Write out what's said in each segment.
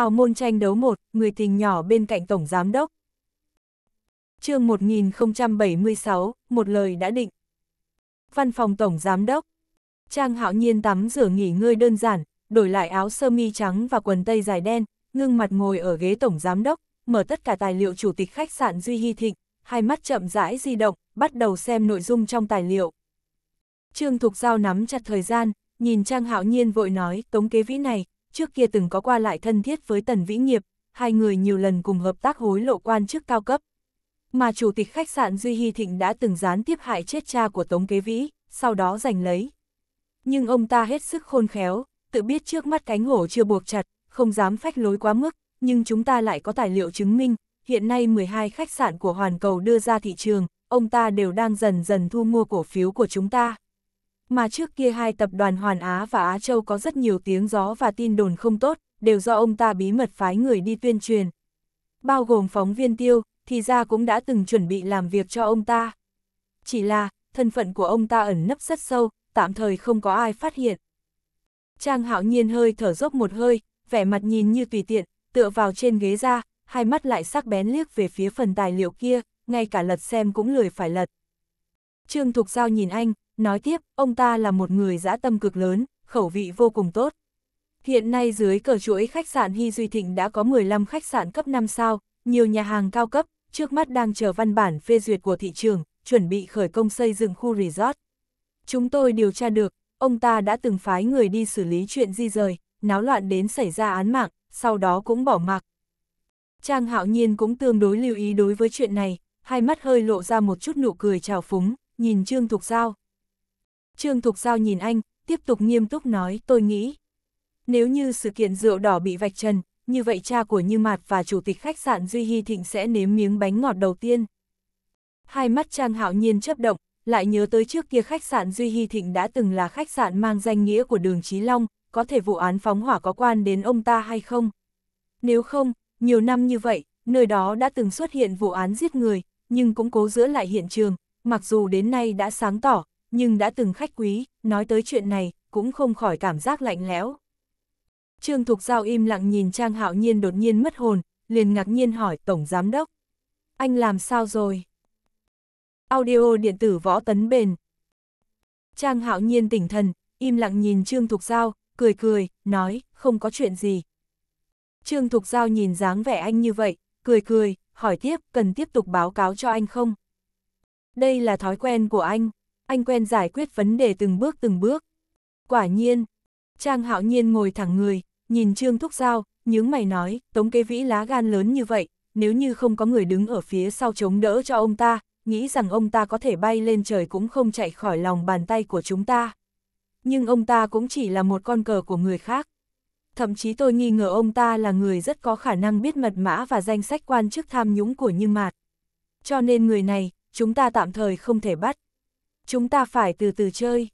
hào môn tranh đấu một, người tình nhỏ bên cạnh Tổng Giám Đốc. chương 1076, một lời đã định. Văn phòng Tổng Giám Đốc. Trang hạo nhiên tắm rửa nghỉ ngơi đơn giản, đổi lại áo sơ mi trắng và quần tây dài đen, ngưng mặt ngồi ở ghế Tổng Giám Đốc, mở tất cả tài liệu chủ tịch khách sạn Duy Hy Thịnh, hai mắt chậm rãi di động, bắt đầu xem nội dung trong tài liệu. Trương Thục Giao nắm chặt thời gian, nhìn Trang Hạo Nhiên vội nói, tống kế vĩ này, trước kia từng có qua lại thân thiết với Tần Vĩ Nghiệp, hai người nhiều lần cùng hợp tác hối lộ quan chức cao cấp. Mà chủ tịch khách sạn Duy Hy Thịnh đã từng gián tiếp hại chết cha của Tống Kế Vĩ, sau đó giành lấy. Nhưng ông ta hết sức khôn khéo, tự biết trước mắt cánh hổ chưa buộc chặt, không dám phách lối quá mức, nhưng chúng ta lại có tài liệu chứng minh, hiện nay 12 khách sạn của Hoàn Cầu đưa ra thị trường, ông ta đều đang dần dần thu mua cổ phiếu của chúng ta mà trước kia hai tập đoàn Hoàn Á và Á Châu có rất nhiều tiếng gió và tin đồn không tốt, đều do ông ta bí mật phái người đi tuyên truyền. Bao gồm phóng viên tiêu, thì ra cũng đã từng chuẩn bị làm việc cho ông ta. Chỉ là, thân phận của ông ta ẩn nấp rất sâu, tạm thời không có ai phát hiện. Trang hạo nhiên hơi thở dốc một hơi, vẻ mặt nhìn như tùy tiện, tựa vào trên ghế ra, hai mắt lại sắc bén liếc về phía phần tài liệu kia, ngay cả lật xem cũng lười phải lật. Trương Thục Giao nhìn anh, Nói tiếp, ông ta là một người dã tâm cực lớn, khẩu vị vô cùng tốt. Hiện nay dưới cờ chuỗi khách sạn Hy Duy Thịnh đã có 15 khách sạn cấp 5 sao, nhiều nhà hàng cao cấp, trước mắt đang chờ văn bản phê duyệt của thị trường, chuẩn bị khởi công xây dựng khu resort. Chúng tôi điều tra được, ông ta đã từng phái người đi xử lý chuyện di rời, náo loạn đến xảy ra án mạng, sau đó cũng bỏ mặc. Trang Hạo Nhiên cũng tương đối lưu ý đối với chuyện này, hai mắt hơi lộ ra một chút nụ cười trào phúng, nhìn Trương Thục Giao. Trương Thục Giao nhìn anh, tiếp tục nghiêm túc nói, tôi nghĩ. Nếu như sự kiện rượu đỏ bị vạch trần, như vậy cha của Như Mạt và chủ tịch khách sạn Duy Hy Thịnh sẽ nếm miếng bánh ngọt đầu tiên. Hai mắt Trang Hạo Nhiên chấp động, lại nhớ tới trước kia khách sạn Duy Hy Thịnh đã từng là khách sạn mang danh nghĩa của đường Trí Long, có thể vụ án phóng hỏa có quan đến ông ta hay không? Nếu không, nhiều năm như vậy, nơi đó đã từng xuất hiện vụ án giết người, nhưng cũng cố giữ lại hiện trường, mặc dù đến nay đã sáng tỏ, nhưng đã từng khách quý, nói tới chuyện này, cũng không khỏi cảm giác lạnh lẽo. Trương Thục Giao im lặng nhìn Trang Hạo Nhiên đột nhiên mất hồn, liền ngạc nhiên hỏi Tổng Giám Đốc. Anh làm sao rồi? Audio điện tử võ tấn bền. Trang Hạo Nhiên tỉnh thần, im lặng nhìn Trương Thục Giao, cười cười, nói, không có chuyện gì. Trương Thục Giao nhìn dáng vẻ anh như vậy, cười cười, hỏi tiếp, cần tiếp tục báo cáo cho anh không? Đây là thói quen của anh anh quen giải quyết vấn đề từng bước từng bước. Quả nhiên, Trang Hạo Nhiên ngồi thẳng người, nhìn Trương Thúc Giao, nhướng mày nói, tống kế vĩ lá gan lớn như vậy, nếu như không có người đứng ở phía sau chống đỡ cho ông ta, nghĩ rằng ông ta có thể bay lên trời cũng không chạy khỏi lòng bàn tay của chúng ta. Nhưng ông ta cũng chỉ là một con cờ của người khác. Thậm chí tôi nghi ngờ ông ta là người rất có khả năng biết mật mã và danh sách quan chức tham nhũng của Như Mạt. Cho nên người này, chúng ta tạm thời không thể bắt chúng ta phải từ từ chơi.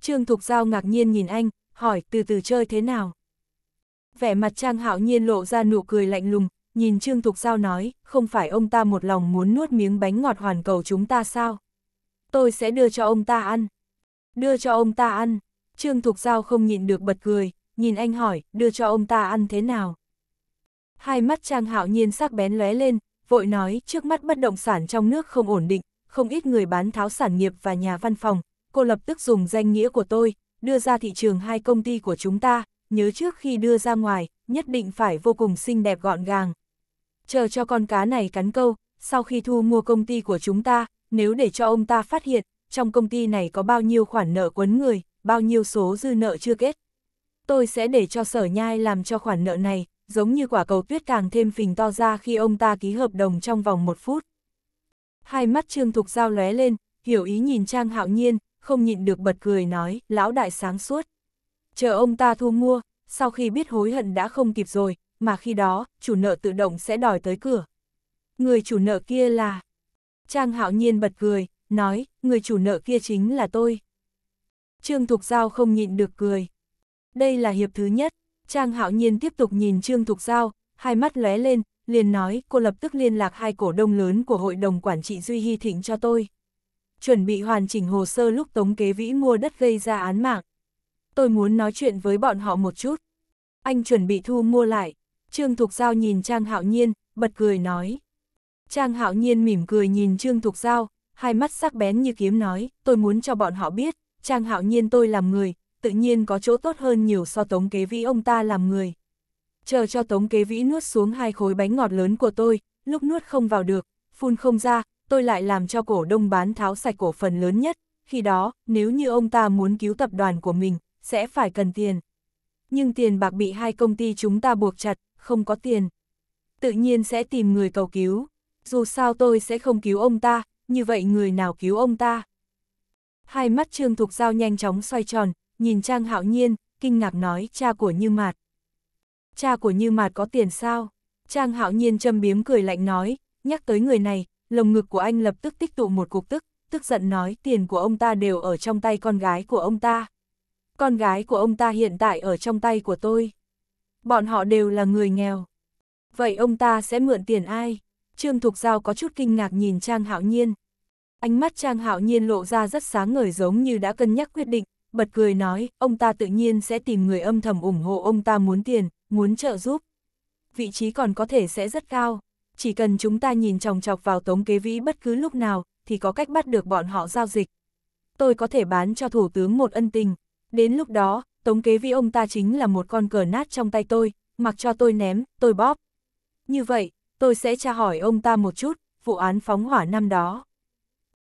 Trương Thục Giao ngạc nhiên nhìn anh, hỏi từ từ chơi thế nào. Vẻ mặt Trang Hạo Nhiên lộ ra nụ cười lạnh lùng, nhìn Trương Thục Giao nói, không phải ông ta một lòng muốn nuốt miếng bánh ngọt hoàn cầu chúng ta sao? Tôi sẽ đưa cho ông ta ăn. Đưa cho ông ta ăn. Trương Thục Giao không nhịn được bật cười, nhìn anh hỏi, đưa cho ông ta ăn thế nào? Hai mắt Trang Hạo Nhiên sắc bén lóe lên, vội nói, trước mắt bất động sản trong nước không ổn định, không ít người bán tháo sản nghiệp và nhà văn phòng, cô lập tức dùng danh nghĩa của tôi, đưa ra thị trường hai công ty của chúng ta, nhớ trước khi đưa ra ngoài, nhất định phải vô cùng xinh đẹp gọn gàng. Chờ cho con cá này cắn câu, sau khi thu mua công ty của chúng ta, nếu để cho ông ta phát hiện, trong công ty này có bao nhiêu khoản nợ quấn người, bao nhiêu số dư nợ chưa kết. Tôi sẽ để cho sở nhai làm cho khoản nợ này, giống như quả cầu tuyết càng thêm phình to ra khi ông ta ký hợp đồng trong vòng một phút. Hai mắt Trương Thục Giao lóe lên, hiểu ý nhìn Trang Hạo Nhiên, không nhịn được bật cười nói, lão đại sáng suốt. Chờ ông ta thu mua, sau khi biết hối hận đã không kịp rồi, mà khi đó, chủ nợ tự động sẽ đòi tới cửa. Người chủ nợ kia là... Trang Hạo Nhiên bật cười, nói, người chủ nợ kia chính là tôi. Trương Thục Giao không nhịn được cười. Đây là hiệp thứ nhất, Trang Hạo Nhiên tiếp tục nhìn Trương Thục Giao, hai mắt lóe lên, liền nói cô lập tức liên lạc hai cổ đông lớn của hội đồng quản trị Duy Hy Thịnh cho tôi. Chuẩn bị hoàn chỉnh hồ sơ lúc Tống Kế Vĩ mua đất gây ra án mạng. Tôi muốn nói chuyện với bọn họ một chút. Anh chuẩn bị thu mua lại. Trương Thục Giao nhìn Trang Hạo Nhiên, bật cười nói. Trang Hạo Nhiên mỉm cười nhìn Trương Thục Giao, hai mắt sắc bén như kiếm nói, tôi muốn cho bọn họ biết, Trang Hạo Nhiên tôi làm người, tự nhiên có chỗ tốt hơn nhiều so Tống Kế Vĩ ông ta làm người chờ cho Tống Kế Vĩ nuốt xuống hai khối bánh ngọt lớn của tôi, lúc nuốt không vào được, phun không ra, tôi lại làm cho cổ đông bán tháo sạch cổ phần lớn nhất, khi đó, nếu như ông ta muốn cứu tập đoàn của mình, sẽ phải cần tiền. Nhưng tiền bạc bị hai công ty chúng ta buộc chặt, không có tiền. Tự nhiên sẽ tìm người cầu cứu, dù sao tôi sẽ không cứu ông ta, như vậy người nào cứu ông ta? Hai mắt Trương Thục Giao nhanh chóng xoay tròn, nhìn Trang Hạo Nhiên, kinh ngạc nói cha của Như Mạt cha của Như Mạt có tiền sao? Trang hạo nhiên châm biếm cười lạnh nói, nhắc tới người này, lồng ngực của anh lập tức tích tụ một cục tức, tức giận nói tiền của ông ta đều ở trong tay con gái của ông ta. Con gái của ông ta hiện tại ở trong tay của tôi. Bọn họ đều là người nghèo. Vậy ông ta sẽ mượn tiền ai? Trương Thục Giao có chút kinh ngạc nhìn Trang Hạo Nhiên. Ánh mắt Trang Hạo Nhiên lộ ra rất sáng ngời giống như đã cân nhắc quyết định, bật cười nói, ông ta tự nhiên sẽ tìm người âm thầm ủng hộ ông ta muốn tiền, muốn trợ giúp. Vị trí còn có thể sẽ rất cao, chỉ cần chúng ta nhìn chòng chọc vào tống kế vĩ bất cứ lúc nào, thì có cách bắt được bọn họ giao dịch. Tôi có thể bán cho thủ tướng một ân tình, đến lúc đó, tống kế vĩ ông ta chính là một con cờ nát trong tay tôi, mặc cho tôi ném, tôi bóp. Như vậy, tôi sẽ tra hỏi ông ta một chút, vụ án phóng hỏa năm đó.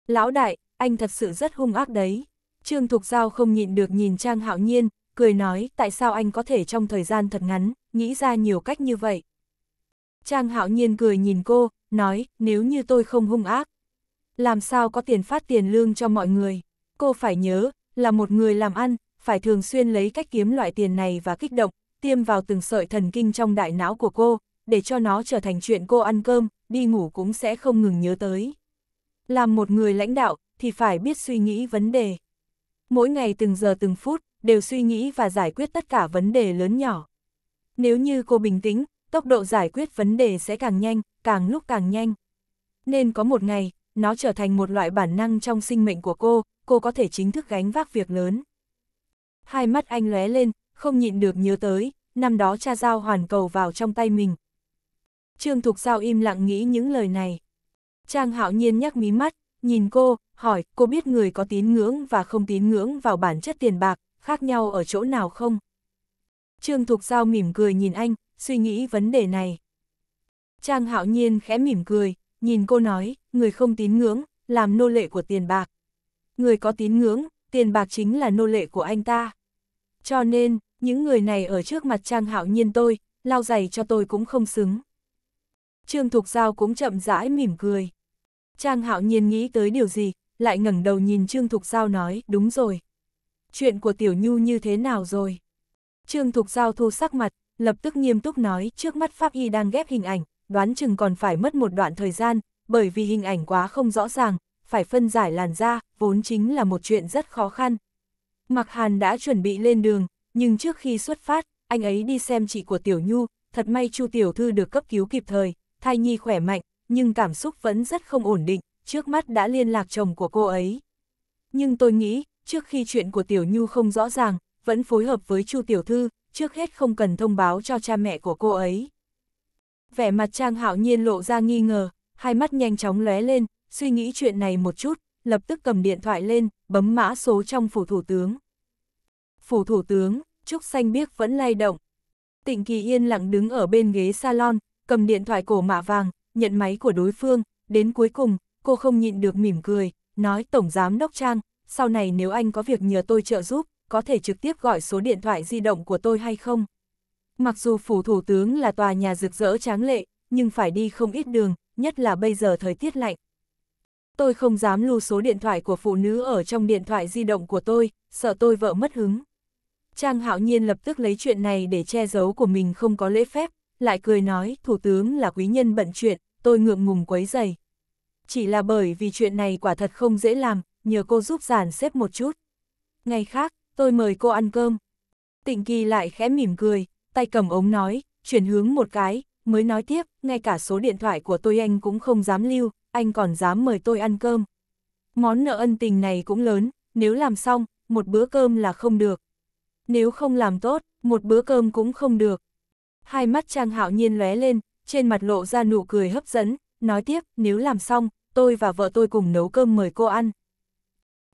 Lão đại, anh thật sự rất hung ác đấy. Trương Thục Giao không nhịn được nhìn Trang Hạo Nhiên, cười nói tại sao anh có thể trong thời gian thật ngắn, nghĩ ra nhiều cách như vậy. Trang hạo nhiên cười nhìn cô, nói nếu như tôi không hung ác, làm sao có tiền phát tiền lương cho mọi người. Cô phải nhớ, là một người làm ăn, phải thường xuyên lấy cách kiếm loại tiền này và kích động, tiêm vào từng sợi thần kinh trong đại não của cô, để cho nó trở thành chuyện cô ăn cơm, đi ngủ cũng sẽ không ngừng nhớ tới. Làm một người lãnh đạo, thì phải biết suy nghĩ vấn đề. Mỗi ngày từng giờ từng phút, đều suy nghĩ và giải quyết tất cả vấn đề lớn nhỏ. Nếu như cô bình tĩnh, tốc độ giải quyết vấn đề sẽ càng nhanh, càng lúc càng nhanh. Nên có một ngày, nó trở thành một loại bản năng trong sinh mệnh của cô, cô có thể chính thức gánh vác việc lớn. Hai mắt anh lóe lên, không nhịn được nhớ tới, năm đó cha giao hoàn cầu vào trong tay mình. Trương Thục Giao im lặng nghĩ những lời này. Trang hạo nhiên nhắc mí mắt, nhìn cô, hỏi, cô biết người có tín ngưỡng và không tín ngưỡng vào bản chất tiền bạc, khác nhau ở chỗ nào không? Trương Thục Giao mỉm cười nhìn anh, suy nghĩ vấn đề này. Trang hạo nhiên khẽ mỉm cười, nhìn cô nói, người không tín ngưỡng, làm nô lệ của tiền bạc. Người có tín ngưỡng, tiền bạc chính là nô lệ của anh ta. Cho nên, những người này ở trước mặt Trang hạo nhiên tôi, lau giày cho tôi cũng không xứng. Trương Thục Giao cũng chậm rãi mỉm cười. Trang hạo nhiên nghĩ tới điều gì, lại ngẩng đầu nhìn Trương Thục Giao nói, đúng rồi chuyện của Tiểu Nhu như thế nào rồi? Trương Thục Giao thu sắc mặt, lập tức nghiêm túc nói trước mắt Pháp Y đang ghép hình ảnh, đoán chừng còn phải mất một đoạn thời gian, bởi vì hình ảnh quá không rõ ràng, phải phân giải làn da, vốn chính là một chuyện rất khó khăn. Mặc Hàn đã chuẩn bị lên đường, nhưng trước khi xuất phát, anh ấy đi xem chị của Tiểu Nhu, thật may Chu Tiểu Thư được cấp cứu kịp thời, thai nhi khỏe mạnh, nhưng cảm xúc vẫn rất không ổn định, trước mắt đã liên lạc chồng của cô ấy. Nhưng tôi nghĩ, trước khi chuyện của Tiểu Nhu không rõ ràng, vẫn phối hợp với Chu Tiểu Thư, trước hết không cần thông báo cho cha mẹ của cô ấy. Vẻ mặt Trang Hạo Nhiên lộ ra nghi ngờ, hai mắt nhanh chóng lóe lên, suy nghĩ chuyện này một chút, lập tức cầm điện thoại lên, bấm mã số trong phủ thủ tướng. Phủ thủ tướng, Trúc Xanh Biếc vẫn lay động. Tịnh Kỳ yên lặng đứng ở bên ghế salon, cầm điện thoại cổ mạ vàng, nhận máy của đối phương, đến cuối cùng, cô không nhịn được mỉm cười, nói Tổng Giám Đốc Trang, sau này nếu anh có việc nhờ tôi trợ giúp, có thể trực tiếp gọi số điện thoại di động của tôi hay không? Mặc dù phủ thủ tướng là tòa nhà rực rỡ tráng lệ, nhưng phải đi không ít đường, nhất là bây giờ thời tiết lạnh. Tôi không dám lưu số điện thoại của phụ nữ ở trong điện thoại di động của tôi, sợ tôi vợ mất hứng. Trang Hạo Nhiên lập tức lấy chuyện này để che giấu của mình không có lễ phép, lại cười nói, thủ tướng là quý nhân bận chuyện, tôi ngượng ngùng quấy giày. Chỉ là bởi vì chuyện này quả thật không dễ làm, nhờ cô giúp dàn xếp một chút. Ngày khác, tôi mời cô ăn cơm. Tịnh kỳ lại khẽ mỉm cười, tay cầm ống nói, chuyển hướng một cái, mới nói tiếp, ngay cả số điện thoại của tôi anh cũng không dám lưu, anh còn dám mời tôi ăn cơm. Món nợ ân tình này cũng lớn, nếu làm xong, một bữa cơm là không được. Nếu không làm tốt, một bữa cơm cũng không được. Hai mắt Trang Hạo Nhiên lóe lên, trên mặt lộ ra nụ cười hấp dẫn, nói tiếp, nếu làm xong, tôi và vợ tôi cùng nấu cơm mời cô ăn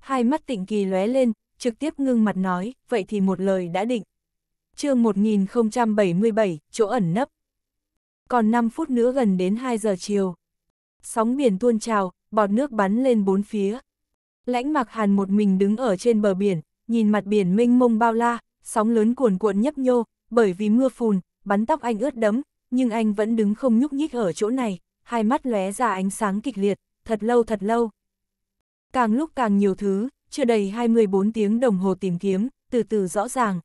hai mắt tịnh kỳ lóe lên, trực tiếp ngưng mặt nói, vậy thì một lời đã định. chương 1077, chỗ ẩn nấp. Còn 5 phút nữa gần đến 2 giờ chiều. Sóng biển tuôn trào, bọt nước bắn lên bốn phía. Lãnh mặc hàn một mình đứng ở trên bờ biển, nhìn mặt biển mênh mông bao la, sóng lớn cuồn cuộn nhấp nhô, bởi vì mưa phùn, bắn tóc anh ướt đẫm, nhưng anh vẫn đứng không nhúc nhích ở chỗ này, hai mắt lóe ra ánh sáng kịch liệt, thật lâu thật lâu, Càng lúc càng nhiều thứ, chưa đầy 24 tiếng đồng hồ tìm kiếm, từ từ rõ ràng.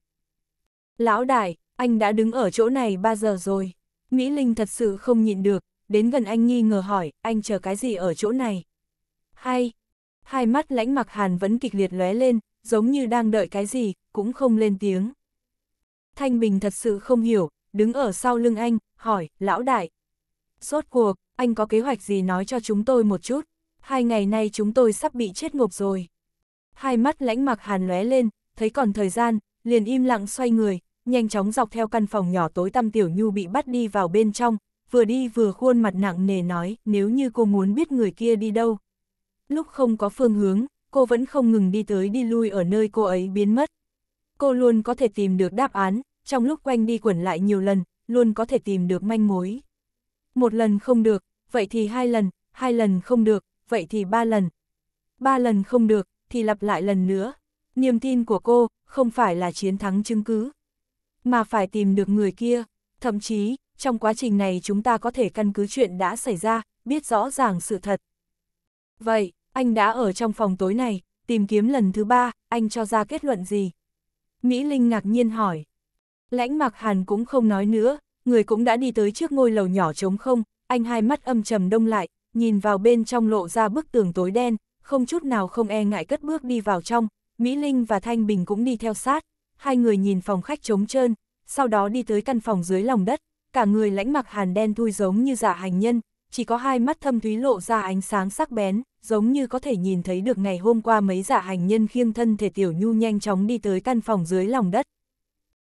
Lão đại, anh đã đứng ở chỗ này 3 giờ rồi. Mỹ Linh thật sự không nhịn được, đến gần anh nghi ngờ hỏi, anh chờ cái gì ở chỗ này? Hay, hai mắt lãnh mặc hàn vẫn kịch liệt lóe lên, giống như đang đợi cái gì, cũng không lên tiếng. Thanh Bình thật sự không hiểu, đứng ở sau lưng anh, hỏi, lão đại. Sốt cuộc, anh có kế hoạch gì nói cho chúng tôi một chút? hai ngày nay chúng tôi sắp bị chết ngộp rồi. Hai mắt lãnh mặc hàn lóe lên, thấy còn thời gian, liền im lặng xoay người, nhanh chóng dọc theo căn phòng nhỏ tối tăm Tiểu Nhu bị bắt đi vào bên trong, vừa đi vừa khuôn mặt nặng nề nói nếu như cô muốn biết người kia đi đâu. Lúc không có phương hướng, cô vẫn không ngừng đi tới đi lui ở nơi cô ấy biến mất. Cô luôn có thể tìm được đáp án, trong lúc quanh đi quẩn lại nhiều lần, luôn có thể tìm được manh mối. Một lần không được, vậy thì hai lần, hai lần không được, vậy thì ba lần. Ba lần không được, thì lặp lại lần nữa. Niềm tin của cô không phải là chiến thắng chứng cứ, mà phải tìm được người kia. Thậm chí, trong quá trình này chúng ta có thể căn cứ chuyện đã xảy ra, biết rõ ràng sự thật. Vậy, anh đã ở trong phòng tối này, tìm kiếm lần thứ ba, anh cho ra kết luận gì? Mỹ Linh ngạc nhiên hỏi. Lãnh mặc hàn cũng không nói nữa, người cũng đã đi tới trước ngôi lầu nhỏ trống không, anh hai mắt âm trầm đông lại, nhìn vào bên trong lộ ra bức tường tối đen, không chút nào không e ngại cất bước đi vào trong, Mỹ Linh và Thanh Bình cũng đi theo sát, hai người nhìn phòng khách trống trơn, sau đó đi tới căn phòng dưới lòng đất, cả người lãnh mặc hàn đen thui giống như giả dạ hành nhân, chỉ có hai mắt thâm thúy lộ ra ánh sáng sắc bén, giống như có thể nhìn thấy được ngày hôm qua mấy giả dạ hành nhân khiêng thân thể tiểu nhu nhanh chóng đi tới căn phòng dưới lòng đất.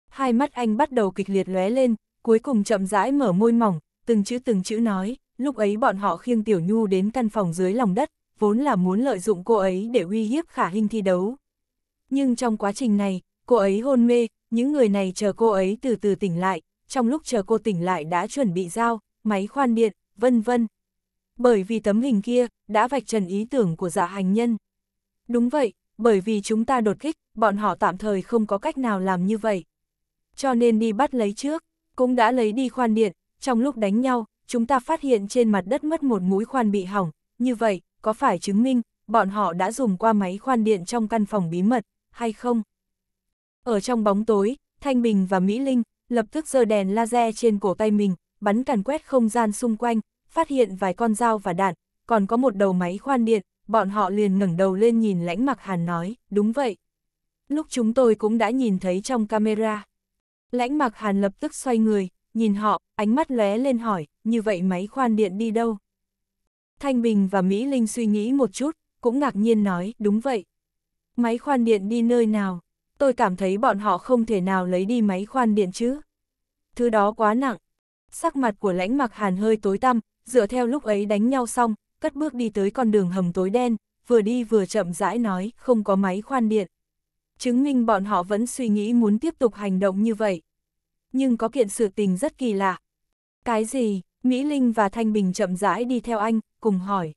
Hai mắt anh bắt đầu kịch liệt lóe lên, cuối cùng chậm rãi mở môi mỏng, từng chữ từng chữ nói, lúc ấy bọn họ khiêng Tiểu Nhu đến căn phòng dưới lòng đất, vốn là muốn lợi dụng cô ấy để uy hiếp khả hình thi đấu. Nhưng trong quá trình này, cô ấy hôn mê, những người này chờ cô ấy từ từ tỉnh lại, trong lúc chờ cô tỉnh lại đã chuẩn bị dao, máy khoan điện, vân vân. Bởi vì tấm hình kia, đã vạch trần ý tưởng của dạ hành nhân. Đúng vậy, bởi vì chúng ta đột kích, bọn họ tạm thời không có cách nào làm như vậy. Cho nên đi bắt lấy trước, cũng đã lấy đi khoan điện, trong lúc đánh nhau, chúng ta phát hiện trên mặt đất mất một mũi khoan bị hỏng, như vậy, có phải chứng minh, bọn họ đã dùng qua máy khoan điện trong căn phòng bí mật, hay không? Ở trong bóng tối, Thanh Bình và Mỹ Linh lập tức giơ đèn laser trên cổ tay mình, bắn càn quét không gian xung quanh, phát hiện vài con dao và đạn, còn có một đầu máy khoan điện, bọn họ liền ngẩng đầu lên nhìn lãnh mặc hàn nói, đúng vậy. Lúc chúng tôi cũng đã nhìn thấy trong camera. Lãnh mặc hàn lập tức xoay người, nhìn họ, ánh mắt lóe lên hỏi, như vậy máy khoan điện đi đâu? Thanh Bình và Mỹ Linh suy nghĩ một chút, cũng ngạc nhiên nói, đúng vậy. Máy khoan điện đi nơi nào? Tôi cảm thấy bọn họ không thể nào lấy đi máy khoan điện chứ. Thứ đó quá nặng. Sắc mặt của lãnh mặc hàn hơi tối tăm, dựa theo lúc ấy đánh nhau xong, cất bước đi tới con đường hầm tối đen, vừa đi vừa chậm rãi nói, không có máy khoan điện. Chứng minh bọn họ vẫn suy nghĩ muốn tiếp tục hành động như vậy nhưng có kiện sự tình rất kỳ lạ. Cái gì? Mỹ Linh và Thanh Bình chậm rãi đi theo anh, cùng hỏi.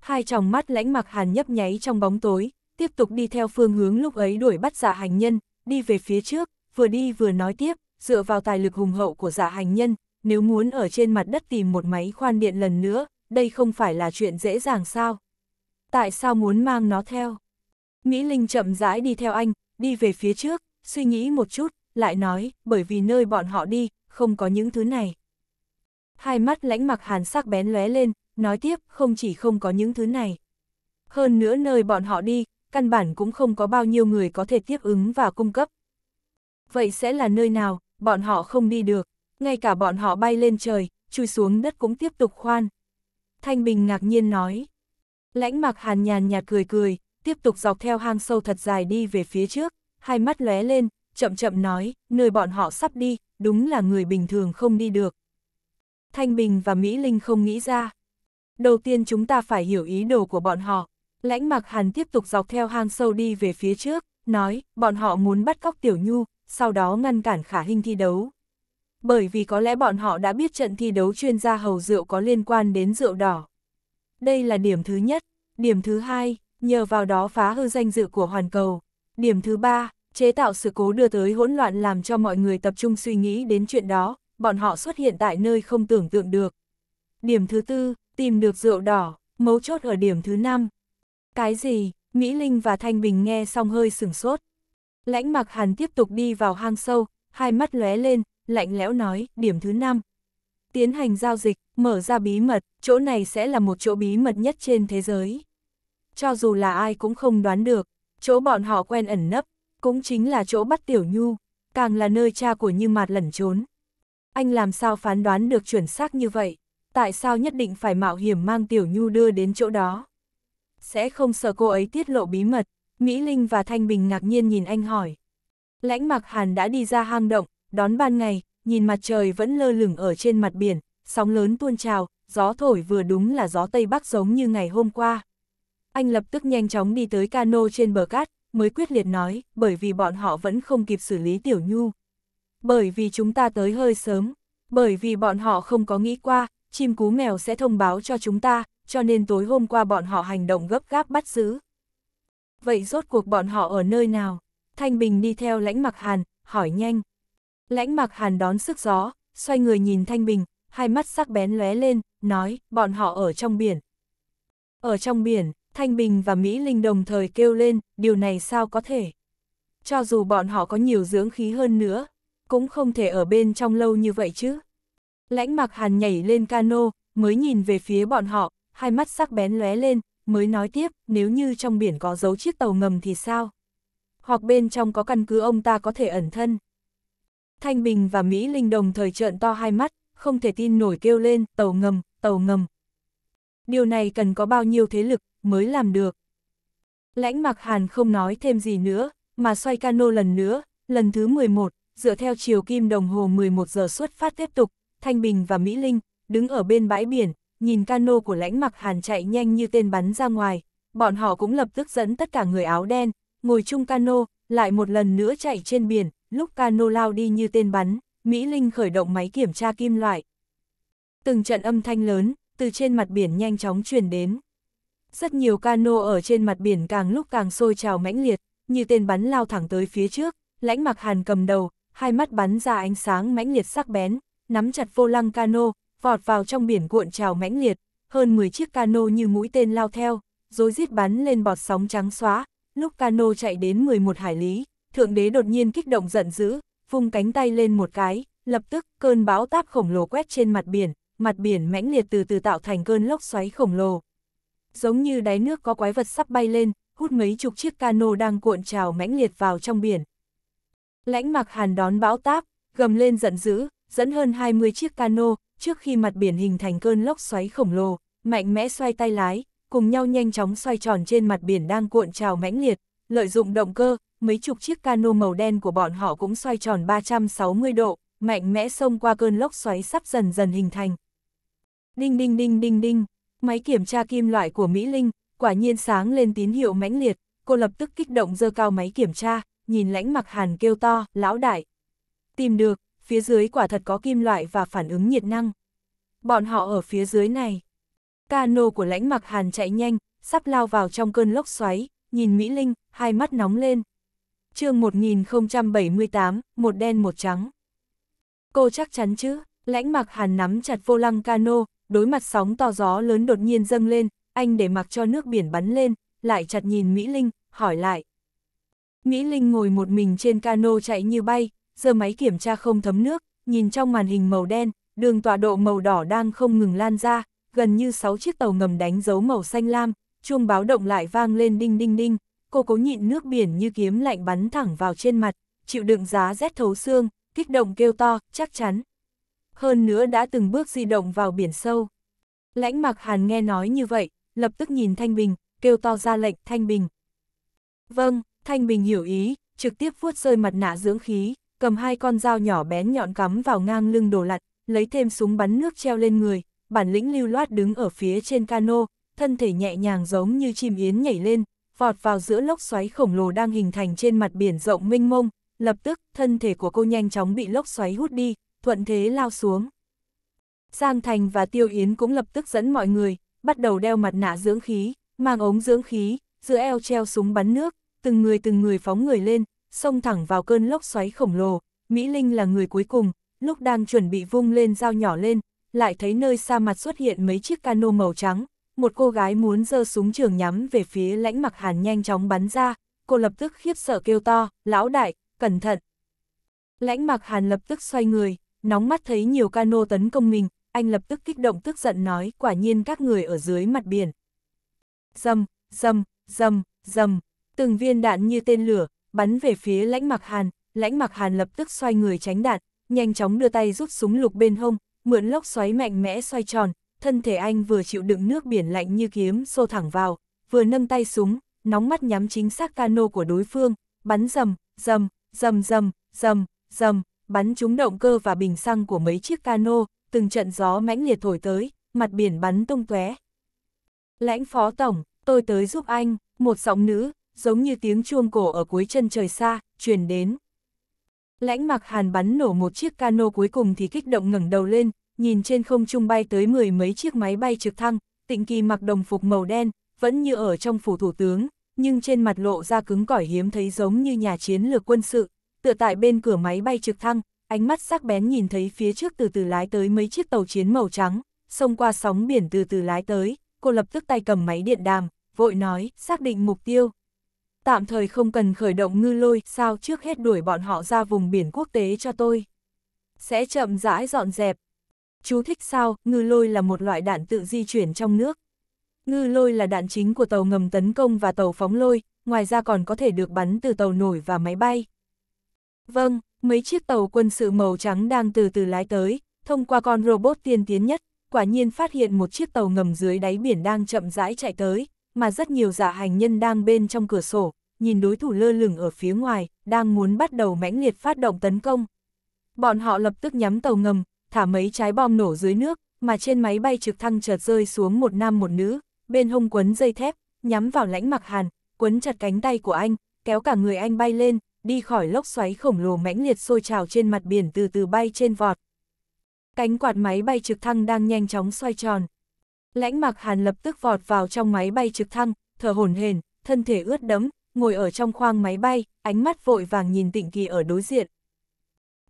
Hai tròng mắt lãnh mặc hàn nhấp nháy trong bóng tối, tiếp tục đi theo phương hướng lúc ấy đuổi bắt giả dạ hành nhân, đi về phía trước, vừa đi vừa nói tiếp, dựa vào tài lực hùng hậu của giả dạ hành nhân, nếu muốn ở trên mặt đất tìm một máy khoan điện lần nữa, đây không phải là chuyện dễ dàng sao? Tại sao muốn mang nó theo? Mỹ Linh chậm rãi đi theo anh, đi về phía trước, suy nghĩ một chút, lại nói, bởi vì nơi bọn họ đi, không có những thứ này. Hai mắt lãnh mặc hàn sắc bén lóe lên, nói tiếp, không chỉ không có những thứ này. Hơn nữa nơi bọn họ đi, căn bản cũng không có bao nhiêu người có thể tiếp ứng và cung cấp. Vậy sẽ là nơi nào, bọn họ không đi được, ngay cả bọn họ bay lên trời, chui xuống đất cũng tiếp tục khoan. Thanh Bình ngạc nhiên nói. Lãnh mặc hàn nhàn nhạt cười cười, tiếp tục dọc theo hang sâu thật dài đi về phía trước, hai mắt lóe lên, chậm chậm nói, nơi bọn họ sắp đi, đúng là người bình thường không đi được. Thanh Bình và Mỹ Linh không nghĩ ra. Đầu tiên chúng ta phải hiểu ý đồ của bọn họ. Lãnh mặc Hàn tiếp tục dọc theo hang sâu đi về phía trước, nói, bọn họ muốn bắt cóc Tiểu Nhu, sau đó ngăn cản khả hình thi đấu. Bởi vì có lẽ bọn họ đã biết trận thi đấu chuyên gia hầu rượu có liên quan đến rượu đỏ. Đây là điểm thứ nhất. Điểm thứ hai, nhờ vào đó phá hư danh dự của hoàn cầu. Điểm thứ ba, chế tạo sự cố đưa tới hỗn loạn làm cho mọi người tập trung suy nghĩ đến chuyện đó, bọn họ xuất hiện tại nơi không tưởng tượng được. Điểm thứ tư, tìm được rượu đỏ, mấu chốt ở điểm thứ năm. Cái gì, Mỹ Linh và Thanh Bình nghe xong hơi sửng sốt. Lãnh mặc hàn tiếp tục đi vào hang sâu, hai mắt lóe lên, lạnh lẽo nói, điểm thứ năm. Tiến hành giao dịch, mở ra bí mật, chỗ này sẽ là một chỗ bí mật nhất trên thế giới. Cho dù là ai cũng không đoán được, chỗ bọn họ quen ẩn nấp, cũng chính là chỗ bắt Tiểu Nhu, càng là nơi cha của Như Mạt lẩn trốn. Anh làm sao phán đoán được chuẩn xác như vậy? Tại sao nhất định phải mạo hiểm mang Tiểu Nhu đưa đến chỗ đó? Sẽ không sợ cô ấy tiết lộ bí mật, Mỹ Linh và Thanh Bình ngạc nhiên nhìn anh hỏi. Lãnh mặc hàn đã đi ra hang động, đón ban ngày, nhìn mặt trời vẫn lơ lửng ở trên mặt biển, sóng lớn tuôn trào, gió thổi vừa đúng là gió Tây Bắc giống như ngày hôm qua. Anh lập tức nhanh chóng đi tới cano trên bờ cát, mới quyết liệt nói, bởi vì bọn họ vẫn không kịp xử lý Tiểu Nhu. Bởi vì chúng ta tới hơi sớm, bởi vì bọn họ không có nghĩ qua, chim cú mèo sẽ thông báo cho chúng ta, cho nên tối hôm qua bọn họ hành động gấp gáp bắt giữ. Vậy rốt cuộc bọn họ ở nơi nào? Thanh Bình đi theo lãnh mặc hàn, hỏi nhanh. Lãnh mặc hàn đón sức gió, xoay người nhìn Thanh Bình, hai mắt sắc bén lóe lên, nói, bọn họ ở trong biển. Ở trong biển, Thanh Bình và Mỹ Linh đồng thời kêu lên, điều này sao có thể? Cho dù bọn họ có nhiều dưỡng khí hơn nữa, cũng không thể ở bên trong lâu như vậy chứ. Lãnh mặc hàn nhảy lên cano, mới nhìn về phía bọn họ, hai mắt sắc bén lóe lên, mới nói tiếp, nếu như trong biển có dấu chiếc tàu ngầm thì sao? Hoặc bên trong có căn cứ ông ta có thể ẩn thân. Thanh Bình và Mỹ Linh đồng thời trợn to hai mắt, không thể tin nổi kêu lên, tàu ngầm, tàu ngầm. Điều này cần có bao nhiêu thế lực, mới làm được. Lãnh mặc hàn không nói thêm gì nữa, mà xoay cano lần nữa, lần thứ 11, dựa theo chiều kim đồng hồ 11 giờ xuất phát tiếp tục, Thanh Bình và Mỹ Linh, đứng ở bên bãi biển, nhìn cano của lãnh mặc hàn chạy nhanh như tên bắn ra ngoài, bọn họ cũng lập tức dẫn tất cả người áo đen, ngồi chung cano, lại một lần nữa chạy trên biển, lúc cano lao đi như tên bắn, Mỹ Linh khởi động máy kiểm tra kim loại. Từng trận âm thanh lớn, từ trên mặt biển nhanh chóng truyền đến. Rất nhiều cano ở trên mặt biển càng lúc càng sôi trào mãnh liệt, như tên bắn lao thẳng tới phía trước, lãnh mặc hàn cầm đầu, hai mắt bắn ra ánh sáng mãnh liệt sắc bén, nắm chặt vô lăng cano, vọt vào trong biển cuộn trào mãnh liệt, hơn 10 chiếc cano như mũi tên lao theo, rồi rít bắn lên bọt sóng trắng xóa, lúc cano chạy đến 11 hải lý, thượng đế đột nhiên kích động giận dữ, vung cánh tay lên một cái, lập tức cơn bão táp khổng lồ quét trên mặt biển, mặt biển mãnh liệt từ từ tạo thành cơn lốc xoáy khổng lồ, giống như đáy nước có quái vật sắp bay lên, hút mấy chục chiếc cano đang cuộn trào mãnh liệt vào trong biển. Lãnh mặc hàn đón bão táp, gầm lên giận dữ, dẫn hơn 20 chiếc cano, trước khi mặt biển hình thành cơn lốc xoáy khổng lồ, mạnh mẽ xoay tay lái, cùng nhau nhanh chóng xoay tròn trên mặt biển đang cuộn trào mãnh liệt, lợi dụng động cơ, mấy chục chiếc cano màu đen của bọn họ cũng xoay tròn 360 độ, mạnh mẽ xông qua cơn lốc xoáy sắp dần dần hình thành. Đinh đinh đinh đinh đinh. Máy kiểm tra kim loại của Mỹ Linh, quả nhiên sáng lên tín hiệu mãnh liệt, cô lập tức kích động dơ cao máy kiểm tra, nhìn lãnh mặc hàn kêu to, lão đại. Tìm được, phía dưới quả thật có kim loại và phản ứng nhiệt năng. Bọn họ ở phía dưới này. Cano của lãnh mặc hàn chạy nhanh, sắp lao vào trong cơn lốc xoáy, nhìn Mỹ Linh, hai mắt nóng lên. chương 1078, một đen một trắng. Cô chắc chắn chứ, lãnh mặc hàn nắm chặt vô lăng cano, đối mặt sóng to gió lớn đột nhiên dâng lên, anh để mặc cho nước biển bắn lên, lại chặt nhìn Mỹ Linh, hỏi lại. Mỹ Linh ngồi một mình trên cano chạy như bay, giơ máy kiểm tra không thấm nước, nhìn trong màn hình màu đen, đường tọa độ màu đỏ đang không ngừng lan ra, gần như 6 chiếc tàu ngầm đánh dấu màu xanh lam, chuông báo động lại vang lên đinh đinh đinh, cô cố nhịn nước biển như kiếm lạnh bắn thẳng vào trên mặt, chịu đựng giá rét thấu xương, kích động kêu to, chắc chắn hơn nữa đã từng bước di động vào biển sâu. Lãnh mặc Hàn nghe nói như vậy, lập tức nhìn Thanh Bình, kêu to ra lệnh Thanh Bình. Vâng, Thanh Bình hiểu ý, trực tiếp vuốt rơi mặt nạ dưỡng khí, cầm hai con dao nhỏ bén nhọn cắm vào ngang lưng đồ lặn, lấy thêm súng bắn nước treo lên người, bản lĩnh lưu loát đứng ở phía trên cano, thân thể nhẹ nhàng giống như chim yến nhảy lên, vọt vào giữa lốc xoáy khổng lồ đang hình thành trên mặt biển rộng mênh mông, lập tức thân thể của cô nhanh chóng bị lốc xoáy hút đi, thuận thế lao xuống. Giang Thành và Tiêu Yến cũng lập tức dẫn mọi người, bắt đầu đeo mặt nạ dưỡng khí, mang ống dưỡng khí, giữa eo treo súng bắn nước, từng người từng người phóng người lên, xông thẳng vào cơn lốc xoáy khổng lồ. Mỹ Linh là người cuối cùng, lúc đang chuẩn bị vung lên dao nhỏ lên, lại thấy nơi xa mặt xuất hiện mấy chiếc cano màu trắng. Một cô gái muốn giơ súng trường nhắm về phía lãnh mặc hàn nhanh chóng bắn ra, cô lập tức khiếp sợ kêu to, lão đại, cẩn thận. Lãnh mặc hàn lập tức xoay người, nóng mắt thấy nhiều cano tấn công mình, anh lập tức kích động tức giận nói quả nhiên các người ở dưới mặt biển. Dầm, dầm, dầm, dầm, từng viên đạn như tên lửa, bắn về phía lãnh mặc hàn, lãnh mặc hàn lập tức xoay người tránh đạn, nhanh chóng đưa tay rút súng lục bên hông, mượn lốc xoáy mạnh mẽ xoay tròn, thân thể anh vừa chịu đựng nước biển lạnh như kiếm xô thẳng vào, vừa nâng tay súng, nóng mắt nhắm chính xác cano của đối phương, bắn dầm, dầm, dầm dầm, dầm, dầm, bắn trúng động cơ và bình xăng của mấy chiếc cano, từng trận gió mãnh liệt thổi tới, mặt biển bắn tung tóe. Lãnh phó tổng, tôi tới giúp anh, một giọng nữ, giống như tiếng chuông cổ ở cuối chân trời xa, truyền đến. Lãnh mặc hàn bắn nổ một chiếc cano cuối cùng thì kích động ngẩng đầu lên, nhìn trên không trung bay tới mười mấy chiếc máy bay trực thăng, tịnh kỳ mặc đồng phục màu đen, vẫn như ở trong phủ thủ tướng, nhưng trên mặt lộ ra cứng cỏi hiếm thấy giống như nhà chiến lược quân sự, tựa tại bên cửa máy bay trực thăng, ánh mắt sắc bén nhìn thấy phía trước từ từ lái tới mấy chiếc tàu chiến màu trắng, xông qua sóng biển từ từ lái tới, cô lập tức tay cầm máy điện đàm, vội nói, xác định mục tiêu. Tạm thời không cần khởi động ngư lôi, sao trước hết đuổi bọn họ ra vùng biển quốc tế cho tôi. Sẽ chậm rãi dọn dẹp. Chú thích sao, ngư lôi là một loại đạn tự di chuyển trong nước. Ngư lôi là đạn chính của tàu ngầm tấn công và tàu phóng lôi, ngoài ra còn có thể được bắn từ tàu nổi và máy bay. Vâng, mấy chiếc tàu quân sự màu trắng đang từ từ lái tới, thông qua con robot tiên tiến nhất, quả nhiên phát hiện một chiếc tàu ngầm dưới đáy biển đang chậm rãi chạy tới, mà rất nhiều giả dạ hành nhân đang bên trong cửa sổ, nhìn đối thủ lơ lửng ở phía ngoài, đang muốn bắt đầu mãnh liệt phát động tấn công. Bọn họ lập tức nhắm tàu ngầm, thả mấy trái bom nổ dưới nước, mà trên máy bay trực thăng chợt rơi xuống một nam một nữ, bên hông quấn dây thép, nhắm vào lãnh mặc hàn, quấn chặt cánh tay của anh, kéo cả người anh bay lên, đi khỏi lốc xoáy khổng lồ mãnh liệt sôi trào trên mặt biển từ từ bay trên vọt. Cánh quạt máy bay trực thăng đang nhanh chóng xoay tròn. Lãnh mặc hàn lập tức vọt vào trong máy bay trực thăng, thở hổn hển, thân thể ướt đẫm, ngồi ở trong khoang máy bay, ánh mắt vội vàng nhìn tịnh kỳ ở đối diện.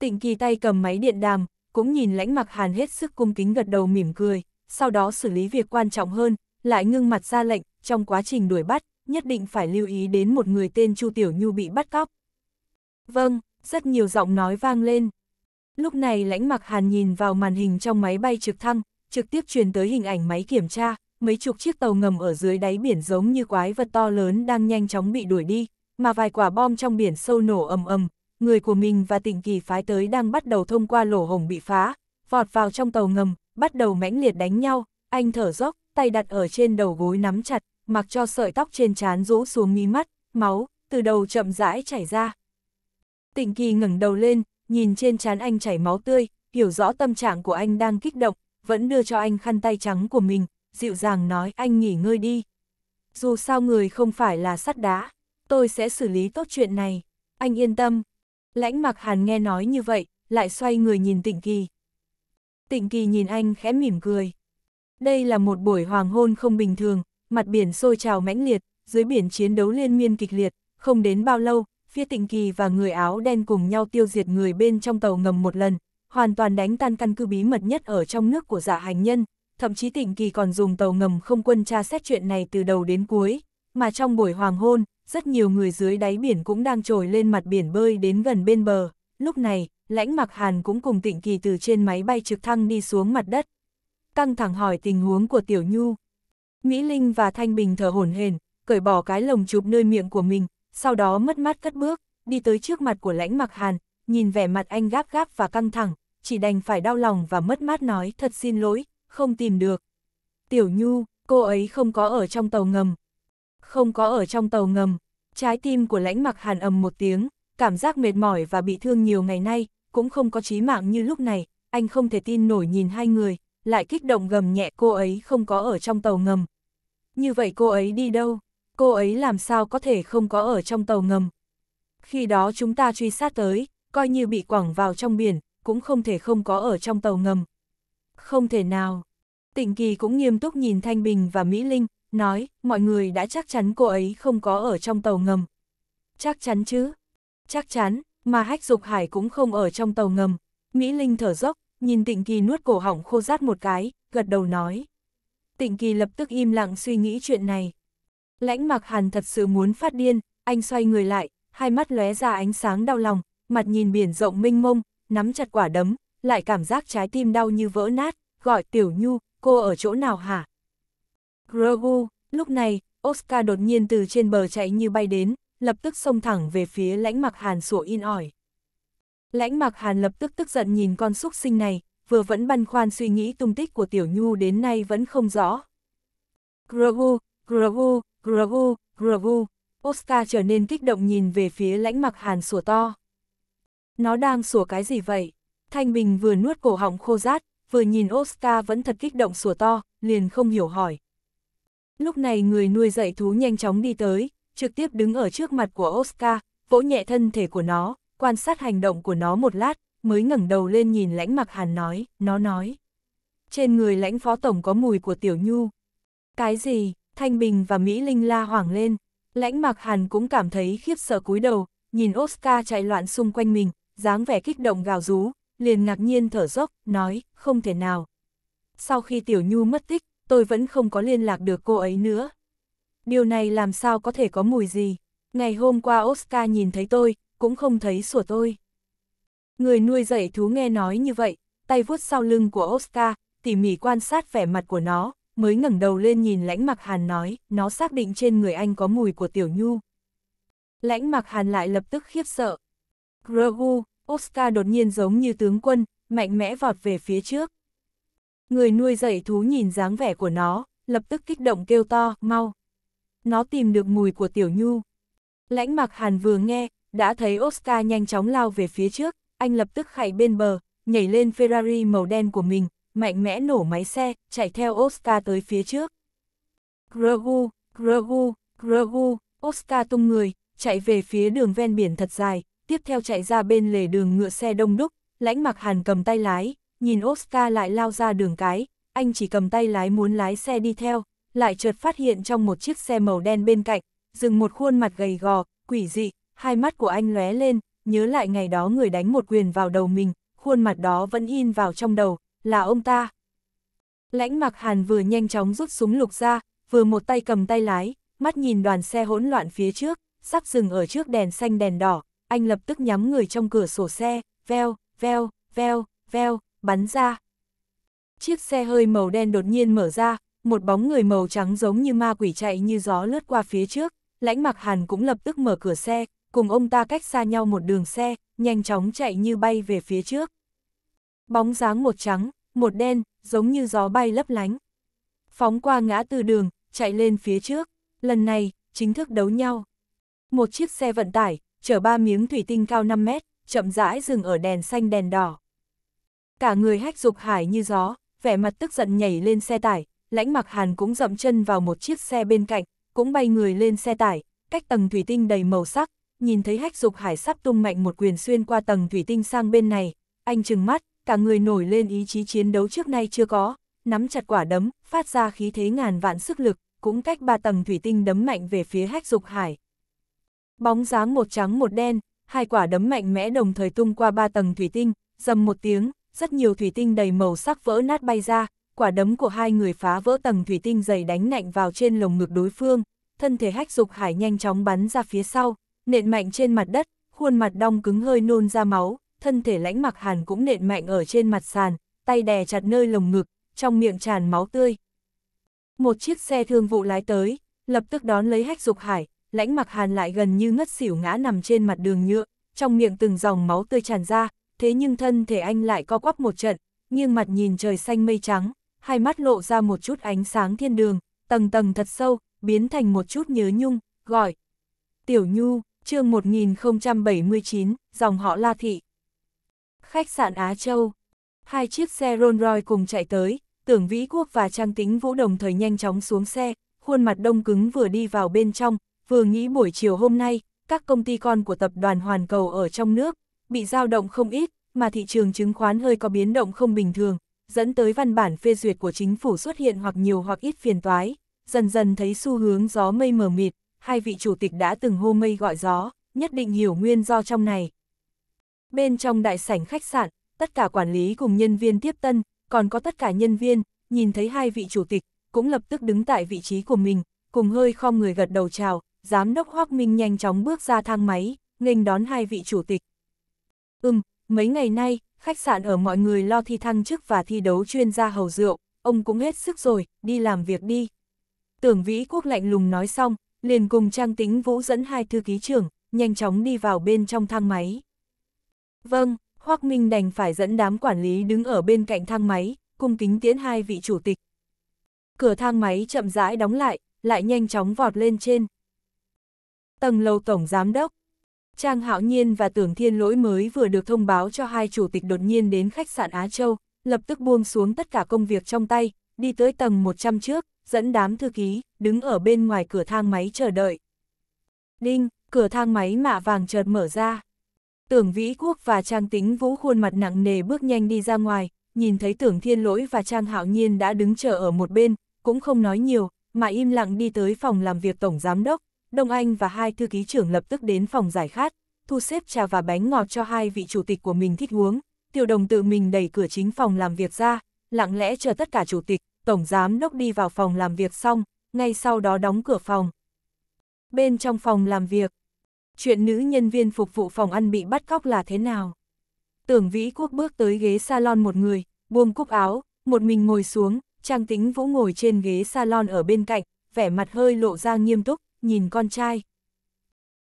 Tịnh kỳ tay cầm máy điện đàm, cũng nhìn lãnh mặc hàn hết sức cung kính gật đầu mỉm cười, sau đó xử lý việc quan trọng hơn, lại ngưng mặt ra lệnh, trong quá trình đuổi bắt, nhất định phải lưu ý đến một người tên Chu Tiểu Nhu bị bắt cóc. Vâng, rất nhiều giọng nói vang lên. Lúc này lãnh mặc hàn nhìn vào màn hình trong máy bay trực thăng, trực tiếp truyền tới hình ảnh máy kiểm tra, mấy chục chiếc tàu ngầm ở dưới đáy biển giống như quái vật to lớn đang nhanh chóng bị đuổi đi, mà vài quả bom trong biển sâu nổ ầm ầm, người của mình và tỉnh kỳ phái tới đang bắt đầu thông qua lỗ hồng bị phá, vọt vào trong tàu ngầm, bắt đầu mãnh liệt đánh nhau, anh thở dốc, tay đặt ở trên đầu gối nắm chặt, mặc cho sợi tóc trên trán rũ xuống mí mắt, máu từ đầu chậm rãi chảy ra. Tịnh kỳ ngẩng đầu lên, nhìn trên trán anh chảy máu tươi, hiểu rõ tâm trạng của anh đang kích động, vẫn đưa cho anh khăn tay trắng của mình, dịu dàng nói anh nghỉ ngơi đi. Dù sao người không phải là sắt đá, tôi sẽ xử lý tốt chuyện này, anh yên tâm. Lãnh mặc hàn nghe nói như vậy, lại xoay người nhìn tịnh kỳ. Tịnh kỳ nhìn anh khẽ mỉm cười. Đây là một buổi hoàng hôn không bình thường, mặt biển sôi trào mãnh liệt, dưới biển chiến đấu liên miên kịch liệt, không đến bao lâu, phía tịnh kỳ và người áo đen cùng nhau tiêu diệt người bên trong tàu ngầm một lần, hoàn toàn đánh tan căn cứ bí mật nhất ở trong nước của giả dạ hành nhân, thậm chí tịnh kỳ còn dùng tàu ngầm không quân tra xét chuyện này từ đầu đến cuối, mà trong buổi hoàng hôn, rất nhiều người dưới đáy biển cũng đang trồi lên mặt biển bơi đến gần bên bờ, lúc này, lãnh mặc hàn cũng cùng tịnh kỳ từ trên máy bay trực thăng đi xuống mặt đất. Căng thẳng hỏi tình huống của Tiểu Nhu. Mỹ Linh và Thanh Bình thở hổn hển, cởi bỏ cái lồng chụp nơi miệng của mình, sau đó mất mát cất bước, đi tới trước mặt của lãnh mặc hàn, nhìn vẻ mặt anh gáp gáp và căng thẳng, chỉ đành phải đau lòng và mất mát nói thật xin lỗi, không tìm được. Tiểu Nhu, cô ấy không có ở trong tàu ngầm. Không có ở trong tàu ngầm, trái tim của lãnh mặc hàn ầm một tiếng, cảm giác mệt mỏi và bị thương nhiều ngày nay, cũng không có chí mạng như lúc này, anh không thể tin nổi nhìn hai người, lại kích động gầm nhẹ cô ấy không có ở trong tàu ngầm. Như vậy cô ấy đi đâu? cô ấy làm sao có thể không có ở trong tàu ngầm. Khi đó chúng ta truy sát tới, coi như bị quẳng vào trong biển, cũng không thể không có ở trong tàu ngầm. Không thể nào. Tịnh Kỳ cũng nghiêm túc nhìn Thanh Bình và Mỹ Linh, nói, mọi người đã chắc chắn cô ấy không có ở trong tàu ngầm. Chắc chắn chứ. Chắc chắn, mà Hách Dục Hải cũng không ở trong tàu ngầm. Mỹ Linh thở dốc, nhìn Tịnh Kỳ nuốt cổ họng khô rát một cái, gật đầu nói. Tịnh Kỳ lập tức im lặng suy nghĩ chuyện này. Lãnh mặc hàn thật sự muốn phát điên, anh xoay người lại, hai mắt lóe ra ánh sáng đau lòng, mặt nhìn biển rộng mênh mông, nắm chặt quả đấm, lại cảm giác trái tim đau như vỡ nát, gọi Tiểu Nhu, cô ở chỗ nào hả? Grogu, lúc này, Oscar đột nhiên từ trên bờ chạy như bay đến, lập tức xông thẳng về phía lãnh mặc hàn sủa in ỏi. Lãnh mặc hàn lập tức tức giận nhìn con xúc sinh này, vừa vẫn băn khoăn suy nghĩ tung tích của Tiểu Nhu đến nay vẫn không rõ. Grogu, Grogu, Grogu, Grogu, Oscar trở nên kích động nhìn về phía lãnh mặc hàn sủa to. Nó đang sủa cái gì vậy? Thanh Bình vừa nuốt cổ họng khô rát, vừa nhìn Oscar vẫn thật kích động sủa to, liền không hiểu hỏi. Lúc này người nuôi dạy thú nhanh chóng đi tới, trực tiếp đứng ở trước mặt của Oscar, vỗ nhẹ thân thể của nó, quan sát hành động của nó một lát, mới ngẩng đầu lên nhìn lãnh mặc hàn nói, nó nói. Trên người lãnh phó tổng có mùi của tiểu nhu. Cái gì? Thanh Bình và Mỹ Linh la hoảng lên, lãnh mạc hàn cũng cảm thấy khiếp sợ cúi đầu, nhìn Oscar chạy loạn xung quanh mình, dáng vẻ kích động gào rú, liền ngạc nhiên thở dốc, nói, không thể nào. Sau khi Tiểu Nhu mất tích, tôi vẫn không có liên lạc được cô ấy nữa. Điều này làm sao có thể có mùi gì? Ngày hôm qua Oscar nhìn thấy tôi, cũng không thấy sủa tôi. Người nuôi dạy thú nghe nói như vậy, tay vuốt sau lưng của Oscar, tỉ mỉ quan sát vẻ mặt của nó, mới ngẩng đầu lên nhìn lãnh mặc hàn nói, nó xác định trên người anh có mùi của tiểu nhu. Lãnh mặc hàn lại lập tức khiếp sợ. Grogu, Oscar đột nhiên giống như tướng quân, mạnh mẽ vọt về phía trước. Người nuôi dạy thú nhìn dáng vẻ của nó, lập tức kích động kêu to, mau. Nó tìm được mùi của tiểu nhu. Lãnh mặc hàn vừa nghe, đã thấy Oscar nhanh chóng lao về phía trước, anh lập tức khảy bên bờ, nhảy lên Ferrari màu đen của mình, mạnh mẽ nổ máy xe, chạy theo Oscar tới phía trước. Grogu, Grogu, Grogu, Oscar tung người, chạy về phía đường ven biển thật dài, tiếp theo chạy ra bên lề đường ngựa xe đông đúc, lãnh mặc hàn cầm tay lái, nhìn Oscar lại lao ra đường cái, anh chỉ cầm tay lái muốn lái xe đi theo, lại chợt phát hiện trong một chiếc xe màu đen bên cạnh, dừng một khuôn mặt gầy gò, quỷ dị, hai mắt của anh lóe lên, nhớ lại ngày đó người đánh một quyền vào đầu mình, khuôn mặt đó vẫn in vào trong đầu, là ông ta. Lãnh mặc hàn vừa nhanh chóng rút súng lục ra, vừa một tay cầm tay lái, mắt nhìn đoàn xe hỗn loạn phía trước, sắp dừng ở trước đèn xanh đèn đỏ, anh lập tức nhắm người trong cửa sổ xe, veo, veo, veo, veo, bắn ra. Chiếc xe hơi màu đen đột nhiên mở ra, một bóng người màu trắng giống như ma quỷ chạy như gió lướt qua phía trước, lãnh mặc hàn cũng lập tức mở cửa xe, cùng ông ta cách xa nhau một đường xe, nhanh chóng chạy như bay về phía trước. Bóng dáng một trắng, một đen, giống như gió bay lấp lánh. Phóng qua ngã tư đường, chạy lên phía trước, lần này, chính thức đấu nhau. Một chiếc xe vận tải, chở ba miếng thủy tinh cao 5 mét, chậm rãi dừng ở đèn xanh đèn đỏ. Cả người hách dục hải như gió, vẻ mặt tức giận nhảy lên xe tải, lãnh mặc hàn cũng dậm chân vào một chiếc xe bên cạnh, cũng bay người lên xe tải, cách tầng thủy tinh đầy màu sắc, nhìn thấy hách dục hải sắp tung mạnh một quyền xuyên qua tầng thủy tinh sang bên này, anh trừng mắt, cả người nổi lên ý chí chiến đấu trước nay chưa có, nắm chặt quả đấm, phát ra khí thế ngàn vạn sức lực, cũng cách ba tầng thủy tinh đấm mạnh về phía hách dục hải. Bóng dáng một trắng một đen, hai quả đấm mạnh mẽ đồng thời tung qua ba tầng thủy tinh, dầm một tiếng, rất nhiều thủy tinh đầy màu sắc vỡ nát bay ra, quả đấm của hai người phá vỡ tầng thủy tinh dày đánh nạnh vào trên lồng ngực đối phương, thân thể hách dục hải nhanh chóng bắn ra phía sau, nện mạnh trên mặt đất, khuôn mặt đong cứng hơi nôn ra máu, thân thể lãnh mặc hàn cũng nện mạnh ở trên mặt sàn, tay đè chặt nơi lồng ngực, trong miệng tràn máu tươi. Một chiếc xe thương vụ lái tới, lập tức đón lấy hách dục hải, lãnh mặc hàn lại gần như ngất xỉu ngã nằm trên mặt đường nhựa, trong miệng từng dòng máu tươi tràn ra, thế nhưng thân thể anh lại co quắp một trận, nghiêng mặt nhìn trời xanh mây trắng, hai mắt lộ ra một chút ánh sáng thiên đường, tầng tầng thật sâu, biến thành một chút nhớ nhung, gọi. Tiểu Nhu, chương 1079, dòng họ La Thị khách sạn Á Châu. Hai chiếc xe Rolls Royce cùng chạy tới, tưởng Vĩ Quốc và Trang Tính Vũ đồng thời nhanh chóng xuống xe, khuôn mặt đông cứng vừa đi vào bên trong, vừa nghĩ buổi chiều hôm nay, các công ty con của tập đoàn Hoàn Cầu ở trong nước, bị dao động không ít, mà thị trường chứng khoán hơi có biến động không bình thường, dẫn tới văn bản phê duyệt của chính phủ xuất hiện hoặc nhiều hoặc ít phiền toái, dần dần thấy xu hướng gió mây mờ mịt, hai vị chủ tịch đã từng hô mây gọi gió, nhất định hiểu nguyên do trong này. Bên trong đại sảnh khách sạn, tất cả quản lý cùng nhân viên tiếp tân, còn có tất cả nhân viên, nhìn thấy hai vị chủ tịch, cũng lập tức đứng tại vị trí của mình, cùng hơi khom người gật đầu chào, giám đốc Hoác Minh nhanh chóng bước ra thang máy, nghênh đón hai vị chủ tịch. Ừm, mấy ngày nay, khách sạn ở mọi người lo thi thăng chức và thi đấu chuyên gia hầu rượu, ông cũng hết sức rồi, đi làm việc đi. Tưởng Vĩ Quốc lạnh lùng nói xong, liền cùng Trang tính Vũ dẫn hai thư ký trưởng, nhanh chóng đi vào bên trong thang máy. Vâng, Hoắc Minh đành phải dẫn đám quản lý đứng ở bên cạnh thang máy, cung kính tiễn hai vị chủ tịch. Cửa thang máy chậm rãi đóng lại, lại nhanh chóng vọt lên trên. Tầng lầu tổng giám đốc, Trang Hạo Nhiên và Tưởng Thiên Lỗi mới vừa được thông báo cho hai chủ tịch đột nhiên đến khách sạn Á Châu, lập tức buông xuống tất cả công việc trong tay, đi tới tầng 100 trước, dẫn đám thư ký, đứng ở bên ngoài cửa thang máy chờ đợi. Đinh, cửa thang máy mạ vàng chợt mở ra. Tưởng Vĩ Quốc và Trang Tính Vũ khuôn mặt nặng nề bước nhanh đi ra ngoài, nhìn thấy Tưởng Thiên Lỗi và Trang Hạo Nhiên đã đứng chờ ở một bên, cũng không nói nhiều, mà im lặng đi tới phòng làm việc Tổng Giám Đốc, Đông Anh và hai thư ký trưởng lập tức đến phòng giải khát, thu xếp trà và bánh ngọt cho hai vị chủ tịch của mình thích uống, tiểu đồng tự mình đẩy cửa chính phòng làm việc ra, lặng lẽ chờ tất cả chủ tịch, Tổng Giám Đốc đi vào phòng làm việc xong, ngay sau đó đóng cửa phòng. Bên trong phòng làm việc, chuyện nữ nhân viên phục vụ phòng ăn bị bắt cóc là thế nào. Tưởng Vĩ Quốc bước tới ghế salon một người, buông cúc áo, một mình ngồi xuống, Trang tính Vũ ngồi trên ghế salon ở bên cạnh, vẻ mặt hơi lộ ra nghiêm túc, nhìn con trai.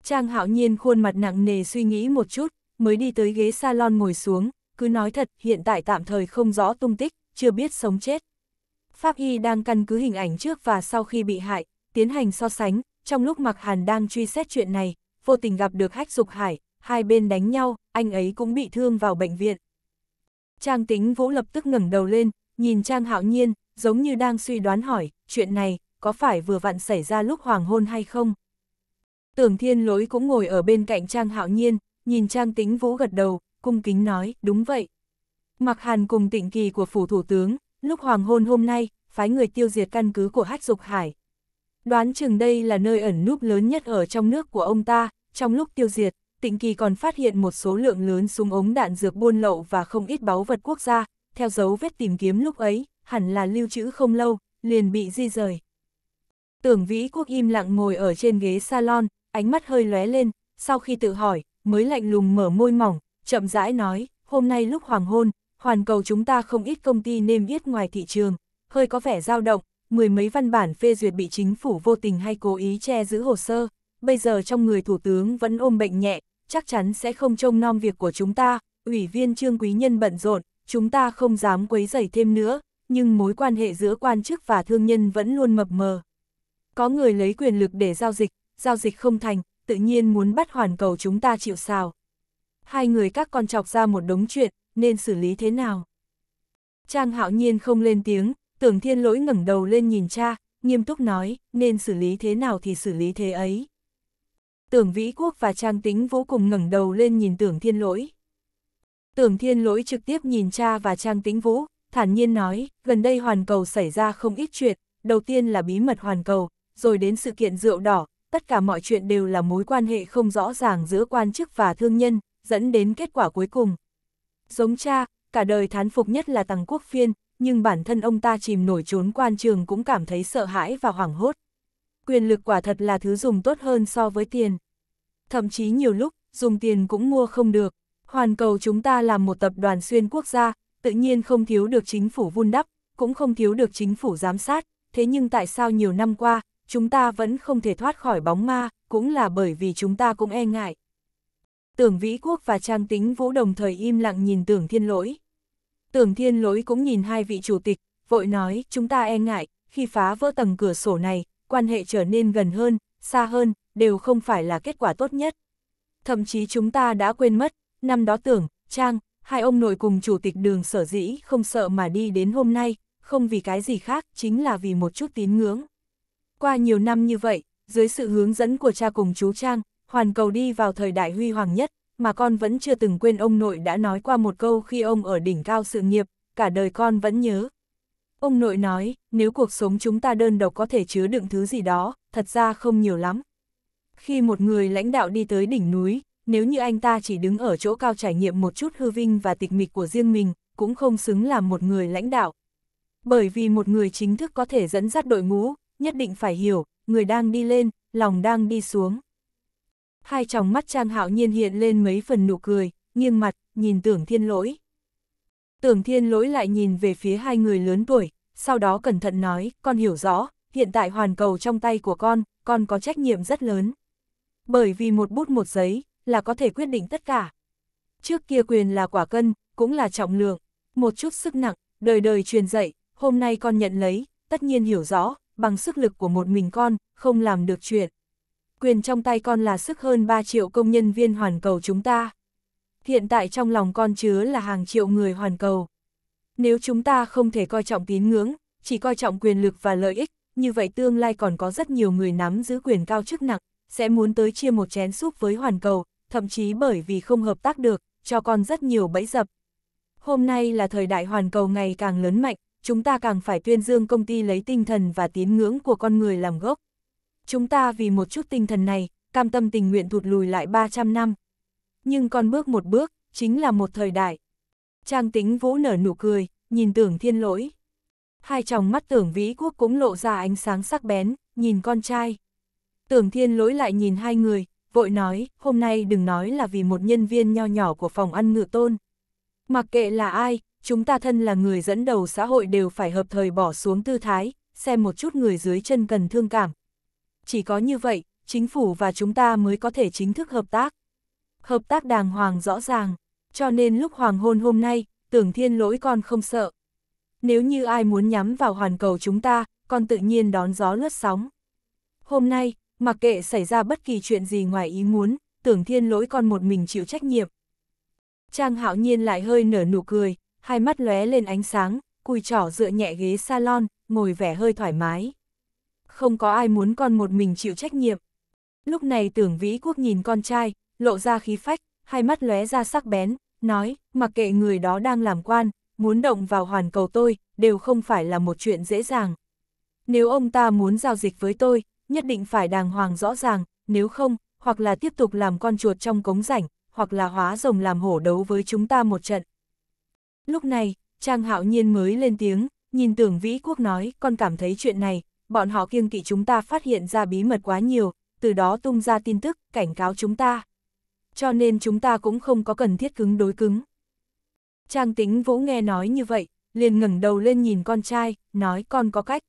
Trang Hạo Nhiên khuôn mặt nặng nề suy nghĩ một chút, mới đi tới ghế salon ngồi xuống, cứ nói thật, hiện tại tạm thời không rõ tung tích, chưa biết sống chết. Pháp y đang căn cứ hình ảnh trước và sau khi bị hại, tiến hành so sánh, trong lúc Mạc Hàn đang truy xét chuyện này, vô tình gặp được Hách Dục Hải, hai bên đánh nhau, anh ấy cũng bị thương vào bệnh viện. Trang tính vũ lập tức ngẩng đầu lên, nhìn Trang hạo nhiên, giống như đang suy đoán hỏi, chuyện này, có phải vừa vặn xảy ra lúc hoàng hôn hay không? Tưởng thiên lối cũng ngồi ở bên cạnh Trang hạo nhiên, nhìn Trang tính vũ gật đầu, cung kính nói, đúng vậy. Mặc hàn cùng tịnh kỳ của phủ thủ tướng, lúc hoàng hôn hôm nay, phái người tiêu diệt căn cứ của Hách Dục Hải. Đoán chừng đây là nơi ẩn núp lớn nhất ở trong nước của ông ta, trong lúc tiêu diệt, Tịnh Kỳ còn phát hiện một số lượng lớn súng ống đạn dược buôn lậu và không ít báu vật quốc gia, theo dấu vết tìm kiếm lúc ấy, hẳn là lưu trữ không lâu, liền bị di rời. Tưởng Vĩ Quốc im lặng ngồi ở trên ghế salon, ánh mắt hơi lóe lên, sau khi tự hỏi, mới lạnh lùng mở môi mỏng, chậm rãi nói, hôm nay lúc hoàng hôn, hoàn cầu chúng ta không ít công ty nêm yết ngoài thị trường, hơi có vẻ dao động, mười mấy văn bản phê duyệt bị chính phủ vô tình hay cố ý che giữ hồ sơ bây giờ trong người thủ tướng vẫn ôm bệnh nhẹ, chắc chắn sẽ không trông nom việc của chúng ta, ủy viên trương quý nhân bận rộn, chúng ta không dám quấy rầy thêm nữa, nhưng mối quan hệ giữa quan chức và thương nhân vẫn luôn mập mờ. Có người lấy quyền lực để giao dịch, giao dịch không thành, tự nhiên muốn bắt hoàn cầu chúng ta chịu sao Hai người các con chọc ra một đống chuyện, nên xử lý thế nào? Trang hạo nhiên không lên tiếng, tưởng thiên lỗi ngẩng đầu lên nhìn cha, nghiêm túc nói, nên xử lý thế nào thì xử lý thế ấy tưởng vĩ quốc và trang tính vũ cùng ngẩng đầu lên nhìn tưởng thiên lỗi. Tưởng thiên lỗi trực tiếp nhìn cha và trang tính vũ, thản nhiên nói, gần đây hoàn cầu xảy ra không ít chuyện, đầu tiên là bí mật hoàn cầu, rồi đến sự kiện rượu đỏ, tất cả mọi chuyện đều là mối quan hệ không rõ ràng giữa quan chức và thương nhân, dẫn đến kết quả cuối cùng. Giống cha, cả đời thán phục nhất là Tăng Quốc Phiên, nhưng bản thân ông ta chìm nổi trốn quan trường cũng cảm thấy sợ hãi và hoảng hốt quyền lực quả thật là thứ dùng tốt hơn so với tiền. Thậm chí nhiều lúc, dùng tiền cũng mua không được. Hoàn cầu chúng ta là một tập đoàn xuyên quốc gia, tự nhiên không thiếu được chính phủ vun đắp, cũng không thiếu được chính phủ giám sát, thế nhưng tại sao nhiều năm qua, chúng ta vẫn không thể thoát khỏi bóng ma, cũng là bởi vì chúng ta cũng e ngại. Tưởng Vĩ Quốc và Trang Tính Vũ đồng thời im lặng nhìn Tưởng Thiên Lỗi. Tưởng Thiên Lỗi cũng nhìn hai vị chủ tịch, vội nói, chúng ta e ngại, khi phá vỡ tầng cửa sổ này, quan hệ trở nên gần hơn, xa hơn, đều không phải là kết quả tốt nhất. Thậm chí chúng ta đã quên mất, năm đó tưởng, Trang, hai ông nội cùng chủ tịch đường sở dĩ không sợ mà đi đến hôm nay, không vì cái gì khác, chính là vì một chút tín ngưỡng. Qua nhiều năm như vậy, dưới sự hướng dẫn của cha cùng chú Trang, hoàn cầu đi vào thời đại huy hoàng nhất, mà con vẫn chưa từng quên ông nội đã nói qua một câu khi ông ở đỉnh cao sự nghiệp, cả đời con vẫn nhớ, Ông nội nói, nếu cuộc sống chúng ta đơn độc có thể chứa đựng thứ gì đó, thật ra không nhiều lắm. Khi một người lãnh đạo đi tới đỉnh núi, nếu như anh ta chỉ đứng ở chỗ cao trải nghiệm một chút hư vinh và tịch mịch của riêng mình, cũng không xứng làm một người lãnh đạo. Bởi vì một người chính thức có thể dẫn dắt đội ngũ, nhất định phải hiểu, người đang đi lên, lòng đang đi xuống. Hai tròng mắt Trang Hạo Nhiên hiện lên mấy phần nụ cười, nghiêng mặt, nhìn tưởng thiên lỗi. Tưởng thiên lỗi lại nhìn về phía hai người lớn tuổi, sau đó cẩn thận nói, con hiểu rõ, hiện tại hoàn cầu trong tay của con, con có trách nhiệm rất lớn. Bởi vì một bút một giấy, là có thể quyết định tất cả. Trước kia quyền là quả cân, cũng là trọng lượng, một chút sức nặng, đời đời truyền dạy, hôm nay con nhận lấy, tất nhiên hiểu rõ, bằng sức lực của một mình con, không làm được chuyện. Quyền trong tay con là sức hơn 3 triệu công nhân viên hoàn cầu chúng ta hiện tại trong lòng con chứa là hàng triệu người hoàn cầu. Nếu chúng ta không thể coi trọng tín ngưỡng, chỉ coi trọng quyền lực và lợi ích, như vậy tương lai còn có rất nhiều người nắm giữ quyền cao chức nặng, sẽ muốn tới chia một chén súp với hoàn cầu, thậm chí bởi vì không hợp tác được, cho con rất nhiều bẫy dập. Hôm nay là thời đại hoàn cầu ngày càng lớn mạnh, chúng ta càng phải tuyên dương công ty lấy tinh thần và tín ngưỡng của con người làm gốc. Chúng ta vì một chút tinh thần này, cam tâm tình nguyện thụt lùi lại 300 năm, nhưng con bước một bước, chính là một thời đại. Trang tính vũ nở nụ cười, nhìn tưởng thiên lỗi. Hai tròng mắt tưởng vĩ quốc cũng lộ ra ánh sáng sắc bén, nhìn con trai. Tưởng thiên lỗi lại nhìn hai người, vội nói, hôm nay đừng nói là vì một nhân viên nho nhỏ của phòng ăn ngự tôn. Mặc kệ là ai, chúng ta thân là người dẫn đầu xã hội đều phải hợp thời bỏ xuống tư thái, xem một chút người dưới chân cần thương cảm. Chỉ có như vậy, chính phủ và chúng ta mới có thể chính thức hợp tác hợp tác đàng hoàng rõ ràng, cho nên lúc hoàng hôn hôm nay, tưởng thiên lỗi con không sợ. Nếu như ai muốn nhắm vào hoàn cầu chúng ta, con tự nhiên đón gió lướt sóng. Hôm nay, mặc kệ xảy ra bất kỳ chuyện gì ngoài ý muốn, tưởng thiên lỗi con một mình chịu trách nhiệm. Trang hạo nhiên lại hơi nở nụ cười, hai mắt lóe lên ánh sáng, cùi trỏ dựa nhẹ ghế salon, ngồi vẻ hơi thoải mái. Không có ai muốn con một mình chịu trách nhiệm. Lúc này tưởng vĩ quốc nhìn con trai, lộ ra khí phách, hai mắt lóe ra sắc bén, nói, mặc kệ người đó đang làm quan, muốn động vào hoàn cầu tôi, đều không phải là một chuyện dễ dàng. Nếu ông ta muốn giao dịch với tôi, nhất định phải đàng hoàng rõ ràng, nếu không, hoặc là tiếp tục làm con chuột trong cống rảnh, hoặc là hóa rồng làm hổ đấu với chúng ta một trận. Lúc này, Trang Hạo Nhiên mới lên tiếng, nhìn tưởng Vĩ Quốc nói, con cảm thấy chuyện này, bọn họ kiêng kỵ chúng ta phát hiện ra bí mật quá nhiều, từ đó tung ra tin tức, cảnh cáo chúng ta cho nên chúng ta cũng không có cần thiết cứng đối cứng. Trang tính Vũ nghe nói như vậy, liền ngẩng đầu lên nhìn con trai, nói con có cách.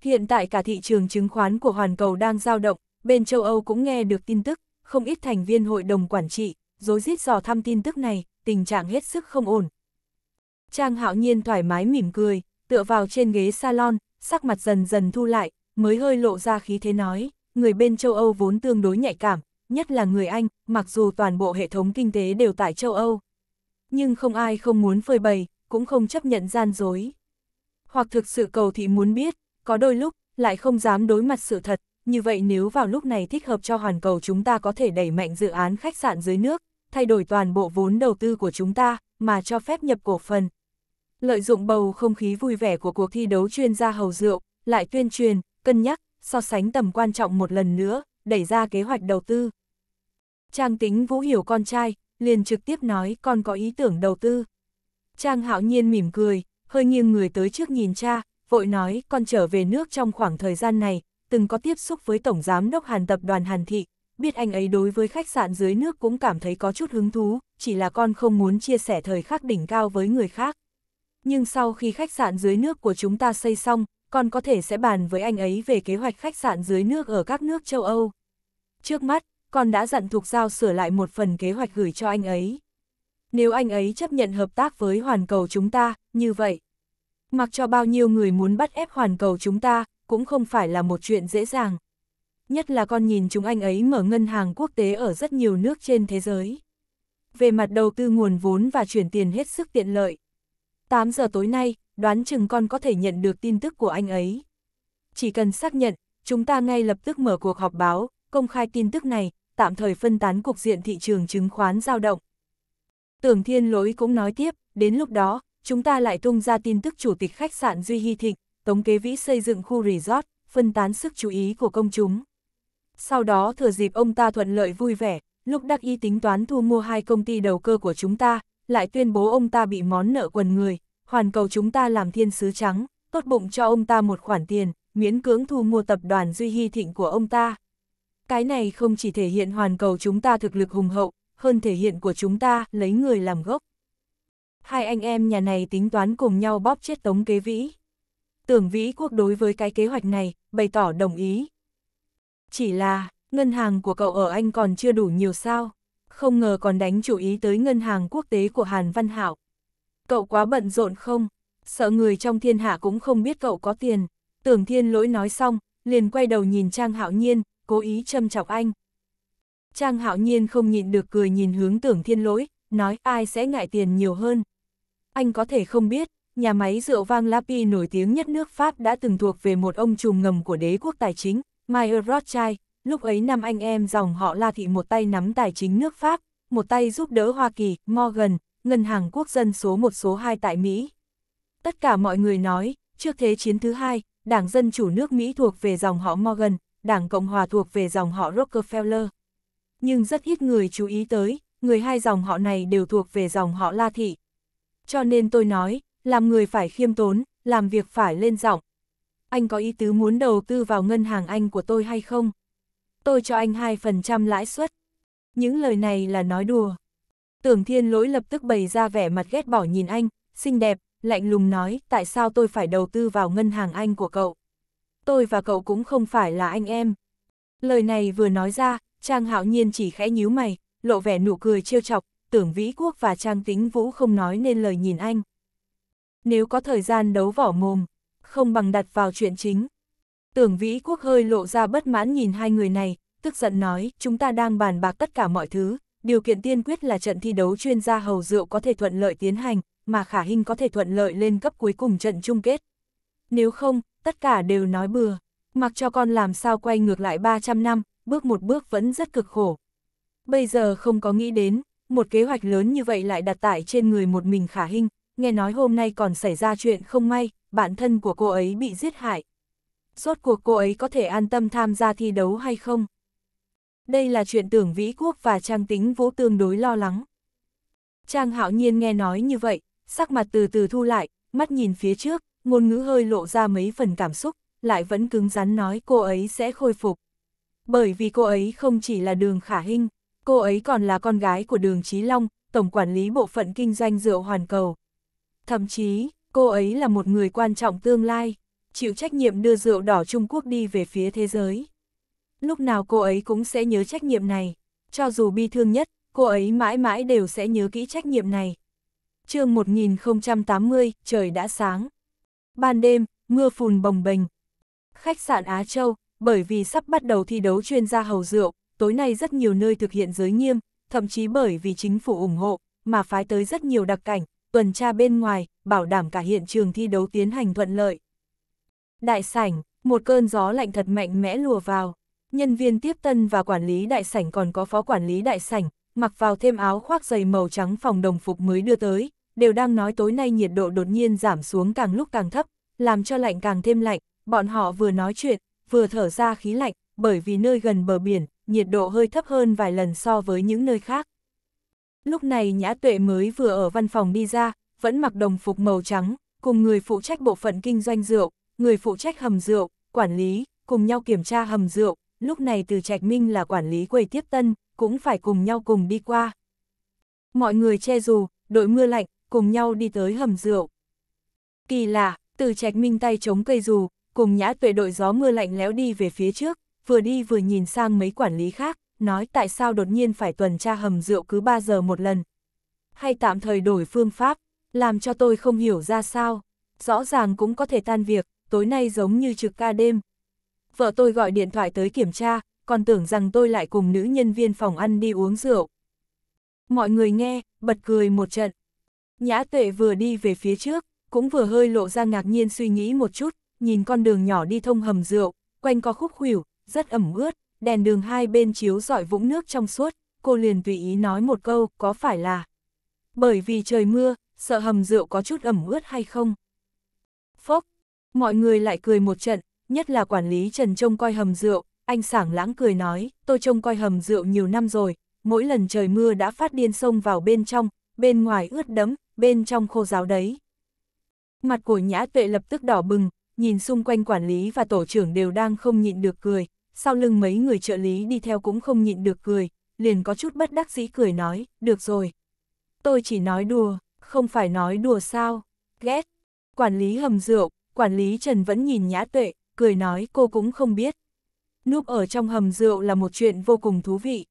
Hiện tại cả thị trường chứng khoán của hoàn cầu đang dao động, bên châu Âu cũng nghe được tin tức, không ít thành viên hội đồng quản trị, dối rít dò thăm tin tức này, tình trạng hết sức không ổn. Trang hạo nhiên thoải mái mỉm cười, tựa vào trên ghế salon, sắc mặt dần dần thu lại, mới hơi lộ ra khí thế nói, người bên châu Âu vốn tương đối nhạy cảm, nhất là người Anh, mặc dù toàn bộ hệ thống kinh tế đều tại châu Âu. Nhưng không ai không muốn phơi bày, cũng không chấp nhận gian dối. Hoặc thực sự cầu thị muốn biết, có đôi lúc, lại không dám đối mặt sự thật, như vậy nếu vào lúc này thích hợp cho hoàn cầu chúng ta có thể đẩy mạnh dự án khách sạn dưới nước, thay đổi toàn bộ vốn đầu tư của chúng ta, mà cho phép nhập cổ phần. Lợi dụng bầu không khí vui vẻ của cuộc thi đấu chuyên gia hầu rượu, lại tuyên truyền, cân nhắc, so sánh tầm quan trọng một lần nữa, đẩy ra kế hoạch đầu tư. Trang tính vũ hiểu con trai, liền trực tiếp nói con có ý tưởng đầu tư. Trang hạo nhiên mỉm cười, hơi nghiêng người tới trước nhìn cha, vội nói con trở về nước trong khoảng thời gian này, từng có tiếp xúc với Tổng Giám đốc Hàn Tập đoàn Hàn Thị, biết anh ấy đối với khách sạn dưới nước cũng cảm thấy có chút hứng thú, chỉ là con không muốn chia sẻ thời khắc đỉnh cao với người khác. Nhưng sau khi khách sạn dưới nước của chúng ta xây xong, con có thể sẽ bàn với anh ấy về kế hoạch khách sạn dưới nước ở các nước châu Âu. Trước mắt, còn đã dặn thuộc giao sửa lại một phần kế hoạch gửi cho anh ấy. Nếu anh ấy chấp nhận hợp tác với hoàn cầu chúng ta, như vậy, mặc cho bao nhiêu người muốn bắt ép hoàn cầu chúng ta, cũng không phải là một chuyện dễ dàng. Nhất là con nhìn chúng anh ấy mở ngân hàng quốc tế ở rất nhiều nước trên thế giới. Về mặt đầu tư nguồn vốn và chuyển tiền hết sức tiện lợi. 8 giờ tối nay, đoán chừng con có thể nhận được tin tức của anh ấy. Chỉ cần xác nhận, chúng ta ngay lập tức mở cuộc họp báo, công khai tin tức này, tạm thời phân tán cục diện thị trường chứng khoán dao động. Tưởng Thiên Lỗi cũng nói tiếp, đến lúc đó, chúng ta lại tung ra tin tức chủ tịch khách sạn Duy Hy Thịnh, tống kế vĩ xây dựng khu resort, phân tán sức chú ý của công chúng. Sau đó thừa dịp ông ta thuận lợi vui vẻ, lúc đắc y tính toán thu mua hai công ty đầu cơ của chúng ta, lại tuyên bố ông ta bị món nợ quần người, hoàn cầu chúng ta làm thiên sứ trắng, tốt bụng cho ông ta một khoản tiền, miễn cưỡng thu mua tập đoàn Duy Hy Thịnh của ông ta. Cái này không chỉ thể hiện hoàn cầu chúng ta thực lực hùng hậu, hơn thể hiện của chúng ta lấy người làm gốc. Hai anh em nhà này tính toán cùng nhau bóp chết tống kế vĩ. Tưởng vĩ quốc đối với cái kế hoạch này, bày tỏ đồng ý. Chỉ là, ngân hàng của cậu ở Anh còn chưa đủ nhiều sao, không ngờ còn đánh chủ ý tới ngân hàng quốc tế của Hàn Văn Hảo. Cậu quá bận rộn không? Sợ người trong thiên hạ cũng không biết cậu có tiền. Tưởng thiên lỗi nói xong, liền quay đầu nhìn Trang Hạo Nhiên, cố ý châm chọc anh. Trang hạo nhiên không nhịn được cười nhìn hướng tưởng thiên lỗi, nói ai sẽ ngại tiền nhiều hơn. Anh có thể không biết, nhà máy rượu vang Lapi nổi tiếng nhất nước Pháp đã từng thuộc về một ông trùm ngầm của đế quốc tài chính, Meyer Rothschild, lúc ấy năm anh em dòng họ La Thị một tay nắm tài chính nước Pháp, một tay giúp đỡ Hoa Kỳ, Morgan, ngân hàng quốc dân số một số 2 tại Mỹ. Tất cả mọi người nói, trước thế chiến thứ hai, Đảng Dân Chủ nước Mỹ thuộc về dòng họ Morgan, Đảng Cộng Hòa thuộc về dòng họ Rockefeller. Nhưng rất ít người chú ý tới, người hai dòng họ này đều thuộc về dòng họ La Thị. Cho nên tôi nói, làm người phải khiêm tốn, làm việc phải lên giọng. Anh có ý tứ muốn đầu tư vào ngân hàng anh của tôi hay không? Tôi cho anh 2% lãi suất. Những lời này là nói đùa. Tưởng thiên lỗi lập tức bày ra vẻ mặt ghét bỏ nhìn anh, xinh đẹp, lạnh lùng nói tại sao tôi phải đầu tư vào ngân hàng anh của cậu tôi và cậu cũng không phải là anh em. Lời này vừa nói ra, Trang hạo nhiên chỉ khẽ nhíu mày, lộ vẻ nụ cười trêu chọc, tưởng Vĩ Quốc và Trang Tính Vũ không nói nên lời nhìn anh. Nếu có thời gian đấu vỏ mồm, không bằng đặt vào chuyện chính. Tưởng Vĩ Quốc hơi lộ ra bất mãn nhìn hai người này, tức giận nói, chúng ta đang bàn bạc tất cả mọi thứ, điều kiện tiên quyết là trận thi đấu chuyên gia hầu rượu có thể thuận lợi tiến hành, mà khả hình có thể thuận lợi lên cấp cuối cùng trận chung kết, nếu không, tất cả đều nói bừa, mặc cho con làm sao quay ngược lại 300 năm, bước một bước vẫn rất cực khổ. Bây giờ không có nghĩ đến, một kế hoạch lớn như vậy lại đặt tại trên người một mình khả hình, nghe nói hôm nay còn xảy ra chuyện không may, bản thân của cô ấy bị giết hại. suốt cuộc cô ấy có thể an tâm tham gia thi đấu hay không? Đây là chuyện tưởng Vĩ Quốc và Trang Tính Vũ tương đối lo lắng. Trang Hạo Nhiên nghe nói như vậy, sắc mặt từ từ thu lại, mắt nhìn phía trước, ngôn ngữ hơi lộ ra mấy phần cảm xúc, lại vẫn cứng rắn nói cô ấy sẽ khôi phục. Bởi vì cô ấy không chỉ là đường khả hinh, cô ấy còn là con gái của đường Chí Long, tổng quản lý bộ phận kinh doanh rượu hoàn cầu. Thậm chí, cô ấy là một người quan trọng tương lai, chịu trách nhiệm đưa rượu đỏ Trung Quốc đi về phía thế giới. Lúc nào cô ấy cũng sẽ nhớ trách nhiệm này, cho dù bi thương nhất, cô ấy mãi mãi đều sẽ nhớ kỹ trách nhiệm này. chương 1080, trời đã sáng ban đêm, mưa phùn bồng bềnh. Khách sạn Á Châu, bởi vì sắp bắt đầu thi đấu chuyên gia hầu rượu, tối nay rất nhiều nơi thực hiện giới nghiêm, thậm chí bởi vì chính phủ ủng hộ, mà phái tới rất nhiều đặc cảnh, tuần tra bên ngoài, bảo đảm cả hiện trường thi đấu tiến hành thuận lợi. Đại sảnh, một cơn gió lạnh thật mạnh mẽ lùa vào. Nhân viên tiếp tân và quản lý đại sảnh còn có phó quản lý đại sảnh, mặc vào thêm áo khoác dày màu trắng phòng đồng phục mới đưa tới, đều đang nói tối nay nhiệt độ đột nhiên giảm xuống càng lúc càng thấp, làm cho lạnh càng thêm lạnh, bọn họ vừa nói chuyện, vừa thở ra khí lạnh, bởi vì nơi gần bờ biển, nhiệt độ hơi thấp hơn vài lần so với những nơi khác. Lúc này Nhã Tuệ mới vừa ở văn phòng đi ra, vẫn mặc đồng phục màu trắng, cùng người phụ trách bộ phận kinh doanh rượu, người phụ trách hầm rượu, quản lý, cùng nhau kiểm tra hầm rượu, lúc này từ Trạch Minh là quản lý quầy tiếp tân, cũng phải cùng nhau cùng đi qua. Mọi người che dù, đội mưa lạnh, cùng nhau đi tới hầm rượu. Kỳ lạ, từ trạch minh tay chống cây dù, cùng nhã tuệ đội gió mưa lạnh lẽo đi về phía trước, vừa đi vừa nhìn sang mấy quản lý khác, nói tại sao đột nhiên phải tuần tra hầm rượu cứ 3 giờ một lần. Hay tạm thời đổi phương pháp, làm cho tôi không hiểu ra sao. Rõ ràng cũng có thể tan việc, tối nay giống như trực ca đêm. Vợ tôi gọi điện thoại tới kiểm tra, còn tưởng rằng tôi lại cùng nữ nhân viên phòng ăn đi uống rượu. Mọi người nghe, bật cười một trận, Nhã tuệ vừa đi về phía trước, cũng vừa hơi lộ ra ngạc nhiên suy nghĩ một chút, nhìn con đường nhỏ đi thông hầm rượu, quanh có khúc khuỷu, rất ẩm ướt, đèn đường hai bên chiếu dọi vũng nước trong suốt, cô liền tùy ý nói một câu, có phải là bởi vì trời mưa, sợ hầm rượu có chút ẩm ướt hay không? Phốc, mọi người lại cười một trận, nhất là quản lý Trần trông coi hầm rượu, anh sảng lãng cười nói, tôi trông coi hầm rượu nhiều năm rồi, mỗi lần trời mưa đã phát điên sông vào bên trong, bên ngoài ướt đẫm, bên trong khô giáo đấy. Mặt của nhã tuệ lập tức đỏ bừng, nhìn xung quanh quản lý và tổ trưởng đều đang không nhịn được cười, sau lưng mấy người trợ lý đi theo cũng không nhịn được cười, liền có chút bất đắc dĩ cười nói, được rồi. Tôi chỉ nói đùa, không phải nói đùa sao, ghét. Quản lý hầm rượu, quản lý Trần vẫn nhìn nhã tuệ, cười nói cô cũng không biết. Núp ở trong hầm rượu là một chuyện vô cùng thú vị.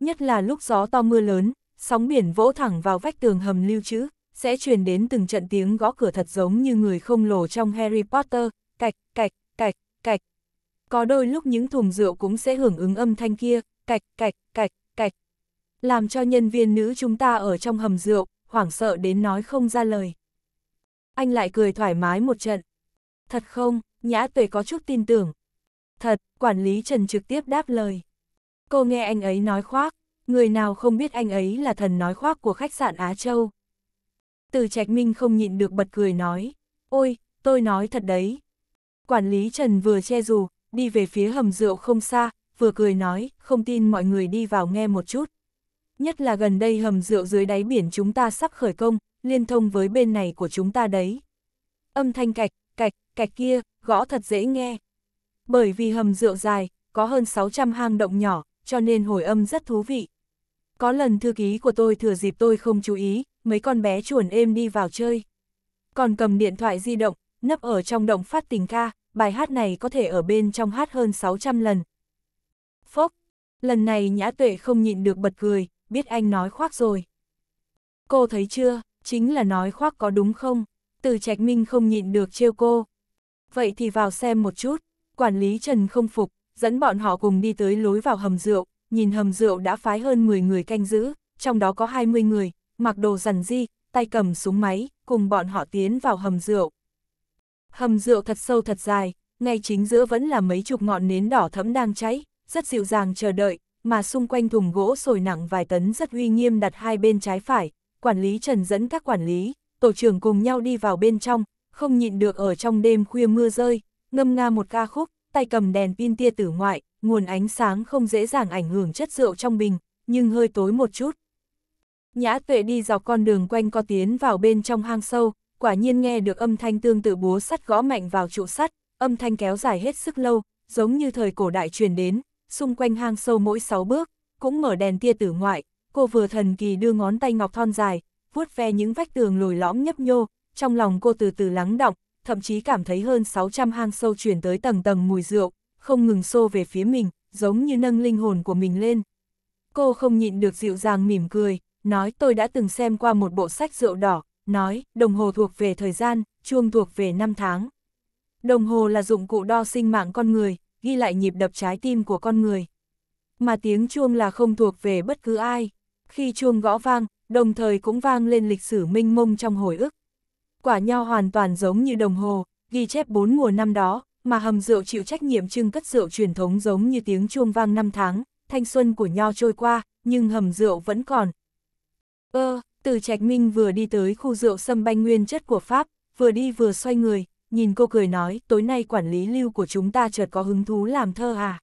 Nhất là lúc gió to mưa lớn, sóng biển vỗ thẳng vào vách tường hầm lưu trữ, sẽ truyền đến từng trận tiếng gõ cửa thật giống như người không lồ trong Harry Potter, cạch, cạch, cạch, cạch. Có đôi lúc những thùng rượu cũng sẽ hưởng ứng âm thanh kia, cạch, cạch, cạch, cạch. Làm cho nhân viên nữ chúng ta ở trong hầm rượu, hoảng sợ đến nói không ra lời. Anh lại cười thoải mái một trận. Thật không, nhã tuệ có chút tin tưởng. Thật, quản lý Trần trực tiếp đáp lời. Cô nghe anh ấy nói khoác người nào không biết anh ấy là thần nói khoác của khách sạn Á Châu. Từ Trạch Minh không nhịn được bật cười nói, ôi, tôi nói thật đấy. Quản lý Trần vừa che dù, đi về phía hầm rượu không xa, vừa cười nói, không tin mọi người đi vào nghe một chút. Nhất là gần đây hầm rượu dưới đáy biển chúng ta sắp khởi công, liên thông với bên này của chúng ta đấy. Âm thanh cạch, cạch, cạch kia, gõ thật dễ nghe. Bởi vì hầm rượu dài, có hơn 600 hang động nhỏ, cho nên hồi âm rất thú vị, có lần thư ký của tôi thừa dịp tôi không chú ý, mấy con bé chuồn êm đi vào chơi. Còn cầm điện thoại di động, nấp ở trong động phát tình ca, bài hát này có thể ở bên trong hát hơn 600 lần. Phốc, lần này Nhã Tuệ không nhịn được bật cười, biết anh nói khoác rồi. Cô thấy chưa, chính là nói khoác có đúng không? Từ Trạch Minh không nhịn được trêu cô. Vậy thì vào xem một chút, quản lý Trần không phục, dẫn bọn họ cùng đi tới lối vào hầm rượu, nhìn hầm rượu đã phái hơn 10 người canh giữ, trong đó có 20 người, mặc đồ rằn di, tay cầm súng máy, cùng bọn họ tiến vào hầm rượu. Hầm rượu thật sâu thật dài, ngay chính giữa vẫn là mấy chục ngọn nến đỏ thẫm đang cháy, rất dịu dàng chờ đợi, mà xung quanh thùng gỗ sồi nặng vài tấn rất uy nghiêm đặt hai bên trái phải, quản lý trần dẫn các quản lý, tổ trưởng cùng nhau đi vào bên trong, không nhịn được ở trong đêm khuya mưa rơi, ngâm nga một ca khúc, tay cầm đèn pin tia tử ngoại, nguồn ánh sáng không dễ dàng ảnh hưởng chất rượu trong bình, nhưng hơi tối một chút. Nhã tuệ đi dọc con đường quanh co tiến vào bên trong hang sâu, quả nhiên nghe được âm thanh tương tự búa sắt gõ mạnh vào trụ sắt, âm thanh kéo dài hết sức lâu, giống như thời cổ đại truyền đến, xung quanh hang sâu mỗi sáu bước, cũng mở đèn tia tử ngoại, cô vừa thần kỳ đưa ngón tay ngọc thon dài, vuốt ve những vách tường lồi lõm nhấp nhô, trong lòng cô từ từ lắng động, thậm chí cảm thấy hơn 600 hang sâu truyền tới tầng tầng mùi rượu, không ngừng xô về phía mình, giống như nâng linh hồn của mình lên. Cô không nhịn được dịu dàng mỉm cười, nói tôi đã từng xem qua một bộ sách rượu đỏ, nói đồng hồ thuộc về thời gian, chuông thuộc về năm tháng. Đồng hồ là dụng cụ đo sinh mạng con người, ghi lại nhịp đập trái tim của con người. Mà tiếng chuông là không thuộc về bất cứ ai. Khi chuông gõ vang, đồng thời cũng vang lên lịch sử minh mông trong hồi ức. Quả nho hoàn toàn giống như đồng hồ, ghi chép bốn mùa năm đó, mà hầm rượu chịu trách nhiệm trưng cất rượu truyền thống giống như tiếng chuông vang năm tháng, thanh xuân của nho trôi qua, nhưng hầm rượu vẫn còn. Ơ, ờ, từ Trạch Minh vừa đi tới khu rượu sâm banh nguyên chất của Pháp, vừa đi vừa xoay người, nhìn cô cười nói, tối nay quản lý lưu của chúng ta chợt có hứng thú làm thơ à.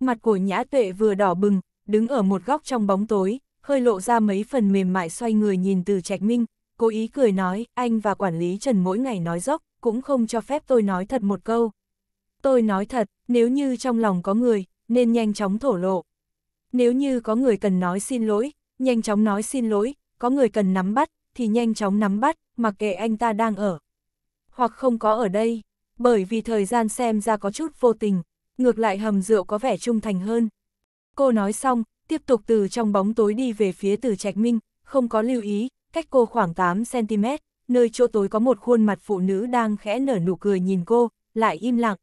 Mặt của Nhã Tuệ vừa đỏ bừng, đứng ở một góc trong bóng tối, hơi lộ ra mấy phần mềm mại xoay người nhìn từ Trạch Minh, cố ý cười nói, anh và quản lý Trần mỗi ngày nói dốc cũng không cho phép tôi nói thật một câu. Tôi nói thật, nếu như trong lòng có người, nên nhanh chóng thổ lộ. Nếu như có người cần nói xin lỗi, nhanh chóng nói xin lỗi, có người cần nắm bắt, thì nhanh chóng nắm bắt, mặc kệ anh ta đang ở. Hoặc không có ở đây, bởi vì thời gian xem ra có chút vô tình, ngược lại hầm rượu có vẻ trung thành hơn. Cô nói xong, tiếp tục từ trong bóng tối đi về phía từ trạch minh, không có lưu ý, cách cô khoảng 8cm nơi chỗ tối có một khuôn mặt phụ nữ đang khẽ nở nụ cười nhìn cô, lại im lặng.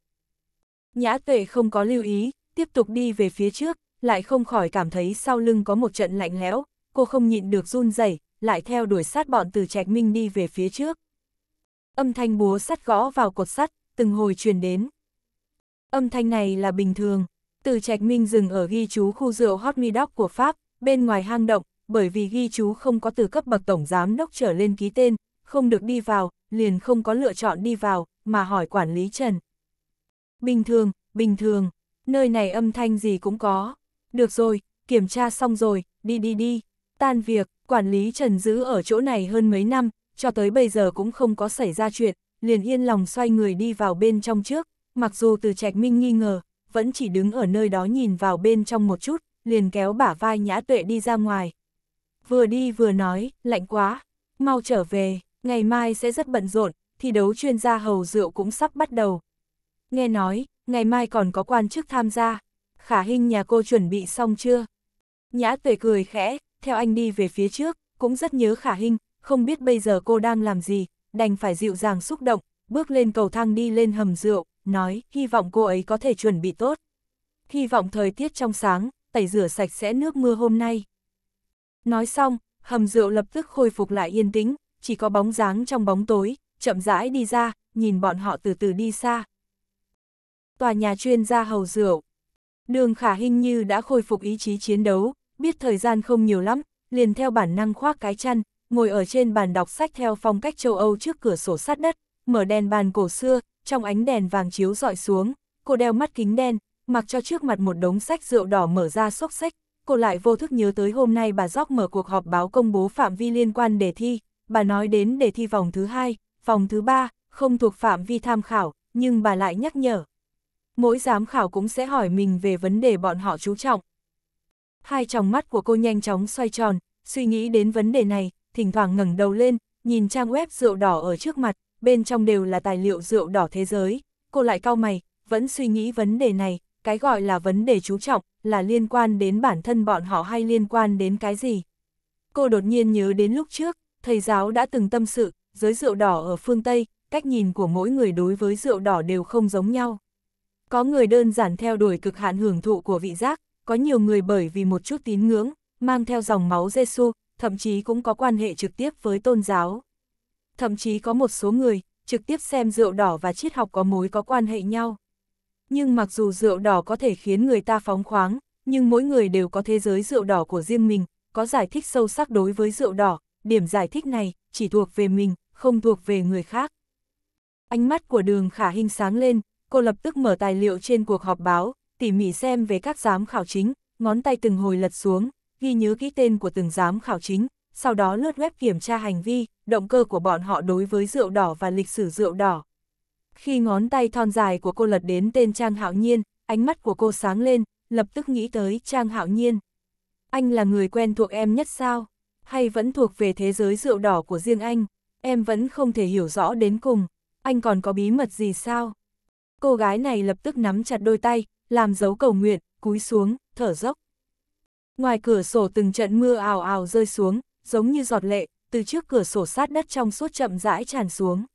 Nhã tuệ không có lưu ý, tiếp tục đi về phía trước, lại không khỏi cảm thấy sau lưng có một trận lạnh lẽo, cô không nhịn được run rẩy, lại theo đuổi sát bọn từ trạch minh đi về phía trước. Âm thanh búa sắt gõ vào cột sắt, từng hồi truyền đến. Âm thanh này là bình thường, từ trạch minh dừng ở ghi chú khu rượu Hot Me Dog của Pháp, bên ngoài hang động, bởi vì ghi chú không có từ cấp bậc tổng giám đốc trở lên ký tên, không được đi vào, liền không có lựa chọn đi vào, mà hỏi quản lý Trần. Bình thường, bình thường, nơi này âm thanh gì cũng có. Được rồi, kiểm tra xong rồi, đi đi đi. Tan việc, quản lý Trần giữ ở chỗ này hơn mấy năm, cho tới bây giờ cũng không có xảy ra chuyện, liền yên lòng xoay người đi vào bên trong trước, mặc dù từ trạch minh nghi ngờ, vẫn chỉ đứng ở nơi đó nhìn vào bên trong một chút, liền kéo bả vai nhã tuệ đi ra ngoài. Vừa đi vừa nói, lạnh quá, mau trở về, Ngày mai sẽ rất bận rộn, thi đấu chuyên gia hầu rượu cũng sắp bắt đầu. Nghe nói, ngày mai còn có quan chức tham gia. Khả hình nhà cô chuẩn bị xong chưa? Nhã tuệ cười khẽ, theo anh đi về phía trước, cũng rất nhớ khả hình, không biết bây giờ cô đang làm gì, đành phải dịu dàng xúc động, bước lên cầu thang đi lên hầm rượu, nói hy vọng cô ấy có thể chuẩn bị tốt. Hy vọng thời tiết trong sáng, tẩy rửa sạch sẽ nước mưa hôm nay. Nói xong, hầm rượu lập tức khôi phục lại yên tĩnh, chỉ có bóng dáng trong bóng tối, chậm rãi đi ra, nhìn bọn họ từ từ đi xa. Tòa nhà chuyên gia hầu rượu. Đường khả hình như đã khôi phục ý chí chiến đấu, biết thời gian không nhiều lắm, liền theo bản năng khoác cái chăn, ngồi ở trên bàn đọc sách theo phong cách châu Âu trước cửa sổ sát đất, mở đèn bàn cổ xưa, trong ánh đèn vàng chiếu dọi xuống, cô đeo mắt kính đen, mặc cho trước mặt một đống sách rượu đỏ mở ra xốc sách, cô lại vô thức nhớ tới hôm nay bà Gióc mở cuộc họp báo công bố phạm vi liên quan đề thi, bà nói đến để thi vòng thứ hai, vòng thứ ba, không thuộc phạm vi tham khảo, nhưng bà lại nhắc nhở. Mỗi giám khảo cũng sẽ hỏi mình về vấn đề bọn họ chú trọng. Hai tròng mắt của cô nhanh chóng xoay tròn, suy nghĩ đến vấn đề này, thỉnh thoảng ngẩng đầu lên, nhìn trang web rượu đỏ ở trước mặt, bên trong đều là tài liệu rượu đỏ thế giới. Cô lại cau mày, vẫn suy nghĩ vấn đề này, cái gọi là vấn đề chú trọng, là liên quan đến bản thân bọn họ hay liên quan đến cái gì. Cô đột nhiên nhớ đến lúc trước, Thầy giáo đã từng tâm sự, giới rượu đỏ ở phương Tây, cách nhìn của mỗi người đối với rượu đỏ đều không giống nhau. Có người đơn giản theo đuổi cực hạn hưởng thụ của vị giác, có nhiều người bởi vì một chút tín ngưỡng, mang theo dòng máu giê -xu, thậm chí cũng có quan hệ trực tiếp với tôn giáo. Thậm chí có một số người, trực tiếp xem rượu đỏ và triết học có mối có quan hệ nhau. Nhưng mặc dù rượu đỏ có thể khiến người ta phóng khoáng, nhưng mỗi người đều có thế giới rượu đỏ của riêng mình, có giải thích sâu sắc đối với rượu đỏ, điểm giải thích này chỉ thuộc về mình, không thuộc về người khác. Ánh mắt của đường khả hình sáng lên, cô lập tức mở tài liệu trên cuộc họp báo, tỉ mỉ xem về các giám khảo chính, ngón tay từng hồi lật xuống, ghi nhớ ký tên của từng giám khảo chính, sau đó lướt web kiểm tra hành vi, động cơ của bọn họ đối với rượu đỏ và lịch sử rượu đỏ. Khi ngón tay thon dài của cô lật đến tên Trang Hạo Nhiên, ánh mắt của cô sáng lên, lập tức nghĩ tới Trang Hạo Nhiên. Anh là người quen thuộc em nhất sao? hay vẫn thuộc về thế giới rượu đỏ của riêng anh, em vẫn không thể hiểu rõ đến cùng, anh còn có bí mật gì sao? Cô gái này lập tức nắm chặt đôi tay, làm dấu cầu nguyện, cúi xuống, thở dốc. Ngoài cửa sổ từng trận mưa ào ào rơi xuống, giống như giọt lệ, từ trước cửa sổ sát đất trong suốt chậm rãi tràn xuống.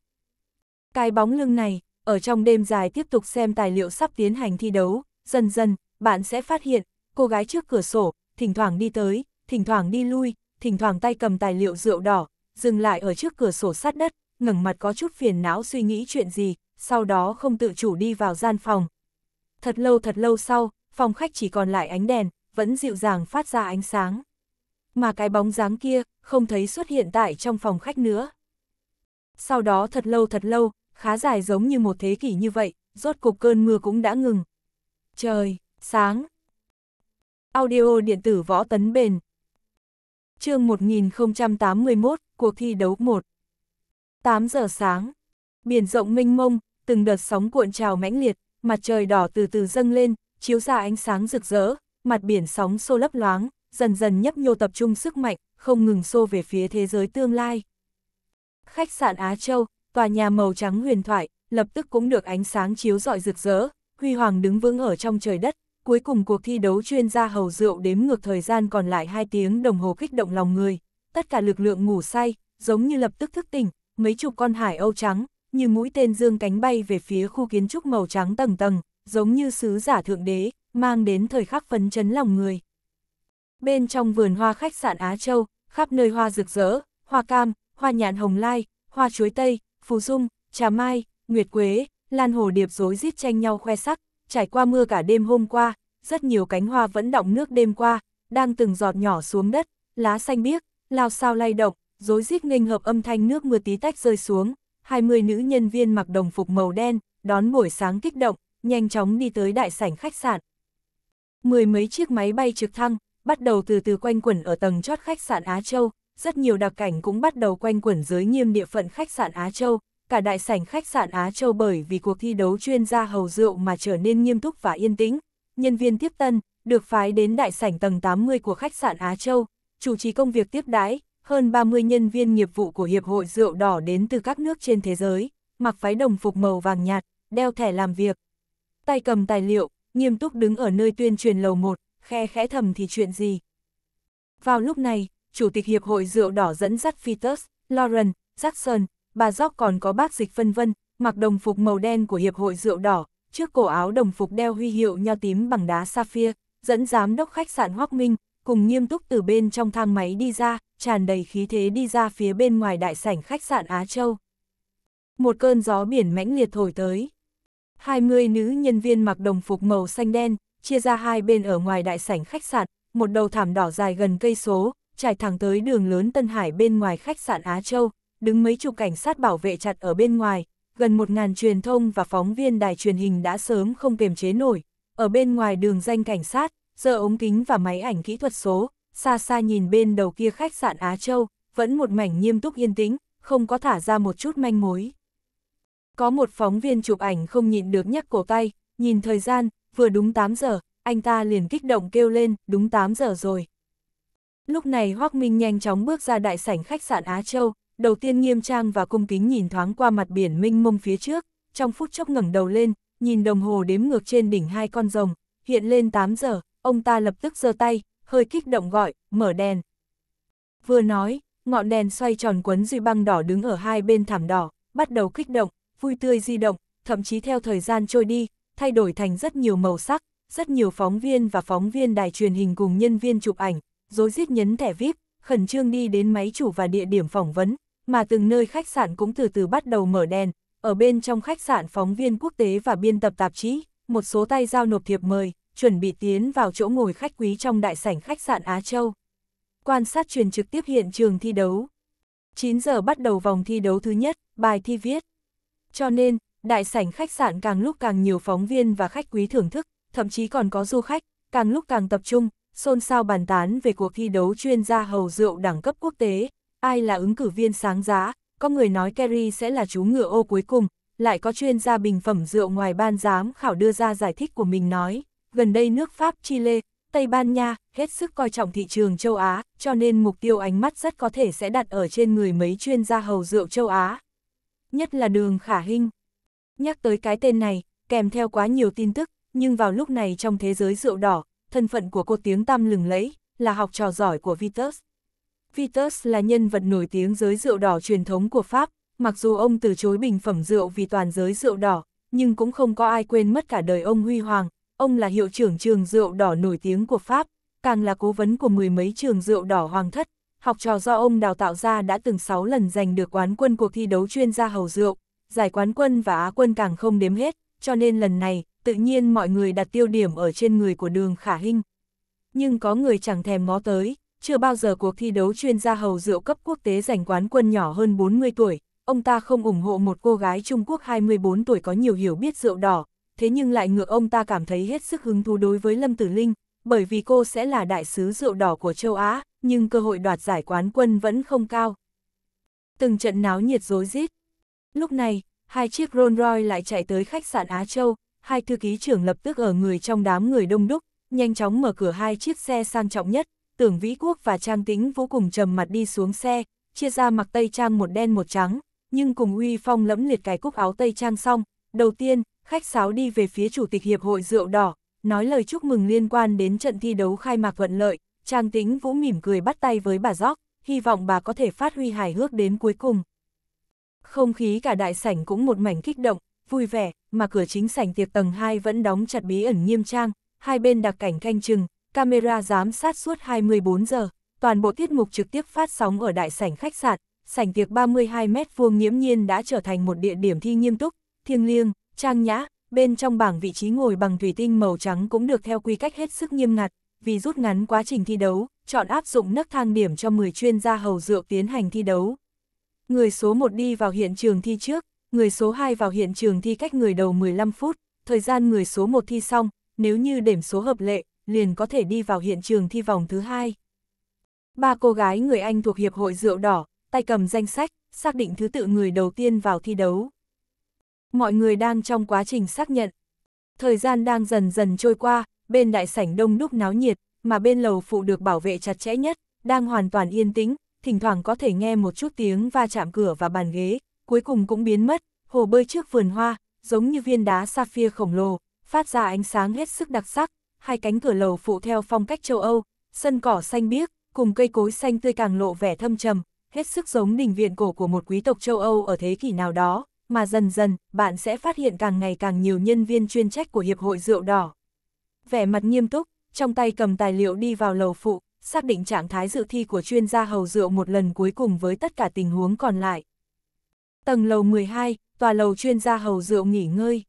Cái bóng lưng này, ở trong đêm dài tiếp tục xem tài liệu sắp tiến hành thi đấu, dần dần, bạn sẽ phát hiện, cô gái trước cửa sổ, thỉnh thoảng đi tới, thỉnh thoảng đi lui, thỉnh thoảng tay cầm tài liệu rượu đỏ, dừng lại ở trước cửa sổ sát đất, ngẩng mặt có chút phiền não suy nghĩ chuyện gì, sau đó không tự chủ đi vào gian phòng. Thật lâu thật lâu sau, phòng khách chỉ còn lại ánh đèn, vẫn dịu dàng phát ra ánh sáng. Mà cái bóng dáng kia, không thấy xuất hiện tại trong phòng khách nữa. Sau đó thật lâu thật lâu, khá dài giống như một thế kỷ như vậy, rốt cục cơn mưa cũng đã ngừng. Trời, sáng. Audio điện tử võ tấn bền, chương 1081, cuộc thi đấu 1. 8 giờ sáng, biển rộng mênh mông, từng đợt sóng cuộn trào mãnh liệt, mặt trời đỏ từ từ dâng lên, chiếu ra ánh sáng rực rỡ, mặt biển sóng xô lấp loáng, dần dần nhấp nhô tập trung sức mạnh, không ngừng xô về phía thế giới tương lai. Khách sạn Á Châu, tòa nhà màu trắng huyền thoại, lập tức cũng được ánh sáng chiếu rọi rực rỡ, huy hoàng đứng vững ở trong trời đất, cuối cùng cuộc thi đấu chuyên gia hầu rượu đếm ngược thời gian còn lại 2 tiếng đồng hồ kích động lòng người, tất cả lực lượng ngủ say, giống như lập tức thức tỉnh, mấy chục con hải âu trắng, như mũi tên dương cánh bay về phía khu kiến trúc màu trắng tầng tầng, giống như sứ giả thượng đế, mang đến thời khắc phấn chấn lòng người. Bên trong vườn hoa khách sạn Á Châu, khắp nơi hoa rực rỡ, hoa cam, hoa nhạn hồng lai, hoa chuối tây, phù dung, trà mai, nguyệt quế, lan hồ điệp rối rít tranh nhau khoe sắc, trải qua mưa cả đêm hôm qua, rất nhiều cánh hoa vẫn động nước đêm qua, đang từng giọt nhỏ xuống đất, lá xanh biếc, lao sao lay động, rối rít nghênh hợp âm thanh nước mưa tí tách rơi xuống, 20 nữ nhân viên mặc đồng phục màu đen, đón buổi sáng kích động, nhanh chóng đi tới đại sảnh khách sạn. Mười mấy chiếc máy bay trực thăng, bắt đầu từ từ quanh quẩn ở tầng chót khách sạn Á Châu, rất nhiều đặc cảnh cũng bắt đầu quanh quẩn dưới nghiêm địa phận khách sạn Á Châu, cả đại sảnh khách sạn Á Châu bởi vì cuộc thi đấu chuyên gia hầu rượu mà trở nên nghiêm túc và yên tĩnh. Nhân viên tiếp tân, được phái đến đại sảnh tầng 80 của khách sạn Á Châu, chủ trì công việc tiếp đái. hơn 30 nhân viên nghiệp vụ của Hiệp hội Rượu Đỏ đến từ các nước trên thế giới, mặc váy đồng phục màu vàng nhạt, đeo thẻ làm việc. Tay cầm tài liệu, nghiêm túc đứng ở nơi tuyên truyền lầu 1, khe khẽ thầm thì chuyện gì. Vào lúc này, Chủ tịch Hiệp hội Rượu Đỏ dẫn dắt Fetus, Lauren, Jackson, bà Gióc còn có bác dịch vân vân, mặc đồng phục màu đen của Hiệp hội rượu đỏ, trước cổ áo đồng phục đeo huy hiệu nho tím bằng đá sapphire, dẫn giám đốc khách sạn Hoắc Minh, cùng nghiêm túc từ bên trong thang máy đi ra, tràn đầy khí thế đi ra phía bên ngoài đại sảnh khách sạn Á Châu. Một cơn gió biển mãnh liệt thổi tới. hai mươi nữ nhân viên mặc đồng phục màu xanh đen, chia ra hai bên ở ngoài đại sảnh khách sạn, một đầu thảm đỏ dài gần cây số, trải thẳng tới đường lớn Tân Hải bên ngoài khách sạn Á Châu, đứng mấy chục cảnh sát bảo vệ chặt ở bên ngoài, gần một ngàn truyền thông và phóng viên đài truyền hình đã sớm không kiềm chế nổi. Ở bên ngoài đường danh cảnh sát, giờ ống kính và máy ảnh kỹ thuật số, xa xa nhìn bên đầu kia khách sạn Á Châu, vẫn một mảnh nghiêm túc yên tĩnh, không có thả ra một chút manh mối. Có một phóng viên chụp ảnh không nhịn được nhắc cổ tay, nhìn thời gian, vừa đúng 8 giờ, anh ta liền kích động kêu lên, đúng 8 giờ rồi. Lúc này Hoác Minh nhanh chóng bước ra đại sảnh khách sạn Á Châu, đầu tiên nghiêm trang và cung kính nhìn thoáng qua mặt biển minh mông phía trước, trong phút chốc ngẩng đầu lên, nhìn đồng hồ đếm ngược trên đỉnh hai con rồng, hiện lên 8 giờ, ông ta lập tức giơ tay, hơi kích động gọi, mở đèn. Vừa nói, ngọn đèn xoay tròn quấn duy băng đỏ đứng ở hai bên thảm đỏ, bắt đầu kích động, vui tươi di động, thậm chí theo thời gian trôi đi, thay đổi thành rất nhiều màu sắc, rất nhiều phóng viên và phóng viên đài truyền hình cùng nhân viên chụp ảnh, dối giết nhấn thẻ VIP, khẩn trương đi đến máy chủ và địa điểm phỏng vấn, mà từng nơi khách sạn cũng từ từ bắt đầu mở đèn, ở bên trong khách sạn phóng viên quốc tế và biên tập tạp chí, một số tay giao nộp thiệp mời, chuẩn bị tiến vào chỗ ngồi khách quý trong đại sảnh khách sạn Á Châu. Quan sát truyền trực tiếp hiện trường thi đấu. 9 giờ bắt đầu vòng thi đấu thứ nhất, bài thi viết. Cho nên, đại sảnh khách sạn càng lúc càng nhiều phóng viên và khách quý thưởng thức, thậm chí còn có du khách, càng lúc càng tập trung, xôn xao bàn tán về cuộc thi đấu chuyên gia hầu rượu đẳng cấp quốc tế, ai là ứng cử viên sáng giá, có người nói Kerry sẽ là chú ngựa ô cuối cùng, lại có chuyên gia bình phẩm rượu ngoài ban giám khảo đưa ra giải thích của mình nói, gần đây nước Pháp, Chile, Tây Ban Nha hết sức coi trọng thị trường châu Á, cho nên mục tiêu ánh mắt rất có thể sẽ đặt ở trên người mấy chuyên gia hầu rượu châu Á. Nhất là đường khả hinh. Nhắc tới cái tên này, kèm theo quá nhiều tin tức, nhưng vào lúc này trong thế giới rượu đỏ, thân phận của cô tiếng tăm lừng lẫy, là học trò giỏi của Vitus, Vitus là nhân vật nổi tiếng giới rượu đỏ truyền thống của Pháp, mặc dù ông từ chối bình phẩm rượu vì toàn giới rượu đỏ, nhưng cũng không có ai quên mất cả đời ông Huy Hoàng, ông là hiệu trưởng trường rượu đỏ nổi tiếng của Pháp, càng là cố vấn của mười mấy trường rượu đỏ hoàng thất, học trò do ông đào tạo ra đã từng 6 lần giành được quán quân cuộc thi đấu chuyên gia hầu rượu, giải quán quân và á quân càng không đếm hết, cho nên lần này, tự nhiên mọi người đặt tiêu điểm ở trên người của đường khả Hinh. Nhưng có người chẳng thèm ngó tới, chưa bao giờ cuộc thi đấu chuyên gia hầu rượu cấp quốc tế giành quán quân nhỏ hơn 40 tuổi, ông ta không ủng hộ một cô gái Trung Quốc 24 tuổi có nhiều hiểu biết rượu đỏ, thế nhưng lại ngược ông ta cảm thấy hết sức hứng thú đối với Lâm Tử Linh, bởi vì cô sẽ là đại sứ rượu đỏ của châu Á, nhưng cơ hội đoạt giải quán quân vẫn không cao. Từng trận náo nhiệt rối rít. Lúc này, hai chiếc Rolls Royce lại chạy tới khách sạn Á Châu, hai thư ký trưởng lập tức ở người trong đám người đông đúc, nhanh chóng mở cửa hai chiếc xe sang trọng nhất, tưởng Vĩ Quốc và Trang Tĩnh vô cùng trầm mặt đi xuống xe, chia ra mặc Tây Trang một đen một trắng, nhưng cùng uy phong lẫm liệt cái cúc áo Tây Trang xong, đầu tiên, khách sáo đi về phía Chủ tịch Hiệp hội Rượu Đỏ, nói lời chúc mừng liên quan đến trận thi đấu khai mạc thuận lợi, Trang Tĩnh Vũ mỉm cười bắt tay với bà Gióc, hy vọng bà có thể phát huy hài hước đến cuối cùng. Không khí cả đại sảnh cũng một mảnh kích động, vui vẻ, mà cửa chính sảnh tiệc tầng 2 vẫn đóng chặt bí ẩn nghiêm trang, hai bên đặc cảnh canh chừng, camera giám sát suốt 24 giờ, toàn bộ tiết mục trực tiếp phát sóng ở đại sảnh khách sạn, sảnh tiệc 32 mét vuông nghiễm nhiên đã trở thành một địa điểm thi nghiêm túc, thiêng liêng, trang nhã, bên trong bảng vị trí ngồi bằng thủy tinh màu trắng cũng được theo quy cách hết sức nghiêm ngặt, vì rút ngắn quá trình thi đấu, chọn áp dụng nấc thang điểm cho 10 chuyên gia hầu rượu tiến hành thi đấu. Người số 1 đi vào hiện trường thi trước, người số 2 vào hiện trường thi cách người đầu 15 phút, thời gian người số 1 thi xong, nếu như điểm số hợp lệ, liền có thể đi vào hiện trường thi vòng thứ hai. Ba cô gái người Anh thuộc Hiệp hội Rượu Đỏ, tay cầm danh sách, xác định thứ tự người đầu tiên vào thi đấu. Mọi người đang trong quá trình xác nhận. Thời gian đang dần dần trôi qua, bên đại sảnh đông đúc náo nhiệt, mà bên lầu phụ được bảo vệ chặt chẽ nhất, đang hoàn toàn yên tĩnh, thỉnh thoảng có thể nghe một chút tiếng va chạm cửa và bàn ghế, cuối cùng cũng biến mất, hồ bơi trước vườn hoa, giống như viên đá sapphire khổng lồ, phát ra ánh sáng hết sức đặc sắc, hai cánh cửa lầu phụ theo phong cách châu Âu, sân cỏ xanh biếc, cùng cây cối xanh tươi càng lộ vẻ thâm trầm, hết sức giống đình viện cổ của một quý tộc châu Âu ở thế kỷ nào đó, mà dần dần, bạn sẽ phát hiện càng ngày càng nhiều nhân viên chuyên trách của Hiệp hội Rượu Đỏ. Vẻ mặt nghiêm túc, trong tay cầm tài liệu đi vào lầu phụ, xác định trạng thái dự thi của chuyên gia hầu rượu một lần cuối cùng với tất cả tình huống còn lại. Tầng lầu 12, tòa lầu chuyên gia hầu rượu nghỉ ngơi.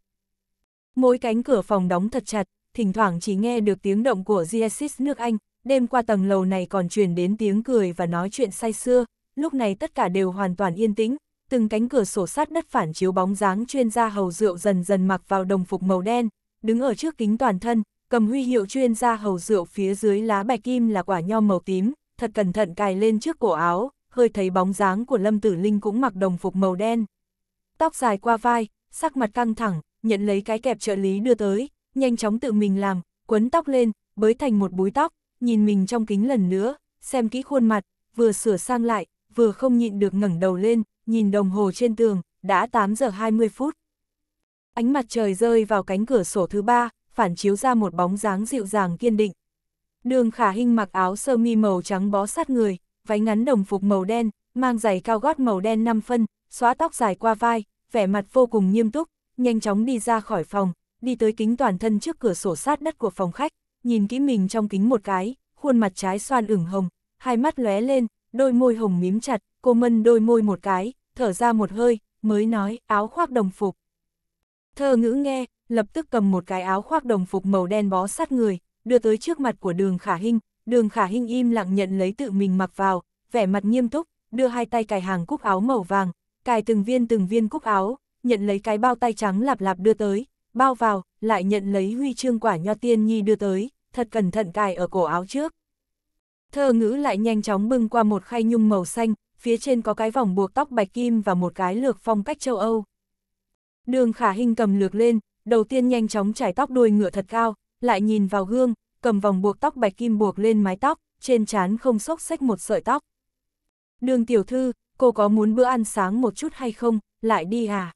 Mỗi cánh cửa phòng đóng thật chặt, thỉnh thoảng chỉ nghe được tiếng động của Genesis nước Anh, đêm qua tầng lầu này còn truyền đến tiếng cười và nói chuyện say xưa, lúc này tất cả đều hoàn toàn yên tĩnh, từng cánh cửa sổ sát đất phản chiếu bóng dáng chuyên gia hầu rượu dần dần mặc vào đồng phục màu đen, đứng ở trước kính toàn thân, cầm huy hiệu chuyên gia hầu rượu phía dưới lá bạch kim là quả nho màu tím, thật cẩn thận cài lên trước cổ áo, hơi thấy bóng dáng của Lâm Tử Linh cũng mặc đồng phục màu đen. Tóc dài qua vai, sắc mặt căng thẳng, nhận lấy cái kẹp trợ lý đưa tới, nhanh chóng tự mình làm, quấn tóc lên, bới thành một búi tóc, nhìn mình trong kính lần nữa, xem kỹ khuôn mặt, vừa sửa sang lại, vừa không nhịn được ngẩng đầu lên, nhìn đồng hồ trên tường, đã 8 giờ 20 phút. Ánh mặt trời rơi vào cánh cửa sổ thứ ba, phản chiếu ra một bóng dáng dịu dàng kiên định. Đường khả hình mặc áo sơ mi màu trắng bó sát người, váy ngắn đồng phục màu đen, mang giày cao gót màu đen 5 phân, xóa tóc dài qua vai, vẻ mặt vô cùng nghiêm túc, nhanh chóng đi ra khỏi phòng, đi tới kính toàn thân trước cửa sổ sát đất của phòng khách, nhìn kỹ mình trong kính một cái, khuôn mặt trái xoan ửng hồng, hai mắt lóe lên, đôi môi hồng mím chặt, cô mân đôi môi một cái, thở ra một hơi, mới nói áo khoác đồng phục. Thơ ngữ nghe, lập tức cầm một cái áo khoác đồng phục màu đen bó sát người, đưa tới trước mặt của đường khả hinh, đường khả hinh im lặng nhận lấy tự mình mặc vào, vẻ mặt nghiêm túc, đưa hai tay cài hàng cúc áo màu vàng, cài từng viên từng viên cúc áo, nhận lấy cái bao tay trắng lạp lạp đưa tới, bao vào, lại nhận lấy huy chương quả nho tiên nhi đưa tới, thật cẩn thận cài ở cổ áo trước. Thơ ngữ lại nhanh chóng bưng qua một khay nhung màu xanh, phía trên có cái vòng buộc tóc bạch kim và một cái lược phong cách châu Âu. Đường khả hình cầm lược lên, đầu tiên nhanh chóng trải tóc đuôi ngựa thật cao, lại nhìn vào gương, cầm vòng buộc tóc bạch kim buộc lên mái tóc, trên trán không xốc xách một sợi tóc. Đường tiểu thư, cô có muốn bữa ăn sáng một chút hay không, lại đi à?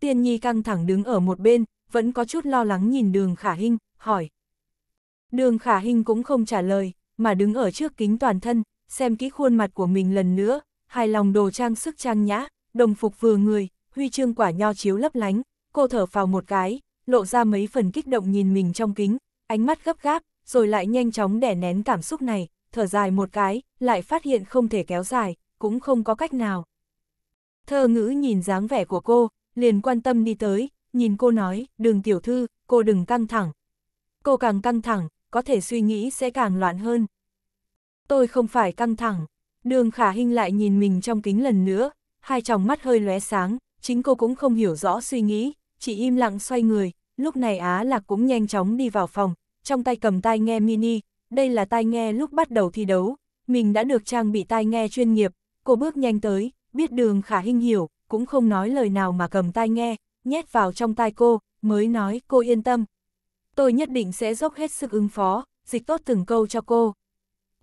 Tiên Nhi căng thẳng đứng ở một bên, vẫn có chút lo lắng nhìn đường khả hình, hỏi. Đường khả hình cũng không trả lời, mà đứng ở trước kính toàn thân, xem kỹ khuôn mặt của mình lần nữa, hài lòng đồ trang sức trang nhã, đồng phục vừa người, huy chương quả nho chiếu lấp lánh, cô thở vào một cái, lộ ra mấy phần kích động nhìn mình trong kính, ánh mắt gấp gáp, rồi lại nhanh chóng đẻ nén cảm xúc này, thở dài một cái, lại phát hiện không thể kéo dài, cũng không có cách nào. Thơ ngữ nhìn dáng vẻ của cô, liền quan tâm đi tới, nhìn cô nói, đường tiểu thư, cô đừng căng thẳng. Cô càng căng thẳng, có thể suy nghĩ sẽ càng loạn hơn. Tôi không phải căng thẳng. Đường khả hình lại nhìn mình trong kính lần nữa, hai tròng mắt hơi lóe sáng, chính cô cũng không hiểu rõ suy nghĩ, chỉ im lặng xoay người, lúc này Á Lạc cũng nhanh chóng đi vào phòng, trong tay cầm tai nghe mini, đây là tai nghe lúc bắt đầu thi đấu, mình đã được trang bị tai nghe chuyên nghiệp, cô bước nhanh tới, biết đường khả hình hiểu, cũng không nói lời nào mà cầm tai nghe, nhét vào trong tai cô, mới nói cô yên tâm. Tôi nhất định sẽ dốc hết sức ứng phó, dịch tốt từng câu cho cô.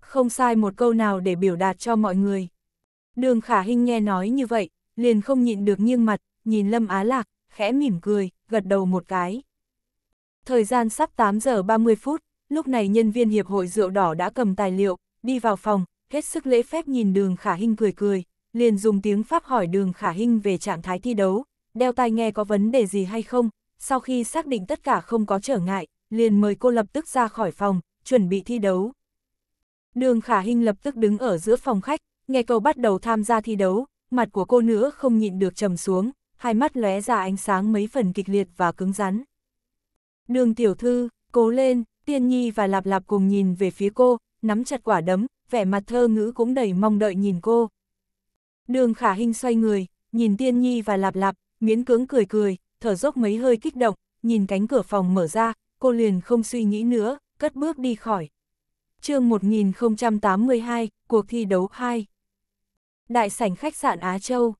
Không sai một câu nào để biểu đạt cho mọi người. Đường khả hình nghe nói như vậy, liền không nhịn được nghiêng mặt, nhìn Lâm Á Lạc, khẽ mỉm cười, gật đầu một cái. Thời gian sắp 8 giờ 30 phút, lúc này nhân viên Hiệp hội Rượu Đỏ đã cầm tài liệu, đi vào phòng, hết sức lễ phép nhìn đường khả hình cười cười, liền dùng tiếng Pháp hỏi đường khả hình về trạng thái thi đấu, đeo tai nghe có vấn đề gì hay không, sau khi xác định tất cả không có trở ngại, liền mời cô lập tức ra khỏi phòng, chuẩn bị thi đấu. Đường Khả Hinh lập tức đứng ở giữa phòng khách, nghe cậu bắt đầu tham gia thi đấu, mặt của cô nữa không nhịn được trầm xuống, hai mắt lóe ra ánh sáng mấy phần kịch liệt và cứng rắn. Đường tiểu thư, cố lên, tiên nhi và lạp lạp cùng nhìn về phía cô, nắm chặt quả đấm, vẻ mặt thơ ngữ cũng đầy mong đợi nhìn cô. Đường khả Hinh xoay người, nhìn tiên nhi và lạp lạp, miễn cưỡng cười cười, thở dốc mấy hơi kích động, nhìn cánh cửa phòng mở ra, cô liền không suy nghĩ nữa, cất bước đi khỏi. chương 1082, cuộc thi đấu 2 Đại sảnh khách sạn Á Châu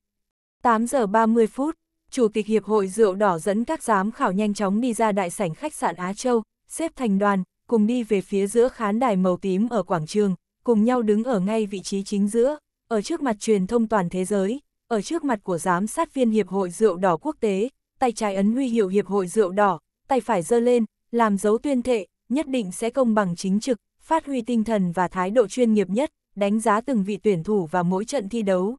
8 giờ 30 phút, Chủ tịch Hiệp hội Rượu Đỏ dẫn các giám khảo nhanh chóng đi ra đại sảnh khách sạn Á Châu, xếp thành đoàn, cùng đi về phía giữa khán đài màu tím ở quảng trường, cùng nhau đứng ở ngay vị trí chính giữa, ở trước mặt truyền thông toàn thế giới, ở trước mặt của giám sát viên Hiệp hội Rượu Đỏ Quốc tế, tay trái ấn huy hiệu Hiệp hội Rượu Đỏ, tay phải giơ lên, làm dấu tuyên thệ, nhất định sẽ công bằng chính trực, phát huy tinh thần và thái độ chuyên nghiệp nhất, đánh giá từng vị tuyển thủ và mỗi trận thi đấu.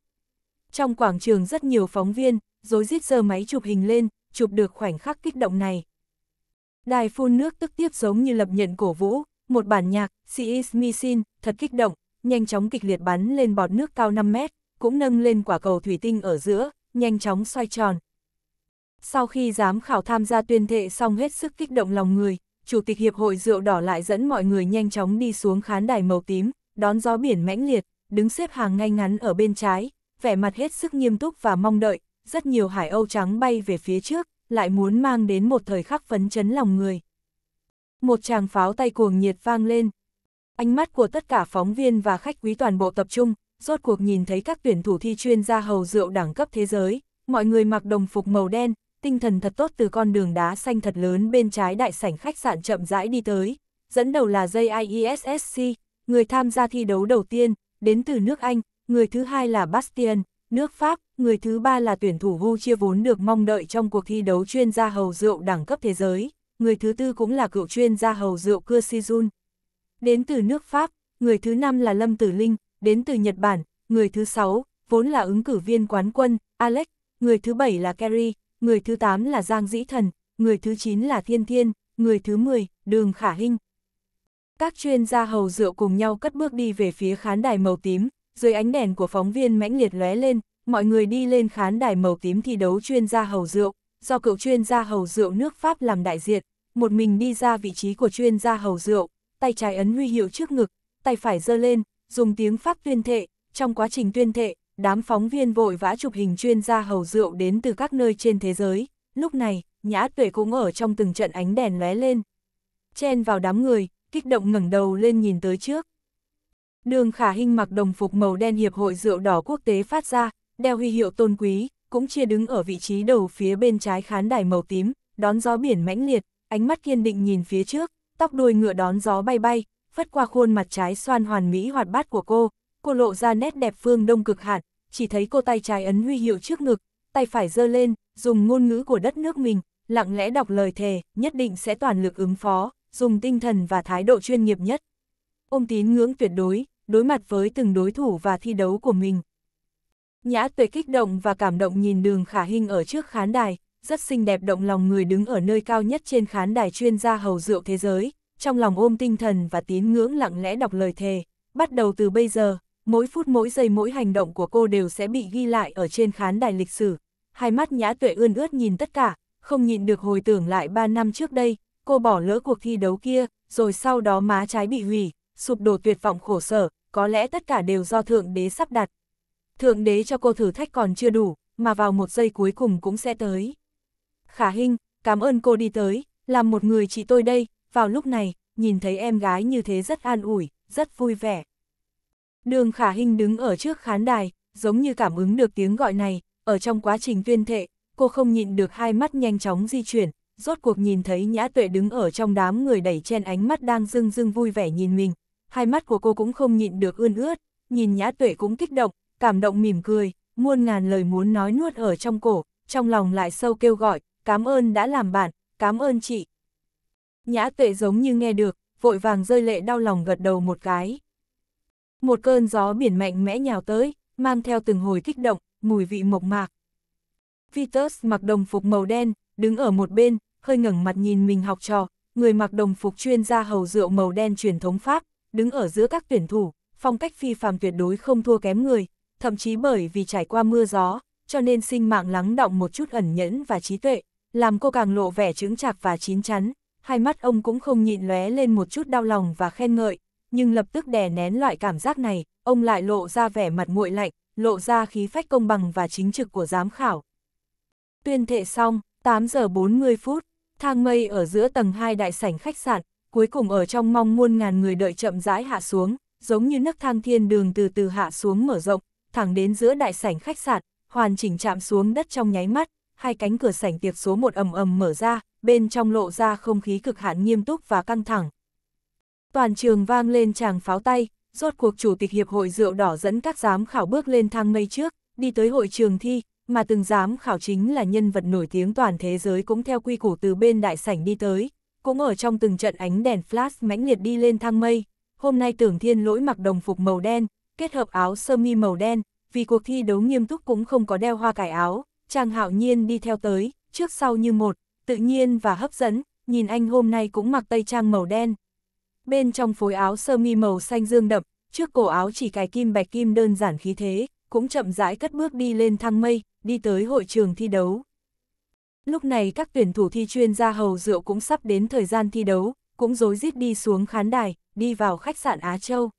Trong quảng trường rất nhiều phóng viên, dối rít giơ máy chụp hình lên, chụp được khoảnh khắc kích động này. Đài phun nước tức tiếp giống như lập nhận cổ vũ, một bản nhạc, She is Missing, thật kích động, nhanh chóng kịch liệt bắn lên bọt nước cao 5 mét, cũng nâng lên quả cầu thủy tinh ở giữa, nhanh chóng xoay tròn. Sau khi giám khảo tham gia tuyên thệ xong hết sức kích động lòng người, Chủ tịch Hiệp hội Rượu Đỏ lại dẫn mọi người nhanh chóng đi xuống khán đài màu tím, đón gió biển mãnh liệt, đứng xếp hàng ngay ngắn ở bên trái, vẻ mặt hết sức nghiêm túc và mong đợi, rất nhiều hải âu trắng bay về phía trước, lại muốn mang đến một thời khắc phấn chấn lòng người. Một tràng pháo tay cuồng nhiệt vang lên. Ánh mắt của tất cả phóng viên và khách quý toàn bộ tập trung, rốt cuộc nhìn thấy các tuyển thủ thi chuyên gia hầu rượu đẳng cấp thế giới, mọi người mặc đồng phục màu đen, tinh thần thật tốt từ con đường đá xanh thật lớn bên trái đại sảnh khách sạn chậm rãi đi tới, dẫn đầu là JIESSC, người tham gia thi đấu đầu tiên, đến từ nước Anh, người thứ hai là Bastien, nước Pháp, người thứ ba là tuyển thủ Vu chia vốn được mong đợi trong cuộc thi đấu chuyên gia hầu rượu đẳng cấp thế giới, người thứ tư cũng là cựu chuyên gia hầu rượu Cưa Sijun. Đến từ nước Pháp, người thứ năm là Lâm Tử Linh, đến từ Nhật Bản, người thứ 6, vốn là ứng cử viên quán quân, Alex, người thứ 7 là Kerry, người thứ 8 là Giang Dĩ Thần, người thứ 9 là Thiên Thiên, người thứ 10, Đường Khả Hinh. Các chuyên gia hầu rượu cùng nhau cất bước đi về phía khán đài màu tím, dưới ánh đèn của phóng viên mãnh liệt lóe lên, mọi người đi lên khán đài màu tím thi đấu chuyên gia hầu rượu, do cựu chuyên gia hầu rượu nước Pháp làm đại diện, một mình đi ra vị trí của chuyên gia hầu rượu, tay trái ấn huy hiệu trước ngực, tay phải giơ lên, dùng tiếng Pháp tuyên thệ, trong quá trình tuyên thệ, đám phóng viên vội vã chụp hình chuyên gia hầu rượu đến từ các nơi trên thế giới, lúc này, nhã tuệ cũng ở trong từng trận ánh đèn lóe lên. Chen vào đám người, kích động ngẩng đầu lên nhìn tới trước. Đường khả hình mặc đồng phục màu đen Hiệp hội rượu đỏ quốc tế phát ra, đeo huy hiệu tôn quý, cũng chia đứng ở vị trí đầu phía bên trái khán đài màu tím, đón gió biển mãnh liệt, ánh mắt kiên định nhìn phía trước, tóc đuôi ngựa đón gió bay bay, phất qua khuôn mặt trái xoan hoàn mỹ hoạt bát của cô, cô lộ ra nét đẹp phương đông cực hạn, chỉ thấy cô tay trái ấn huy hiệu trước ngực, tay phải giơ lên, dùng ngôn ngữ của đất nước mình, lặng lẽ đọc lời thề, nhất định sẽ toàn lực ứng phó, dùng tinh thần và thái độ chuyên nghiệp nhất. Ôm tín ngưỡng tuyệt đối, đối mặt với từng đối thủ và thi đấu của mình. Nhã tuệ kích động và cảm động nhìn đường khả hình ở trước khán đài, rất xinh đẹp động lòng người đứng ở nơi cao nhất trên khán đài chuyên gia hầu rượu thế giới, trong lòng ôm tinh thần và tín ngưỡng lặng lẽ đọc lời thề, bắt đầu từ bây giờ, mỗi phút mỗi giây mỗi hành động của cô đều sẽ bị ghi lại ở trên khán đài lịch sử. Hai mắt nhã tuệ ươn ướt nhìn tất cả, không nhịn được hồi tưởng lại 3 năm trước đây, cô bỏ lỡ cuộc thi đấu kia, rồi sau đó má trái bị hủy, sụp đổ tuyệt vọng khổ sở, có lẽ tất cả đều do Thượng Đế sắp đặt. Thượng Đế cho cô thử thách còn chưa đủ, mà vào một giây cuối cùng cũng sẽ tới. Khả Hinh, cảm ơn cô đi tới, làm một người chị tôi đây, vào lúc này, nhìn thấy em gái như thế rất an ủi, rất vui vẻ. Đường Khả Hinh đứng ở trước khán đài, giống như cảm ứng được tiếng gọi này, ở trong quá trình tuyên thệ, cô không nhịn được hai mắt nhanh chóng di chuyển, rốt cuộc nhìn thấy Nhã Tuệ đứng ở trong đám người đẩy chen ánh mắt đang rưng rưng vui vẻ nhìn mình, hai mắt của cô cũng không nhịn được ươn ướt, nhìn Nhã Tuệ cũng kích động, cảm động mỉm cười, muôn ngàn lời muốn nói nuốt ở trong cổ, trong lòng lại sâu kêu gọi, cảm ơn đã làm bạn, cảm ơn chị, Nhã tuệ giống như nghe được, vội vàng rơi lệ đau lòng gật đầu một cái. Một cơn gió biển mạnh mẽ nhào tới, mang theo từng hồi kích động, mùi vị mộc mạc. Vitus mặc đồng phục màu đen, đứng ở một bên, hơi ngẩng mặt nhìn mình học trò, người mặc đồng phục chuyên gia hầu rượu màu đen truyền thống Pháp, đứng ở giữa các tuyển thủ, phong cách phi phàm tuyệt đối không thua kém người, thậm chí bởi vì trải qua mưa gió, cho nên sinh mạng lắng động một chút ẩn nhẫn và trí tuệ, làm cô càng lộ vẻ trứng chạc và chín chắn, hai mắt ông cũng không nhịn lóe lên một chút đau lòng và khen ngợi, nhưng lập tức đè nén loại cảm giác này, ông lại lộ ra vẻ mặt nguội lạnh, lộ ra khí phách công bằng và chính trực của giám khảo. Tuyên thệ xong, 8 giờ 40 phút, thang mây ở giữa tầng 2 đại sảnh khách sạn, cuối cùng ở trong mong muôn ngàn người đợi chậm rãi hạ xuống, giống như nấc thang thiên đường từ từ hạ xuống mở rộng, thẳng đến giữa đại sảnh khách sạn, hoàn chỉnh chạm xuống đất trong nháy mắt, hai cánh cửa sảnh tiệc số một ầm ầm mở ra, bên trong lộ ra không khí cực hạn nghiêm túc và căng thẳng. Toàn trường vang lên chàng pháo tay, rốt cuộc chủ tịch hiệp hội rượu đỏ dẫn các giám khảo bước lên thang mây trước, đi tới hội trường thi, mà từng giám khảo chính là nhân vật nổi tiếng toàn thế giới cũng theo quy củ từ bên đại sảnh đi tới, cũng ở trong từng trận ánh đèn flash mãnh liệt đi lên thang mây. Hôm nay Tưởng Thiên Lỗi mặc đồng phục màu đen, kết hợp áo sơ mi màu đen, vì cuộc thi đấu nghiêm túc cũng không có đeo hoa cải áo, trang hạo nhiên đi theo tới, trước sau như một, tự nhiên và hấp dẫn, nhìn anh hôm nay cũng mặc tây trang màu đen. Bên trong phối áo sơ mi màu xanh dương đậm, trước cổ áo chỉ cài kim bạch kim đơn giản khí thế, cũng chậm rãi cất bước đi lên thang mây, đi tới hội trường thi đấu. Lúc này các tuyển thủ thi chuyên gia hầu rượu cũng sắp đến thời gian thi đấu, cũng rối rít đi xuống khán đài, đi vào khách sạn Á Châu.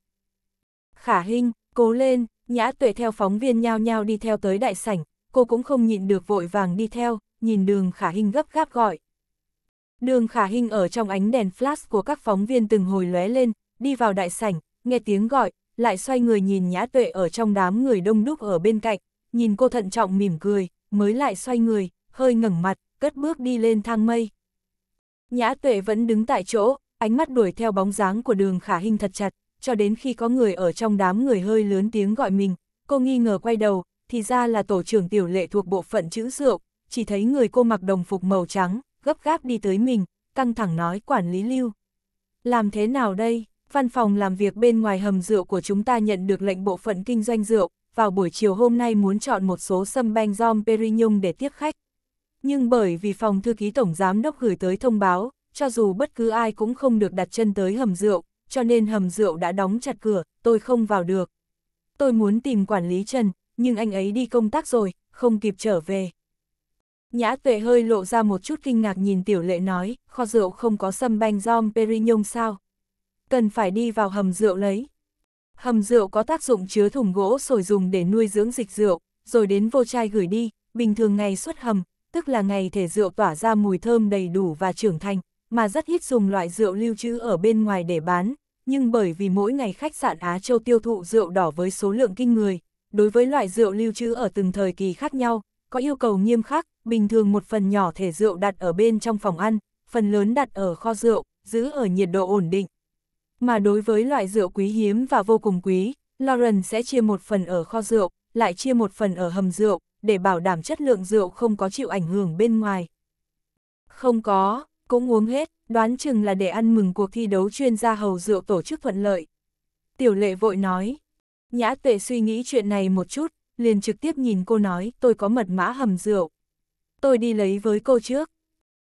Khả Hinh, cố lên, nhã tuệ theo phóng viên nhao nhao đi theo tới đại sảnh, cô cũng không nhịn được vội vàng đi theo, nhìn đường khả hình gấp gáp gọi. Đường khả hình ở trong ánh đèn flash của các phóng viên từng hồi lóe lên, đi vào đại sảnh, nghe tiếng gọi, lại xoay người nhìn nhã tuệ ở trong đám người đông đúc ở bên cạnh, nhìn cô thận trọng mỉm cười, mới lại xoay người, hơi ngẩng mặt, cất bước đi lên thang mây. Nhã tuệ vẫn đứng tại chỗ, ánh mắt đuổi theo bóng dáng của đường khả hình thật chặt, cho đến khi có người ở trong đám người hơi lớn tiếng gọi mình, cô nghi ngờ quay đầu, thì ra là tổ trưởng tiểu lệ thuộc bộ phận chữ rượu, chỉ thấy người cô mặc đồng phục màu trắng, gấp gáp đi tới mình, căng thẳng nói quản lý lưu. Làm thế nào đây? Văn phòng làm việc bên ngoài hầm rượu của chúng ta nhận được lệnh bộ phận kinh doanh rượu, vào buổi chiều hôm nay muốn chọn một số sâm banh dom Perignon để tiếp khách. Nhưng bởi vì phòng thư ký tổng giám đốc gửi tới thông báo, cho dù bất cứ ai cũng không được đặt chân tới hầm rượu, cho nên hầm rượu đã đóng chặt cửa, tôi không vào được. Tôi muốn tìm quản lý Trần, nhưng anh ấy đi công tác rồi, không kịp trở về. Nhã tuệ hơi lộ ra một chút kinh ngạc nhìn tiểu lệ nói, kho rượu không có sâm banh dom perignon sao? Cần phải đi vào hầm rượu lấy. Hầm rượu có tác dụng chứa thùng gỗ sồi dùng để nuôi dưỡng dịch rượu, rồi đến vô chai gửi đi, bình thường ngày xuất hầm, tức là ngày thể rượu tỏa ra mùi thơm đầy đủ và trưởng thành, mà rất ít dùng loại rượu lưu trữ ở bên ngoài để bán, nhưng bởi vì mỗi ngày khách sạn Á Châu tiêu thụ rượu đỏ với số lượng kinh người, đối với loại rượu lưu trữ ở từng thời kỳ khác nhau, có yêu cầu nghiêm khắc, bình thường một phần nhỏ thể rượu đặt ở bên trong phòng ăn, phần lớn đặt ở kho rượu, giữ ở nhiệt độ ổn định. Mà đối với loại rượu quý hiếm và vô cùng quý, Lauren sẽ chia một phần ở kho rượu, lại chia một phần ở hầm rượu, để bảo đảm chất lượng rượu không có chịu ảnh hưởng bên ngoài. Không có, cũng uống hết, đoán chừng là để ăn mừng cuộc thi đấu chuyên gia hầu rượu tổ chức thuận lợi. Tiểu lệ vội nói. Nhã tuệ suy nghĩ chuyện này một chút, liền trực tiếp nhìn cô nói, tôi có mật mã hầm rượu. Tôi đi lấy với cô trước.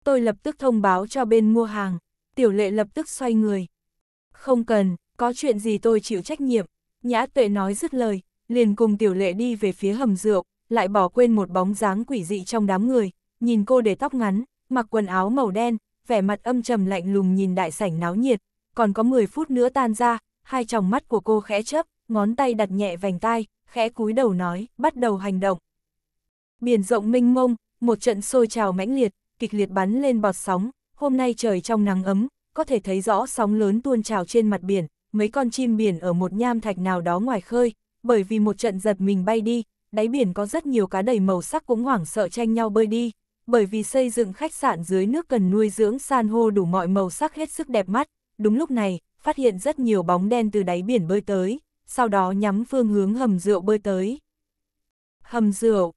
Tôi lập tức thông báo cho bên mua hàng, tiểu lệ lập tức xoay người. Không cần, có chuyện gì tôi chịu trách nhiệm. Nhã tuệ nói dứt lời, liền cùng tiểu lệ đi về phía hầm rượu, lại bỏ quên một bóng dáng quỷ dị trong đám người, nhìn cô để tóc ngắn, mặc quần áo màu đen, vẻ mặt âm trầm lạnh lùng nhìn đại sảnh náo nhiệt, còn có 10 phút nữa tan ra, hai tròng mắt của cô khẽ chấp ngón tay đặt nhẹ vành tai, khẽ cúi đầu nói, bắt đầu hành động. Biển rộng mênh mông, một trận sôi trào mãnh liệt, kịch liệt bắn lên bọt sóng, hôm nay trời trong nắng ấm, có thể thấy rõ sóng lớn tuôn trào trên mặt biển, mấy con chim biển ở một nham thạch nào đó ngoài khơi, bởi vì một trận giật mình bay đi, đáy biển có rất nhiều cá đầy màu sắc cũng hoảng sợ tranh nhau bơi đi, bởi vì xây dựng khách sạn dưới nước cần nuôi dưỡng san hô đủ mọi màu sắc hết sức đẹp mắt, đúng lúc này, phát hiện rất nhiều bóng đen từ đáy biển bơi tới sau đó nhắm phương hướng hầm rượu bơi tới. Hầm rượu.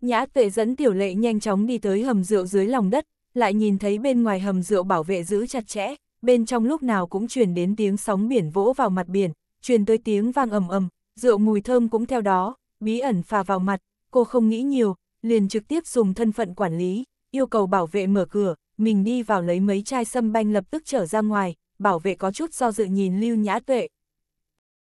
Nhã tuệ dẫn tiểu lệ nhanh chóng đi tới hầm rượu dưới lòng đất, lại nhìn thấy bên ngoài hầm rượu bảo vệ giữ chặt chẽ, bên trong lúc nào cũng truyền đến tiếng sóng biển vỗ vào mặt biển, truyền tới tiếng vang ầm ầm, rượu mùi thơm cũng theo đó, bí ẩn phà vào mặt, cô không nghĩ nhiều, liền trực tiếp dùng thân phận quản lý, yêu cầu bảo vệ mở cửa, mình đi vào lấy mấy chai sâm banh lập tức trở ra ngoài, bảo vệ có chút do dự nhìn Lưu Nhã Tuệ,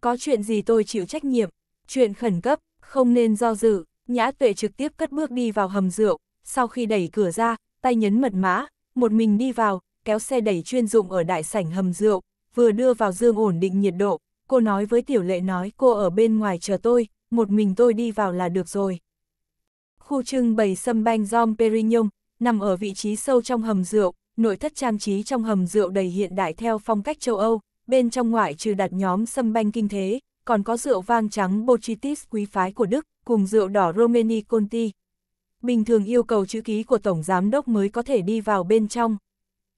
có chuyện gì tôi chịu trách nhiệm, chuyện khẩn cấp, không nên do dự, nhã tuệ trực tiếp cất bước đi vào hầm rượu, sau khi đẩy cửa ra, tay nhấn mật mã, một mình đi vào, kéo xe đẩy chuyên dụng ở đại sảnh hầm rượu, vừa đưa vào dương ổn định nhiệt độ, cô nói với tiểu lệ nói cô ở bên ngoài chờ tôi, một mình tôi đi vào là được rồi. Khu trưng bày sâm banh Dom Perignon, nằm ở vị trí sâu trong hầm rượu, nội thất trang trí trong hầm rượu đầy hiện đại theo phong cách châu Âu, bên trong ngoại trừ đặt nhóm sâm banh kinh thế, còn có rượu vang trắng Bochitis quý phái của Đức, cùng rượu đỏ Romani Conti. Bình thường yêu cầu chữ ký của Tổng Giám Đốc mới có thể đi vào bên trong.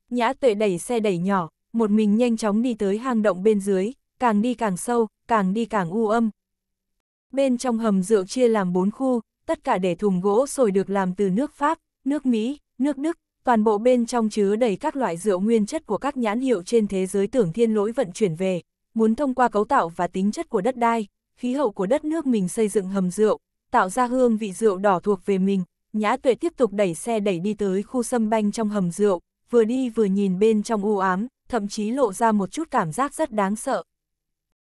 Nhã tuệ đẩy xe đẩy nhỏ, một mình nhanh chóng đi tới hang động bên dưới, càng đi càng sâu, càng đi càng u âm. Bên trong hầm rượu chia làm bốn khu, tất cả để thùng gỗ sồi được làm từ nước Pháp, nước Mỹ, nước Đức, toàn bộ bên trong chứa đầy các loại rượu nguyên chất của các nhãn hiệu trên thế giới tưởng thiên lỗi vận chuyển về, muốn thông qua cấu tạo và tính chất của đất đai, khí hậu của đất nước mình xây dựng hầm rượu, tạo ra hương vị rượu đỏ thuộc về mình, Nhã Tuệ tiếp tục đẩy xe đẩy đi tới khu sâm banh trong hầm rượu, vừa đi vừa nhìn bên trong u ám, thậm chí lộ ra một chút cảm giác rất đáng sợ.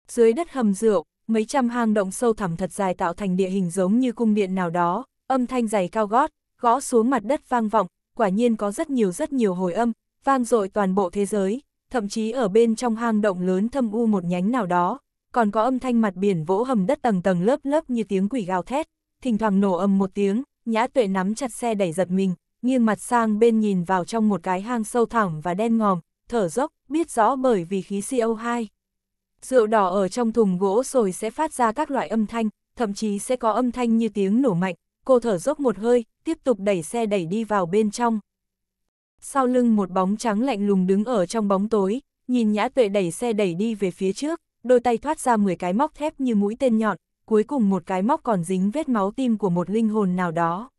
Dưới đất hầm rượu, mấy trăm hang động sâu thẳm thật dài tạo thành địa hình giống như cung điện nào đó, âm thanh dày cao gót, gõ xuống mặt đất vang vọng, quả nhiên có rất nhiều rất nhiều hồi âm, vang dội toàn bộ thế giới, thậm chí ở bên trong hang động lớn thâm u một nhánh nào đó, còn có âm thanh mặt biển vỗ hầm đất tầng tầng lớp lớp như tiếng quỷ gào thét, thỉnh thoảng nổ âm một tiếng, nhã tuệ nắm chặt xe đẩy giật mình, nghiêng mặt sang bên nhìn vào trong một cái hang sâu thẳm và đen ngòm, thở dốc, biết rõ bởi vì khí CO2. Rượu đỏ ở trong thùng gỗ rồi sẽ phát ra các loại âm thanh, thậm chí sẽ có âm thanh như tiếng nổ mạnh, cô thở dốc một hơi, tiếp tục đẩy xe đẩy đi vào bên trong. Sau lưng một bóng trắng lạnh lùng đứng ở trong bóng tối, nhìn nhã tuệ đẩy xe đẩy đi về phía trước, đôi tay thoát ra 10 cái móc thép như mũi tên nhọn, cuối cùng một cái móc còn dính vết máu tim của một linh hồn nào đó.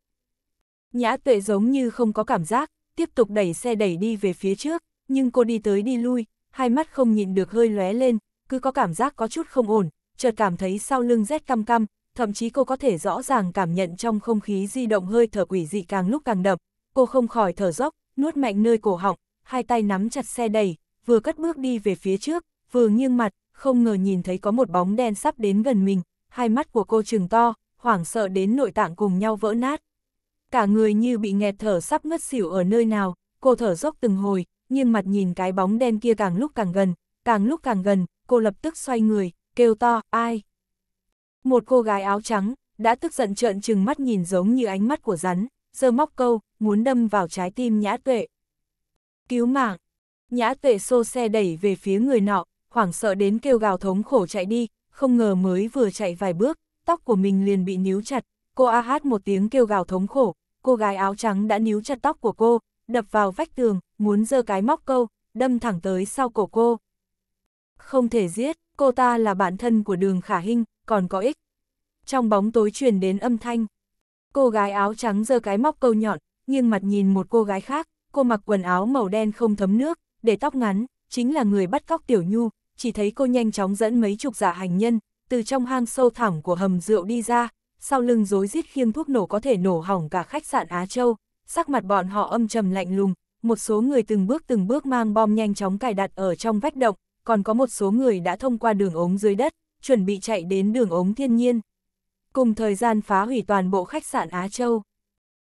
Nhã tuệ giống như không có cảm giác, tiếp tục đẩy xe đẩy đi về phía trước, nhưng cô đi tới đi lui, hai mắt không nhịn được hơi lóe lên, cứ có cảm giác có chút không ổn, chợt cảm thấy sau lưng rét căm căm, thậm chí cô có thể rõ ràng cảm nhận trong không khí di động hơi thở quỷ dị càng lúc càng đậm, cô không khỏi thở dốc, nuốt mạnh nơi cổ họng, hai tay nắm chặt xe đẩy, vừa cất bước đi về phía trước, vừa nghiêng mặt, không ngờ nhìn thấy có một bóng đen sắp đến gần mình, hai mắt của cô trừng to, hoảng sợ đến nội tạng cùng nhau vỡ nát. Cả người như bị nghẹt thở sắp ngất xỉu ở nơi nào, cô thở dốc từng hồi, nghiêng mặt nhìn cái bóng đen kia càng lúc càng gần, càng lúc càng gần, cô lập tức xoay người, kêu to, ai? Một cô gái áo trắng, đã tức giận trợn trừng mắt nhìn giống như ánh mắt của rắn, giơ móc câu, muốn đâm vào trái tim nhã tuệ. Cứu mạng! Nhã tuệ xô xe đẩy về phía người nọ, hoảng sợ đến kêu gào thống khổ chạy đi, không ngờ mới vừa chạy vài bước, tóc của mình liền bị níu chặt, cô a hát một tiếng kêu gào thống khổ, cô gái áo trắng đã níu chặt tóc của cô, đập vào vách tường, muốn giơ cái móc câu, đâm thẳng tới sau cổ cô. Không thể giết, cô ta là bạn thân của đường khả hinh, còn có ích. Trong bóng tối truyền đến âm thanh. Cô gái áo trắng giơ cái móc câu nhọn, nghiêng mặt nhìn một cô gái khác, cô mặc quần áo màu đen không thấm nước, để tóc ngắn, chính là người bắt cóc Tiểu Nhu, chỉ thấy cô nhanh chóng dẫn mấy chục giả dạ hành nhân, từ trong hang sâu thẳm của hầm rượu đi ra, sau lưng rối rít khiêng thuốc nổ có thể nổ hỏng cả khách sạn Á Châu, sắc mặt bọn họ âm trầm lạnh lùng, một số người từng bước từng bước mang bom nhanh chóng cài đặt ở trong vách động, còn có một số người đã thông qua đường ống dưới đất, chuẩn bị chạy đến đường ống thiên nhiên. Cùng thời gian phá hủy toàn bộ khách sạn Á Châu.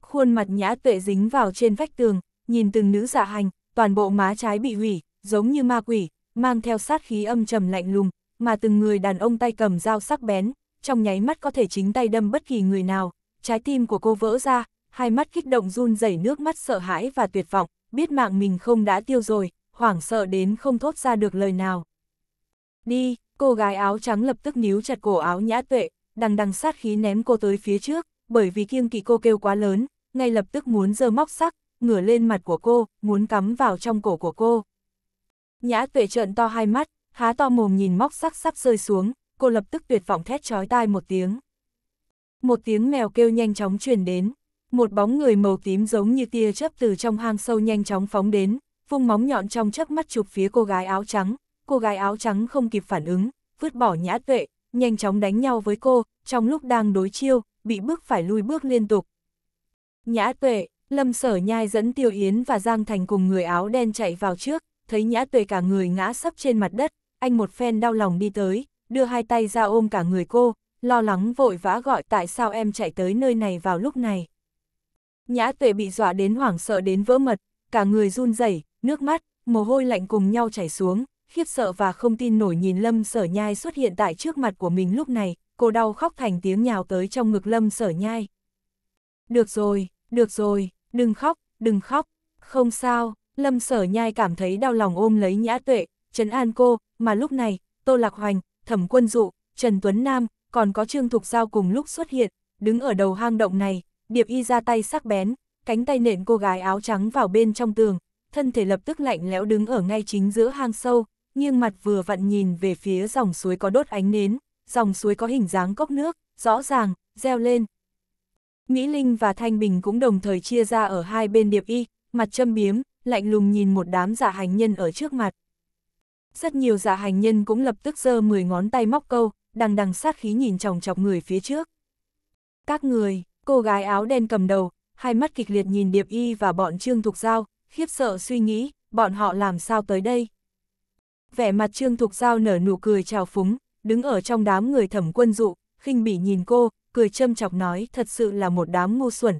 Khuôn mặt nhã tuệ dính vào trên vách tường, nhìn từng nữ dạ hành, toàn bộ má trái bị hủy, giống như ma quỷ, mang theo sát khí âm trầm lạnh lùng, mà từng người đàn ông tay cầm dao sắc bén, trong nháy mắt có thể chính tay đâm bất kỳ người nào, trái tim của cô vỡ ra, hai mắt kích động run rẩy nước mắt sợ hãi và tuyệt vọng, biết mạng mình không đã tiêu rồi, hoảng sợ đến không thốt ra được lời nào. Đi, Cô gái áo trắng lập tức níu chặt cổ áo nhã tuệ, đằng đằng sát khí ném cô tới phía trước, bởi vì kiêng kỵ cô kêu quá lớn, ngay lập tức muốn dơ móc sắc, ngửa lên mặt của cô, muốn cắm vào trong cổ của cô. Nhã tuệ trợn to hai mắt, há to mồm nhìn móc sắc sắp rơi xuống, cô lập tức tuyệt vọng thét chói tai một tiếng. Một tiếng mèo kêu nhanh chóng truyền đến, một bóng người màu tím giống như tia chớp từ trong hang sâu nhanh chóng phóng đến, vung móng nhọn trong chớp mắt chụp phía cô gái áo trắng, cô gái áo trắng không kịp phản ứng, vứt bỏ nhã tuệ, nhanh chóng đánh nhau với cô, trong lúc đang đối chiêu, bị bước phải lui bước liên tục. Nhã tuệ, lâm sở nhai dẫn Tiêu Yến và Giang Thành cùng người áo đen chạy vào trước, thấy nhã tuệ cả người ngã sấp trên mặt đất, anh một phen đau lòng đi tới, đưa hai tay ra ôm cả người cô, lo lắng vội vã gọi tại sao em chạy tới nơi này vào lúc này. Nhã tuệ bị dọa đến hoảng sợ đến vỡ mật, cả người run rẩy, nước mắt, mồ hôi lạnh cùng nhau chảy xuống, khiếp sợ và không tin nổi nhìn Lâm Sở Nhai xuất hiện tại trước mặt của mình lúc này, cô đau khóc thành tiếng nhào tới trong ngực Lâm Sở Nhai. Được rồi, được rồi, đừng khóc, đừng khóc, không sao, Lâm Sở Nhai cảm thấy đau lòng ôm lấy nhã tuệ, trấn an cô, mà lúc này, Tô Lạc Hoành, Thẩm Quân Dụ, Trần Tuấn Nam, còn có Trương Thục Giao cùng lúc xuất hiện, đứng ở đầu hang động này, Điệp Y ra tay sắc bén, cánh tay nện cô gái áo trắng vào bên trong tường, thân thể lập tức lạnh lẽo đứng ở ngay chính giữa hang sâu, nghiêng mặt vừa vặn nhìn về phía dòng suối có đốt ánh nến, dòng suối có hình dáng cốc nước, rõ ràng, reo lên. Mỹ Linh và Thanh Bình cũng đồng thời chia ra ở hai bên điệp y, mặt châm biếm, lạnh lùng nhìn một đám giả dạ hành nhân ở trước mặt. Rất nhiều giả dạ hành nhân cũng lập tức giơ 10 ngón tay móc câu, đằng đằng sát khí nhìn chòng chọc người phía trước. Các người, cô gái áo đen cầm đầu, hai mắt kịch liệt nhìn điệp y và bọn Trương Thục Giao, khiếp sợ suy nghĩ, bọn họ làm sao tới đây vẻ mặt Trương Thục Giao nở nụ cười trào phúng, đứng ở trong đám người thẩm quân dụ, khinh bỉ nhìn cô, cười châm chọc nói thật sự là một đám ngu xuẩn.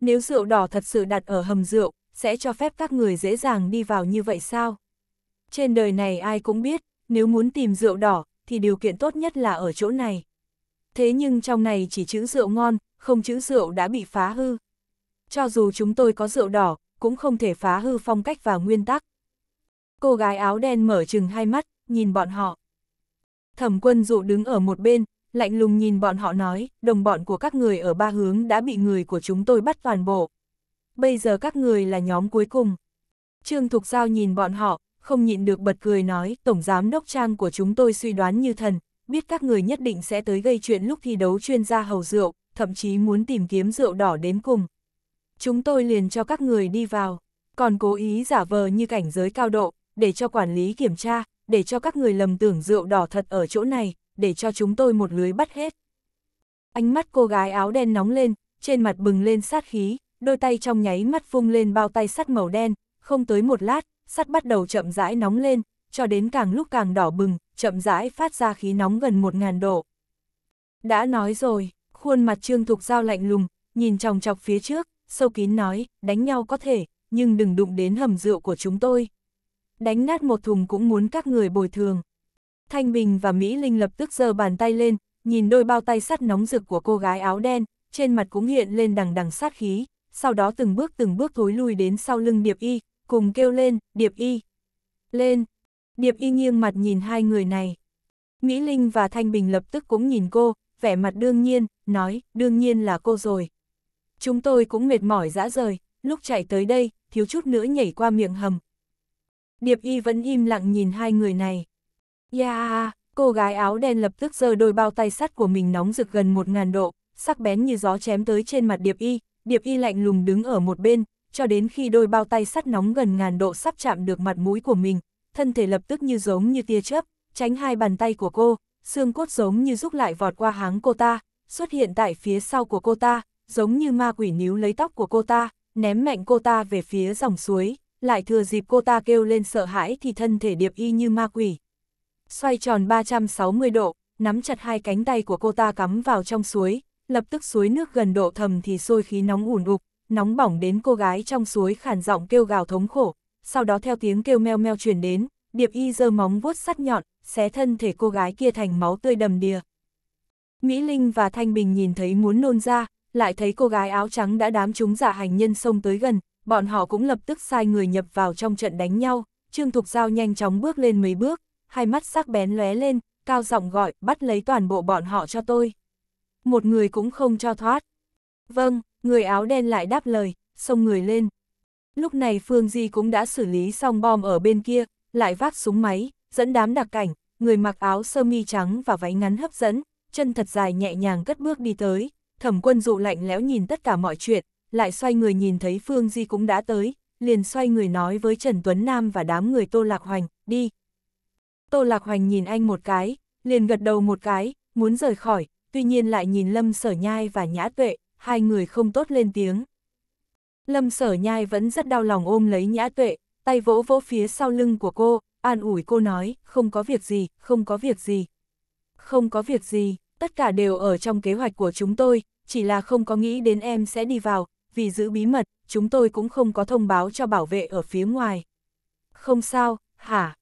Nếu rượu đỏ thật sự đặt ở hầm rượu, sẽ cho phép các người dễ dàng đi vào như vậy sao? Trên đời này ai cũng biết, nếu muốn tìm rượu đỏ, thì điều kiện tốt nhất là ở chỗ này. Thế nhưng trong này chỉ chữ rượu ngon, không chữ rượu đã bị phá hư. Cho dù chúng tôi có rượu đỏ, cũng không thể phá hư phong cách và nguyên tắc. Cô gái áo đen mở chừng hai mắt, nhìn bọn họ. Thẩm quân dụ đứng ở một bên, lạnh lùng nhìn bọn họ nói, đồng bọn của các người ở ba hướng đã bị người của chúng tôi bắt toàn bộ. Bây giờ các người là nhóm cuối cùng. Trương Thục Giao nhìn bọn họ, không nhịn được bật cười nói, Tổng Giám Đốc Trang của chúng tôi suy đoán như thần, biết các người nhất định sẽ tới gây chuyện lúc thi đấu chuyên gia hầu rượu, thậm chí muốn tìm kiếm rượu đỏ đến cùng. Chúng tôi liền cho các người đi vào, còn cố ý giả vờ như cảnh giới cao độ, để cho quản lý kiểm tra, để cho các người lầm tưởng rượu đỏ thật ở chỗ này, để cho chúng tôi một lưới bắt hết. Ánh mắt cô gái áo đen nóng lên, trên mặt bừng lên sát khí, đôi tay trong nháy mắt phung lên bao tay sắt màu đen, không tới một lát, sắt bắt đầu chậm rãi nóng lên, cho đến càng lúc càng đỏ bừng, chậm rãi phát ra khí nóng gần 1.000 độ. Đã nói rồi, khuôn mặt Trương Thục Giao lạnh lùng, nhìn chòng chọc phía trước, sâu kín nói, đánh nhau có thể, nhưng đừng đụng đến hầm rượu của chúng tôi đánh nát một thùng cũng muốn các người bồi thường. Thanh Bình và Mỹ Linh lập tức giơ bàn tay lên, nhìn đôi bao tay sắt nóng rực của cô gái áo đen, trên mặt cũng hiện lên đằng đằng sát khí, sau đó từng bước từng bước thối lui đến sau lưng Điệp Y, cùng kêu lên, Điệp Y, lên. Điệp Y nghiêng mặt nhìn hai người này. Mỹ Linh và Thanh Bình lập tức cũng nhìn cô, vẻ mặt đương nhiên, nói, đương nhiên là cô rồi. Chúng tôi cũng mệt mỏi dã rời, lúc chạy tới đây, thiếu chút nữa nhảy qua miệng hầm, Điệp y vẫn im lặng nhìn hai người này. Ya, yeah, cô gái áo đen lập tức giơ đôi bao tay sắt của mình nóng rực gần một ngàn độ, sắc bén như gió chém tới trên mặt điệp y, điệp y lạnh lùng đứng ở một bên, cho đến khi đôi bao tay sắt nóng gần ngàn độ sắp chạm được mặt mũi của mình, thân thể lập tức như giống như tia chớp, tránh hai bàn tay của cô, xương cốt giống như rút lại vọt qua háng cô ta, xuất hiện tại phía sau của cô ta, giống như ma quỷ níu lấy tóc của cô ta, ném mạnh cô ta về phía dòng suối lại thừa dịp cô ta kêu lên sợ hãi thì thân thể điệp y như ma quỷ. Xoay tròn 360 độ, nắm chặt hai cánh tay của cô ta cắm vào trong suối, lập tức suối nước gần độ thầm thì sôi khí nóng ủn ục, nóng bỏng đến cô gái trong suối khản giọng kêu gào thống khổ, sau đó theo tiếng kêu meo meo truyền đến, điệp y giơ móng vuốt sắt nhọn, xé thân thể cô gái kia thành máu tươi đầm đìa. Mỹ Linh và Thanh Bình nhìn thấy muốn nôn ra, lại thấy cô gái áo trắng đã đám chúng giả dạ hành nhân xông tới gần, bọn họ cũng lập tức sai người nhập vào trong trận đánh nhau, Trương Thục Giao nhanh chóng bước lên mấy bước, hai mắt sắc bén lóe lên, cao giọng gọi, bắt lấy toàn bộ bọn họ cho tôi. Một người cũng không cho thoát. Vâng, người áo đen lại đáp lời, xông người lên. Lúc này Phương Di cũng đã xử lý xong bom ở bên kia, lại vác súng máy, dẫn đám đặc cảnh, người mặc áo sơ mi trắng và váy ngắn hấp dẫn, chân thật dài nhẹ nhàng cất bước đi tới. Thẩm quân dụ lạnh lẽo nhìn tất cả mọi chuyện, lại xoay người nhìn thấy Phương Di cũng đã tới, liền xoay người nói với Trần Tuấn Nam và đám người Tô Lạc Hoành, đi. Tô Lạc Hoành nhìn anh một cái, liền gật đầu một cái, muốn rời khỏi, tuy nhiên lại nhìn Lâm Sở Nhai và Nhã Tuệ, hai người không tốt lên tiếng. Lâm Sở Nhai vẫn rất đau lòng ôm lấy Nhã Tuệ, tay vỗ vỗ phía sau lưng của cô, an ủi cô nói, không có việc gì, không có việc gì. Không có việc gì, tất cả đều ở trong kế hoạch của chúng tôi, chỉ là không có nghĩ đến em sẽ đi vào, vì giữ bí mật, chúng tôi cũng không có thông báo cho bảo vệ ở phía ngoài. Không sao, hả?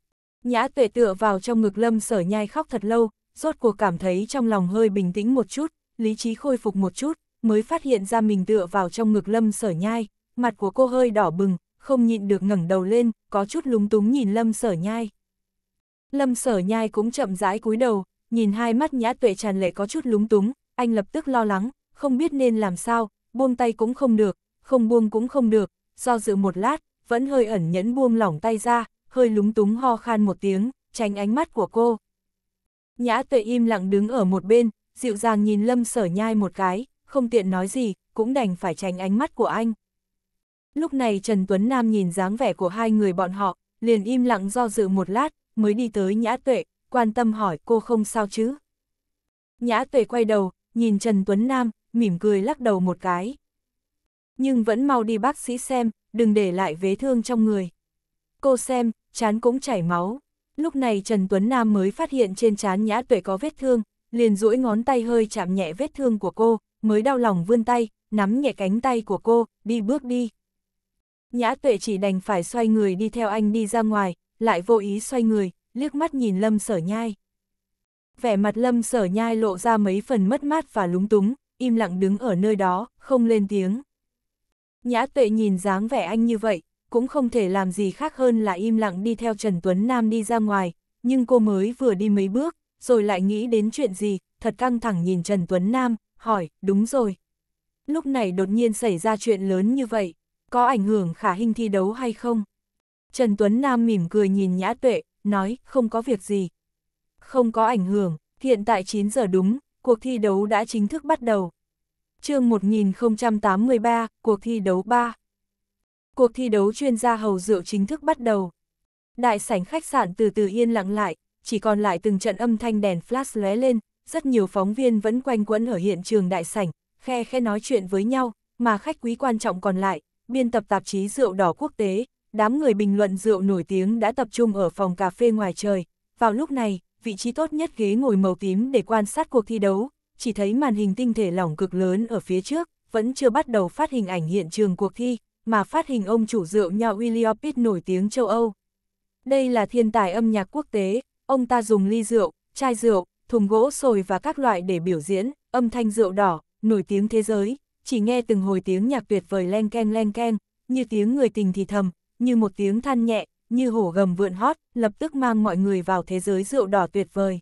Nhã tuệ tựa vào trong ngực lâm sở nhai khóc thật lâu, rốt cuộc cảm thấy trong lòng hơi bình tĩnh một chút, lý trí khôi phục một chút, mới phát hiện ra mình tựa vào trong ngực lâm sở nhai, mặt của cô hơi đỏ bừng, không nhịn được ngẩng đầu lên, có chút lúng túng nhìn lâm sở nhai. Lâm sở nhai cũng chậm rãi cúi đầu, nhìn hai mắt nhã tuệ tràn lệ có chút lúng túng, anh lập tức lo lắng, không biết nên làm sao, buông tay cũng không được, không buông cũng không được, do dự một lát, vẫn hơi ẩn nhẫn buông lỏng tay ra, hơi lúng túng ho khan một tiếng, tránh ánh mắt của cô. Nhã tuệ im lặng đứng ở một bên, dịu dàng nhìn lâm sở nhai một cái, không tiện nói gì, cũng đành phải tránh ánh mắt của anh. Lúc này Trần Tuấn Nam nhìn dáng vẻ của hai người bọn họ, liền im lặng do dự một lát, mới đi tới Nhã Tuệ, quan tâm hỏi cô không sao chứ. Nhã Tuệ quay đầu, nhìn Trần Tuấn Nam, mỉm cười lắc đầu một cái. Nhưng vẫn mau đi bác sĩ xem, đừng để lại vết thương trong người. Cô xem, chán cũng chảy máu. Lúc này Trần Tuấn Nam mới phát hiện trên chán nhã tuệ có vết thương, liền duỗi ngón tay hơi chạm nhẹ vết thương của cô, mới đau lòng vươn tay, nắm nhẹ cánh tay của cô, đi bước đi. Nhã tuệ chỉ đành phải xoay người đi theo anh đi ra ngoài, lại vô ý xoay người, liếc mắt nhìn lâm sở nhai. Vẻ mặt lâm sở nhai lộ ra mấy phần mất mát và lúng túng, im lặng đứng ở nơi đó, không lên tiếng. Nhã tuệ nhìn dáng vẻ anh như vậy, cũng không thể làm gì khác hơn là im lặng đi theo Trần Tuấn Nam đi ra ngoài, nhưng cô mới vừa đi mấy bước, rồi lại nghĩ đến chuyện gì, thật căng thẳng nhìn Trần Tuấn Nam, hỏi, đúng rồi. Lúc này đột nhiên xảy ra chuyện lớn như vậy, có ảnh hưởng khả hình thi đấu hay không? Trần Tuấn Nam mỉm cười nhìn Nhã Tuệ, nói, không có việc gì. Không có ảnh hưởng, hiện tại 9 giờ đúng, cuộc thi đấu đã chính thức bắt đầu. chương 1083, cuộc thi đấu 3. Cuộc thi đấu chuyên gia hầu rượu chính thức bắt đầu. Đại sảnh khách sạn từ từ yên lặng lại, chỉ còn lại từng trận âm thanh đèn flash lóe lên, rất nhiều phóng viên vẫn quanh quẩn ở hiện trường đại sảnh, khe khe nói chuyện với nhau, mà khách quý quan trọng còn lại, biên tập tạp chí rượu đỏ quốc tế, đám người bình luận rượu nổi tiếng đã tập trung ở phòng cà phê ngoài trời. Vào lúc này, vị trí tốt nhất ghế ngồi màu tím để quan sát cuộc thi đấu, chỉ thấy màn hình tinh thể lỏng cực lớn ở phía trước, vẫn chưa bắt đầu phát hình ảnh hiện trường cuộc thi, mà phát hình ông chủ rượu nhà William Pitt nổi tiếng châu Âu. Đây là thiên tài âm nhạc quốc tế, ông ta dùng ly rượu, chai rượu, thùng gỗ sồi và các loại để biểu diễn, âm thanh rượu đỏ, nổi tiếng thế giới, chỉ nghe từng hồi tiếng nhạc tuyệt vời len ken len ken, như tiếng người tình thì thầm, như một tiếng than nhẹ, như hổ gầm vượn hót, lập tức mang mọi người vào thế giới rượu đỏ tuyệt vời.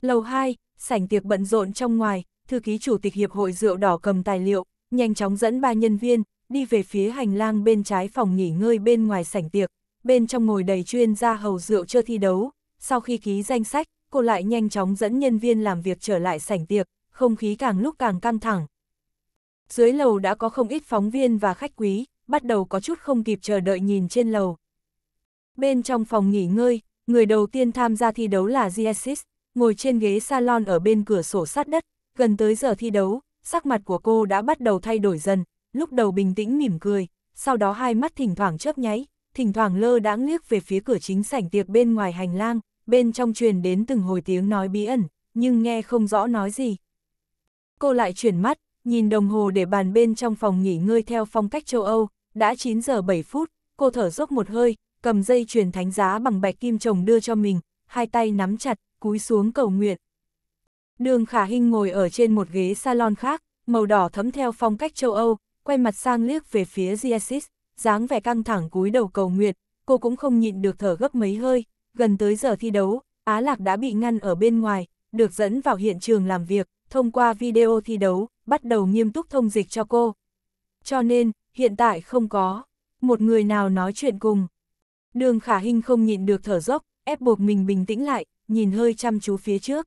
Lầu 2, sảnh tiệc bận rộn trong ngoài, thư ký chủ tịch hiệp hội rượu đỏ cầm tài liệu, nhanh chóng dẫn ba nhân viên đi về phía hành lang bên trái phòng nghỉ ngơi bên ngoài sảnh tiệc, bên trong ngồi đầy chuyên gia hầu rượu chưa thi đấu, sau khi ký danh sách, cô lại nhanh chóng dẫn nhân viên làm việc trở lại sảnh tiệc, không khí càng lúc càng căng thẳng. Dưới lầu đã có không ít phóng viên và khách quý, bắt đầu có chút không kịp chờ đợi nhìn trên lầu, Bên trong phòng nghỉ ngơi, người đầu tiên tham gia thi đấu là Giesis, ngồi trên ghế salon ở bên cửa sổ sát đất, gần tới giờ thi đấu, sắc mặt của cô đã bắt đầu thay đổi dần, lúc đầu bình tĩnh mỉm cười, sau đó hai mắt thỉnh thoảng chớp nháy, thỉnh thoảng lơ đãng liếc về phía cửa chính sảnh tiệc bên ngoài hành lang, bên trong truyền đến từng hồi tiếng nói bí ẩn, nhưng nghe không rõ nói gì. Cô lại chuyển mắt, nhìn đồng hồ để bàn bên trong phòng nghỉ ngơi theo phong cách châu Âu, đã 9 giờ 7 phút, cô thở dốc một hơi, cầm dây chuyền thánh giá bằng bạch kim chồng đưa cho mình, hai tay nắm chặt, cúi xuống cầu nguyện. Đường Khả Hinh ngồi ở trên một ghế salon khác, màu đỏ thấm theo phong cách châu Âu, quay mặt sang liếc về phía jesus, dáng vẻ căng thẳng cúi đầu cầu nguyện, cô cũng không nhịn được thở gấp mấy hơi, gần tới giờ thi đấu, Á Lạc đã bị ngăn ở bên ngoài, được dẫn vào hiện trường làm việc, thông qua video thi đấu, bắt đầu nghiêm túc thông dịch cho cô. Cho nên, hiện tại không có, một người nào nói chuyện cùng. Đường khả hình không nhịn được thở dốc, ép buộc mình bình tĩnh lại, nhìn hơi chăm chú phía trước.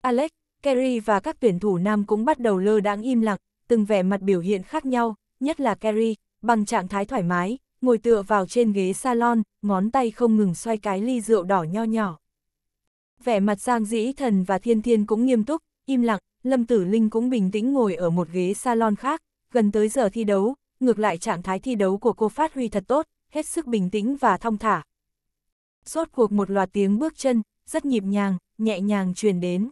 Alex, Kerry và các tuyển thủ nam cũng bắt đầu lơ đáng im lặng, từng vẻ mặt biểu hiện khác nhau, nhất là Kerry, bằng trạng thái thoải mái, ngồi tựa vào trên ghế salon, ngón tay không ngừng xoay cái ly rượu đỏ nho nhỏ. Vẻ mặt Giang Dĩ Thần và Thiên Thiên cũng nghiêm túc, im lặng, Lâm Tử Linh cũng bình tĩnh ngồi ở một ghế salon khác, gần tới giờ thi đấu, ngược lại trạng thái thi đấu của cô phát huy thật tốt, hết sức bình tĩnh và thong thả. Rốt cuộc một loạt tiếng bước chân, rất nhịp nhàng, nhẹ nhàng truyền đến.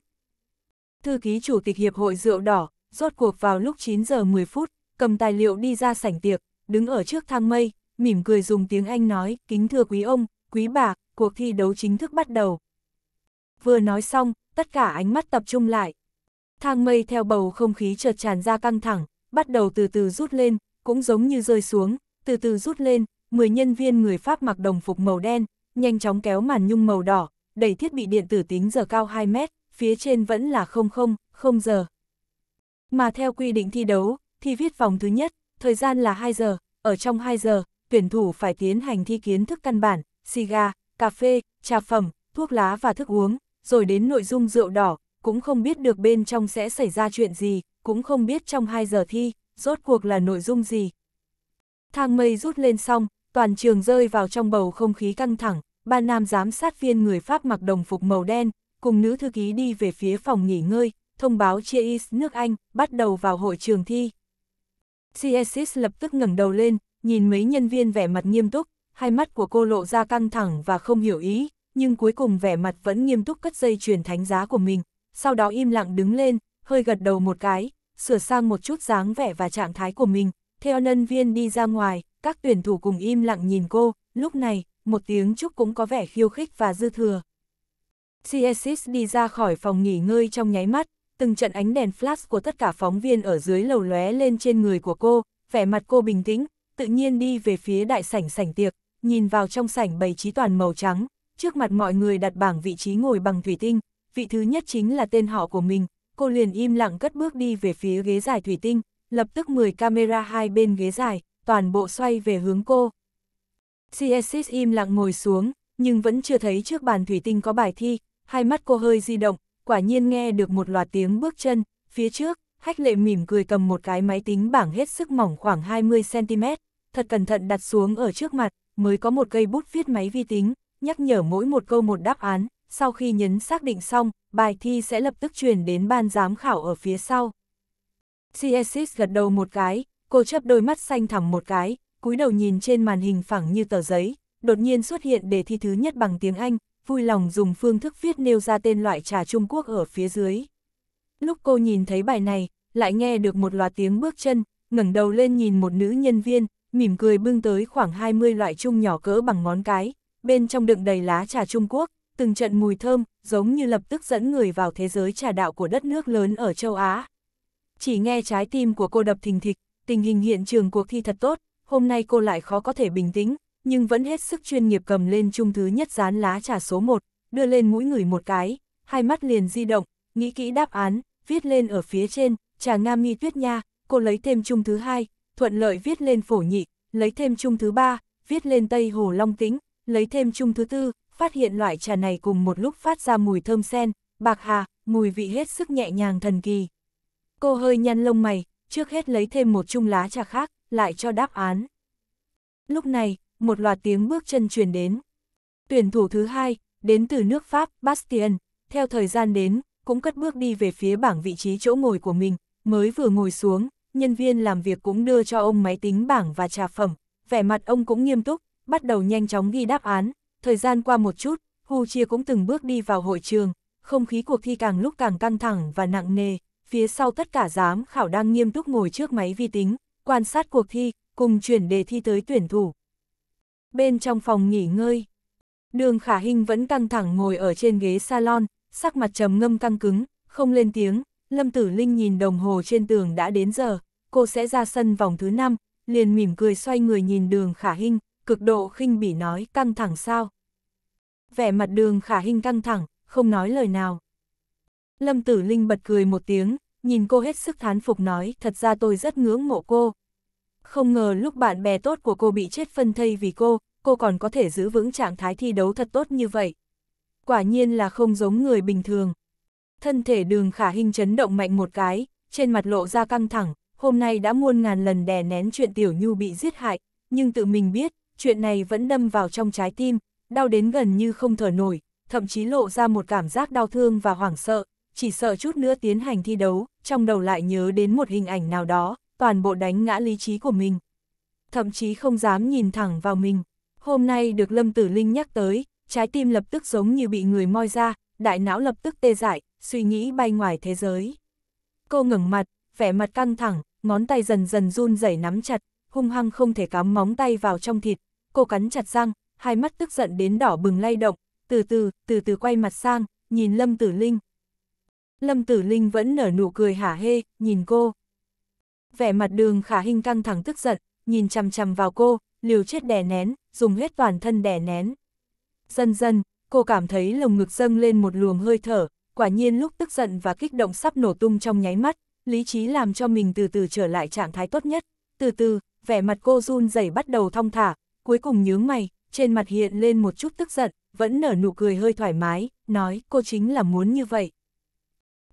Thư ký Chủ tịch Hiệp hội Rượu Đỏ, rốt cuộc vào lúc 9 giờ 10 phút, cầm tài liệu đi ra sảnh tiệc, đứng ở trước thang mây, mỉm cười dùng tiếng Anh nói, kính thưa quý ông, quý bà, cuộc thi đấu chính thức bắt đầu. Vừa nói xong, tất cả ánh mắt tập trung lại. Thang mây theo bầu không khí chợt tràn ra căng thẳng, bắt đầu từ từ rút lên, cũng giống như rơi xuống, từ từ rút lên, 10 nhân viên người Pháp mặc đồng phục màu đen, nhanh chóng kéo màn nhung màu đỏ, đẩy thiết bị điện tử tính giờ cao 2 mét, phía trên vẫn là 00, 0 giờ. Mà theo quy định thi đấu, thi viết vòng thứ nhất, thời gian là 2 giờ, ở trong 2 giờ, tuyển thủ phải tiến hành thi kiến thức căn bản, xì gà cà phê, trà phẩm, thuốc lá và thức uống, rồi đến nội dung rượu đỏ, cũng không biết được bên trong sẽ xảy ra chuyện gì, cũng không biết trong 2 giờ thi, rốt cuộc là nội dung gì. Thang mây rút lên xong, toàn trường rơi vào trong bầu không khí căng thẳng, ba nam giám sát viên người Pháp mặc đồng phục màu đen, cùng nữ thư ký đi về phía phòng nghỉ ngơi, thông báo Cheis nước Anh, bắt đầu vào hội trường thi. Ciesis lập tức ngẩng đầu lên, nhìn mấy nhân viên vẻ mặt nghiêm túc, hai mắt của cô lộ ra căng thẳng và không hiểu ý, nhưng cuối cùng vẻ mặt vẫn nghiêm túc cất dây truyền thánh giá của mình, sau đó im lặng đứng lên, hơi gật đầu một cái, sửa sang một chút dáng vẻ và trạng thái của mình, theo nhân viên đi ra ngoài các tuyển thủ cùng im lặng nhìn cô, lúc này, một tiếng chúc cũng có vẻ khiêu khích và dư thừa. Ciesis đi ra khỏi phòng nghỉ ngơi trong nháy mắt, từng trận ánh đèn flash của tất cả phóng viên ở dưới lầu lóe lên trên người của cô, vẻ mặt cô bình tĩnh, tự nhiên đi về phía đại sảnh sảnh tiệc, nhìn vào trong sảnh bày trí toàn màu trắng, trước mặt mọi người đặt bảng vị trí ngồi bằng thủy tinh, vị thứ nhất chính là tên họ của mình, cô liền im lặng cất bước đi về phía ghế dài thủy tinh, lập tức 10 camera hai bên ghế dài, toàn bộ xoay về hướng cô. Ciesis im lặng ngồi xuống, nhưng vẫn chưa thấy trước bàn thủy tinh có bài thi, hai mắt cô hơi di động, quả nhiên nghe được một loạt tiếng bước chân, phía trước, hách lệ mỉm cười cầm một cái máy tính bảng hết sức mỏng khoảng 20cm, thật cẩn thận đặt xuống ở trước mặt, mới có một cây bút viết máy vi tính, nhắc nhở mỗi một câu một đáp án, sau khi nhấn xác định xong, bài thi sẽ lập tức truyền đến ban giám khảo ở phía sau. Ciesis gật đầu một cái, Cô chấp đôi mắt xanh thẳng một cái, cúi đầu nhìn trên màn hình phẳng như tờ giấy, đột nhiên xuất hiện đề thi thứ nhất bằng tiếng Anh, vui lòng dùng phương thức viết nêu ra tên loại trà Trung Quốc ở phía dưới. Lúc cô nhìn thấy bài này, lại nghe được một loạt tiếng bước chân, ngẩng đầu lên nhìn một nữ nhân viên, mỉm cười bưng tới khoảng 20 loại chung nhỏ cỡ bằng ngón cái, bên trong đựng đầy lá trà Trung Quốc, từng trận mùi thơm, giống như lập tức dẫn người vào thế giới trà đạo của đất nước lớn ở châu Á. Chỉ nghe trái tim của cô đập thình thịch, tình hình hiện trường cuộc thi thật tốt, hôm nay cô lại khó có thể bình tĩnh, nhưng vẫn hết sức chuyên nghiệp cầm lên chung thứ nhất dán lá trà số 1, đưa lên mũi người một cái, hai mắt liền di động, nghĩ kỹ đáp án, viết lên ở phía trên, trà ngam nghi tuyết nha, cô lấy thêm chung thứ hai, thuận lợi viết lên phổ nhị, lấy thêm chung thứ ba, viết lên tây hồ long tính lấy thêm chung thứ tư, phát hiện loại trà này cùng một lúc phát ra mùi thơm sen, bạc hà, mùi vị hết sức nhẹ nhàng thần kỳ. Cô hơi nhăn lông mày, trước hết lấy thêm một chung lá trà khác, lại cho đáp án. Lúc này, một loạt tiếng bước chân truyền đến. Tuyển thủ thứ hai, đến từ nước Pháp, Bastien, theo thời gian đến, cũng cất bước đi về phía bảng vị trí chỗ ngồi của mình, mới vừa ngồi xuống, nhân viên làm việc cũng đưa cho ông máy tính bảng và trà phẩm, vẻ mặt ông cũng nghiêm túc, bắt đầu nhanh chóng ghi đáp án, thời gian qua một chút, Hu Chia cũng từng bước đi vào hội trường, không khí cuộc thi càng lúc càng căng thẳng và nặng nề, phía sau tất cả giám khảo đang nghiêm túc ngồi trước máy vi tính, quan sát cuộc thi, cùng chuyển đề thi tới tuyển thủ. Bên trong phòng nghỉ ngơi, đường khả hình vẫn căng thẳng ngồi ở trên ghế salon, sắc mặt trầm ngâm căng cứng, không lên tiếng, Lâm Tử Linh nhìn đồng hồ trên tường đã đến giờ, cô sẽ ra sân vòng thứ 5, liền mỉm cười xoay người nhìn đường khả hình, cực độ khinh bỉ nói căng thẳng sao. Vẻ mặt đường khả hình căng thẳng, không nói lời nào. Lâm Tử Linh bật cười một tiếng, nhìn cô hết sức thán phục nói, thật ra tôi rất ngưỡng mộ cô. Không ngờ lúc bạn bè tốt của cô bị chết phân thây vì cô, cô còn có thể giữ vững trạng thái thi đấu thật tốt như vậy. Quả nhiên là không giống người bình thường. Thân thể đường khả hình chấn động mạnh một cái, trên mặt lộ ra căng thẳng, hôm nay đã muôn ngàn lần đè nén chuyện Tiểu Nhu bị giết hại, nhưng tự mình biết, chuyện này vẫn đâm vào trong trái tim, đau đến gần như không thở nổi, thậm chí lộ ra một cảm giác đau thương và hoảng sợ, chỉ sợ chút nữa tiến hành thi đấu, trong đầu lại nhớ đến một hình ảnh nào đó, toàn bộ đánh ngã lý trí của mình. Thậm chí không dám nhìn thẳng vào mình. Hôm nay được Lâm Tử Linh nhắc tới, trái tim lập tức giống như bị người moi ra, đại não lập tức tê dại, suy nghĩ bay ngoài thế giới. Cô ngẩng mặt, vẻ mặt căng thẳng, ngón tay dần dần run rẩy nắm chặt, hung hăng không thể cắm móng tay vào trong thịt. Cô cắn chặt răng, hai mắt tức giận đến đỏ bừng lay động, từ từ, từ từ quay mặt sang, nhìn Lâm Tử Linh, Lâm Tử Linh vẫn nở nụ cười hả hê, nhìn cô. Vẻ mặt đường khả hình căng thẳng tức giận, nhìn chằm chằm vào cô, liều chết đè nén, dùng hết toàn thân đè nén. Dần dần, cô cảm thấy lồng ngực dâng lên một luồng hơi thở, quả nhiên lúc tức giận và kích động sắp nổ tung trong nháy mắt, lý trí làm cho mình từ từ trở lại trạng thái tốt nhất. Từ từ, vẻ mặt cô run rẩy bắt đầu thong thả, cuối cùng nhướng mày, trên mặt hiện lên một chút tức giận, vẫn nở nụ cười hơi thoải mái, nói cô chính là muốn như vậy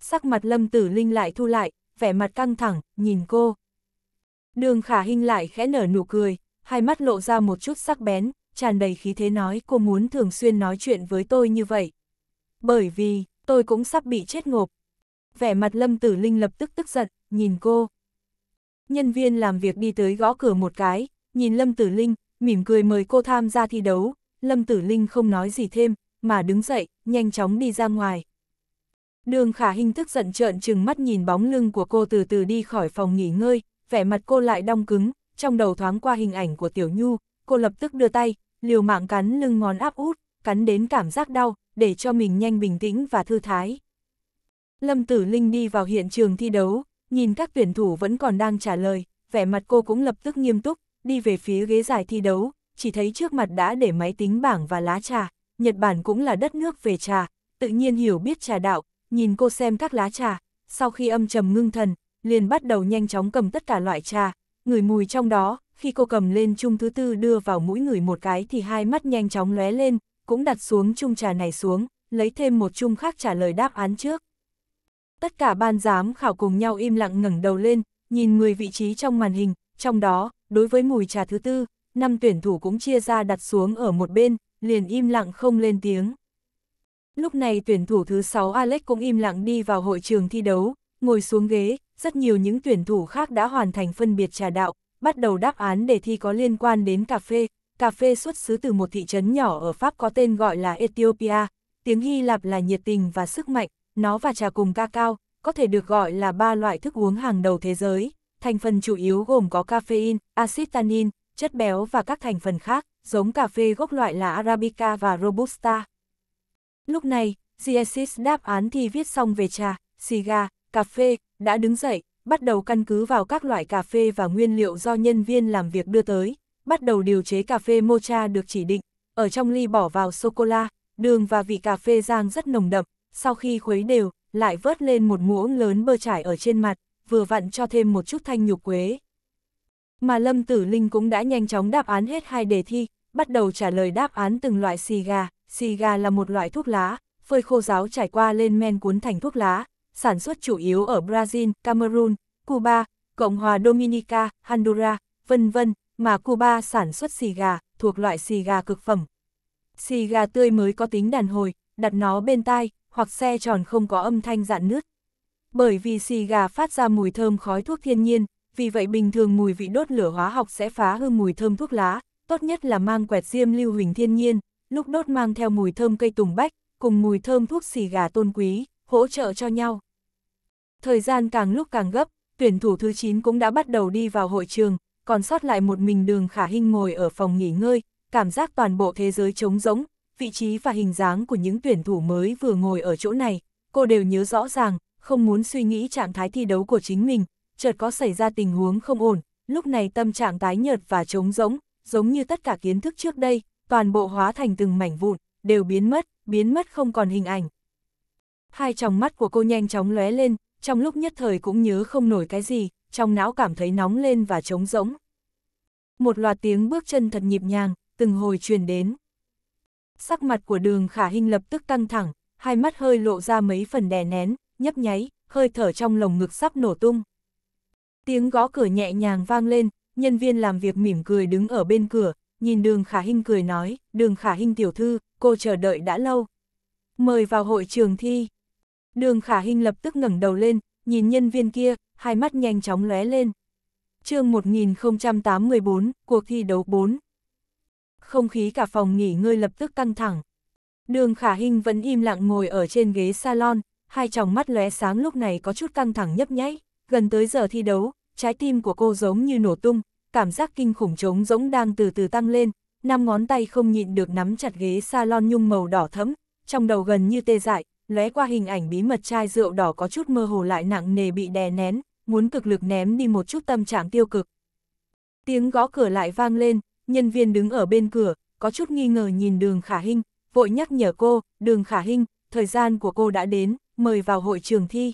sắc mặt Lâm Tử Linh lại thu lại, vẻ mặt căng thẳng, nhìn cô. Đường khả hình lại khẽ nở nụ cười, hai mắt lộ ra một chút sắc bén, tràn đầy khí thế nói cô muốn thường xuyên nói chuyện với tôi như vậy. Bởi vì, tôi cũng sắp bị chết ngộp. Vẻ mặt Lâm Tử Linh lập tức tức giận, nhìn cô. Nhân viên làm việc đi tới gõ cửa một cái, nhìn Lâm Tử Linh, mỉm cười mời cô tham gia thi đấu. Lâm Tử Linh không nói gì thêm, mà đứng dậy, nhanh chóng đi ra ngoài. Đường khả hình thức giận trợn chừng mắt nhìn bóng lưng của cô từ từ đi khỏi phòng nghỉ ngơi, vẻ mặt cô lại đong cứng, trong đầu thoáng qua hình ảnh của Tiểu Nhu, cô lập tức đưa tay, liều mạng cắn lưng ngón áp út, cắn đến cảm giác đau, để cho mình nhanh bình tĩnh và thư thái. Lâm Tử Linh đi vào hiện trường thi đấu, nhìn các tuyển thủ vẫn còn đang trả lời, vẻ mặt cô cũng lập tức nghiêm túc, đi về phía ghế giải thi đấu, chỉ thấy trước mặt đã để máy tính bảng và lá trà, Nhật Bản cũng là đất nước về trà, tự nhiên hiểu biết trà đạo, nhìn cô xem các lá trà, sau khi âm trầm ngưng thần, liền bắt đầu nhanh chóng cầm tất cả loại trà, ngửi mùi trong đó, khi cô cầm lên chung thứ tư đưa vào mũi người một cái thì hai mắt nhanh chóng lóe lên, cũng đặt xuống chung trà này xuống, lấy thêm một chung khác trả lời đáp án trước. Tất cả ban giám khảo cùng nhau im lặng ngẩng đầu lên, nhìn người vị trí trong màn hình, trong đó, đối với mùi trà thứ tư, năm tuyển thủ cũng chia ra đặt xuống ở một bên, liền im lặng không lên tiếng. Lúc này tuyển thủ thứ 6 Alex cũng im lặng đi vào hội trường thi đấu, ngồi xuống ghế, rất nhiều những tuyển thủ khác đã hoàn thành phân biệt trà đạo, bắt đầu đáp án đề thi có liên quan đến cà phê. Cà phê xuất xứ từ một thị trấn nhỏ ở Pháp có tên gọi là Ethiopia, tiếng Hy Lạp là nhiệt tình và sức mạnh, nó và trà cùng ca cao, có thể được gọi là ba loại thức uống hàng đầu thế giới. Thành phần chủ yếu gồm có caffeine, axit tannin, chất béo và các thành phần khác, giống cà phê gốc loại là Arabica và Robusta. Lúc này, Giesis đáp án thi viết xong về trà, xì gà, cà phê, đã đứng dậy, bắt đầu căn cứ vào các loại cà phê và nguyên liệu do nhân viên làm việc đưa tới, bắt đầu điều chế cà phê mocha được chỉ định, ở trong ly bỏ vào sô-cô-la, đường và vị cà phê rang rất nồng đậm, sau khi khuấy đều, lại vớt lên một muỗng lớn bơ trải ở trên mặt, vừa vặn cho thêm một chút thanh nhục quế. Mà Lâm Tử Linh cũng đã nhanh chóng đáp án hết hai đề thi, bắt đầu trả lời đáp án từng loại xì gà, Xì gà là một loại thuốc lá, phơi khô giáo trải qua lên men cuốn thành thuốc lá, sản xuất chủ yếu ở Brazil, Cameroon, Cuba, Cộng hòa Dominica, Honduras, vân vân, mà Cuba sản xuất xì gà, thuộc loại xì gà cực phẩm. Xì gà tươi mới có tính đàn hồi, đặt nó bên tai, hoặc xe tròn không có âm thanh dạn nứt. Bởi vì xì gà phát ra mùi thơm khói thuốc thiên nhiên, vì vậy bình thường mùi vị đốt lửa hóa học sẽ phá hư mùi thơm thuốc lá, tốt nhất là mang quẹt diêm lưu huỳnh thiên nhiên, lúc đốt mang theo mùi thơm cây tùng bách, cùng mùi thơm thuốc xì gà tôn quý, hỗ trợ cho nhau. Thời gian càng lúc càng gấp, tuyển thủ thứ 9 cũng đã bắt đầu đi vào hội trường, còn sót lại một mình đường khả hình ngồi ở phòng nghỉ ngơi, cảm giác toàn bộ thế giới trống rỗng, vị trí và hình dáng của những tuyển thủ mới vừa ngồi ở chỗ này, cô đều nhớ rõ ràng, không muốn suy nghĩ trạng thái thi đấu của chính mình, chợt có xảy ra tình huống không ổn, lúc này tâm trạng tái nhợt và trống rỗng, giống như tất cả kiến thức trước đây, toàn bộ hóa thành từng mảnh vụn, đều biến mất, biến mất không còn hình ảnh. Hai tròng mắt của cô nhanh chóng lóe lên, trong lúc nhất thời cũng nhớ không nổi cái gì, trong não cảm thấy nóng lên và trống rỗng. Một loạt tiếng bước chân thật nhịp nhàng, từng hồi truyền đến. Sắc mặt của đường khả hình lập tức căng thẳng, hai mắt hơi lộ ra mấy phần đè nén, nhấp nháy, hơi thở trong lồng ngực sắp nổ tung. Tiếng gõ cửa nhẹ nhàng vang lên, nhân viên làm việc mỉm cười đứng ở bên cửa, nhìn đường khả hinh cười nói, đường khả hinh tiểu thư, cô chờ đợi đã lâu. Mời vào hội trường thi. Đường khả hinh lập tức ngẩng đầu lên, nhìn nhân viên kia, hai mắt nhanh chóng lóe lên. chương 1084, cuộc thi đấu 4. Không khí cả phòng nghỉ ngơi lập tức căng thẳng. Đường khả hinh vẫn im lặng ngồi ở trên ghế salon, hai tròng mắt lóe sáng lúc này có chút căng thẳng nhấp nháy, gần tới giờ thi đấu, trái tim của cô giống như nổ tung, cảm giác kinh khủng trống rỗng đang từ từ tăng lên, năm ngón tay không nhịn được nắm chặt ghế salon nhung màu đỏ thẫm, trong đầu gần như tê dại, lóe qua hình ảnh bí mật chai rượu đỏ có chút mơ hồ lại nặng nề bị đè nén, muốn cực lực ném đi một chút tâm trạng tiêu cực. Tiếng gõ cửa lại vang lên, nhân viên đứng ở bên cửa, có chút nghi ngờ nhìn đường khả hình vội nhắc nhở cô, đường khả hình thời gian của cô đã đến, mời vào hội trường thi.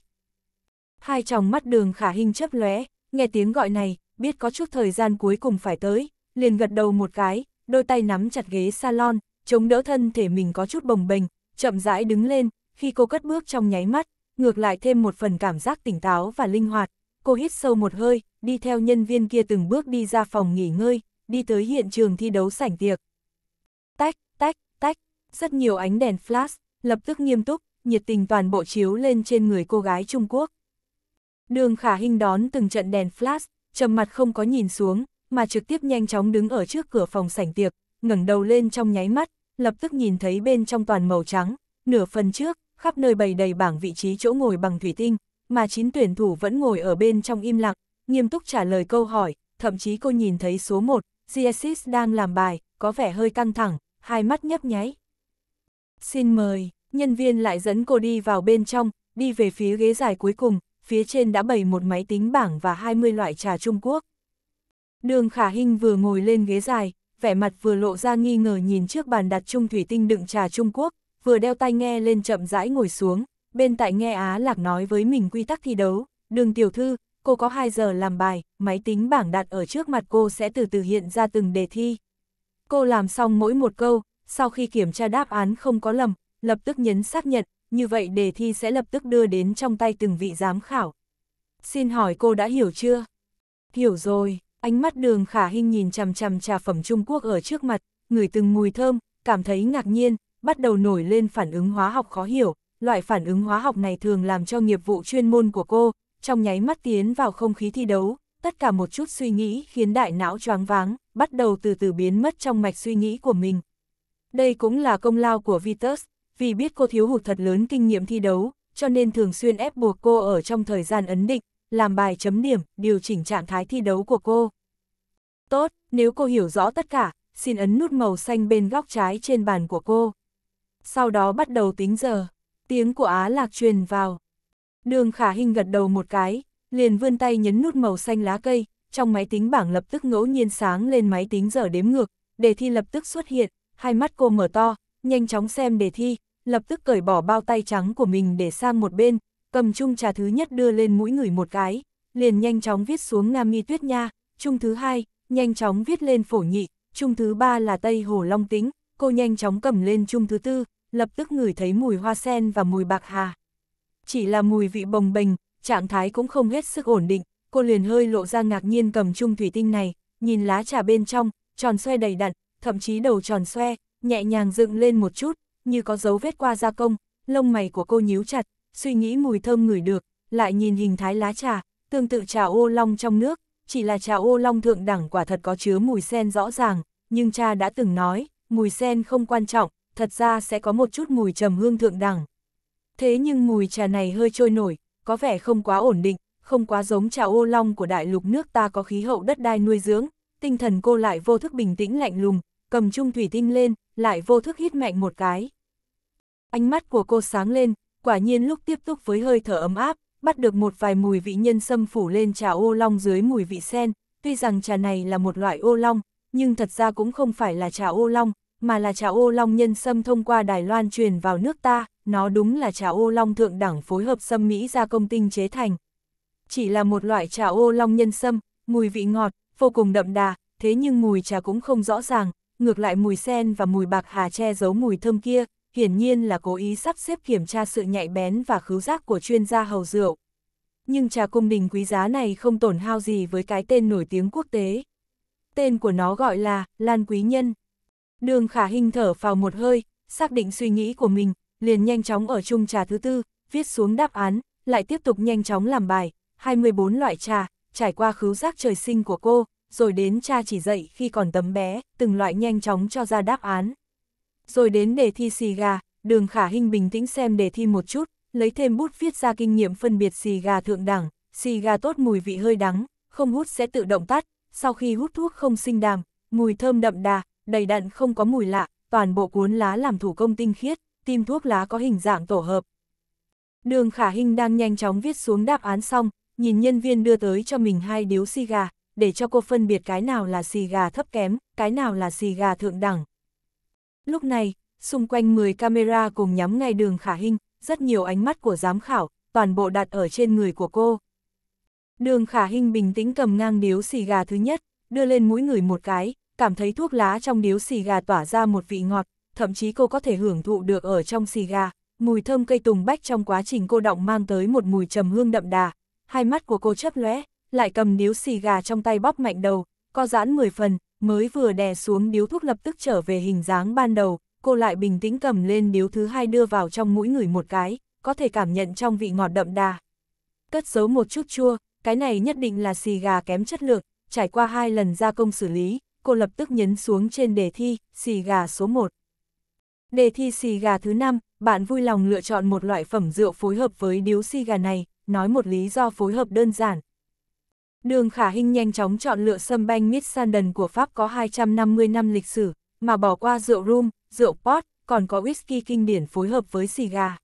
Hai tròng mắt đường khả hình chấp lóe, nghe tiếng gọi này, biết có chút thời gian cuối cùng phải tới, liền gật đầu một cái, đôi tay nắm chặt ghế salon, chống đỡ thân thể mình có chút bồng bềnh, chậm rãi đứng lên, khi cô cất bước trong nháy mắt, ngược lại thêm một phần cảm giác tỉnh táo và linh hoạt. Cô hít sâu một hơi, đi theo nhân viên kia từng bước đi ra phòng nghỉ ngơi, đi tới hiện trường thi đấu sảnh tiệc. Tách, tách, tách, rất nhiều ánh đèn flash, lập tức nghiêm túc, nhiệt tình toàn bộ chiếu lên trên người cô gái Trung Quốc. Đường khả hình đón từng trận đèn flash, trầm mặt không có nhìn xuống, mà trực tiếp nhanh chóng đứng ở trước cửa phòng sảnh tiệc, ngẩng đầu lên trong nháy mắt, lập tức nhìn thấy bên trong toàn màu trắng, nửa phần trước, khắp nơi bày đầy bảng vị trí chỗ ngồi bằng thủy tinh, mà chín tuyển thủ vẫn ngồi ở bên trong im lặng, nghiêm túc trả lời câu hỏi, thậm chí cô nhìn thấy số 1, jesus đang làm bài, có vẻ hơi căng thẳng, hai mắt nhấp nháy. Xin mời, nhân viên lại dẫn cô đi vào bên trong, đi về phía ghế dài cuối cùng, phía trên đã bày một máy tính bảng và 20 loại trà Trung Quốc. Đường Khả Hinh vừa ngồi lên ghế dài, vẻ mặt vừa lộ ra nghi ngờ nhìn trước bàn đặt chung thủy tinh đựng trà Trung Quốc, vừa đeo tai nghe lên chậm rãi ngồi xuống, bên tại nghe Á Lạc nói với mình quy tắc thi đấu, đường tiểu thư, cô có 2 giờ làm bài, máy tính bảng đặt ở trước mặt cô sẽ từ từ hiện ra từng đề thi. Cô làm xong mỗi một câu, sau khi kiểm tra đáp án không có lầm, lập tức nhấn xác nhận, như vậy đề thi sẽ lập tức đưa đến trong tay từng vị giám khảo. Xin hỏi cô đã hiểu chưa? Hiểu rồi, ánh mắt đường khả hình nhìn chằm chằm trà phẩm Trung Quốc ở trước mặt, người từng mùi thơm, cảm thấy ngạc nhiên, bắt đầu nổi lên phản ứng hóa học khó hiểu. Loại phản ứng hóa học này thường làm cho nghiệp vụ chuyên môn của cô, trong nháy mắt tiến vào không khí thi đấu, tất cả một chút suy nghĩ khiến đại não choáng váng, bắt đầu từ từ biến mất trong mạch suy nghĩ của mình. Đây cũng là công lao của Vitus, vì biết cô thiếu hụt thật lớn kinh nghiệm thi đấu, cho nên thường xuyên ép buộc cô ở trong thời gian ấn định, làm bài chấm điểm, điều chỉnh trạng thái thi đấu của cô. Tốt, nếu cô hiểu rõ tất cả, xin ấn nút màu xanh bên góc trái trên bàn của cô. Sau đó bắt đầu tính giờ, tiếng của Á Lạc truyền vào. Đường Khả Hinh gật đầu một cái, liền vươn tay nhấn nút màu xanh lá cây, trong máy tính bảng lập tức ngẫu nhiên sáng lên máy tính giờ đếm ngược, đề thi lập tức xuất hiện, hai mắt cô mở to, nhanh chóng xem đề thi, lập tức cởi bỏ bao tay trắng của mình để sang một bên, cầm chung trà thứ nhất đưa lên mũi người một cái, liền nhanh chóng viết xuống Nam Mi Tuyết Nha, chung thứ hai, nhanh chóng viết lên phổ nhị, chung thứ ba là Tây Hồ Long Tính, cô nhanh chóng cầm lên chung thứ tư, lập tức ngửi thấy mùi hoa sen và mùi bạc hà. Chỉ là mùi vị bồng bềnh, trạng thái cũng không hết sức ổn định, cô liền hơi lộ ra ngạc nhiên cầm chung thủy tinh này, nhìn lá trà bên trong, tròn xoe đầy đặn, thậm chí đầu tròn xoe, nhẹ nhàng dựng lên một chút, như có dấu vết qua gia công, lông mày của cô nhíu chặt, suy nghĩ mùi thơm ngửi được, lại nhìn hình thái lá trà, tương tự trà ô long trong nước, chỉ là trà ô long thượng đẳng quả thật có chứa mùi sen rõ ràng, nhưng cha đã từng nói, mùi sen không quan trọng, thật ra sẽ có một chút mùi trầm hương thượng đẳng. Thế nhưng mùi trà này hơi trôi nổi, có vẻ không quá ổn định, không quá giống trà ô long của đại lục nước ta có khí hậu đất đai nuôi dưỡng, tinh thần cô lại vô thức bình tĩnh lạnh lùng, cầm chung thủy tinh lên, lại vô thức hít mạnh một cái. Ánh mắt của cô sáng lên, quả nhiên lúc tiếp xúc với hơi thở ấm áp, bắt được một vài mùi vị nhân sâm phủ lên trà ô long dưới mùi vị sen, tuy rằng trà này là một loại ô long, nhưng thật ra cũng không phải là trà ô long, mà là trà ô long nhân sâm thông qua Đài Loan truyền vào nước ta, nó đúng là trà ô long thượng đẳng phối hợp sâm Mỹ gia công tinh chế thành. Chỉ là một loại trà ô long nhân sâm, mùi vị ngọt, vô cùng đậm đà, thế nhưng mùi trà cũng không rõ ràng, ngược lại mùi sen và mùi bạc hà che giấu mùi thơm kia, hiển nhiên là cố ý sắp xếp kiểm tra sự nhạy bén và khứu giác của chuyên gia hầu rượu. Nhưng trà cung đình quý giá này không tổn hao gì với cái tên nổi tiếng quốc tế. Tên của nó gọi là Lan Quý Nhân. Đường khả hình thở vào một hơi, xác định suy nghĩ của mình, liền nhanh chóng ở chung trà thứ tư, viết xuống đáp án, lại tiếp tục nhanh chóng làm bài, 24 loại trà, trải qua khứu giác trời sinh của cô, rồi đến cha chỉ dạy khi còn tấm bé, từng loại nhanh chóng cho ra đáp án. Rồi đến đề thi xì gà, đường khả hình bình tĩnh xem đề thi một chút, lấy thêm bút viết ra kinh nghiệm phân biệt xì gà thượng đẳng, xì gà tốt mùi vị hơi đắng, không hút sẽ tự động tắt, sau khi hút thuốc không sinh đàm, mùi thơm đậm đà, đầy đặn không có mùi lạ, toàn bộ cuốn lá làm thủ công tinh khiết, tim thuốc lá có hình dạng tổ hợp. Đường Khả hình đang nhanh chóng viết xuống đáp án xong, nhìn nhân viên đưa tới cho mình hai điếu xì gà, để cho cô phân biệt cái nào là xì gà thấp kém, cái nào là xì gà thượng đẳng. Lúc này, xung quanh 10 camera cùng nhắm ngay đường khả hình, rất nhiều ánh mắt của giám khảo, toàn bộ đặt ở trên người của cô. Đường khả hình bình tĩnh cầm ngang điếu xì gà thứ nhất, đưa lên mũi người một cái, cảm thấy thuốc lá trong điếu xì gà tỏa ra một vị ngọt, thậm chí cô có thể hưởng thụ được ở trong xì gà, mùi thơm cây tùng bách trong quá trình cô động mang tới một mùi trầm hương đậm đà, hai mắt của cô chấp lóe, lại cầm điếu xì gà trong tay bóp mạnh đầu, co giãn 10 phần, mới vừa đè xuống điếu thuốc lập tức trở về hình dáng ban đầu, cô lại bình tĩnh cầm lên điếu thứ hai đưa vào trong mũi người một cái, có thể cảm nhận trong vị ngọt đậm đà. Cất giấu một chút chua, cái này nhất định là xì gà kém chất lượng, trải qua hai lần gia công xử lý, cô lập tức nhấn xuống trên đề thi, xì gà số 1. Đề thi xì gà thứ 5, bạn vui lòng lựa chọn một loại phẩm rượu phối hợp với điếu xì gà này, nói một lý do phối hợp đơn giản, Đường Khả Hinh nhanh chóng chọn lựa sâm banh Mid Sanden của Pháp có 250 năm lịch sử, mà bỏ qua rượu rum, rượu port, còn có whisky kinh điển phối hợp với xì gà.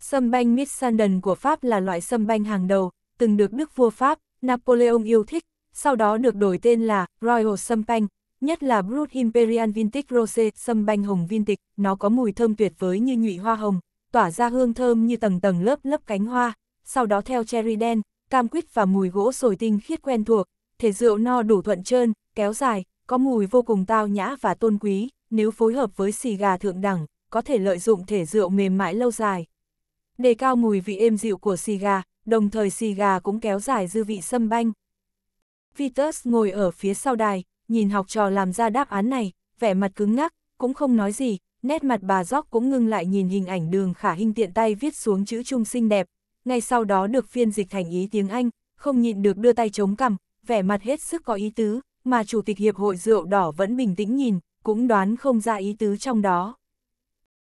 Sâm banh Mid Sanden của Pháp là loại sâm banh hàng đầu, từng được Đức vua Pháp, Napoleon yêu thích, sau đó được đổi tên là Royal Sâm Banh, nhất là Brut Imperial Vintage Rosé sâm banh hồng vintage, nó có mùi thơm tuyệt vời như nhụy hoa hồng, tỏa ra hương thơm như tầng tầng lớp lớp cánh hoa, sau đó theo cherry đen, cam quýt và mùi gỗ sồi tinh khiết quen thuộc, thể rượu no đủ thuận trơn, kéo dài, có mùi vô cùng tao nhã và tôn quý, nếu phối hợp với xì gà thượng đẳng, có thể lợi dụng thể rượu mềm mại lâu dài. Đề cao mùi vị êm dịu của xì gà, đồng thời xì gà cũng kéo dài dư vị sâm banh. Vitus ngồi ở phía sau đài, nhìn học trò làm ra đáp án này, vẻ mặt cứng ngắc, cũng không nói gì, nét mặt bà Gióc cũng ngưng lại nhìn hình ảnh đường khả hình tiện tay viết xuống chữ trung xinh đẹp, ngay sau đó được phiên dịch thành ý tiếng Anh, không nhịn được đưa tay chống cằm, vẻ mặt hết sức có ý tứ, mà Chủ tịch Hiệp hội Rượu Đỏ vẫn bình tĩnh nhìn, cũng đoán không ra ý tứ trong đó.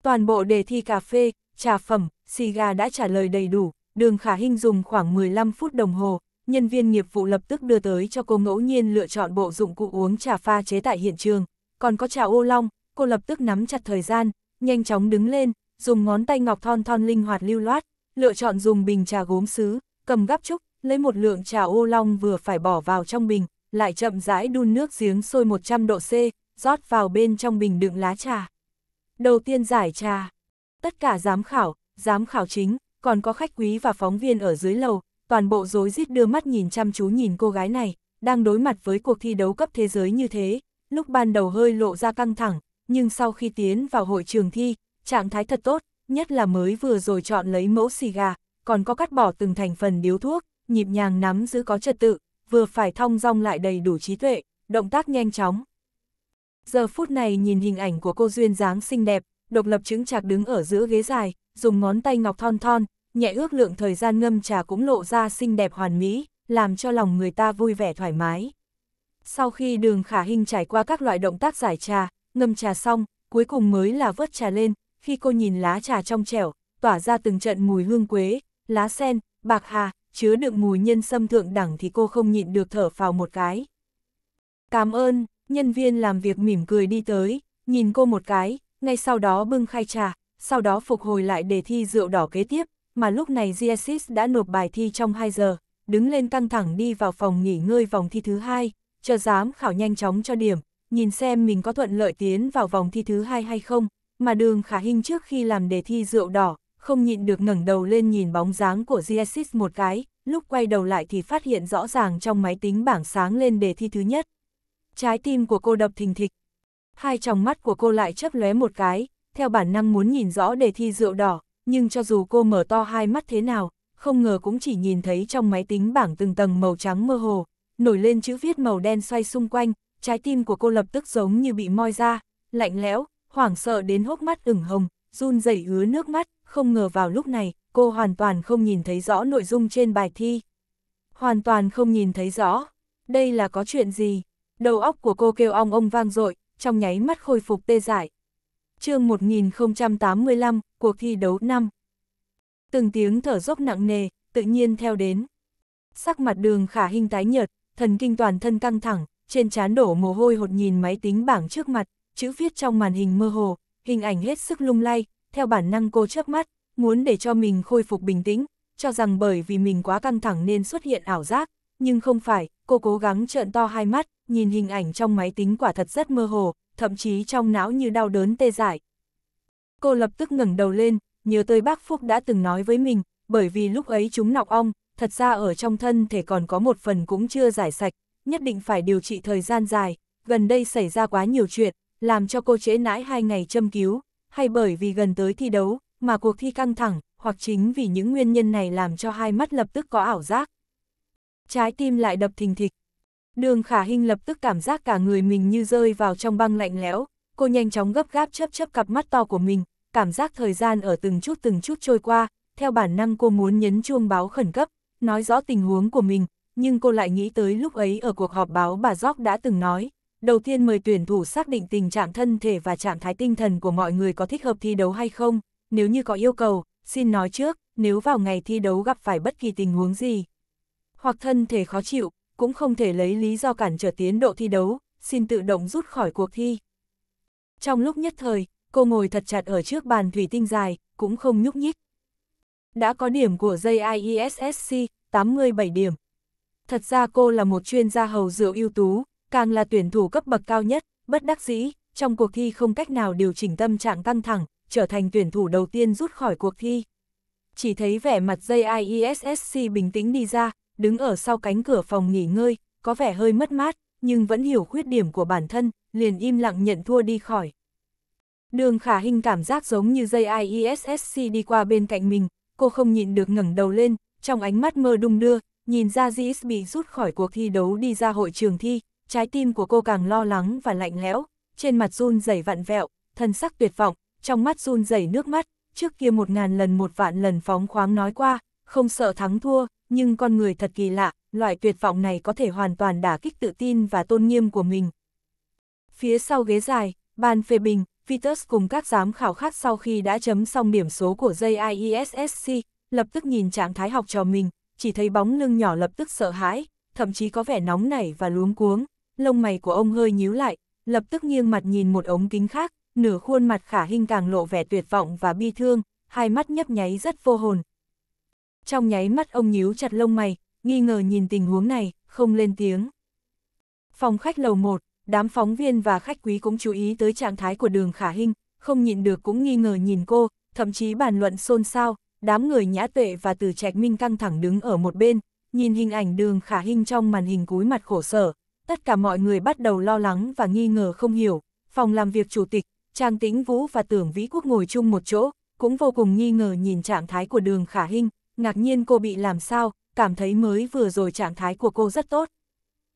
Toàn bộ đề thi cà phê, trà phẩm, xì gà đã trả lời đầy đủ, đường khả hình dùng khoảng 15 phút đồng hồ, nhân viên nghiệp vụ lập tức đưa tới cho cô ngẫu nhiên lựa chọn bộ dụng cụ uống trà pha chế tại hiện trường, còn có trà ô long, cô lập tức nắm chặt thời gian, nhanh chóng đứng lên, dùng ngón tay ngọc thon thon linh hoạt lưu loát, lựa chọn dùng bình trà gốm sứ, cầm gắp trúc, lấy một lượng trà ô long vừa phải bỏ vào trong bình, lại chậm rãi đun nước giếng sôi 100 độ C, rót vào bên trong bình đựng lá trà. Đầu tiên giải trà. Tất cả giám khảo, giám khảo chính, còn có khách quý và phóng viên ở dưới lầu, toàn bộ rối rít đưa mắt nhìn chăm chú nhìn cô gái này, đang đối mặt với cuộc thi đấu cấp thế giới như thế, lúc ban đầu hơi lộ ra căng thẳng, nhưng sau khi tiến vào hội trường thi, trạng thái thật tốt, nhất là mới vừa rồi chọn lấy mẫu xì gà, còn có cắt bỏ từng thành phần điếu thuốc, nhịp nhàng nắm giữ có trật tự, vừa phải thong dong lại đầy đủ trí tuệ, động tác nhanh chóng. Giờ phút này nhìn hình ảnh của cô duyên dáng xinh đẹp, độc lập chứng chạc đứng ở giữa ghế dài, dùng ngón tay ngọc thon thon, nhẹ ước lượng thời gian ngâm trà cũng lộ ra xinh đẹp hoàn mỹ, làm cho lòng người ta vui vẻ thoải mái. Sau khi đường khả hình trải qua các loại động tác giải trà, ngâm trà xong, cuối cùng mới là vớt trà lên, khi cô nhìn lá trà trong trẻo, tỏa ra từng trận mùi hương quế, lá sen, bạc hà, chứa đựng mùi nhân sâm thượng đẳng thì cô không nhịn được thở phào một cái. Cảm ơn, nhân viên làm việc mỉm cười đi tới, nhìn cô một cái, ngay sau đó bưng khai trà, sau đó phục hồi lại đề thi rượu đỏ kế tiếp, mà lúc này Giasis đã nộp bài thi trong 2 giờ, đứng lên căng thẳng đi vào phòng nghỉ ngơi vòng thi thứ hai, chờ giám khảo nhanh chóng cho điểm, nhìn xem mình có thuận lợi tiến vào vòng thi thứ hai hay không, mà đường khả hình trước khi làm đề thi rượu đỏ, không nhịn được ngẩng đầu lên nhìn bóng dáng của Jesus một cái, lúc quay đầu lại thì phát hiện rõ ràng trong máy tính bảng sáng lên đề thi thứ nhất. Trái tim của cô đập thình thịch. Hai tròng mắt của cô lại chấp lóe một cái, theo bản năng muốn nhìn rõ đề thi rượu đỏ, nhưng cho dù cô mở to hai mắt thế nào, không ngờ cũng chỉ nhìn thấy trong máy tính bảng từng tầng màu trắng mơ hồ, nổi lên chữ viết màu đen xoay xung quanh, trái tim của cô lập tức giống như bị moi ra, lạnh lẽo, hoảng sợ đến hốc mắt ửng hồng, run rẩy ứa nước mắt, không ngờ vào lúc này, cô hoàn toàn không nhìn thấy rõ nội dung trên bài thi. Hoàn toàn không nhìn thấy rõ, đây là có chuyện gì? Đầu óc của cô kêu ong ong vang dội trong nháy mắt khôi phục tê dại. chương 1085, cuộc thi đấu năm Từng tiếng thở dốc nặng nề, tự nhiên theo đến. Sắc mặt đường khả hình tái nhợt, thần kinh toàn thân căng thẳng, trên trán đổ mồ hôi hột nhìn máy tính bảng trước mặt, chữ viết trong màn hình mơ hồ, hình ảnh hết sức lung lay, theo bản năng cô chớp mắt, muốn để cho mình khôi phục bình tĩnh, cho rằng bởi vì mình quá căng thẳng nên xuất hiện ảo giác, nhưng không phải, cô cố gắng trợn to hai mắt, nhìn hình ảnh trong máy tính quả thật rất mơ hồ, thậm chí trong não như đau đớn tê dại. Cô lập tức ngẩng đầu lên, nhớ tới bác Phúc đã từng nói với mình, bởi vì lúc ấy chúng nọc ong, thật ra ở trong thân thể còn có một phần cũng chưa giải sạch, nhất định phải điều trị thời gian dài, gần đây xảy ra quá nhiều chuyện, làm cho cô trễ nãi hai ngày châm cứu, hay bởi vì gần tới thi đấu, mà cuộc thi căng thẳng, hoặc chính vì những nguyên nhân này làm cho hai mắt lập tức có ảo giác. Trái tim lại đập thình thịch. Đường khả hình lập tức cảm giác cả người mình như rơi vào trong băng lạnh lẽo, cô nhanh chóng gấp gáp chấp chấp cặp mắt to của mình, cảm giác thời gian ở từng chút từng chút trôi qua, theo bản năng cô muốn nhấn chuông báo khẩn cấp, nói rõ tình huống của mình, nhưng cô lại nghĩ tới lúc ấy ở cuộc họp báo bà Gióc đã từng nói, đầu tiên mời tuyển thủ xác định tình trạng thân thể và trạng thái tinh thần của mọi người có thích hợp thi đấu hay không, nếu như có yêu cầu, xin nói trước, nếu vào ngày thi đấu gặp phải bất kỳ tình huống gì, hoặc thân thể khó chịu, cũng không thể lấy lý do cản trở tiến độ thi đấu, xin tự động rút khỏi cuộc thi. Trong lúc nhất thời, cô ngồi thật chặt ở trước bàn thủy tinh dài, cũng không nhúc nhích. Đã có điểm của JIESSC, 87 điểm. Thật ra cô là một chuyên gia hầu rượu ưu tú, càng là tuyển thủ cấp bậc cao nhất, bất đắc dĩ, trong cuộc thi không cách nào điều chỉnh tâm trạng căng thẳng, trở thành tuyển thủ đầu tiên rút khỏi cuộc thi. Chỉ thấy vẻ mặt dây JIESSC bình tĩnh đi ra, đứng ở sau cánh cửa phòng nghỉ ngơi, có vẻ hơi mất mát, nhưng vẫn hiểu khuyết điểm của bản thân, liền im lặng nhận thua đi khỏi. Đường khả hình cảm giác giống như dây JIESSC đi qua bên cạnh mình, cô không nhịn được ngẩng đầu lên, trong ánh mắt mơ đung đưa, nhìn ra JIS bị rút khỏi cuộc thi đấu đi ra hội trường thi, trái tim của cô càng lo lắng và lạnh lẽo, trên mặt run rẩy vặn vẹo, thân sắc tuyệt vọng, trong mắt run rẩy nước mắt, trước kia một ngàn lần một vạn lần phóng khoáng nói qua, không sợ thắng thua, nhưng con người thật kỳ lạ, loại tuyệt vọng này có thể hoàn toàn đả kích tự tin và tôn nghiêm của mình. Phía sau ghế dài, ban phê bình, Vitus cùng các giám khảo khác sau khi đã chấm xong điểm số của JIESSC, lập tức nhìn trạng thái học trò mình, chỉ thấy bóng lưng nhỏ lập tức sợ hãi, thậm chí có vẻ nóng nảy và luống cuống, lông mày của ông hơi nhíu lại, lập tức nghiêng mặt nhìn một ống kính khác, nửa khuôn mặt khả hình càng lộ vẻ tuyệt vọng và bi thương, hai mắt nhấp nháy rất vô hồn. Trong nháy mắt ông nhíu chặt lông mày, nghi ngờ nhìn tình huống này, không lên tiếng. Phòng khách lầu 1, đám phóng viên và khách quý cũng chú ý tới trạng thái của đường khả hình, không nhịn được cũng nghi ngờ nhìn cô, thậm chí bàn luận xôn xao, đám người nhã tuệ và từ trạch minh căng thẳng đứng ở một bên, nhìn hình ảnh đường khả hình trong màn hình cúi mặt khổ sở, tất cả mọi người bắt đầu lo lắng và nghi ngờ không hiểu, phòng làm việc chủ tịch, Trang Tĩnh Vũ và Tưởng Vĩ Quốc ngồi chung một chỗ, cũng vô cùng nghi ngờ nhìn trạng thái của đường khả hinh, ngạc nhiên cô bị làm sao, cảm thấy mới vừa rồi trạng thái của cô rất tốt.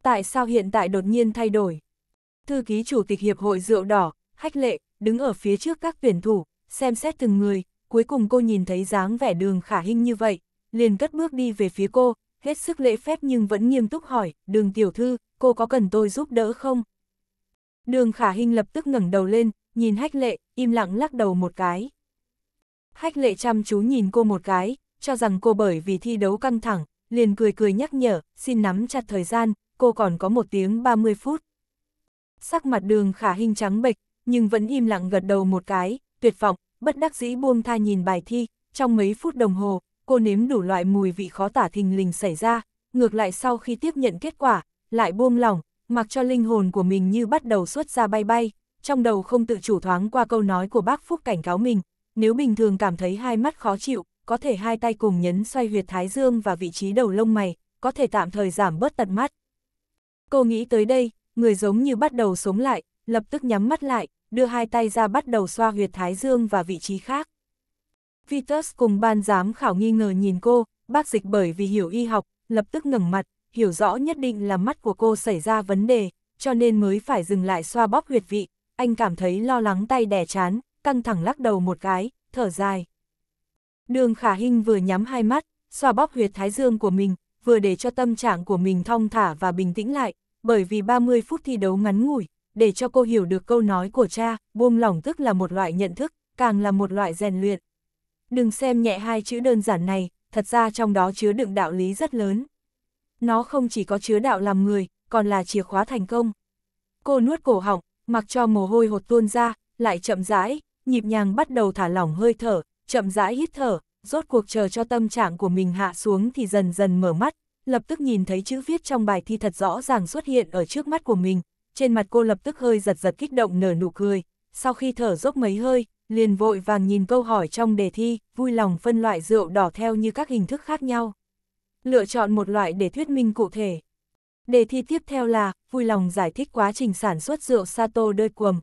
Tại sao hiện tại đột nhiên thay đổi? Thư ký chủ tịch Hiệp hội Rượu Đỏ, Hách Lệ, đứng ở phía trước các tuyển thủ, xem xét từng người, cuối cùng cô nhìn thấy dáng vẻ đường khả hinh như vậy, liền cất bước đi về phía cô, hết sức lễ phép nhưng vẫn nghiêm túc hỏi, đường tiểu thư, cô có cần tôi giúp đỡ không? Đường khả hình lập tức ngẩng đầu lên, nhìn hách lệ, im lặng lắc đầu một cái. Hách lệ chăm chú nhìn cô một cái, cho rằng cô bởi vì thi đấu căng thẳng, liền cười cười nhắc nhở, xin nắm chặt thời gian, cô còn có một tiếng 30 phút. Sắc mặt đường khả hình trắng bệch, nhưng vẫn im lặng gật đầu một cái, tuyệt vọng, bất đắc dĩ buông tha nhìn bài thi, trong mấy phút đồng hồ, cô nếm đủ loại mùi vị khó tả thình lình xảy ra, ngược lại sau khi tiếp nhận kết quả, lại buông lỏng, mặc cho linh hồn của mình như bắt đầu xuất ra bay bay, trong đầu không tự chủ thoáng qua câu nói của bác Phúc cảnh cáo mình, nếu bình thường cảm thấy hai mắt khó chịu, có thể hai tay cùng nhấn xoay huyệt thái dương và vị trí đầu lông mày, có thể tạm thời giảm bớt tật mắt. Cô nghĩ tới đây, người giống như bắt đầu sống lại, lập tức nhắm mắt lại, đưa hai tay ra bắt đầu xoa huyệt thái dương và vị trí khác. Vitus cùng ban giám khảo nghi ngờ nhìn cô, bác dịch bởi vì hiểu y học, lập tức ngẩng mặt, hiểu rõ nhất định là mắt của cô xảy ra vấn đề, cho nên mới phải dừng lại xoa bóp huyệt vị, anh cảm thấy lo lắng tay đẻ chán, căng thẳng lắc đầu một cái, thở dài. Đường khả hình vừa nhắm hai mắt, xoa bóp huyệt thái dương của mình, vừa để cho tâm trạng của mình thong thả và bình tĩnh lại, bởi vì 30 phút thi đấu ngắn ngủi, để cho cô hiểu được câu nói của cha, buông lỏng tức là một loại nhận thức, càng là một loại rèn luyện. Đừng xem nhẹ hai chữ đơn giản này, thật ra trong đó chứa đựng đạo lý rất lớn nó không chỉ có chứa đạo làm người, còn là chìa khóa thành công. Cô nuốt cổ họng, mặc cho mồ hôi hột tuôn ra, lại chậm rãi, nhịp nhàng bắt đầu thả lỏng hơi thở, chậm rãi hít thở, rốt cuộc chờ cho tâm trạng của mình hạ xuống thì dần dần mở mắt, lập tức nhìn thấy chữ viết trong bài thi thật rõ ràng xuất hiện ở trước mắt của mình, trên mặt cô lập tức hơi giật giật kích động nở nụ cười, sau khi thở dốc mấy hơi, liền vội vàng nhìn câu hỏi trong đề thi, vui lòng phân loại rượu đỏ theo như các hình thức khác nhau lựa chọn một loại để thuyết minh cụ thể. Đề thi tiếp theo là, vui lòng giải thích quá trình sản xuất rượu Sato đơi quầm.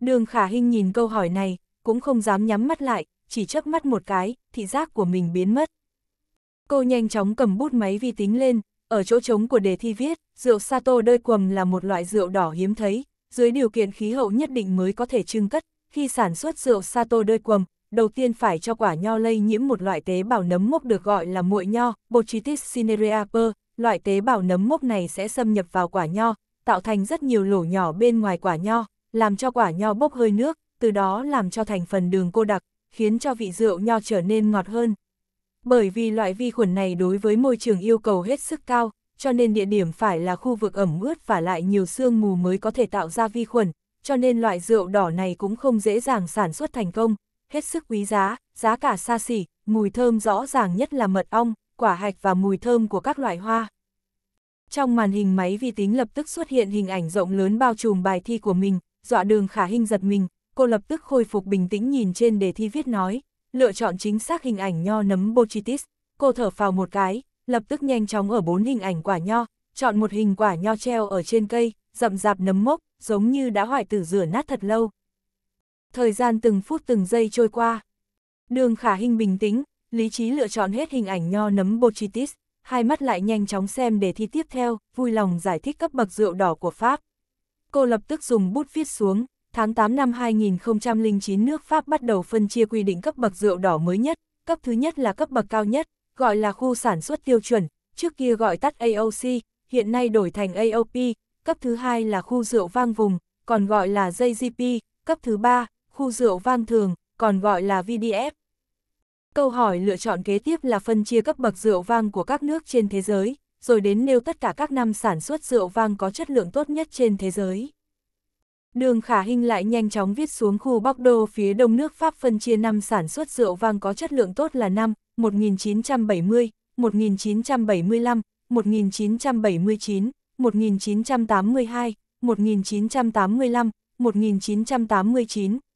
Đường Khả Hinh nhìn câu hỏi này, cũng không dám nhắm mắt lại, chỉ chớp mắt một cái, thị giác của mình biến mất. Cô nhanh chóng cầm bút máy vi tính lên, ở chỗ trống của đề thi viết, rượu Sato đơi quầm là một loại rượu đỏ hiếm thấy, dưới điều kiện khí hậu nhất định mới có thể trưng cất. Khi sản xuất rượu Sato đơi quầm, đầu tiên phải cho quả nho lây nhiễm một loại tế bào nấm mốc được gọi là muội nho, Botrytis cinereaper, loại tế bào nấm mốc này sẽ xâm nhập vào quả nho, tạo thành rất nhiều lỗ nhỏ bên ngoài quả nho, làm cho quả nho bốc hơi nước, từ đó làm cho thành phần đường cô đặc, khiến cho vị rượu nho trở nên ngọt hơn. Bởi vì loại vi khuẩn này đối với môi trường yêu cầu hết sức cao, cho nên địa điểm phải là khu vực ẩm ướt và lại nhiều sương mù mới có thể tạo ra vi khuẩn, cho nên loại rượu đỏ này cũng không dễ dàng sản xuất thành công, hết sức quý giá, giá cả xa xỉ, mùi thơm rõ ràng nhất là mật ong, quả hạch và mùi thơm của các loại hoa. Trong màn hình máy vi tính lập tức xuất hiện hình ảnh rộng lớn bao trùm bài thi của mình, dọa đường khả hình giật mình, cô lập tức khôi phục bình tĩnh nhìn trên đề thi viết nói, lựa chọn chính xác hình ảnh nho nấm bochitis, cô thở phào một cái, lập tức nhanh chóng ở bốn hình ảnh quả nho, chọn một hình quả nho treo ở trên cây, rậm rạp nấm mốc, giống như đã hoại tử rửa nát thật lâu thời gian từng phút từng giây trôi qua. Đường khả hình bình tĩnh, lý trí lựa chọn hết hình ảnh nho nấm Botrytis, hai mắt lại nhanh chóng xem để thi tiếp theo, vui lòng giải thích cấp bậc rượu đỏ của Pháp. Cô lập tức dùng bút viết xuống, tháng 8 năm 2009 nước Pháp bắt đầu phân chia quy định cấp bậc rượu đỏ mới nhất, cấp thứ nhất là cấp bậc cao nhất, gọi là khu sản xuất tiêu chuẩn, trước kia gọi tắt AOC, hiện nay đổi thành AOP, cấp thứ hai là khu rượu vang vùng, còn gọi là JGP, cấp thứ ba khu rượu vang thường, còn gọi là VDF. Câu hỏi lựa chọn kế tiếp là phân chia cấp bậc rượu vang của các nước trên thế giới, rồi đến nêu tất cả các năm sản xuất rượu vang có chất lượng tốt nhất trên thế giới. Đường Khả Hinh lại nhanh chóng viết xuống khu đô phía đông nước Pháp phân chia năm sản xuất rượu vang có chất lượng tốt là năm 1970, 1975, 1979, 1982, 1985, 1989,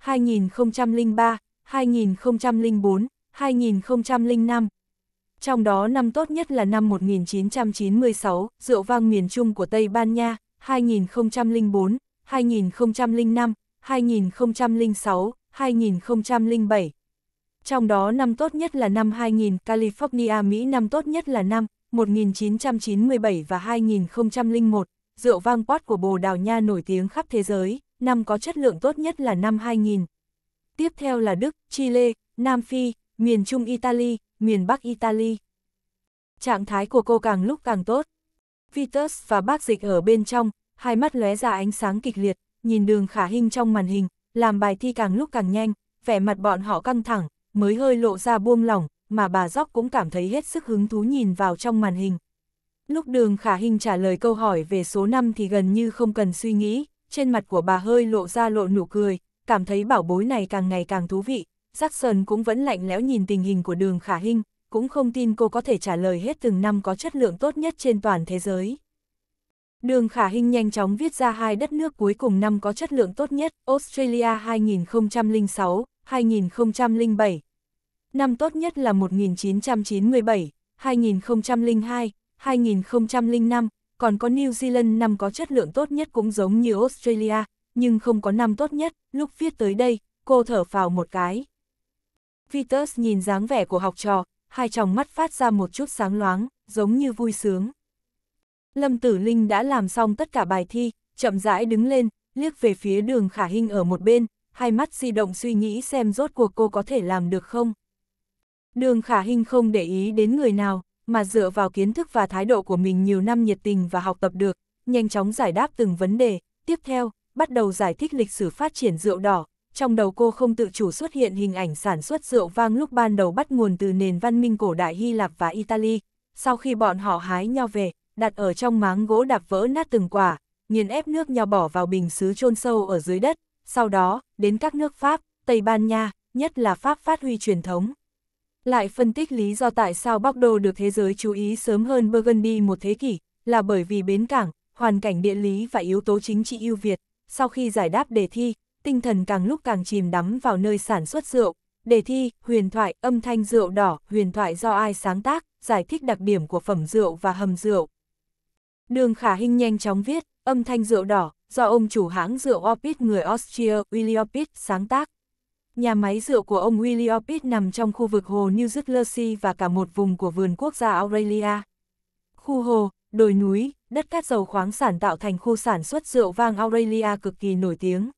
2003, 2004, 2005. Trong đó năm tốt nhất là năm 1996, rượu vang miền Trung của Tây Ban Nha, 2004, 2005, 2006, 2007. Trong đó năm tốt nhất là năm 2000, California Mỹ năm tốt nhất là năm 1997 và 2001, rượu vang pot của Bồ Đào Nha nổi tiếng khắp thế giới năm có chất lượng tốt nhất là năm 2000. Tiếp theo là Đức, Chile, Nam Phi, miền Trung Italy, miền Bắc Italy. Trạng thái của cô càng lúc càng tốt. Vitus và bác dịch ở bên trong, hai mắt lóe ra ánh sáng kịch liệt, nhìn đường khả hình trong màn hình, làm bài thi càng lúc càng nhanh, vẻ mặt bọn họ căng thẳng, mới hơi lộ ra buông lỏng, mà bà Dóc cũng cảm thấy hết sức hứng thú nhìn vào trong màn hình. Lúc đường khả hình trả lời câu hỏi về số 5 thì gần như không cần suy nghĩ, trên mặt của bà hơi lộ ra lộ nụ cười, cảm thấy bảo bối này càng ngày càng thú vị. Jackson cũng vẫn lạnh lẽo nhìn tình hình của đường khả hình, cũng không tin cô có thể trả lời hết từng năm có chất lượng tốt nhất trên toàn thế giới. Đường Khả hình nhanh chóng viết ra hai đất nước cuối cùng năm có chất lượng tốt nhất, Australia 2006, 2007. Năm tốt nhất là 1997, 2002, 2005, còn có New Zealand năm có chất lượng tốt nhất cũng giống như Australia, nhưng không có năm tốt nhất, lúc viết tới đây, cô thở phào một cái. Vitus nhìn dáng vẻ của học trò, hai tròng mắt phát ra một chút sáng loáng, giống như vui sướng. Lâm Tử Linh đã làm xong tất cả bài thi, chậm rãi đứng lên, liếc về phía đường khả hình ở một bên, hai mắt di động suy nghĩ xem rốt cuộc cô có thể làm được không. Đường khả hình không để ý đến người nào, mà dựa vào kiến thức và thái độ của mình nhiều năm nhiệt tình và học tập được, nhanh chóng giải đáp từng vấn đề. Tiếp theo, bắt đầu giải thích lịch sử phát triển rượu đỏ. Trong đầu cô không tự chủ xuất hiện hình ảnh sản xuất rượu vang lúc ban đầu bắt nguồn từ nền văn minh cổ đại Hy Lạp và Italy. Sau khi bọn họ hái nho về, đặt ở trong máng gỗ đạp vỡ nát từng quả, nghiền ép nước nho bỏ vào bình xứ chôn sâu ở dưới đất. Sau đó, đến các nước Pháp, Tây Ban Nha, nhất là Pháp phát huy truyền thống, lại phân tích lý do tại sao Bắc Đô được thế giới chú ý sớm hơn Burgundy một thế kỷ, là bởi vì bến cảng, hoàn cảnh địa lý và yếu tố chính trị ưu việt. Sau khi giải đáp đề thi, tinh thần càng lúc càng chìm đắm vào nơi sản xuất rượu. Đề thi, huyền thoại, âm thanh rượu đỏ, huyền thoại do ai sáng tác, giải thích đặc điểm của phẩm rượu và hầm rượu. Đường Khả Hinh nhanh chóng viết, âm thanh rượu đỏ, do ông chủ hãng rượu Opit người Austria Willy Opit sáng tác. Nhà máy rượu của ông William Pitt nằm trong khu vực hồ New Jersey và cả một vùng của vườn quốc gia Australia. Khu hồ, đồi núi, đất cát dầu khoáng sản tạo thành khu sản xuất rượu vang Australia cực kỳ nổi tiếng.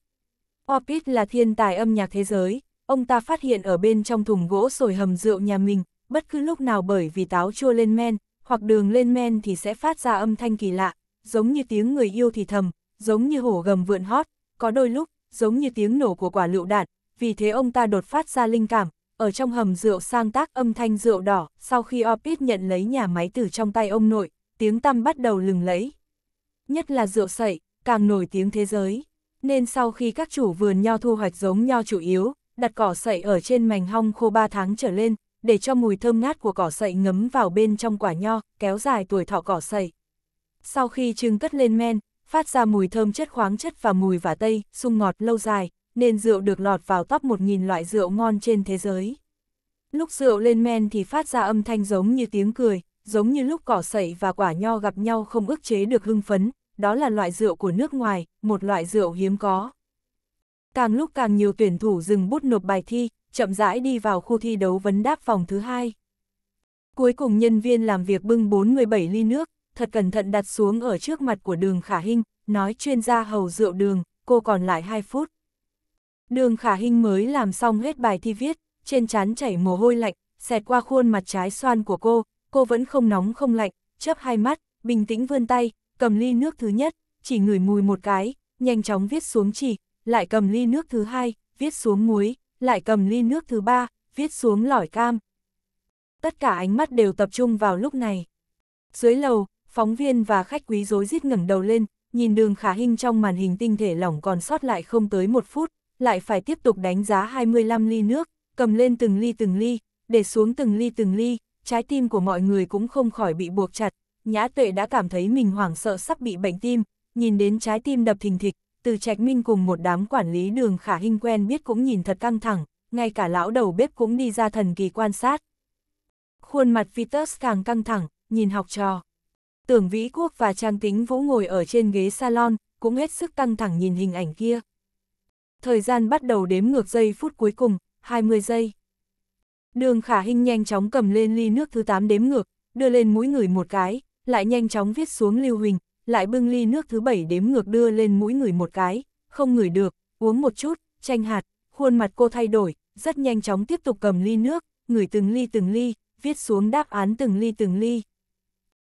Orpit là thiên tài âm nhạc thế giới, ông ta phát hiện ở bên trong thùng gỗ sồi hầm rượu nhà mình, bất cứ lúc nào bởi vì táo chua lên men, hoặc đường lên men thì sẽ phát ra âm thanh kỳ lạ, giống như tiếng người yêu thì thầm, giống như hổ gầm vượn hót, có đôi lúc, giống như tiếng nổ của quả lựu đạn, vì thế ông ta đột phát ra linh cảm, ở trong hầm rượu sang tác âm thanh rượu đỏ, sau khi Opit nhận lấy nhà máy từ trong tay ông nội, tiếng tăm bắt đầu lừng lẫy. Nhất là rượu sậy, càng nổi tiếng thế giới, nên sau khi các chủ vườn nho thu hoạch giống nho chủ yếu, đặt cỏ sậy ở trên mảnh hong khô 3 tháng trở lên, để cho mùi thơm ngát của cỏ sậy ngấm vào bên trong quả nho, kéo dài tuổi thọ cỏ sậy. Sau khi trưng cất lên men, phát ra mùi thơm chất khoáng chất và mùi vả tây, sung ngọt lâu dài, nên rượu được lọt vào top 1.000 loại rượu ngon trên thế giới. Lúc rượu lên men thì phát ra âm thanh giống như tiếng cười, giống như lúc cỏ sậy và quả nho gặp nhau không ức chế được hưng phấn, đó là loại rượu của nước ngoài, một loại rượu hiếm có. Càng lúc càng nhiều tuyển thủ dừng bút nộp bài thi, chậm rãi đi vào khu thi đấu vấn đáp phòng thứ hai. Cuối cùng nhân viên làm việc bưng 47 ly nước, thật cẩn thận đặt xuống ở trước mặt của đường Khả Hinh, nói chuyên gia hầu rượu đường, cô còn lại 2 phút. Đường khả hình mới làm xong hết bài thi viết, trên trán chảy mồ hôi lạnh, xẹt qua khuôn mặt trái xoan của cô, cô vẫn không nóng không lạnh, chớp hai mắt, bình tĩnh vươn tay, cầm ly nước thứ nhất, chỉ ngửi mùi một cái, nhanh chóng viết xuống chỉ, lại cầm ly nước thứ hai, viết xuống muối, lại cầm ly nước thứ ba, viết xuống lỏi cam. Tất cả ánh mắt đều tập trung vào lúc này. Dưới lầu, phóng viên và khách quý rối rít ngẩng đầu lên, nhìn đường khả hình trong màn hình tinh thể lỏng còn sót lại không tới một phút, lại phải tiếp tục đánh giá 25 ly nước, cầm lên từng ly từng ly, để xuống từng ly từng ly, trái tim của mọi người cũng không khỏi bị buộc chặt. Nhã tuệ đã cảm thấy mình hoảng sợ sắp bị bệnh tim, nhìn đến trái tim đập thình thịch, từ trạch minh cùng một đám quản lý đường khả hình quen biết cũng nhìn thật căng thẳng, ngay cả lão đầu bếp cũng đi ra thần kỳ quan sát. Khuôn mặt Vitus càng căng thẳng, nhìn học trò. Tưởng Vĩ Quốc và Trang Tính Vũ ngồi ở trên ghế salon, cũng hết sức căng thẳng nhìn hình ảnh kia thời gian bắt đầu đếm ngược giây phút cuối cùng, 20 giây. Đường khả hình nhanh chóng cầm lên ly nước thứ 8 đếm ngược, đưa lên mũi người một cái, lại nhanh chóng viết xuống lưu huỳnh, lại bưng ly nước thứ 7 đếm ngược đưa lên mũi người một cái, không ngửi được, uống một chút, chanh hạt, khuôn mặt cô thay đổi, rất nhanh chóng tiếp tục cầm ly nước, ngửi từng ly từng ly, viết xuống đáp án từng ly từng ly.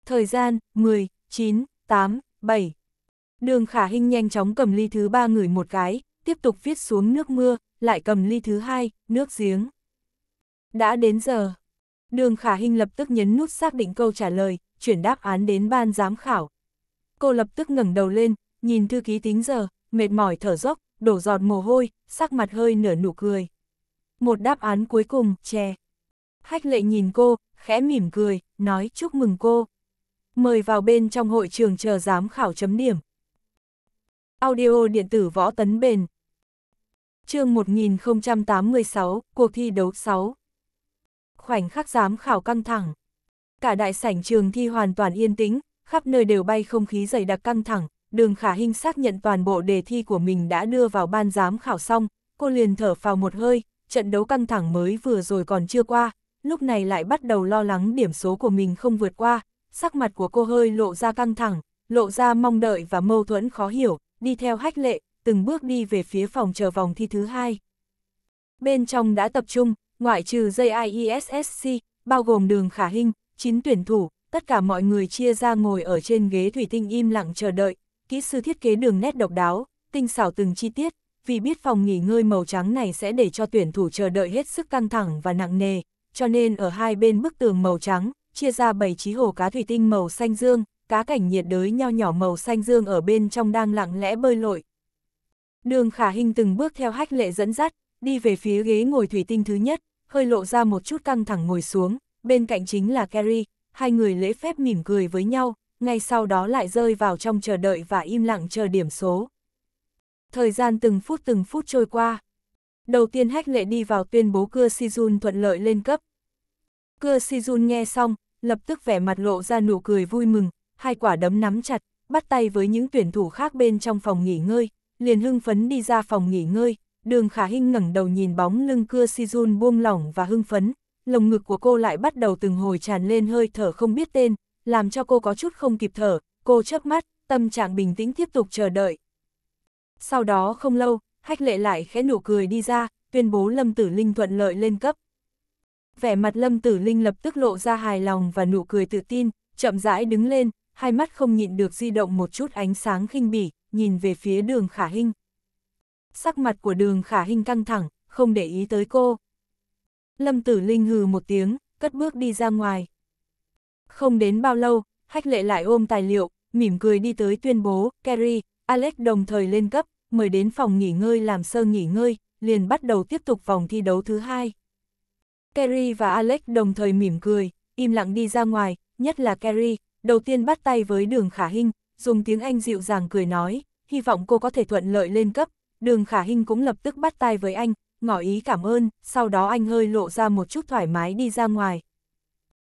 Thời gian, 10, 9, 8, 7. Đường khả hình nhanh chóng cầm ly thứ ba ngửi một cái, tiếp tục viết xuống nước mưa, lại cầm ly thứ hai, nước giếng. Đã đến giờ. Đường Khả Hinh lập tức nhấn nút xác định câu trả lời, chuyển đáp án đến ban giám khảo. Cô lập tức ngẩng đầu lên, nhìn thư ký tính giờ, mệt mỏi thở dốc, đổ giọt mồ hôi, sắc mặt hơi nửa nụ cười. Một đáp án cuối cùng, chè. Hách lệ nhìn cô, khẽ mỉm cười, nói chúc mừng cô. Mời vào bên trong hội trường chờ giám khảo chấm điểm. Audio điện tử võ tấn bền, chương 1086, cuộc thi đấu 6. Khoảnh khắc giám khảo căng thẳng. Cả đại sảnh trường thi hoàn toàn yên tĩnh, khắp nơi đều bay không khí dày đặc căng thẳng, đường khả hình xác nhận toàn bộ đề thi của mình đã đưa vào ban giám khảo xong, cô liền thở vào một hơi, trận đấu căng thẳng mới vừa rồi còn chưa qua, lúc này lại bắt đầu lo lắng điểm số của mình không vượt qua, sắc mặt của cô hơi lộ ra căng thẳng, lộ ra mong đợi và mâu thuẫn khó hiểu, đi theo hách lệ, từng bước đi về phía phòng chờ vòng thi thứ hai. Bên trong đã tập trung, ngoại trừ JIESSC, bao gồm đường khả hình, chín tuyển thủ, tất cả mọi người chia ra ngồi ở trên ghế thủy tinh im lặng chờ đợi, kỹ sư thiết kế đường nét độc đáo, tinh xảo từng chi tiết, vì biết phòng nghỉ ngơi màu trắng này sẽ để cho tuyển thủ chờ đợi hết sức căng thẳng và nặng nề, cho nên ở hai bên bức tường màu trắng, chia ra bảy trí hồ cá thủy tinh màu xanh dương, cá cảnh nhiệt đới nho nhỏ màu xanh dương ở bên trong đang lặng lẽ bơi lội, Đường khả hình từng bước theo hách lệ dẫn dắt, đi về phía ghế ngồi thủy tinh thứ nhất, hơi lộ ra một chút căng thẳng ngồi xuống, bên cạnh chính là Kerry, hai người lễ phép mỉm cười với nhau, ngay sau đó lại rơi vào trong chờ đợi và im lặng chờ điểm số. Thời gian từng phút từng phút trôi qua. Đầu tiên hách lệ đi vào tuyên bố cưa Sijun thuận lợi lên cấp. Cưa Sijun nghe xong, lập tức vẻ mặt lộ ra nụ cười vui mừng, hai quả đấm nắm chặt, bắt tay với những tuyển thủ khác bên trong phòng nghỉ ngơi, liền hưng phấn đi ra phòng nghỉ ngơi, đường khả hinh ngẩng đầu nhìn bóng lưng cưa si jun buông lỏng và hưng phấn, lồng ngực của cô lại bắt đầu từng hồi tràn lên hơi thở không biết tên, làm cho cô có chút không kịp thở, cô chớp mắt, tâm trạng bình tĩnh tiếp tục chờ đợi. Sau đó không lâu, hách lệ lại khẽ nụ cười đi ra, tuyên bố Lâm Tử Linh thuận lợi lên cấp. Vẻ mặt Lâm Tử Linh lập tức lộ ra hài lòng và nụ cười tự tin, chậm rãi đứng lên, hai mắt không nhịn được di động một chút ánh sáng khinh bỉ, nhìn về phía đường khả hinh. Sắc mặt của đường khả hinh căng thẳng, không để ý tới cô. Lâm tử linh hừ một tiếng, cất bước đi ra ngoài. Không đến bao lâu, hách lệ lại ôm tài liệu, mỉm cười đi tới tuyên bố, Kerry, Alex đồng thời lên cấp, mời đến phòng nghỉ ngơi làm sơ nghỉ ngơi, liền bắt đầu tiếp tục vòng thi đấu thứ hai. Kerry và Alex đồng thời mỉm cười, im lặng đi ra ngoài, nhất là Kerry, đầu tiên bắt tay với đường khả hinh, dùng tiếng Anh dịu dàng cười nói, hy vọng cô có thể thuận lợi lên cấp, đường khả Hinh cũng lập tức bắt tay với anh, ngỏ ý cảm ơn, sau đó anh hơi lộ ra một chút thoải mái đi ra ngoài.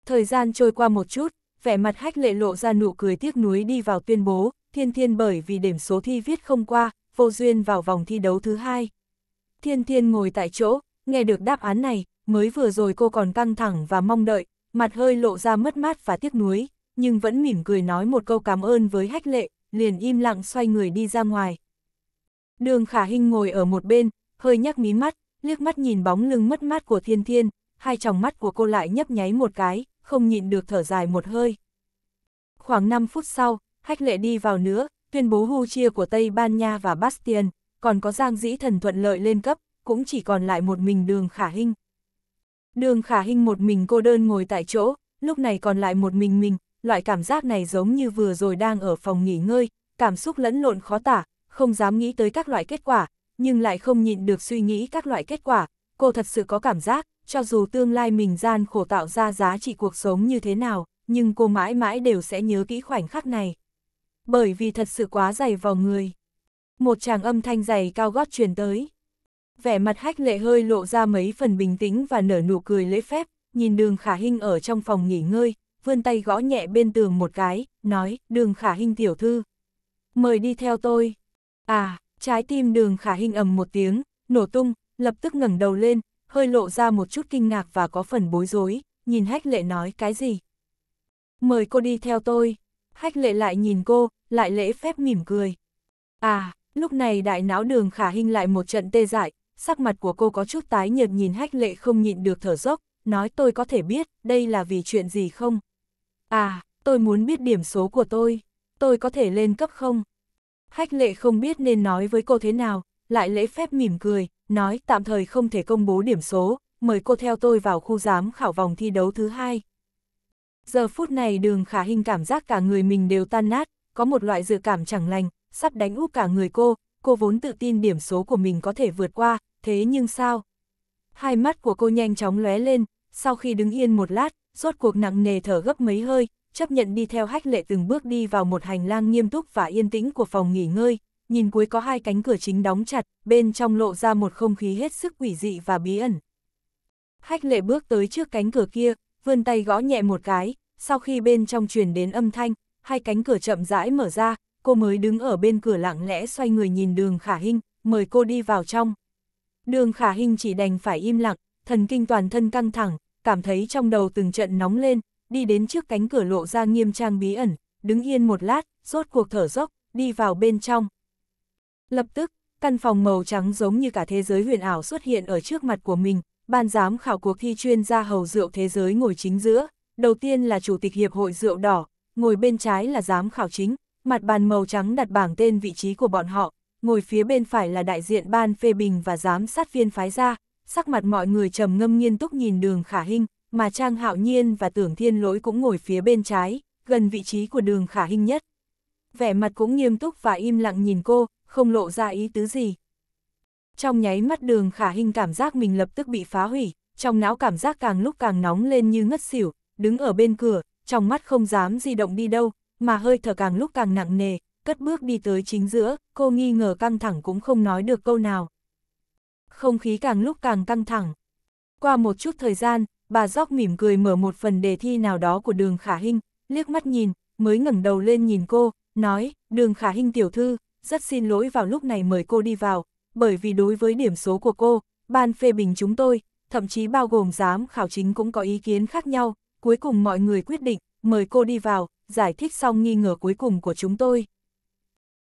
Thời gian trôi qua một chút, vẻ mặt hách lệ lộ ra nụ cười tiếc nuối đi vào tuyên bố, thiên thiên bởi vì điểm số thi viết không qua, vô duyên vào vòng thi đấu thứ hai. Thiên thiên ngồi tại chỗ, nghe được đáp án này, mới vừa rồi cô còn căng thẳng và mong đợi, mặt hơi lộ ra mất mát và tiếc nuối, nhưng vẫn mỉm cười nói một câu cảm ơn với hách lệ, liền im lặng xoay người đi ra ngoài. Đường khả hình ngồi ở một bên, hơi nhắc mí mắt, liếc mắt nhìn bóng lưng mất mát của thiên thiên, hai tròng mắt của cô lại nhấp nháy một cái, không nhịn được thở dài một hơi. Khoảng 5 phút sau, hách lệ đi vào nữa, tuyên bố hưu chia của Tây Ban Nha và Bastion, còn có Giang Dĩ Thần thuận lợi lên cấp, cũng chỉ còn lại một mình đường khả hình. Đường khả hình một mình cô đơn ngồi tại chỗ, lúc này còn lại một mình mình, loại cảm giác này giống như vừa rồi đang ở phòng nghỉ ngơi, cảm xúc lẫn lộn khó tả, không dám nghĩ tới các loại kết quả, nhưng lại không nhịn được suy nghĩ các loại kết quả, cô thật sự có cảm giác, cho dù tương lai mình gian khổ tạo ra giá trị cuộc sống như thế nào, nhưng cô mãi mãi đều sẽ nhớ kỹ khoảnh khắc này. Bởi vì thật sự quá dày vào người. Một chàng âm thanh dày cao gót truyền tới. Vẻ mặt hách lệ hơi lộ ra mấy phần bình tĩnh và nở nụ cười lễ phép, nhìn đường khả hình ở trong phòng nghỉ ngơi, vươn tay gõ nhẹ bên tường một cái, nói, đường khả hình tiểu thư. Mời đi theo tôi. À, trái tim đường khả hình ầm một tiếng, nổ tung, lập tức ngẩng đầu lên, hơi lộ ra một chút kinh ngạc và có phần bối rối, nhìn hách lệ nói cái gì. Mời cô đi theo tôi. Hách lệ lại nhìn cô, lại lễ phép mỉm cười. À, lúc này đại não đường khả hình lại một trận tê dại, sắc mặt của cô có chút tái nhợt nhìn hách lệ không nhịn được thở dốc, nói tôi có thể biết đây là vì chuyện gì không? À, tôi muốn biết điểm số của tôi, tôi có thể lên cấp không? Hách lệ không biết nên nói với cô thế nào, lại lễ phép mỉm cười, nói tạm thời không thể công bố điểm số, mời cô theo tôi vào khu giám khảo vòng thi đấu thứ hai. Giờ phút này đường khả hình cảm giác cả người mình đều tan nát, có một loại dự cảm chẳng lành, sắp đánh úp cả người cô, cô vốn tự tin điểm số của mình có thể vượt qua, thế nhưng sao? Hai mắt của cô nhanh chóng lóe lên, sau khi đứng yên một lát, rốt cuộc nặng nề thở gấp mấy hơi, chấp nhận đi theo hách lệ từng bước đi vào một hành lang nghiêm túc và yên tĩnh của phòng nghỉ ngơi, nhìn cuối có hai cánh cửa chính đóng chặt, bên trong lộ ra một không khí hết sức quỷ dị và bí ẩn. Hách lệ bước tới trước cánh cửa kia, vươn tay gõ nhẹ một cái, sau khi bên trong truyền đến âm thanh, hai cánh cửa chậm rãi mở ra, cô mới đứng ở bên cửa lặng lẽ xoay người nhìn đường khả hình mời cô đi vào trong. Đường khả hình chỉ đành phải im lặng, thần kinh toàn thân căng thẳng, cảm thấy trong đầu từng trận nóng lên, đi đến trước cánh cửa lộ ra nghiêm trang bí ẩn, đứng yên một lát, rốt cuộc thở dốc, đi vào bên trong. Lập tức, căn phòng màu trắng giống như cả thế giới huyền ảo xuất hiện ở trước mặt của mình, ban giám khảo cuộc thi chuyên gia hầu rượu thế giới ngồi chính giữa, đầu tiên là chủ tịch hiệp hội rượu đỏ, ngồi bên trái là giám khảo chính, mặt bàn màu trắng đặt bảng tên vị trí của bọn họ, ngồi phía bên phải là đại diện ban phê bình và giám sát viên phái gia, sắc mặt mọi người trầm ngâm nghiêm túc nhìn đường khả hinh, mà Trang Hạo Nhiên và Tưởng Thiên Lỗi cũng ngồi phía bên trái, gần vị trí của đường khả hinh nhất. Vẻ mặt cũng nghiêm túc và im lặng nhìn cô, không lộ ra ý tứ gì. Trong nháy mắt đường khả hinh cảm giác mình lập tức bị phá hủy, trong não cảm giác càng lúc càng nóng lên như ngất xỉu, đứng ở bên cửa, trong mắt không dám di động đi đâu, mà hơi thở càng lúc càng nặng nề, cất bước đi tới chính giữa, cô nghi ngờ căng thẳng cũng không nói được câu nào không khí càng lúc càng căng thẳng. Qua một chút thời gian, bà Gióc mỉm cười mở một phần đề thi nào đó của đường Khả Hinh, liếc mắt nhìn, mới ngẩng đầu lên nhìn cô, nói, đường Khả Hinh tiểu thư, rất xin lỗi vào lúc này mời cô đi vào, bởi vì đối với điểm số của cô, ban phê bình chúng tôi, thậm chí bao gồm giám khảo chính cũng có ý kiến khác nhau, cuối cùng mọi người quyết định, mời cô đi vào, giải thích xong nghi ngờ cuối cùng của chúng tôi.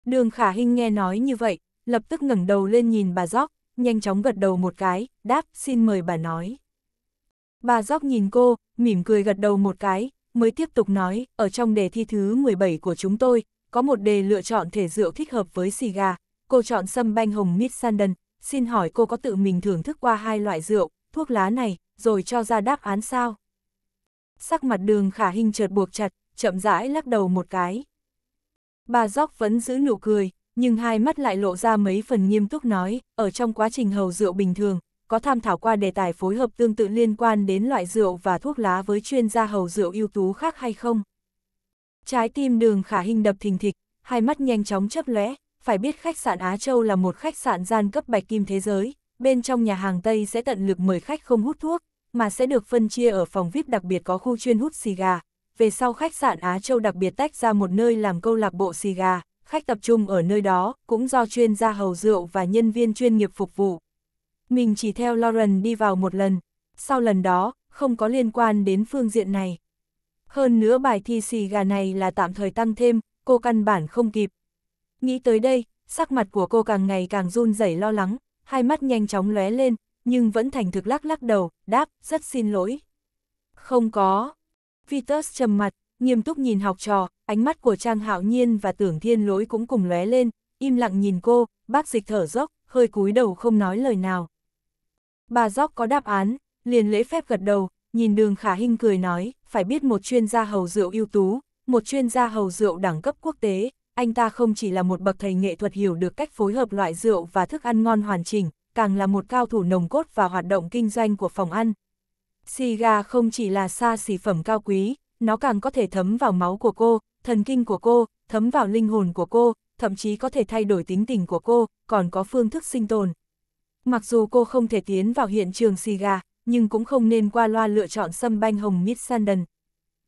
Đường Khả Hinh nghe nói như vậy, lập tức ngẩng đầu lên nhìn bà Gióc, nhanh chóng gật đầu một cái, đáp, xin mời bà nói. Bà Gióc nhìn cô, mỉm cười gật đầu một cái, mới tiếp tục nói, ở trong đề thi thứ 17 của chúng tôi, có một đề lựa chọn thể rượu thích hợp với xì gà, cô chọn sâm banh hồng mít sandon, xin hỏi cô có tự mình thưởng thức qua hai loại rượu, thuốc lá này, rồi cho ra đáp án sao? Sắc mặt đường khả hình chợt buộc chặt, chậm rãi lắc đầu một cái. Bà Gióc vẫn giữ nụ cười, nhưng hai mắt lại lộ ra mấy phần nghiêm túc nói, ở trong quá trình hầu rượu bình thường, có tham thảo qua đề tài phối hợp tương tự liên quan đến loại rượu và thuốc lá với chuyên gia hầu rượu ưu tú khác hay không. Trái tim đường khả hình đập thình thịch, hai mắt nhanh chóng chấp lóe, phải biết khách sạn Á Châu là một khách sạn gian cấp bạch kim thế giới, bên trong nhà hàng Tây sẽ tận lực mời khách không hút thuốc, mà sẽ được phân chia ở phòng VIP đặc biệt có khu chuyên hút xì gà. Về sau khách sạn Á Châu đặc biệt tách ra một nơi làm câu lạc bộ xì gà, khách tập trung ở nơi đó, cũng do chuyên gia hầu rượu và nhân viên chuyên nghiệp phục vụ. Mình chỉ theo Lauren đi vào một lần, sau lần đó, không có liên quan đến phương diện này. Hơn nữa bài thi xì gà này là tạm thời tăng thêm, cô căn bản không kịp. Nghĩ tới đây, sắc mặt của cô càng ngày càng run rẩy lo lắng, hai mắt nhanh chóng lóe lên, nhưng vẫn thành thực lắc lắc đầu, đáp, rất xin lỗi. Không có. Vitus trầm mặt, nghiêm túc nhìn học trò, ánh mắt của Trang Hạo Nhiên và Tưởng Thiên Lỗi cũng cùng lóe lên, im lặng nhìn cô, bác dịch thở dốc, hơi cúi đầu không nói lời nào. Bà dốc có đáp án, liền lễ phép gật đầu, nhìn đường khả hinh cười nói, phải biết một chuyên gia hầu rượu ưu tú, một chuyên gia hầu rượu đẳng cấp quốc tế, anh ta không chỉ là một bậc thầy nghệ thuật hiểu được cách phối hợp loại rượu và thức ăn ngon hoàn chỉnh, càng là một cao thủ nồng cốt và hoạt động kinh doanh của phòng ăn. Siga không chỉ là xa xỉ phẩm cao quý, nó càng có thể thấm vào máu của cô, thần kinh của cô, thấm vào linh hồn của cô, thậm chí có thể thay đổi tính tình của cô, còn có phương thức sinh tồn. Mặc dù cô không thể tiến vào hiện trường xì gà, nhưng cũng không nên qua loa lựa chọn sâm banh hồng Miss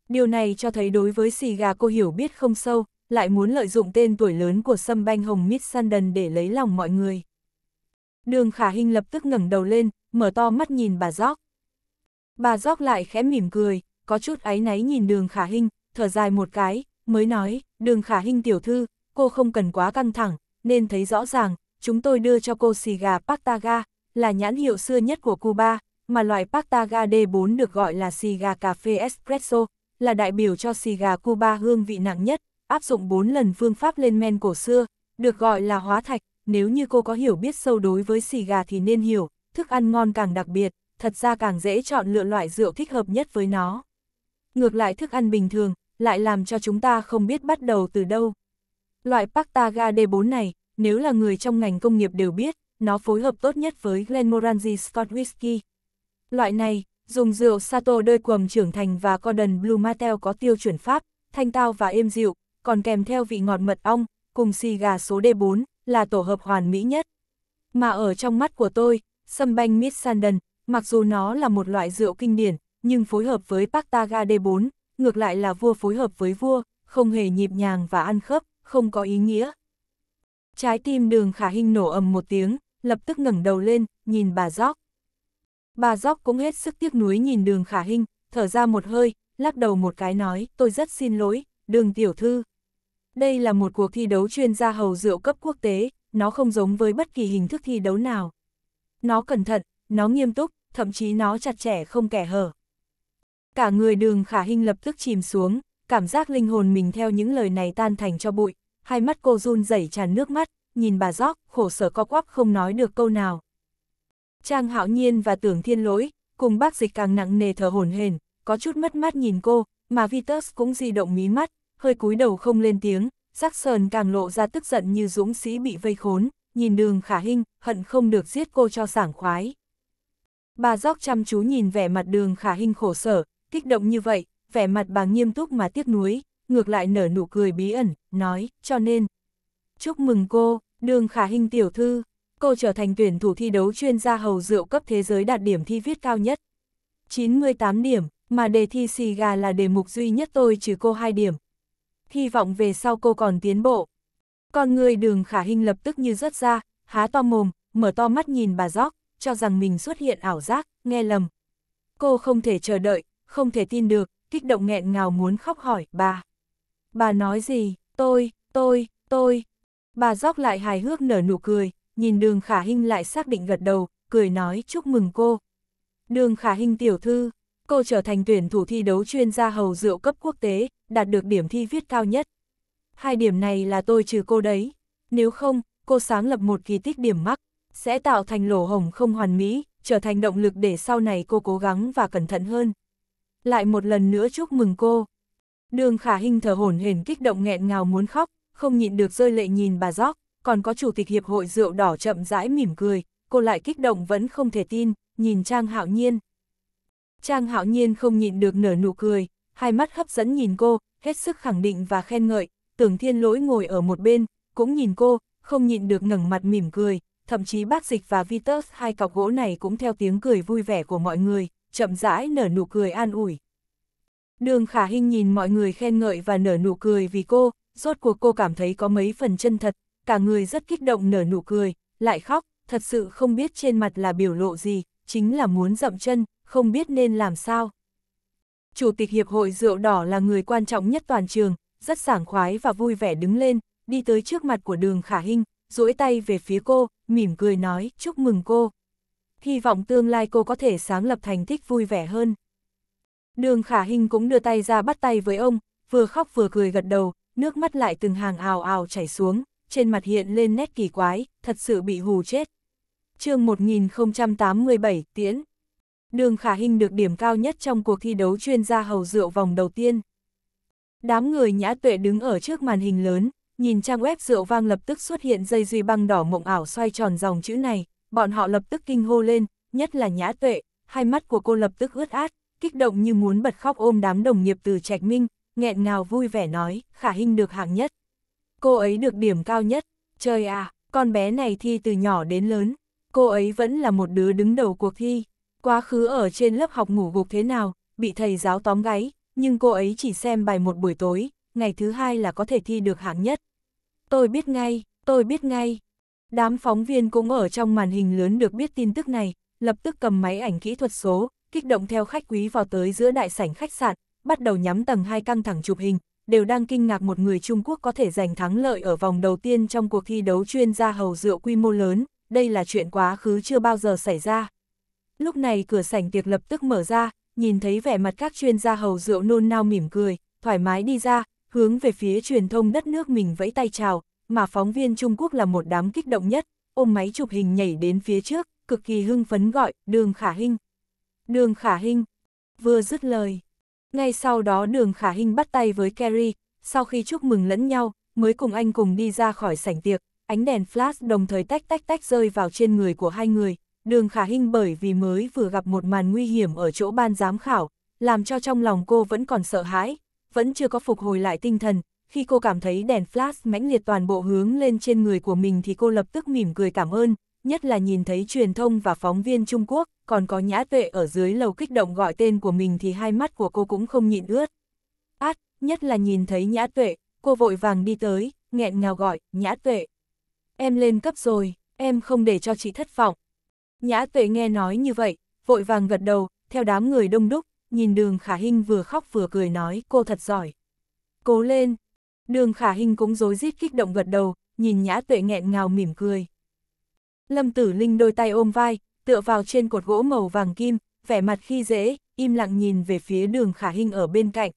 Điều này cho thấy đối với xì gà cô hiểu biết không sâu, lại muốn lợi dụng tên tuổi lớn của sâm banh hồng Miss để lấy lòng mọi người. Đường khả hình lập tức ngẩng đầu lên, mở to mắt nhìn bà Gióc. Bà Gióc lại khẽ mỉm cười, có chút áy náy nhìn đường khả hình, thở dài một cái, mới nói, đường khả hình tiểu thư, cô không cần quá căng thẳng, nên thấy rõ ràng, chúng tôi đưa cho cô xì gà Pactaga, là nhãn hiệu xưa nhất của Cuba, mà loại Pactaga D4 được gọi là xì gà cà phê espresso, là đại biểu cho xì gà Cuba hương vị nặng nhất, áp dụng 4 lần phương pháp lên men cổ xưa, được gọi là hóa thạch, nếu như cô có hiểu biết sâu đối với xì gà thì nên hiểu, thức ăn ngon càng đặc biệt, thật ra càng dễ chọn lựa loại rượu thích hợp nhất với nó ngược lại thức ăn bình thường, lại làm cho chúng ta không biết bắt đầu từ đâu. Loại Pactaga D4 này, nếu là người trong ngành công nghiệp đều biết, nó phối hợp tốt nhất với Glenmorangie Scott Whisky. Loại này, dùng rượu Sato đơi quầm trưởng thành và Gordon Blue Martel có tiêu chuẩn Pháp, thanh tao và êm dịu, còn kèm theo vị ngọt mật ong, cùng xì gà số D4, là tổ hợp hoàn mỹ nhất. Mà ở trong mắt của tôi, Sâm Banh Miss Sandon, mặc dù nó là một loại rượu kinh điển, nhưng phối hợp với Pactaga D4, ngược lại là vua phối hợp với vua, không hề nhịp nhàng và ăn khớp, không có ý nghĩa. Trái tim đường khả hình nổ ầm một tiếng, lập tức ngẩng đầu lên, nhìn bà Gióc. Bà Gióc cũng hết sức tiếc nuối nhìn đường khả hình, thở ra một hơi, lắc đầu một cái nói, tôi rất xin lỗi, đường tiểu thư. Đây là một cuộc thi đấu chuyên gia hầu rượu cấp quốc tế, nó không giống với bất kỳ hình thức thi đấu nào. Nó cẩn thận, nó nghiêm túc, thậm chí nó chặt chẽ không kẻ hở cả người đường khả hình lập tức chìm xuống, cảm giác linh hồn mình theo những lời này tan thành cho bụi, hai mắt cô run rẩy tràn nước mắt, nhìn bà gióc, khổ sở co quắp không nói được câu nào. Trang hạo nhiên và tưởng thiên lỗi, cùng bác dịch càng nặng nề thở hổn hển, có chút mất mắt nhìn cô, mà Vitus cũng di động mí mắt, hơi cúi đầu không lên tiếng, sắc sờn càng lộ ra tức giận như dũng sĩ bị vây khốn, nhìn đường khả hình, hận không được giết cô cho sảng khoái. Bà gióc chăm chú nhìn vẻ mặt đường khả hình khổ sở, Kích động như vậy, vẻ mặt bà nghiêm túc mà tiếc nuối, ngược lại nở nụ cười bí ẩn, nói, cho nên. Chúc mừng cô, đường khả hình tiểu thư, cô trở thành tuyển thủ thi đấu chuyên gia hầu rượu cấp thế giới đạt điểm thi viết cao nhất. 98 điểm, mà đề thi xì gà là đề mục duy nhất tôi trừ cô 2 điểm. Hy vọng về sau cô còn tiến bộ. Con người đường khả hình lập tức như rớt ra, há to mồm, mở to mắt nhìn bà gióc, cho rằng mình xuất hiện ảo giác, nghe lầm. Cô không thể chờ đợi, không thể tin được, kích động nghẹn ngào muốn khóc hỏi, bà. Bà nói gì, tôi, tôi, tôi. Bà dóc lại hài hước nở nụ cười, nhìn đường khả hinh lại xác định gật đầu, cười nói chúc mừng cô. Đường khả hinh tiểu thư, cô trở thành tuyển thủ thi đấu chuyên gia hầu rượu cấp quốc tế, đạt được điểm thi viết cao nhất. Hai điểm này là tôi trừ cô đấy. Nếu không, cô sáng lập một kỳ tích điểm mắc, sẽ tạo thành lỗ hồng không hoàn mỹ, trở thành động lực để sau này cô cố gắng và cẩn thận hơn lại một lần nữa chúc mừng cô. Đường khả hình thở hổn hển kích động nghẹn ngào muốn khóc, không nhịn được rơi lệ nhìn bà gióc, còn có chủ tịch hiệp hội rượu đỏ chậm rãi mỉm cười, cô lại kích động vẫn không thể tin, nhìn Trang Hạo Nhiên. Trang Hạo Nhiên không nhịn được nở nụ cười, hai mắt hấp dẫn nhìn cô, hết sức khẳng định và khen ngợi, tưởng thiên lỗi ngồi ở một bên, cũng nhìn cô, không nhịn được ngẩng mặt mỉm cười, thậm chí bác dịch và Vitus hai cọc gỗ này cũng theo tiếng cười vui vẻ của mọi người, chậm rãi nở nụ cười an ủi. Đường khả hình nhìn mọi người khen ngợi và nở nụ cười vì cô, rốt cuộc cô cảm thấy có mấy phần chân thật, cả người rất kích động nở nụ cười, lại khóc, thật sự không biết trên mặt là biểu lộ gì, chính là muốn dậm chân, không biết nên làm sao. Chủ tịch Hiệp hội Rượu Đỏ là người quan trọng nhất toàn trường, rất sảng khoái và vui vẻ đứng lên, đi tới trước mặt của đường khả hình, duỗi tay về phía cô, mỉm cười nói, chúc mừng cô hy vọng tương lai cô có thể sáng lập thành tích vui vẻ hơn. Đường khả Hinh cũng đưa tay ra bắt tay với ông, vừa khóc vừa cười gật đầu, nước mắt lại từng hàng ào ào chảy xuống, trên mặt hiện lên nét kỳ quái, thật sự bị hù chết. chương 1087 Tiễn Đường khả Hinh được điểm cao nhất trong cuộc thi đấu chuyên gia hầu rượu vòng đầu tiên. Đám người nhã tuệ đứng ở trước màn hình lớn, nhìn trang web rượu vang lập tức xuất hiện dây duy băng đỏ mộng ảo xoay tròn dòng chữ này, bọn họ lập tức kinh hô lên, nhất là nhã tuệ, hai mắt của cô lập tức ướt át, kích động như muốn bật khóc ôm đám đồng nghiệp từ trạch minh, nghẹn ngào vui vẻ nói, khả hình được hạng nhất. Cô ấy được điểm cao nhất, trời à, con bé này thi từ nhỏ đến lớn, cô ấy vẫn là một đứa đứng đầu cuộc thi. Quá khứ ở trên lớp học ngủ gục thế nào, bị thầy giáo tóm gáy, nhưng cô ấy chỉ xem bài một buổi tối, ngày thứ hai là có thể thi được hạng nhất. Tôi biết ngay, tôi biết ngay, Đám phóng viên cũng ở trong màn hình lớn được biết tin tức này, lập tức cầm máy ảnh kỹ thuật số, kích động theo khách quý vào tới giữa đại sảnh khách sạn, bắt đầu nhắm tầng hai căng thẳng chụp hình, đều đang kinh ngạc một người Trung Quốc có thể giành thắng lợi ở vòng đầu tiên trong cuộc thi đấu chuyên gia hầu rượu quy mô lớn, đây là chuyện quá khứ chưa bao giờ xảy ra. Lúc này cửa sảnh tiệc lập tức mở ra, nhìn thấy vẻ mặt các chuyên gia hầu rượu nôn nao mỉm cười, thoải mái đi ra, hướng về phía truyền thông đất nước mình vẫy tay chào, mà phóng viên Trung Quốc là một đám kích động nhất, ôm máy chụp hình nhảy đến phía trước, cực kỳ hưng phấn gọi, đường khả hình. Đường khả hình, vừa dứt lời. Ngay sau đó đường khả hình bắt tay với Kerry, sau khi chúc mừng lẫn nhau, mới cùng anh cùng đi ra khỏi sảnh tiệc, ánh đèn flash đồng thời tách tách tách rơi vào trên người của hai người. Đường khả hình bởi vì mới vừa gặp một màn nguy hiểm ở chỗ ban giám khảo, làm cho trong lòng cô vẫn còn sợ hãi, vẫn chưa có phục hồi lại tinh thần, khi cô cảm thấy đèn flash mãnh liệt toàn bộ hướng lên trên người của mình thì cô lập tức mỉm cười cảm ơn, nhất là nhìn thấy truyền thông và phóng viên Trung Quốc, còn có nhã tuệ ở dưới lầu kích động gọi tên của mình thì hai mắt của cô cũng không nhịn ướt. Át, nhất là nhìn thấy nhã tuệ, cô vội vàng đi tới, nghẹn ngào gọi, nhã tuệ. Em lên cấp rồi, em không để cho chị thất vọng. Nhã tuệ nghe nói như vậy, vội vàng gật đầu, theo đám người đông đúc, nhìn đường khả hinh vừa khóc vừa cười nói cô thật giỏi. Cố lên, Đường khả hình cũng rối rít kích động gật đầu, nhìn nhã tuệ nghẹn ngào mỉm cười. Lâm tử linh đôi tay ôm vai, tựa vào trên cột gỗ màu vàng kim, vẻ mặt khi dễ, im lặng nhìn về phía đường khả hình ở bên cạnh.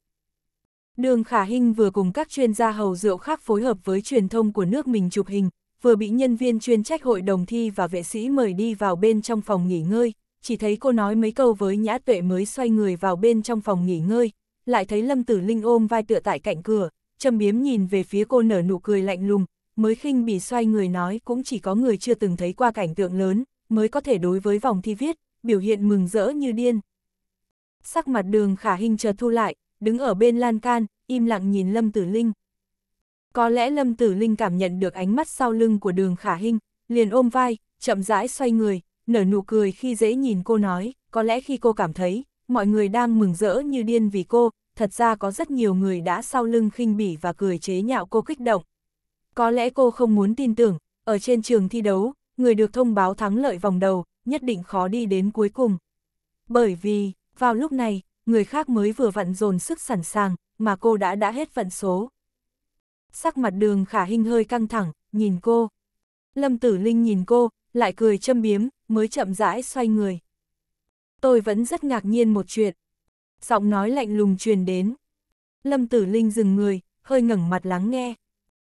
Đường khả hình vừa cùng các chuyên gia hầu rượu khác phối hợp với truyền thông của nước mình chụp hình, vừa bị nhân viên chuyên trách hội đồng thi và vệ sĩ mời đi vào bên trong phòng nghỉ ngơi, chỉ thấy cô nói mấy câu với nhã tuệ mới xoay người vào bên trong phòng nghỉ ngơi, lại thấy Lâm Tử Linh ôm vai tựa tại cạnh cửa, châm biếm nhìn về phía cô nở nụ cười lạnh lùng, mới khinh bỉ xoay người nói cũng chỉ có người chưa từng thấy qua cảnh tượng lớn, mới có thể đối với vòng thi viết, biểu hiện mừng rỡ như điên. Sắc mặt đường khả hình chợt thu lại, đứng ở bên lan can, im lặng nhìn Lâm Tử Linh. Có lẽ Lâm Tử Linh cảm nhận được ánh mắt sau lưng của đường khả hình, liền ôm vai, chậm rãi xoay người, nở nụ cười khi dễ nhìn cô nói, có lẽ khi cô cảm thấy, mọi người đang mừng rỡ như điên vì cô, thật ra có rất nhiều người đã sau lưng khinh bỉ và cười chế nhạo cô kích động. Có lẽ cô không muốn tin tưởng, ở trên trường thi đấu, người được thông báo thắng lợi vòng đầu, nhất định khó đi đến cuối cùng. Bởi vì, vào lúc này, người khác mới vừa vặn dồn sức sẵn sàng, mà cô đã đã hết vận số. Sắc mặt đường khả hình hơi căng thẳng, nhìn cô. Lâm Tử Linh nhìn cô, lại cười châm biếm, mới chậm rãi xoay người. Tôi vẫn rất ngạc nhiên một chuyện, Giọng nói lạnh lùng truyền đến. Lâm Tử Linh dừng người, hơi ngẩng mặt lắng nghe.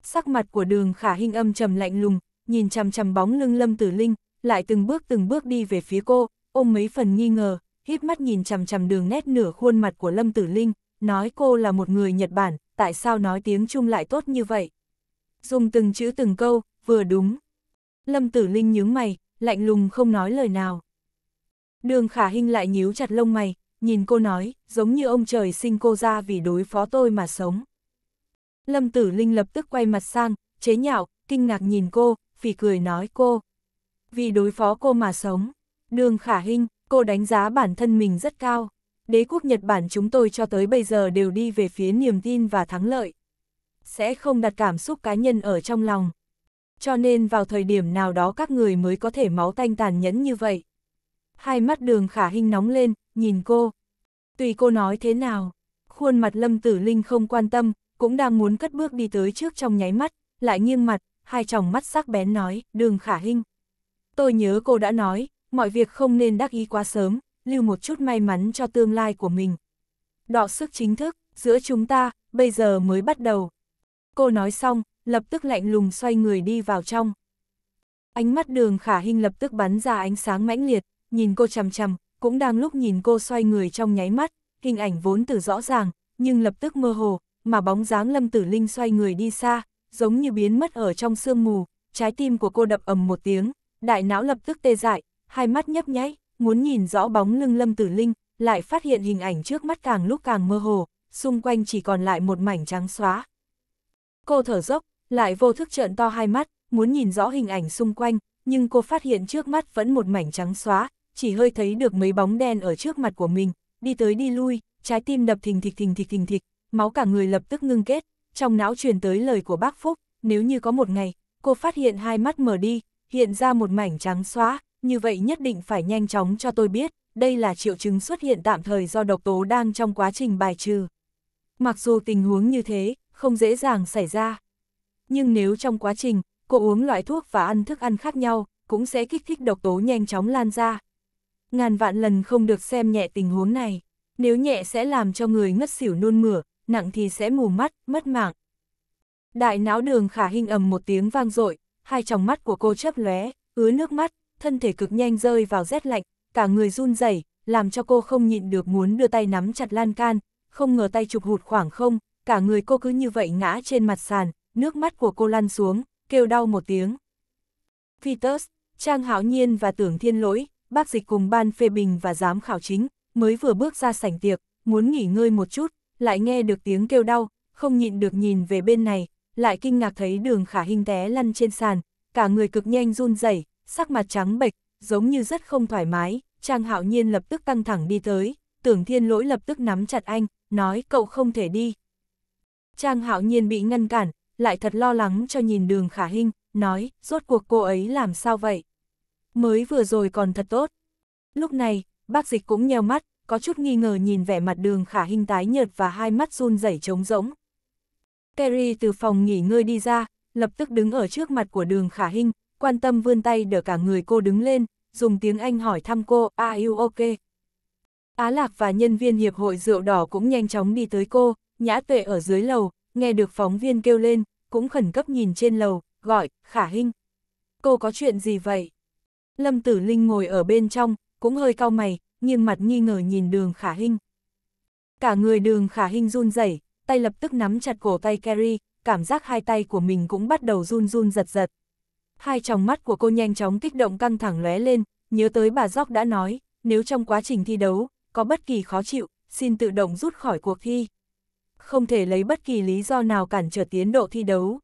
Sắc mặt của đường khả hình âm trầm lạnh lùng, nhìn chằm chằm bóng lưng Lâm Tử Linh, lại từng bước từng bước đi về phía cô, ôm mấy phần nghi ngờ, híp mắt nhìn chằm chằm đường nét nửa khuôn mặt của Lâm Tử Linh, nói cô là một người Nhật Bản, tại sao nói tiếng Trung lại tốt như vậy? Dùng từng chữ từng câu, vừa đúng. Lâm Tử Linh nhướng mày, lạnh lùng không nói lời nào. Đường khả hình lại nhíu chặt lông mày, nhìn cô nói, giống như ông trời sinh cô ra vì đối phó tôi mà sống. Lâm Tử Linh lập tức quay mặt sang, chế nhạo, kinh ngạc nhìn cô, phỉ cười nói cô. Vì đối phó cô mà sống. Đường khả hình, cô đánh giá bản thân mình rất cao. Đế quốc Nhật Bản chúng tôi cho tới bây giờ đều đi về phía niềm tin và thắng lợi. Sẽ không đặt cảm xúc cá nhân ở trong lòng. Cho nên vào thời điểm nào đó các người mới có thể máu tanh tàn nhẫn như vậy. Hai mắt đường khả hình nóng lên, nhìn cô. Tùy cô nói thế nào, khuôn mặt Lâm Tử Linh không quan tâm, cũng đang muốn cất bước đi tới trước trong nháy mắt, lại nghiêng mặt, hai tròng mắt sắc bén nói, đường khả hinh. Tôi nhớ cô đã nói, mọi việc không nên đắc ý quá sớm, lưu một chút may mắn cho tương lai của mình. Đọ sức chính thức, giữa chúng ta, bây giờ mới bắt đầu. Cô nói xong, lập tức lạnh lùng xoay người đi vào trong. Ánh mắt đường khả hinh lập tức bắn ra ánh sáng mãnh liệt, nhìn cô chằm chằm, cũng đang lúc nhìn cô xoay người trong nháy mắt, hình ảnh vốn từ rõ ràng, nhưng lập tức mơ hồ, mà bóng dáng Lâm Tử Linh xoay người đi xa, giống như biến mất ở trong sương mù, trái tim của cô đập ầm một tiếng, đại não lập tức tê dại, hai mắt nhấp nháy, muốn nhìn rõ bóng lưng Lâm Tử Linh, lại phát hiện hình ảnh trước mắt càng lúc càng mơ hồ, xung quanh chỉ còn lại một mảnh trắng xóa. Cô thở dốc, lại vô thức trợn to hai mắt, muốn nhìn rõ hình ảnh xung quanh, nhưng cô phát hiện trước mắt vẫn một mảnh trắng xóa, chỉ hơi thấy được mấy bóng đen ở trước mặt của mình, đi tới đi lui, trái tim đập thình thịch thình thịch thình thịch, máu cả người lập tức ngưng kết, trong não truyền tới lời của bác Phúc, nếu như có một ngày, cô phát hiện hai mắt mở đi, hiện ra một mảnh trắng xóa, như vậy nhất định phải nhanh chóng cho tôi biết, đây là triệu chứng xuất hiện tạm thời do độc tố đang trong quá trình bài trừ. Mặc dù tình huống như thế, không dễ dàng xảy ra. Nhưng nếu trong quá trình, cô uống loại thuốc và ăn thức ăn khác nhau, cũng sẽ kích thích độc tố nhanh chóng lan ra, ngàn vạn lần không được xem nhẹ tình huống này, nếu nhẹ sẽ làm cho người ngất xỉu nôn mửa, nặng thì sẽ mù mắt, mất mạng. Đại não đường khả hình ầm một tiếng vang dội hai tròng mắt của cô chớp lóe, ứa nước mắt, thân thể cực nhanh rơi vào rét lạnh, cả người run rẩy làm cho cô không nhịn được muốn đưa tay nắm chặt lan can, không ngờ tay chụp hụt khoảng không, cả người cô cứ như vậy ngã trên mặt sàn, nước mắt của cô lăn xuống, kêu đau một tiếng. Vitus, Trang hảo Nhiên và Tưởng Thiên Lỗi, bác dịch cùng ban phê bình và giám khảo chính, mới vừa bước ra sảnh tiệc, muốn nghỉ ngơi một chút, lại nghe được tiếng kêu đau, không nhịn được nhìn về bên này, lại kinh ngạc thấy đường khả hình té lăn trên sàn, cả người cực nhanh run rẩy, sắc mặt trắng bệch, giống như rất không thoải mái, Trang Hạo Nhiên lập tức căng thẳng đi tới, Tưởng Thiên Lỗi lập tức nắm chặt anh, nói cậu không thể đi. Trang Hạo Nhiên bị ngăn cản, lại thật lo lắng cho nhìn đường khả hình, nói rốt cuộc cô ấy làm sao vậy mới vừa rồi còn thật tốt. Lúc này, bác dịch cũng nheo mắt, có chút nghi ngờ nhìn vẻ mặt đường khả hình tái nhợt và hai mắt run rẩy trống rỗng. Kerry từ phòng nghỉ ngơi đi ra, lập tức đứng ở trước mặt của đường khả hình, quan tâm vươn tay đỡ cả người cô đứng lên, dùng tiếng Anh hỏi thăm cô, are you okay? Á Lạc và nhân viên hiệp hội rượu đỏ cũng nhanh chóng đi tới cô, nhã tuệ ở dưới lầu, nghe được phóng viên kêu lên, cũng khẩn cấp nhìn trên lầu, gọi, khả hình. Cô có chuyện gì vậy? Lâm Tử Linh ngồi ở bên trong, cũng hơi cau mày, nghiêng mặt nghi ngờ nhìn đường khả hình. Cả người đường khả hình run rẩy, tay lập tức nắm chặt cổ tay Kerry, cảm giác hai tay của mình cũng bắt đầu run run giật giật. Hai tròng mắt của cô nhanh chóng kích động căng thẳng lóe lên, nhớ tới bà Gióc đã nói, nếu trong quá trình thi đấu, có bất kỳ khó chịu, xin tự động rút khỏi cuộc thi. Không thể lấy bất kỳ lý do nào cản trở tiến độ thi đấu.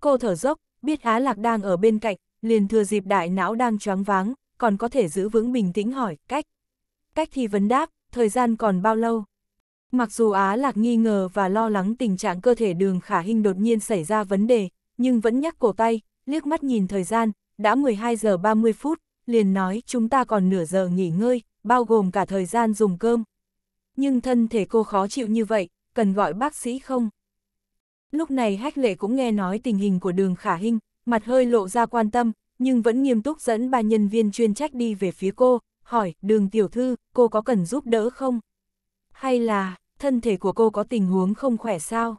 Cô thở dốc, biết Á Lạc đang ở bên cạnh, liền thừa dịp đại não đang choáng váng, còn có thể giữ vững bình tĩnh hỏi, cách. Cách thì vấn đáp, thời gian còn bao lâu? Mặc dù Á Lạc nghi ngờ và lo lắng tình trạng cơ thể đường khả hình đột nhiên xảy ra vấn đề, nhưng vẫn nhắc cổ tay, liếc mắt nhìn thời gian, đã 12 giờ 30 phút, liền nói chúng ta còn nửa giờ nghỉ ngơi, bao gồm cả thời gian dùng cơm. Nhưng thân thể cô khó chịu như vậy, cần gọi bác sĩ không? Lúc này hách lệ cũng nghe nói tình hình của đường khả hình, mặt hơi lộ ra quan tâm, nhưng vẫn nghiêm túc dẫn ba nhân viên chuyên trách đi về phía cô, hỏi, đường tiểu thư, cô có cần giúp đỡ không? Hay là, thân thể của cô có tình huống không khỏe sao?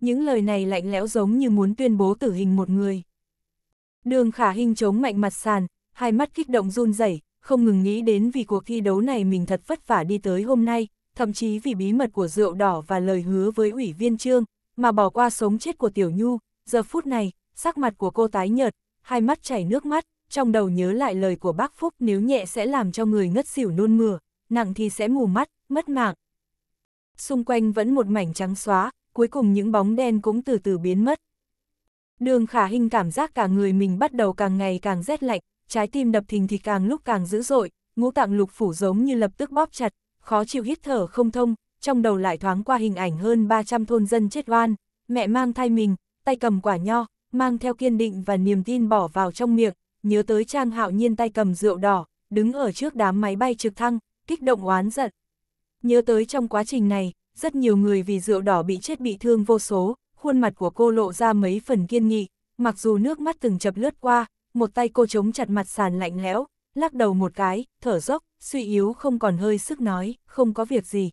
Những lời này lạnh lẽo giống như muốn tuyên bố tử hình một người. Đường khả hình chống mạnh mặt sàn, hai mắt kích động run rẩy, không ngừng nghĩ đến vì cuộc thi đấu này mình thật vất vả đi tới hôm nay, thậm chí vì bí mật của rượu đỏ và lời hứa với ủy viên trương, mà bỏ qua sống chết của Tiểu Nhu, giờ phút này, sắc mặt của cô tái nhợt, hai mắt chảy nước mắt, trong đầu nhớ lại lời của bác Phúc nếu nhẹ sẽ làm cho người ngất xỉu nôn mửa, nặng thì sẽ mù mắt, mất mạng. Xung quanh vẫn một mảnh trắng xóa, cuối cùng những bóng đen cũng từ từ biến mất. Đường khả hình cảm giác cả người mình bắt đầu càng ngày càng rét lạnh, trái tim đập thình thì càng lúc càng dữ dội, ngũ tạng lục phủ giống như lập tức bóp chặt, khó chịu hít thở không thông, trong đầu lại thoáng qua hình ảnh hơn 300 thôn dân chết oan, mẹ mang thai mình, tay cầm quả nho, mang theo kiên định và niềm tin bỏ vào trong miệng, nhớ tới Trang Hạo Nhiên tay cầm rượu đỏ, đứng ở trước đám máy bay trực thăng, kích động oán giận. Nhớ tới trong quá trình này, rất nhiều người vì rượu đỏ bị chết bị thương vô số, khuôn mặt của cô lộ ra mấy phần kiên nghị, mặc dù nước mắt từng chập lướt qua, một tay cô chống chặt mặt sàn lạnh lẽo, lắc đầu một cái, thở dốc, suy yếu không còn hơi sức nói, không có việc gì.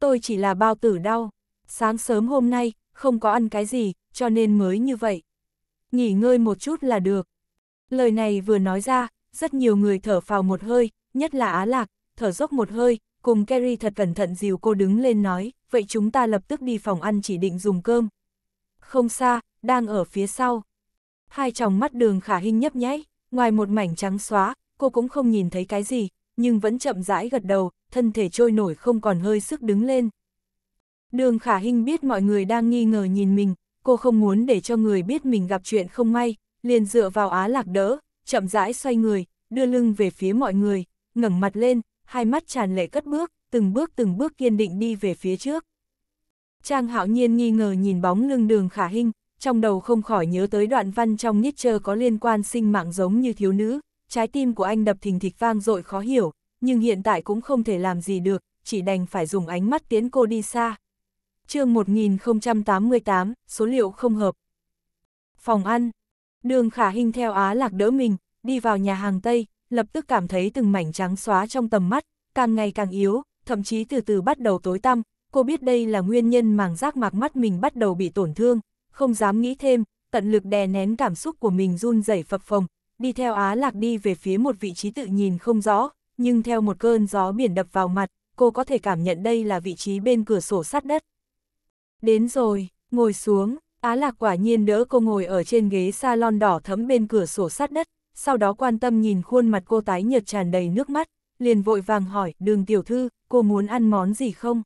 Tôi chỉ là bao tử đau, sáng sớm hôm nay, không có ăn cái gì, cho nên mới như vậy nghỉ ngơi một chút là được. Lời này vừa nói ra, rất nhiều người thở phào một hơi, nhất là Á Lạc, thở dốc một hơi, cùng Kerry thật cẩn thận dìu cô đứng lên nói, vậy chúng ta lập tức đi phòng ăn chỉ định dùng cơm. Không xa, đang ở phía sau. Hai tròng mắt đường khả hình nhấp nháy, ngoài một mảnh trắng xóa, cô cũng không nhìn thấy cái gì, nhưng vẫn chậm rãi gật đầu, thân thể trôi nổi không còn hơi sức đứng lên. Đường khả hình biết mọi người đang nghi ngờ nhìn mình, cô không muốn để cho người biết mình gặp chuyện không may, liền dựa vào á lạc đỡ, chậm rãi xoay người, đưa lưng về phía mọi người, ngẩng mặt lên, hai mắt tràn lệ cất bước, từng bước từng bước kiên định đi về phía trước. Trang hạo nhiên nghi ngờ nhìn bóng lưng đường khả hình, trong đầu không khỏi nhớ tới đoạn văn trong Nietzsche có liên quan sinh mạng giống như thiếu nữ, trái tim của anh đập thình thịch vang dội khó hiểu, nhưng hiện tại cũng không thể làm gì được, chỉ đành phải dùng ánh mắt tiến cô đi xa chương 1088, số liệu không hợp. Phòng ăn. Đường khả hình theo Á Lạc đỡ mình, đi vào nhà hàng Tây, lập tức cảm thấy từng mảnh trắng xóa trong tầm mắt, càng ngày càng yếu, thậm chí từ từ bắt đầu tối tăm, cô biết đây là nguyên nhân màng giác mạc mắt mình bắt đầu bị tổn thương, không dám nghĩ thêm, tận lực đè nén cảm xúc của mình run rẩy phập phồng, đi theo Á Lạc đi về phía một vị trí tự nhìn không rõ, nhưng theo một cơn gió biển đập vào mặt, cô có thể cảm nhận đây là vị trí bên cửa sổ sát đất. Đến rồi, ngồi xuống, Á Lạc quả nhiên đỡ cô ngồi ở trên ghế salon đỏ thấm bên cửa sổ sát đất, sau đó quan tâm nhìn khuôn mặt cô tái nhợt tràn đầy nước mắt, liền vội vàng hỏi, đường tiểu thư, cô muốn ăn món gì không?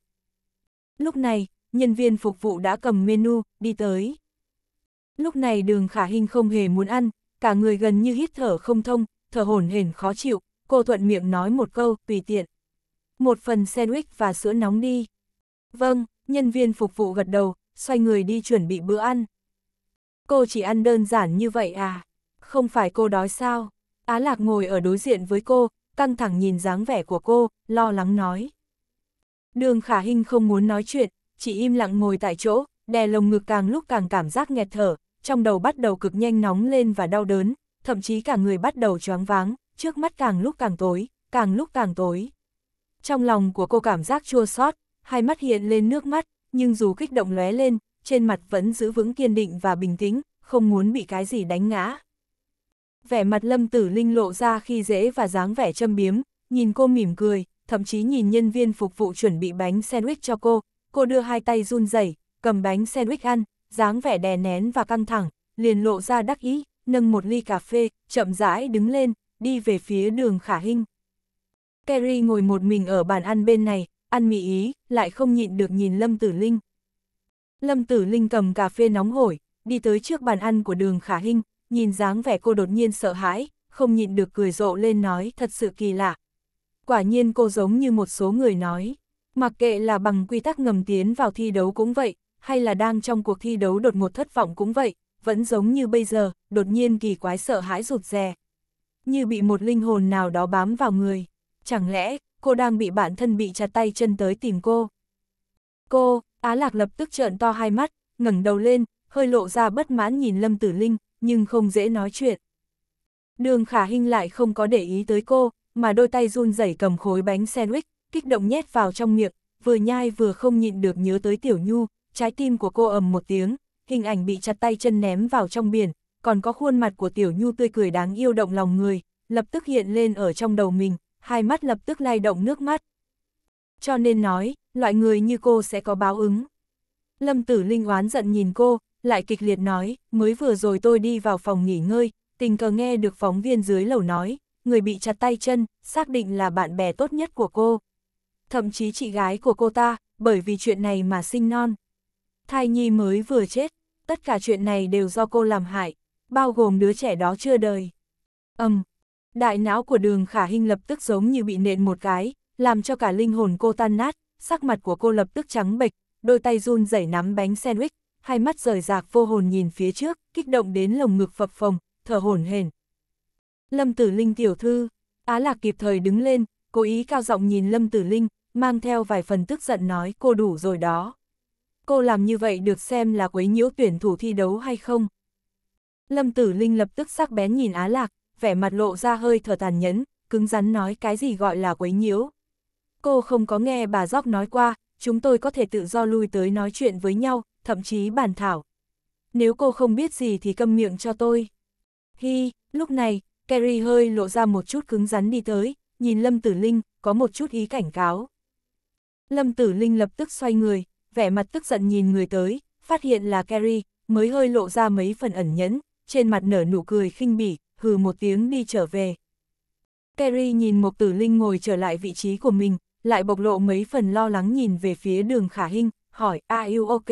Lúc này, nhân viên phục vụ đã cầm menu, đi tới. Lúc này đường khả hình không hề muốn ăn, cả người gần như hít thở không thông, thở hổn hển khó chịu, cô thuận miệng nói một câu, tùy tiện. Một phần sandwich và sữa nóng đi. Vâng, nhân viên phục vụ gật đầu, xoay người đi chuẩn bị bữa ăn. Cô chỉ ăn đơn giản như vậy à? Không phải cô đói sao? Á Lạc ngồi ở đối diện với cô, căng thẳng nhìn dáng vẻ của cô, lo lắng nói. Đường Khả Hinh không muốn nói chuyện, chỉ im lặng ngồi tại chỗ, đè lồng ngực càng lúc càng cảm giác nghẹt thở, trong đầu bắt đầu cực nhanh nóng lên và đau đớn, thậm chí cả người bắt đầu choáng váng, trước mắt càng lúc càng tối, càng lúc càng tối. Trong lòng của cô cảm giác chua xót, hai mắt hiện lên nước mắt, nhưng dù kích động lóe lên, trên mặt vẫn giữ vững kiên định và bình tĩnh, không muốn bị cái gì đánh ngã. Vẻ mặt lâm tử linh lộ ra khi dễ và dáng vẻ châm biếm, nhìn cô mỉm cười, thậm chí nhìn nhân viên phục vụ chuẩn bị bánh sandwich cho cô, cô đưa hai tay run rẩy cầm bánh sandwich ăn, dáng vẻ đè nén và căng thẳng, liền lộ ra đắc ý, nâng một ly cà phê, chậm rãi đứng lên, đi về phía đường khả hinh. Kerry ngồi một mình ở bàn ăn bên này, ăn mị ý, lại không nhịn được nhìn Lâm Tử Linh. Lâm Tử Linh cầm cà phê nóng hổi, đi tới trước bàn ăn của đường Khả Hinh, nhìn dáng vẻ cô đột nhiên sợ hãi, không nhịn được cười rộ lên nói thật sự kỳ lạ. Quả nhiên cô giống như một số người nói, mặc kệ là bằng quy tắc ngầm tiến vào thi đấu cũng vậy, hay là đang trong cuộc thi đấu đột ngột thất vọng cũng vậy, vẫn giống như bây giờ, đột nhiên kỳ quái sợ hãi rụt rè. Như bị một linh hồn nào đó bám vào người, chẳng lẽ cô đang bị bản thân bị chặt tay chân tới tìm cô. Cô, Á Lạc lập tức trợn to hai mắt, ngẩng đầu lên, hơi lộ ra bất mãn nhìn Lâm Tử Linh, nhưng không dễ nói chuyện. Đường Khả Hinh lại không có để ý tới cô, mà đôi tay run rẩy cầm khối bánh sandwich, kích động nhét vào trong miệng, vừa nhai vừa không nhịn được nhớ tới Tiểu Nhu, trái tim của cô ầm một tiếng, hình ảnh bị chặt tay chân ném vào trong biển, còn có khuôn mặt của Tiểu Nhu tươi cười đáng yêu động lòng người, lập tức hiện lên ở trong đầu mình, hai mắt lập tức lay động nước mắt. Cho nên nói, loại người như cô sẽ có báo ứng. Lâm Tử Linh oán giận nhìn cô, lại kịch liệt nói, mới vừa rồi tôi đi vào phòng nghỉ ngơi, tình cờ nghe được phóng viên dưới lầu nói, người bị chặt tay chân, xác định là bạn bè tốt nhất của cô. Thậm chí chị gái của cô ta, bởi vì chuyện này mà sinh non. Thai nhi mới vừa chết, tất cả chuyện này đều do cô làm hại, bao gồm đứa trẻ đó chưa đời. Ầm, Đại não của đường khả hình lập tức giống như bị nện một cái, làm cho cả linh hồn cô tan nát, sắc mặt của cô lập tức trắng bệch, đôi tay run rẩy nắm bánh sandwich, hai mắt rời rạc vô hồn nhìn phía trước, kích động đến lồng ngực phập phồng, thở hổn hển. Lâm Tử Linh tiểu thư, Á Lạc kịp thời đứng lên, cố ý cao giọng nhìn Lâm Tử Linh, mang theo vài phần tức giận nói cô đủ rồi đó. Cô làm như vậy được xem là quấy nhiễu tuyển thủ thi đấu hay không? Lâm Tử Linh lập tức sắc bén nhìn Á Lạc, vẻ mặt lộ ra hơi thở tàn nhẫn, cứng rắn nói cái gì gọi là quấy nhiễu. Cô không có nghe bà Gióc nói qua, chúng tôi có thể tự do lui tới nói chuyện với nhau, thậm chí bàn thảo. Nếu cô không biết gì thì câm miệng cho tôi. Hi, lúc này, Kerry hơi lộ ra một chút cứng rắn đi tới, nhìn Lâm Tử Linh, có một chút ý cảnh cáo. Lâm Tử Linh lập tức xoay người, vẻ mặt tức giận nhìn người tới, phát hiện là Kerry, mới hơi lộ ra mấy phần ẩn nhẫn, trên mặt nở nụ cười khinh bỉ, hừ một tiếng đi trở về. Kerry nhìn Mộc Tử Linh ngồi trở lại vị trí của mình, lại bộc lộ mấy phần lo lắng nhìn về phía đường khả hinh, hỏi, a à, you ok?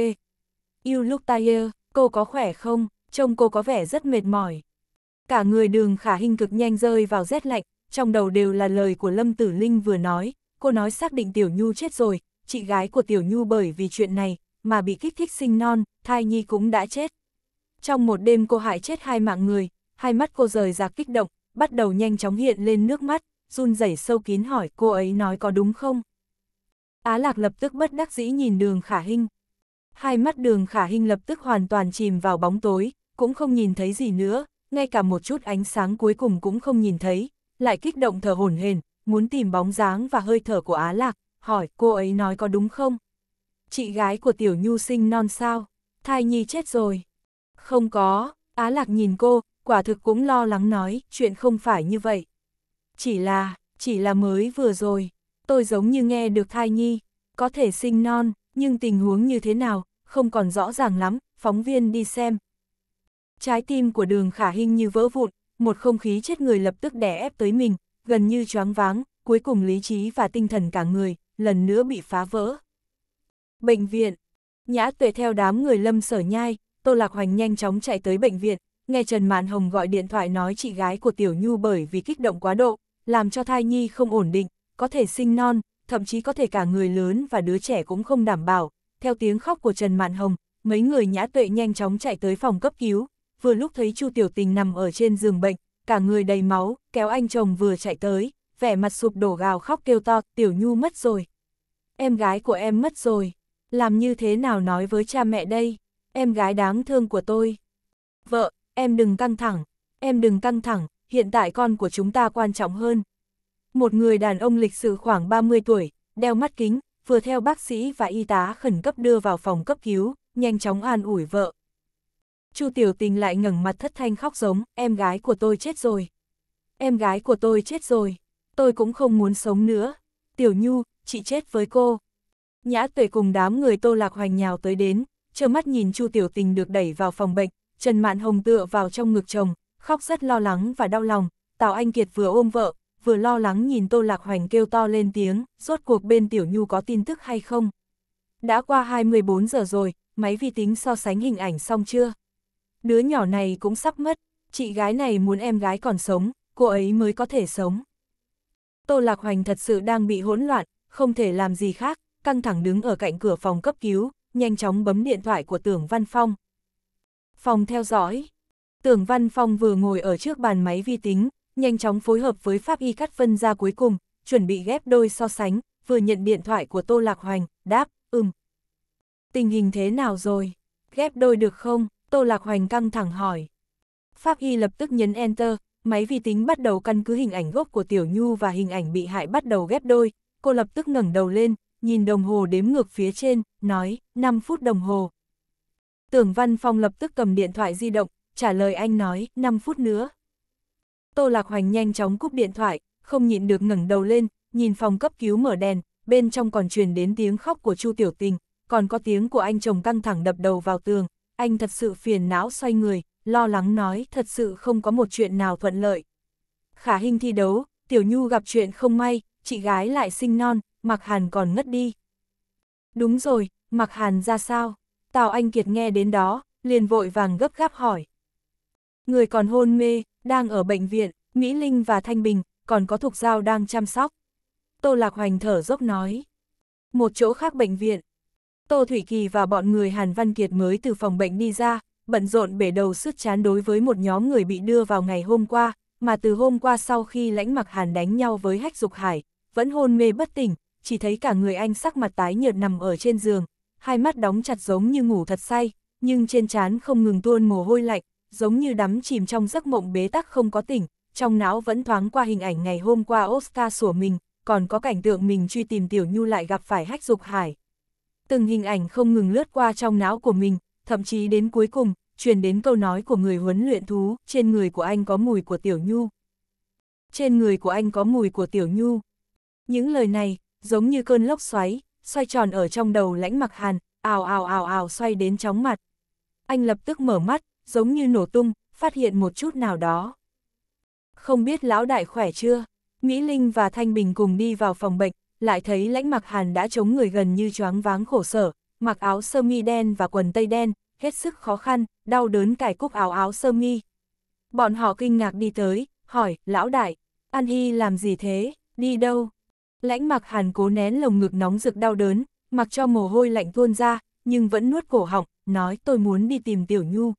yêu look tired, cô có khỏe không? Trông cô có vẻ rất mệt mỏi. Cả người đường khả hinh cực nhanh rơi vào rét lạnh, trong đầu đều là lời của Lâm Tử Linh vừa nói, cô nói xác định Tiểu Nhu chết rồi, chị gái của Tiểu Nhu bởi vì chuyện này, mà bị kích thích sinh non, thai nhi cũng đã chết. Trong một đêm cô hại chết hai mạng người, hai mắt cô rời ra kích động, bắt đầu nhanh chóng hiện lên nước mắt, run rẩy sâu kín hỏi cô ấy nói có đúng không? Á Lạc lập tức bất đắc dĩ nhìn đường khả hình. Hai mắt đường khả hình lập tức hoàn toàn chìm vào bóng tối, cũng không nhìn thấy gì nữa, ngay cả một chút ánh sáng cuối cùng cũng không nhìn thấy, lại kích động thở hổn hển, muốn tìm bóng dáng và hơi thở của Á Lạc, hỏi cô ấy nói có đúng không? Chị gái của tiểu nhu sinh non sao? Thai nhi chết rồi. Không có, Á Lạc nhìn cô, quả thực cũng lo lắng nói, chuyện không phải như vậy. Chỉ là, chỉ là mới vừa rồi, tôi giống như nghe được thai nhi, có thể sinh non, nhưng tình huống như thế nào, không còn rõ ràng lắm, phóng viên đi xem. Trái tim của đường khả hình như vỡ vụn, một không khí chết người lập tức đè ép tới mình, gần như choáng váng, cuối cùng lý trí và tinh thần cả người, lần nữa bị phá vỡ. Bệnh viện Nhã tuệ theo đám người lâm sở nhai, Tô Lạc Hoành nhanh chóng chạy tới bệnh viện, nghe Trần Mạn Hồng gọi điện thoại nói chị gái của Tiểu Nhu bởi vì kích động quá độ, làm cho thai nhi không ổn định, có thể sinh non, thậm chí có thể cả người lớn và đứa trẻ cũng không đảm bảo. Theo tiếng khóc của Trần Mạn Hồng, mấy người nhã tuệ nhanh chóng chạy tới phòng cấp cứu, vừa lúc thấy Chu Tiểu Tình nằm ở trên giường bệnh, cả người đầy máu, kéo anh chồng vừa chạy tới, vẻ mặt sụp đổ gào khóc kêu to, Tiểu Nhu mất rồi. Em gái của em mất rồi, làm như thế nào nói với cha mẹ đây, em gái đáng thương của tôi. Vợ, em đừng căng thẳng, em đừng căng thẳng, hiện tại con của chúng ta quan trọng hơn. Một người đàn ông lịch sự khoảng 30 tuổi, đeo mắt kính, vừa theo bác sĩ và y tá khẩn cấp đưa vào phòng cấp cứu, nhanh chóng an ủi vợ. Chu Tiểu Tình lại ngẩng mặt thất thanh khóc giống, em gái của tôi chết rồi. Em gái của tôi chết rồi, tôi cũng không muốn sống nữa. Tiểu Nhu, chị chết với cô. Nhã tuệ cùng đám người tô lạc hoành nhào tới đến, trơ mắt nhìn Chu Tiểu Tình được đẩy vào phòng bệnh, Trần Mạn Hồng tựa vào trong ngực chồng, khóc rất lo lắng và đau lòng, Tào Anh Kiệt vừa ôm vợ, vừa lo lắng nhìn Tô Lạc Hoành kêu to lên tiếng, rốt cuộc bên Tiểu Nhu có tin tức hay không. Đã qua 24 giờ rồi, máy vi tính so sánh hình ảnh xong chưa? Đứa nhỏ này cũng sắp mất, chị gái này muốn em gái còn sống, cô ấy mới có thể sống. Tô Lạc Hoành thật sự đang bị hỗn loạn, không thể làm gì khác, căng thẳng đứng ở cạnh cửa phòng cấp cứu, nhanh chóng bấm điện thoại của tưởng Văn Phong. Phòng theo dõi. Tưởng Văn Phong vừa ngồi ở trước bàn máy vi tính, nhanh chóng phối hợp với pháp y cắt phân ra cuối cùng, chuẩn bị ghép đôi so sánh, vừa nhận điện thoại của Tô Lạc Hoành, đáp, ừm. Tình hình thế nào rồi? Ghép đôi được không? Tô Lạc Hoành căng thẳng hỏi. Pháp y lập tức nhấn Enter, máy vi tính bắt đầu căn cứ hình ảnh gốc của Tiểu Nhu và hình ảnh bị hại bắt đầu ghép đôi. Cô lập tức ngẩng đầu lên, nhìn đồng hồ đếm ngược phía trên, nói, 5 phút đồng hồ, Tưởng Văn Phong lập tức cầm điện thoại di động, trả lời anh nói, 5 phút nữa. Tô Lạc Hoành nhanh chóng cúp điện thoại, không nhịn được ngẩng đầu lên, nhìn phòng cấp cứu mở đèn, bên trong còn truyền đến tiếng khóc của Chu Tiểu Tình, còn có tiếng của anh chồng căng thẳng đập đầu vào tường, anh thật sự phiền não xoay người, lo lắng nói thật sự không có một chuyện nào thuận lợi. Khả hình thi đấu, Tiểu Nhu gặp chuyện không may, chị gái lại sinh non, Mạc Hàn còn ngất đi. Đúng rồi, Mạc Hàn ra sao? Tào Anh Kiệt nghe đến đó, liền vội vàng gấp gáp hỏi. Người còn hôn mê, đang ở bệnh viện, Mỹ Linh và Thanh Bình, còn có thuộc Giao đang chăm sóc. Tô Lạc Hoành thở dốc nói. Một chỗ khác bệnh viện. Tô Thủy Kỳ và bọn người Hàn Văn Kiệt mới từ phòng bệnh đi ra, bận rộn bể đầu sức chán đối với một nhóm người bị đưa vào ngày hôm qua, mà từ hôm qua sau khi lãnh mặc Hàn đánh nhau với Hách Dục Hải, vẫn hôn mê bất tỉnh, chỉ thấy cả người anh sắc mặt tái nhợt nằm ở trên giường, hai mắt đóng chặt giống như ngủ thật say, nhưng trên trán không ngừng tuôn mồ hôi lạnh, giống như đắm chìm trong giấc mộng bế tắc không có tỉnh, trong não vẫn thoáng qua hình ảnh ngày hôm qua Oscar sủa mình, còn có cảnh tượng mình truy tìm Tiểu Nhu lại gặp phải hách dục hải. Từng hình ảnh không ngừng lướt qua trong não của mình, thậm chí đến cuối cùng, truyền đến câu nói của người huấn luyện thú, trên người của anh có mùi của Tiểu Nhu. Trên người của anh có mùi của Tiểu Nhu. Những lời này, giống như cơn lốc xoáy, xoay tròn ở trong đầu lãnh mặc hàn, ào ào ào ào xoay đến chóng mặt. Anh lập tức mở mắt, giống như nổ tung, phát hiện một chút nào đó. Không biết lão đại khỏe chưa? Mỹ Linh và Thanh Bình cùng đi vào phòng bệnh, lại thấy lãnh mặc hàn đã chống người gần như choáng váng khổ sở, mặc áo sơ mi đen và quần tây đen, hết sức khó khăn, đau đớn cải cúc áo áo sơ mi. Bọn họ kinh ngạc đi tới, hỏi, lão đại, An Hy làm gì thế, đi đâu? Lãnh mặc hàn cố nén lồng ngực nóng rực đau đớn, mặc cho mồ hôi lạnh tuôn ra, nhưng vẫn nuốt cổ họng, nói tôi muốn đi tìm Tiểu Nhu.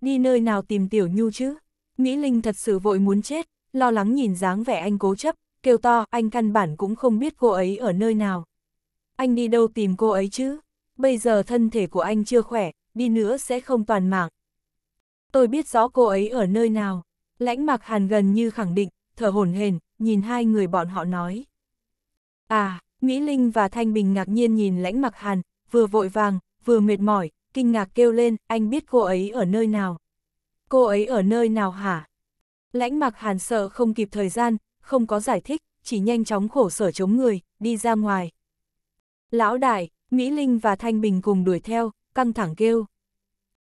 Đi nơi nào tìm Tiểu Nhu chứ? Mỹ Linh thật sự vội muốn chết, lo lắng nhìn dáng vẻ anh cố chấp, kêu to anh căn bản cũng không biết cô ấy ở nơi nào. Anh đi đâu tìm cô ấy chứ? Bây giờ thân thể của anh chưa khỏe, đi nữa sẽ không toàn mạng. Tôi biết rõ cô ấy ở nơi nào. Lãnh mặc hàn gần như khẳng định, thở hổn hển nhìn hai người bọn họ nói. À, Mỹ Linh và Thanh Bình ngạc nhiên nhìn lãnh mặc hàn, vừa vội vàng, vừa mệt mỏi, kinh ngạc kêu lên, anh biết cô ấy ở nơi nào. Cô ấy ở nơi nào hả? Lãnh mặc hàn sợ không kịp thời gian, không có giải thích, chỉ nhanh chóng khổ sở chống người, đi ra ngoài. Lão đại, Mỹ Linh và Thanh Bình cùng đuổi theo, căng thẳng kêu.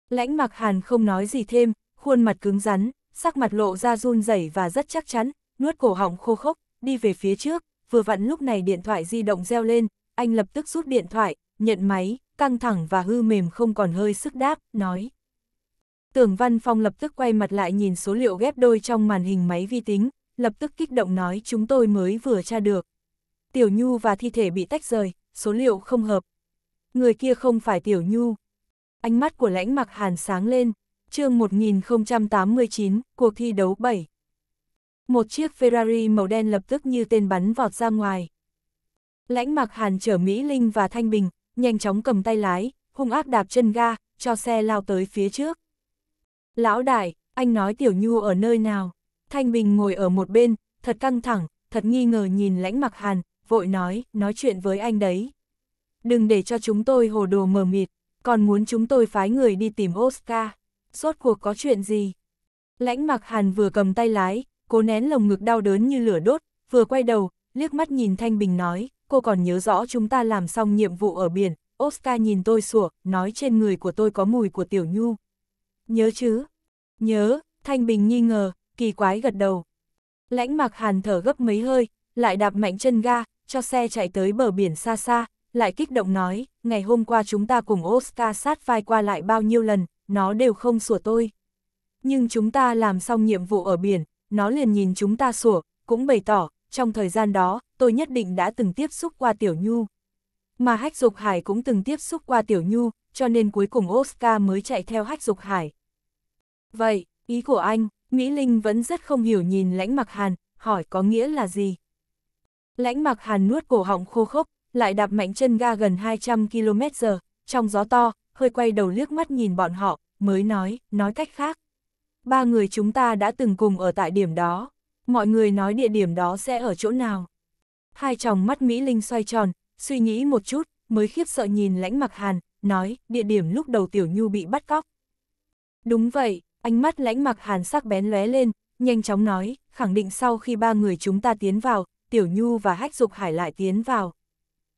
Lãnh mặc hàn không nói gì thêm, khuôn mặt cứng rắn, sắc mặt lộ ra run rẩy và rất chắc chắn, nuốt cổ họng khô khốc, đi về phía trước, vừa vặn lúc này điện thoại di động reo lên, anh lập tức rút điện thoại, nhận máy, căng thẳng và hư mềm không còn hơi sức đáp, nói. Tưởng Văn Phong lập tức quay mặt lại nhìn số liệu ghép đôi trong màn hình máy vi tính, lập tức kích động nói chúng tôi mới vừa tra được. Tiểu Nhu và thi thể bị tách rời, số liệu không hợp. Người kia không phải Tiểu Nhu. Ánh mắt của lãnh mặc hàn sáng lên, chương 1089, cuộc thi đấu 7. Một chiếc Ferrari màu đen lập tức như tên bắn vọt ra ngoài. Lãnh mặc hàn chở Mỹ Linh và Thanh Bình, nhanh chóng cầm tay lái, hung ác đạp chân ga, cho xe lao tới phía trước. Lão đại, anh nói Tiểu Nhu ở nơi nào? Thanh Bình ngồi ở một bên, thật căng thẳng, thật nghi ngờ nhìn lãnh mặc hàn, vội nói, nói chuyện với anh đấy. Đừng để cho chúng tôi hồ đồ mờ mịt, còn muốn chúng tôi phái người đi tìm Oscar. Rốt cuộc có chuyện gì? Lãnh mặc hàn vừa cầm tay lái, Cô nén lồng ngực đau đớn như lửa đốt, vừa quay đầu, liếc mắt nhìn Thanh Bình nói, cô còn nhớ rõ chúng ta làm xong nhiệm vụ ở biển, Oscar nhìn tôi sủa, nói trên người của tôi có mùi của Tiểu Nhu. Nhớ chứ? Nhớ, Thanh Bình nghi ngờ, kỳ quái gật đầu. Lãnh mặc hàn thở gấp mấy hơi, lại đạp mạnh chân ga, cho xe chạy tới bờ biển xa xa, lại kích động nói, ngày hôm qua chúng ta cùng Oscar sát vai qua lại bao nhiêu lần, nó đều không sủa tôi. Nhưng chúng ta làm xong nhiệm vụ ở biển, nó liền nhìn chúng ta sủa, cũng bày tỏ, trong thời gian đó, tôi nhất định đã từng tiếp xúc qua Tiểu Nhu. Mà Hách Dục Hải cũng từng tiếp xúc qua Tiểu Nhu, cho nên cuối cùng Oscar mới chạy theo Hách Dục Hải. Vậy, ý của anh, Mỹ Linh vẫn rất không hiểu nhìn lãnh mặc hàn, hỏi có nghĩa là gì? Lãnh mặc hàn nuốt cổ họng khô khốc, lại đạp mạnh chân ga gần 200 km giờ, trong gió to, hơi quay đầu liếc mắt nhìn bọn họ, mới nói, nói cách khác ba người chúng ta đã từng cùng ở tại điểm đó, mọi người nói địa điểm đó sẽ ở chỗ nào. Hai chồng mắt Mỹ Linh xoay tròn, suy nghĩ một chút, mới khiếp sợ nhìn lãnh mặc hàn, nói, địa điểm lúc đầu Tiểu Nhu bị bắt cóc. Đúng vậy, ánh mắt lãnh mặc hàn sắc bén lóe lên, nhanh chóng nói, khẳng định sau khi ba người chúng ta tiến vào, Tiểu Nhu và Hách Dục Hải lại tiến vào.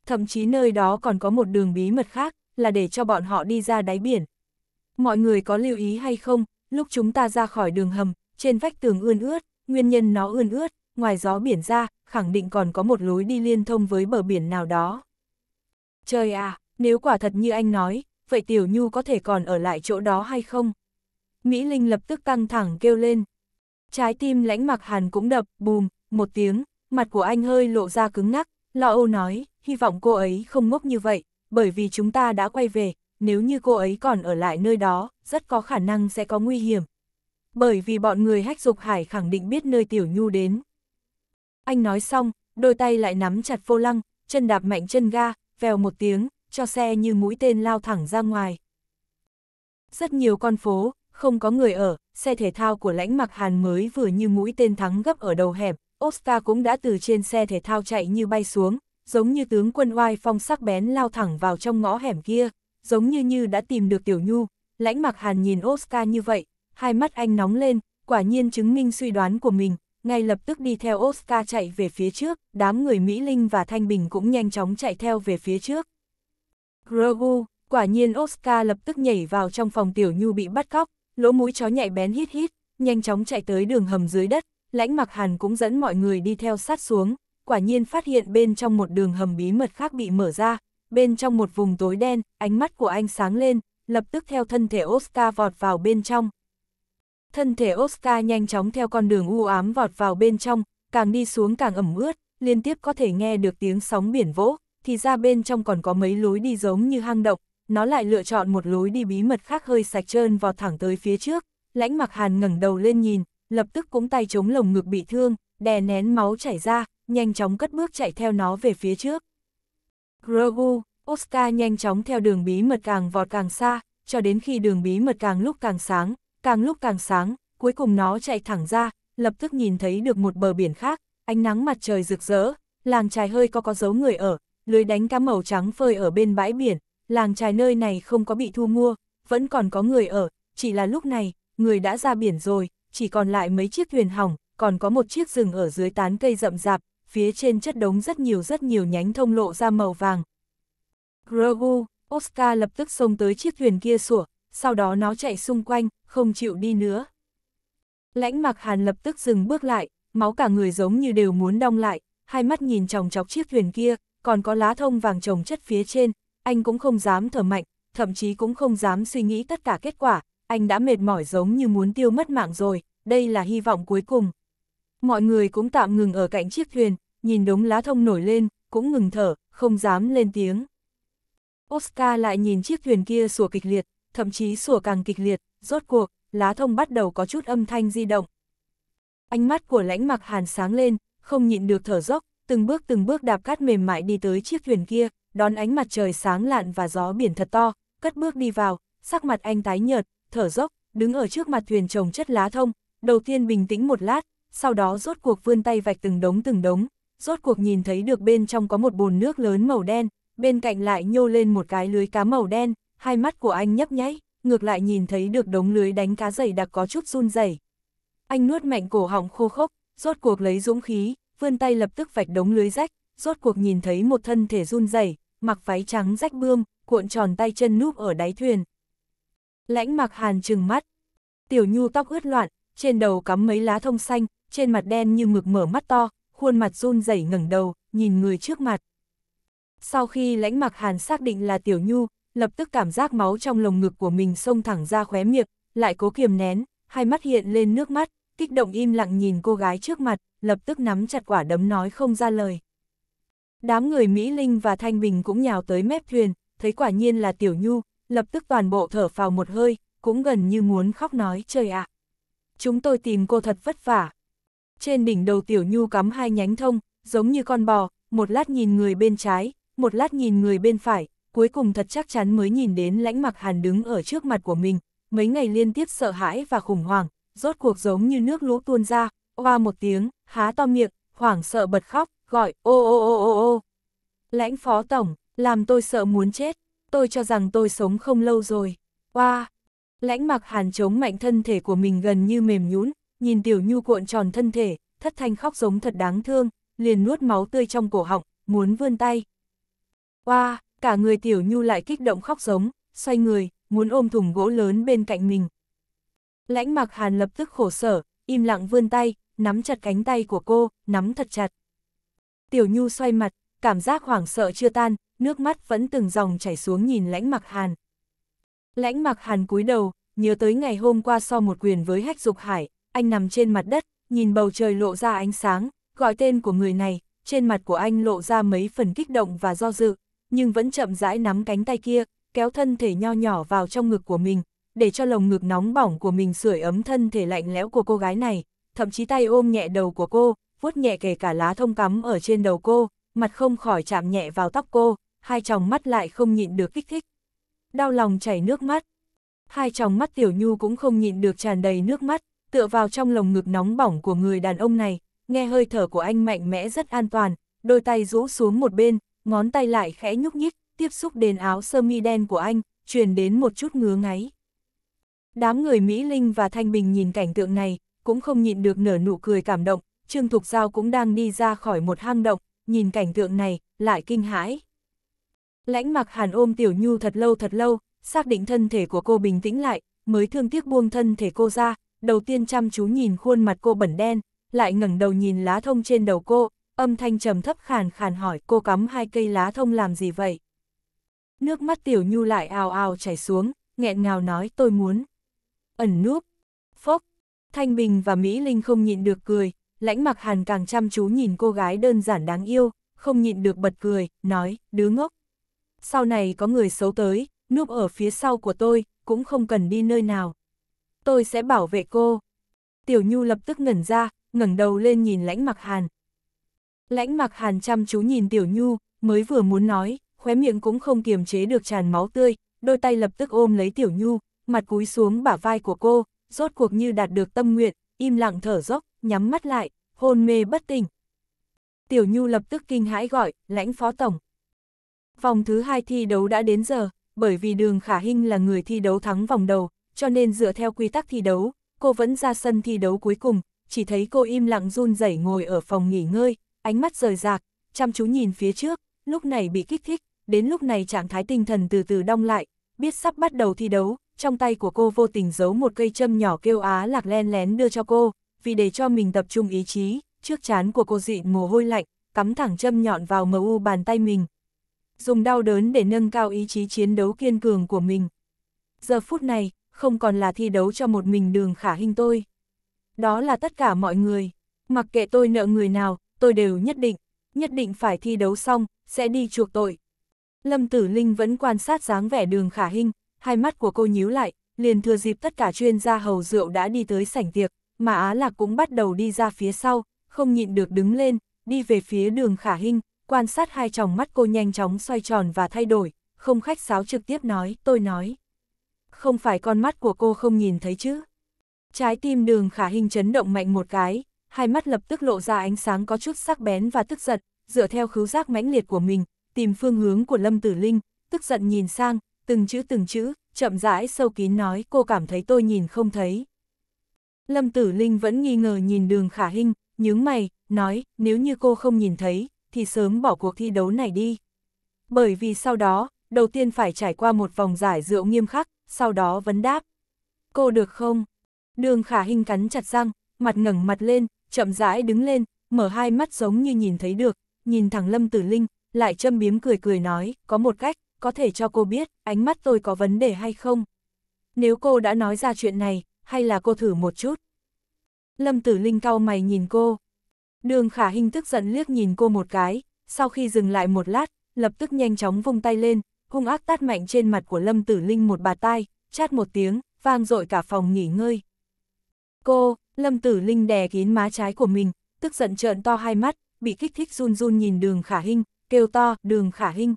Thậm chí nơi đó còn có một đường bí mật khác, là để cho bọn họ đi ra đáy biển. Mọi người có lưu ý hay không, Lúc chúng ta ra khỏi đường hầm, trên vách tường ươn ướt, nguyên nhân nó ươn ướt, ngoài gió biển ra, khẳng định còn có một lối đi liên thông với bờ biển nào đó. Trời à, nếu quả thật như anh nói, vậy Tiểu Nhu có thể còn ở lại chỗ đó hay không? Mỹ Linh lập tức căng thẳng kêu lên. Trái tim lãnh mặc hàn cũng đập, bùm, một tiếng, mặt của anh hơi lộ ra cứng ngắc, lo âu nói, hy vọng cô ấy không ngốc như vậy, bởi vì chúng ta đã quay về, nếu như cô ấy còn ở lại nơi đó, rất có khả năng sẽ có nguy hiểm. Bởi vì bọn người hách dục hải khẳng định biết nơi Tiểu Nhu đến. Anh nói xong, đôi tay lại nắm chặt vô lăng, chân đạp mạnh chân ga, vèo một tiếng, cho xe như mũi tên lao thẳng ra ngoài. Rất nhiều con phố, không có người ở, xe thể thao của lãnh mặc hàn mới vừa như mũi tên thắng gấp ở đầu hẹp, Oscar cũng đã từ trên xe thể thao chạy như bay xuống, giống như tướng quân oai phong sắc bén lao thẳng vào trong ngõ hẻm kia giống như như đã tìm được Tiểu Nhu, lãnh mặc hàn nhìn Oscar như vậy, hai mắt anh nóng lên, quả nhiên chứng minh suy đoán của mình, ngay lập tức đi theo Oscar chạy về phía trước, đám người Mỹ Linh và Thanh Bình cũng nhanh chóng chạy theo về phía trước. Grogu, quả nhiên Oscar lập tức nhảy vào trong phòng Tiểu Nhu bị bắt cóc, lỗ mũi chó nhạy bén hít hít, nhanh chóng chạy tới đường hầm dưới đất, lãnh mặc hàn cũng dẫn mọi người đi theo sát xuống, quả nhiên phát hiện bên trong một đường hầm bí mật khác bị mở ra, bên trong một vùng tối đen, ánh mắt của anh sáng lên, lập tức theo thân thể Oscar vọt vào bên trong. Thân thể Oscar nhanh chóng theo con đường u ám vọt vào bên trong, càng đi xuống càng ẩm ướt, liên tiếp có thể nghe được tiếng sóng biển vỗ, thì ra bên trong còn có mấy lối đi giống như hang động, nó lại lựa chọn một lối đi bí mật khác hơi sạch trơn vọt thẳng tới phía trước, lãnh mặc hàn ngẩng đầu lên nhìn, lập tức cũng tay chống lồng ngực bị thương, đè nén máu chảy ra, nhanh chóng cất bước chạy theo nó về phía trước. Grogu, Oscar nhanh chóng theo đường bí mật càng vọt càng xa, cho đến khi đường bí mật càng lúc càng sáng, càng lúc càng sáng, cuối cùng nó chạy thẳng ra, lập tức nhìn thấy được một bờ biển khác, ánh nắng mặt trời rực rỡ, làng trài hơi có có dấu người ở, lưới đánh cá màu trắng phơi ở bên bãi biển, làng trài nơi này không có bị thu mua, vẫn còn có người ở, chỉ là lúc này, người đã ra biển rồi, chỉ còn lại mấy chiếc thuyền hỏng, còn có một chiếc rừng ở dưới tán cây rậm rạp, phía trên chất đống rất nhiều rất nhiều nhánh thông lộ ra màu vàng. Grogu, Oscar lập tức xông tới chiếc thuyền kia sủa, sau đó nó chạy xung quanh, không chịu đi nữa. Lãnh mặc hàn lập tức dừng bước lại, máu cả người giống như đều muốn đong lại, hai mắt nhìn chòng chọc chiếc thuyền kia, còn có lá thông vàng trồng chất phía trên, anh cũng không dám thở mạnh, thậm chí cũng không dám suy nghĩ tất cả kết quả, anh đã mệt mỏi giống như muốn tiêu mất mạng rồi, đây là hy vọng cuối cùng. Mọi người cũng tạm ngừng ở cạnh chiếc thuyền, nhìn đống lá thông nổi lên, cũng ngừng thở, không dám lên tiếng. Oscar lại nhìn chiếc thuyền kia sủa kịch liệt, thậm chí sủa càng kịch liệt, rốt cuộc, lá thông bắt đầu có chút âm thanh di động. Ánh mắt của lãnh mặc hàn sáng lên, không nhịn được thở dốc, từng bước từng bước đạp cát mềm mại đi tới chiếc thuyền kia, đón ánh mặt trời sáng lạn và gió biển thật to, cất bước đi vào, sắc mặt anh tái nhợt, thở dốc, đứng ở trước mặt thuyền trồng chất lá thông, đầu tiên bình tĩnh một lát, sau đó rốt cuộc vươn tay vạch từng đống từng đống, rốt cuộc nhìn thấy được bên trong có một bồn nước lớn màu đen, bên cạnh lại nhô lên một cái lưới cá màu đen, hai mắt của anh nhấp nháy, ngược lại nhìn thấy được đống lưới đánh cá dày đặc có chút run rẩy. Anh nuốt mạnh cổ họng khô khốc, rốt cuộc lấy dũng khí, vươn tay lập tức vạch đống lưới rách, rốt cuộc nhìn thấy một thân thể run rẩy, mặc váy trắng rách bươm, cuộn tròn tay chân núp ở đáy thuyền. Lãnh mặc hàn trừng mắt, tiểu nhu tóc ướt loạn, trên đầu cắm mấy lá thông xanh, trên mặt đen như mực mở mắt to, khuôn mặt run rẩy ngẩng đầu, nhìn người trước mặt. Sau khi lãnh mặc hàn xác định là Tiểu Nhu, lập tức cảm giác máu trong lồng ngực của mình xông thẳng ra khóe miệng, lại cố kiềm nén, hai mắt hiện lên nước mắt, kích động im lặng nhìn cô gái trước mặt, lập tức nắm chặt quả đấm nói không ra lời. Đám người Mỹ Linh và Thanh Bình cũng nhào tới mép thuyền, thấy quả nhiên là Tiểu Nhu, lập tức toàn bộ thở phào một hơi, cũng gần như muốn khóc nói trời ạ. Chúng tôi tìm cô thật vất vả, trên đỉnh đầu tiểu nhu cắm hai nhánh thông, giống như con bò, một lát nhìn người bên trái, một lát nhìn người bên phải, cuối cùng thật chắc chắn mới nhìn đến lãnh mặc hàn đứng ở trước mặt của mình, mấy ngày liên tiếp sợ hãi và khủng hoảng, rốt cuộc giống như nước lũ tuôn ra, oa một tiếng, há to miệng, hoảng sợ bật khóc, gọi ô ô ô ô ô. Lãnh phó tổng, làm tôi sợ muốn chết, tôi cho rằng tôi sống không lâu rồi, oa. Lãnh mặc hàn chống mạnh thân thể của mình gần như mềm nhũn, nhìn tiểu nhu cuộn tròn thân thể, thất thanh khóc giống thật đáng thương, liền nuốt máu tươi trong cổ họng, muốn vươn tay. Oa, wow, cả người tiểu nhu lại kích động khóc giống, xoay người, muốn ôm thùng gỗ lớn bên cạnh mình. Lãnh mặc hàn lập tức khổ sở, im lặng vươn tay, nắm chặt cánh tay của cô, nắm thật chặt. Tiểu nhu xoay mặt, cảm giác hoảng sợ chưa tan, nước mắt vẫn từng dòng chảy xuống nhìn lãnh mặc hàn. Lãnh mặc hàn cúi đầu, nhớ tới ngày hôm qua so một quyền với hách dục hải, anh nằm trên mặt đất, nhìn bầu trời lộ ra ánh sáng, gọi tên của người này, trên mặt của anh lộ ra mấy phần kích động và do dự, nhưng vẫn chậm rãi nắm cánh tay kia, kéo thân thể nho nhỏ vào trong ngực của mình, để cho lồng ngực nóng bỏng của mình sưởi ấm thân thể lạnh lẽo của cô gái này, thậm chí tay ôm nhẹ đầu của cô, vuốt nhẹ kể cả lá thông cắm ở trên đầu cô, mặt không khỏi chạm nhẹ vào tóc cô, hai tròng mắt lại không nhịn được kích thích. Đau lòng chảy nước mắt. Hai tròng mắt Tiểu Nhu cũng không nhịn được tràn đầy nước mắt, tựa vào trong lồng ngực nóng bỏng của người đàn ông này, nghe hơi thở của anh mạnh mẽ rất an toàn, đôi tay rũ xuống một bên, ngón tay lại khẽ nhúc nhích, tiếp xúc đến áo sơ mi đen của anh, truyền đến một chút ngứa ngáy. Đám người Mỹ Linh và Thanh Bình nhìn cảnh tượng này, cũng không nhịn được nở nụ cười cảm động, Trương Thục Giao cũng đang đi ra khỏi một hang động, nhìn cảnh tượng này, lại kinh hãi. Lãnh mặc hàn ôm Tiểu Nhu thật lâu thật lâu, xác định thân thể của cô bình tĩnh lại, mới thương tiếc buông thân thể cô ra, đầu tiên chăm chú nhìn khuôn mặt cô bẩn đen, lại ngẩng đầu nhìn lá thông trên đầu cô, âm thanh trầm thấp khàn khàn hỏi cô cắm hai cây lá thông làm gì vậy? Nước mắt tiểu nhu lại ào ào chảy xuống, nghẹn ngào nói tôi muốn. Ẩn núp, phốc, Thanh Bình và Mỹ Linh không nhịn được cười, lãnh mặc hàn càng chăm chú nhìn cô gái đơn giản đáng yêu, không nhịn được bật cười, nói, đứa ngốc. Sau này có người xấu tới, núp ở phía sau của tôi, cũng không cần đi nơi nào tôi sẽ bảo vệ cô. Tiểu Nhu lập tức ngẩn ra, ngẩng đầu lên nhìn lãnh mặc hàn. Lãnh mặc hàn chăm chú nhìn Tiểu Nhu, mới vừa muốn nói, khóe miệng cũng không kiềm chế được tràn máu tươi, đôi tay lập tức ôm lấy Tiểu Nhu, mặt cúi xuống bả vai của cô, rốt cuộc như đạt được tâm nguyện, im lặng thở dốc, nhắm mắt lại, hôn mê bất tỉnh. Tiểu Nhu lập tức kinh hãi gọi, lãnh phó tổng. Vòng thứ hai thi đấu đã đến giờ, bởi vì đường khả hình là người thi đấu thắng vòng đầu, cho nên dựa theo quy tắc thi đấu, cô vẫn ra sân thi đấu cuối cùng, chỉ thấy cô im lặng run rẩy ngồi ở phòng nghỉ ngơi, ánh mắt rời rạc, chăm chú nhìn phía trước, lúc này bị kích thích, đến lúc này trạng thái tinh thần từ từ đong lại, biết sắp bắt đầu thi đấu, trong tay của cô vô tình giấu một cây châm nhỏ kêu á lạc len lén đưa cho cô, vì để cho mình tập trung ý chí, trước chán của cô dịn mồ hôi lạnh, cắm thẳng châm nhọn vào mờ u bàn tay mình. Dùng đau đớn để nâng cao ý chí chiến đấu kiên cường của mình. Giờ phút này, không còn là thi đấu cho một mình đường khả hình tôi. Đó là tất cả mọi người, mặc kệ tôi nợ người nào, tôi đều nhất định, nhất định phải thi đấu xong, sẽ đi chuộc tội. Lâm Tử Linh vẫn quan sát dáng vẻ đường khả hình, hai mắt của cô nhíu lại, liền thừa dịp tất cả chuyên gia hầu rượu đã đi tới sảnh tiệc, mà Á Lạc cũng bắt đầu đi ra phía sau, không nhịn được đứng lên, đi về phía đường khả hình, quan sát hai tròng mắt cô nhanh chóng xoay tròn và thay đổi, không khách sáo trực tiếp nói, tôi nói không phải con mắt của cô không nhìn thấy chứ. Trái tim đường khả hình chấn động mạnh một cái, hai mắt lập tức lộ ra ánh sáng có chút sắc bén và tức giận, dựa theo khứu giác mãnh liệt của mình, tìm phương hướng của Lâm Tử Linh, tức giận nhìn sang, từng chữ từng chữ, chậm rãi sâu kín nói cô cảm thấy tôi nhìn không thấy. Lâm Tử Linh vẫn nghi ngờ nhìn đường khả hình, nhướng mày, nói nếu như cô không nhìn thấy, thì sớm bỏ cuộc thi đấu này đi. Bởi vì sau đó, đầu tiên phải trải qua một vòng giải rượu nghiêm khắc, sau đó vấn đáp. Cô được không? Đường khả hình cắn chặt răng, mặt ngẩng mặt lên, chậm rãi đứng lên, mở hai mắt giống như nhìn thấy được, nhìn thẳng Lâm Tử Linh, lại châm biếm cười cười nói, có một cách, có thể cho cô biết, ánh mắt tôi có vấn đề hay không? Nếu cô đã nói ra chuyện này, hay là cô thử một chút? Lâm Tử Linh cau mày nhìn cô. Đường khả hình tức giận liếc nhìn cô một cái, sau khi dừng lại một lát, lập tức nhanh chóng vung tay lên, hung ác tát mạnh trên mặt của Lâm Tử Linh một bà tai, chát một tiếng, vang dội cả phòng nghỉ ngơi. Cô, Lâm Tử Linh đè kín má trái của mình, tức giận trợn to hai mắt, bị kích thích run run nhìn đường khả hinh, kêu to, đường khả hinh.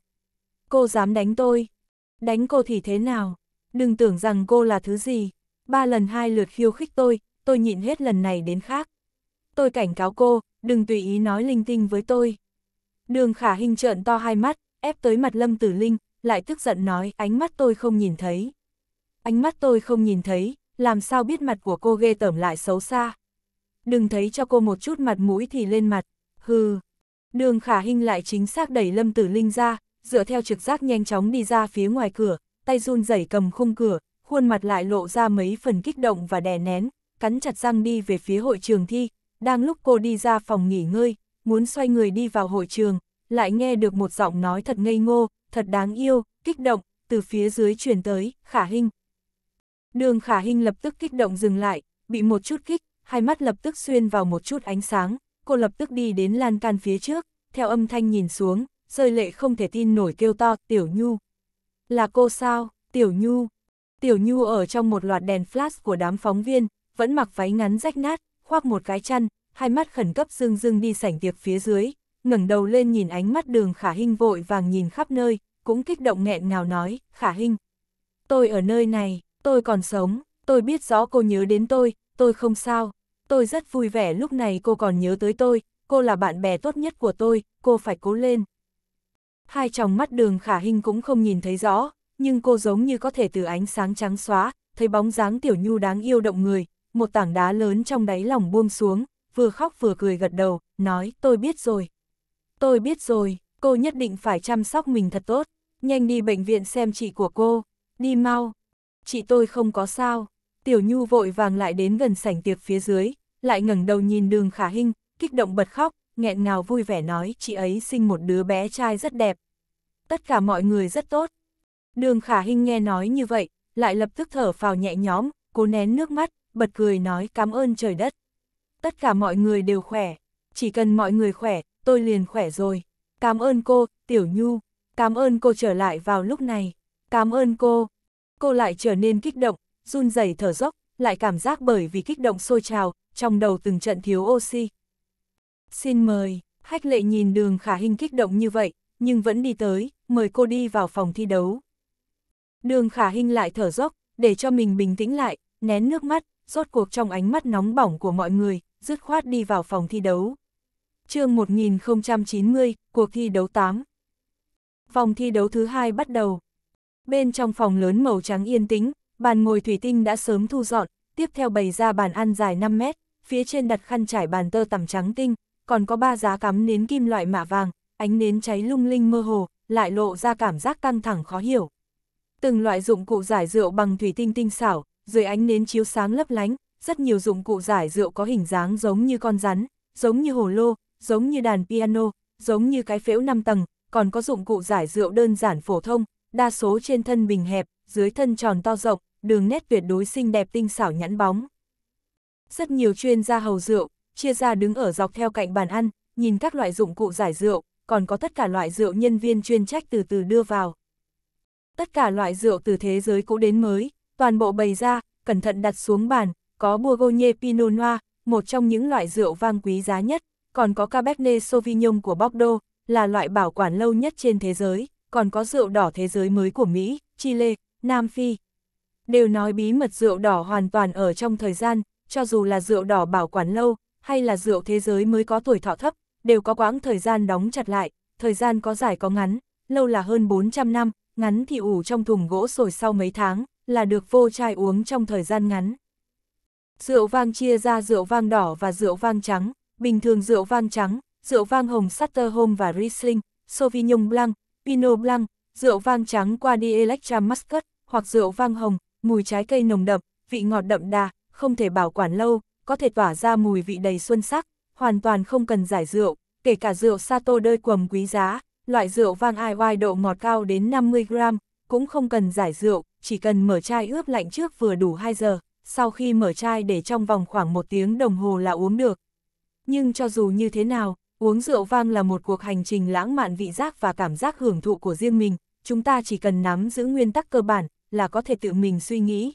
Cô dám đánh tôi? Đánh cô thì thế nào? Đừng tưởng rằng cô là thứ gì. Ba lần hai lượt khiêu khích tôi, tôi nhịn hết lần này đến khác. Tôi cảnh cáo cô, đừng tùy ý nói linh tinh với tôi. Đường khả hình trợn to hai mắt, ép tới mặt Lâm Tử Linh, lại tức giận nói, ánh mắt tôi không nhìn thấy. Ánh mắt tôi không nhìn thấy, làm sao biết mặt của cô ghê tởm lại xấu xa. Đừng thấy cho cô một chút mặt mũi thì lên mặt, hừ. Đường khả hình lại chính xác đẩy Lâm Tử Linh ra, dựa theo trực giác nhanh chóng đi ra phía ngoài cửa, tay run rẩy cầm khung cửa, khuôn mặt lại lộ ra mấy phần kích động và đè nén, cắn chặt răng đi về phía hội trường thi. Đang lúc cô đi ra phòng nghỉ ngơi, muốn xoay người đi vào hội trường, lại nghe được một giọng nói thật ngây ngô, thật đáng yêu, kích động, từ phía dưới chuyển tới, khả hình. Đường khả hình lập tức kích động dừng lại, bị một chút kích, hai mắt lập tức xuyên vào một chút ánh sáng, cô lập tức đi đến lan can phía trước, theo âm thanh nhìn xuống, rơi lệ không thể tin nổi kêu to, tiểu nhu. Là cô sao, tiểu nhu. Tiểu nhu ở trong một loạt đèn flash của đám phóng viên, vẫn mặc váy ngắn rách nát, khoác một cái chăn, hai mắt khẩn cấp dương dương đi sảnh tiệc phía dưới, ngẩng đầu lên nhìn ánh mắt đường khả hinh vội vàng nhìn khắp nơi, cũng kích động nghẹn ngào nói, khả hinh. Tôi ở nơi này, tôi còn sống, tôi biết rõ cô nhớ đến tôi, tôi không sao. Tôi rất vui vẻ lúc này cô còn nhớ tới tôi, cô là bạn bè tốt nhất của tôi, cô phải cố lên. Hai tròng mắt đường khả hinh cũng không nhìn thấy rõ, nhưng cô giống như có thể từ ánh sáng trắng xóa, thấy bóng dáng tiểu nhu đáng yêu động người, một tảng đá lớn trong đáy lòng buông xuống, vừa khóc vừa cười gật đầu, nói tôi biết rồi, Tôi biết rồi, cô nhất định phải chăm sóc mình thật tốt, nhanh đi bệnh viện xem chị của cô, đi mau. Chị tôi không có sao, Tiểu Nhu vội vàng lại đến gần sảnh tiệc phía dưới, lại ngẩng đầu nhìn đường khả hình, kích động bật khóc, nghẹn ngào vui vẻ nói chị ấy sinh một đứa bé trai rất đẹp. Tất cả mọi người rất tốt. Đường khả hình nghe nói như vậy, lại lập tức thở phào nhẹ nhõm, cố nén nước mắt, bật cười nói cảm ơn trời đất. Tất cả mọi người đều khỏe, chỉ cần mọi người khỏe, tôi liền khỏe rồi. Cảm ơn cô, Tiểu Nhu, cảm ơn cô trở lại vào lúc này, cảm ơn cô. Cô lại trở nên kích động, run rẩy thở dốc, lại cảm giác bởi vì kích động sôi trào, trong đầu từng trận thiếu oxy. Xin mời, hách lệ nhìn đường khả hình kích động như vậy, nhưng vẫn đi tới, mời cô đi vào phòng thi đấu. Đường khả hình lại thở dốc, để cho mình bình tĩnh lại, nén nước mắt, rốt cuộc trong ánh mắt nóng bỏng của mọi người, dứt khoát đi vào phòng thi đấu chương 1090, cuộc thi đấu 8. Vòng thi đấu thứ hai bắt đầu. Bên trong phòng lớn màu trắng yên tĩnh, bàn ngồi thủy tinh đã sớm thu dọn, tiếp theo bày ra bàn ăn dài 5 mét, phía trên đặt khăn trải bàn tơ tằm trắng tinh, còn có ba giá cắm nến kim loại mạ vàng, ánh nến cháy lung linh mơ hồ, lại lộ ra cảm giác căng thẳng khó hiểu. Từng loại dụng cụ giải rượu bằng thủy tinh tinh xảo, dưới ánh nến chiếu sáng lấp lánh, rất nhiều dụng cụ giải rượu có hình dáng giống như con rắn, giống như hồ lô, giống như đàn piano, giống như cái phễu 5 tầng, còn có dụng cụ giải rượu đơn giản phổ thông, đa số trên thân bình hẹp, dưới thân tròn to rộng, đường nét tuyệt đối xinh đẹp tinh xảo nhẵn bóng. Rất nhiều chuyên gia hầu rượu, chia ra đứng ở dọc theo cạnh bàn ăn, nhìn các loại dụng cụ giải rượu, còn có tất cả loại rượu nhân viên chuyên trách từ từ đưa vào. Tất cả loại rượu từ thế giới cũ đến mới, toàn bộ bày ra, cẩn thận đặt xuống bàn, có Bourgogne Pinot Noir, một trong những loại rượu vang quý giá nhất, còn có Cabernet Sauvignon của Bordeaux, là loại bảo quản lâu nhất trên thế giới, còn có rượu đỏ thế giới mới của Mỹ, Chile, Nam Phi. Đều nói bí mật rượu đỏ hoàn toàn ở trong thời gian, cho dù là rượu đỏ bảo quản lâu, hay là rượu thế giới mới có tuổi thọ thấp, đều có quãng thời gian đóng chặt lại, thời gian có dài có ngắn, lâu là hơn 400 năm, ngắn thì ủ trong thùng gỗ sồi sau mấy tháng, là được vô chai uống trong thời gian ngắn. Rượu vang chia ra rượu vang đỏ và rượu vang trắng, bình thường rượu vang trắng, rượu vang hồng Satterholm và Riesling, Sauvignon Blanc, Pinot Blanc, rượu vang trắng qua đi Electra Muscat, hoặc rượu vang hồng, mùi trái cây nồng đậm, vị ngọt đậm đà, không thể bảo quản lâu, có thể tỏa ra mùi vị đầy xuân sắc, hoàn toàn không cần giải rượu, kể cả rượu Sato đơi quầm quý giá, loại rượu vang ai oai độ ngọt cao đến 50 gram, cũng không cần giải rượu, chỉ cần mở chai ướp lạnh trước vừa đủ 2 giờ, sau khi mở chai để trong vòng khoảng 1 tiếng đồng hồ là uống được nhưng cho dù như thế nào, uống rượu vang là một cuộc hành trình lãng mạn vị giác và cảm giác hưởng thụ của riêng mình, chúng ta chỉ cần nắm giữ nguyên tắc cơ bản là có thể tự mình suy nghĩ.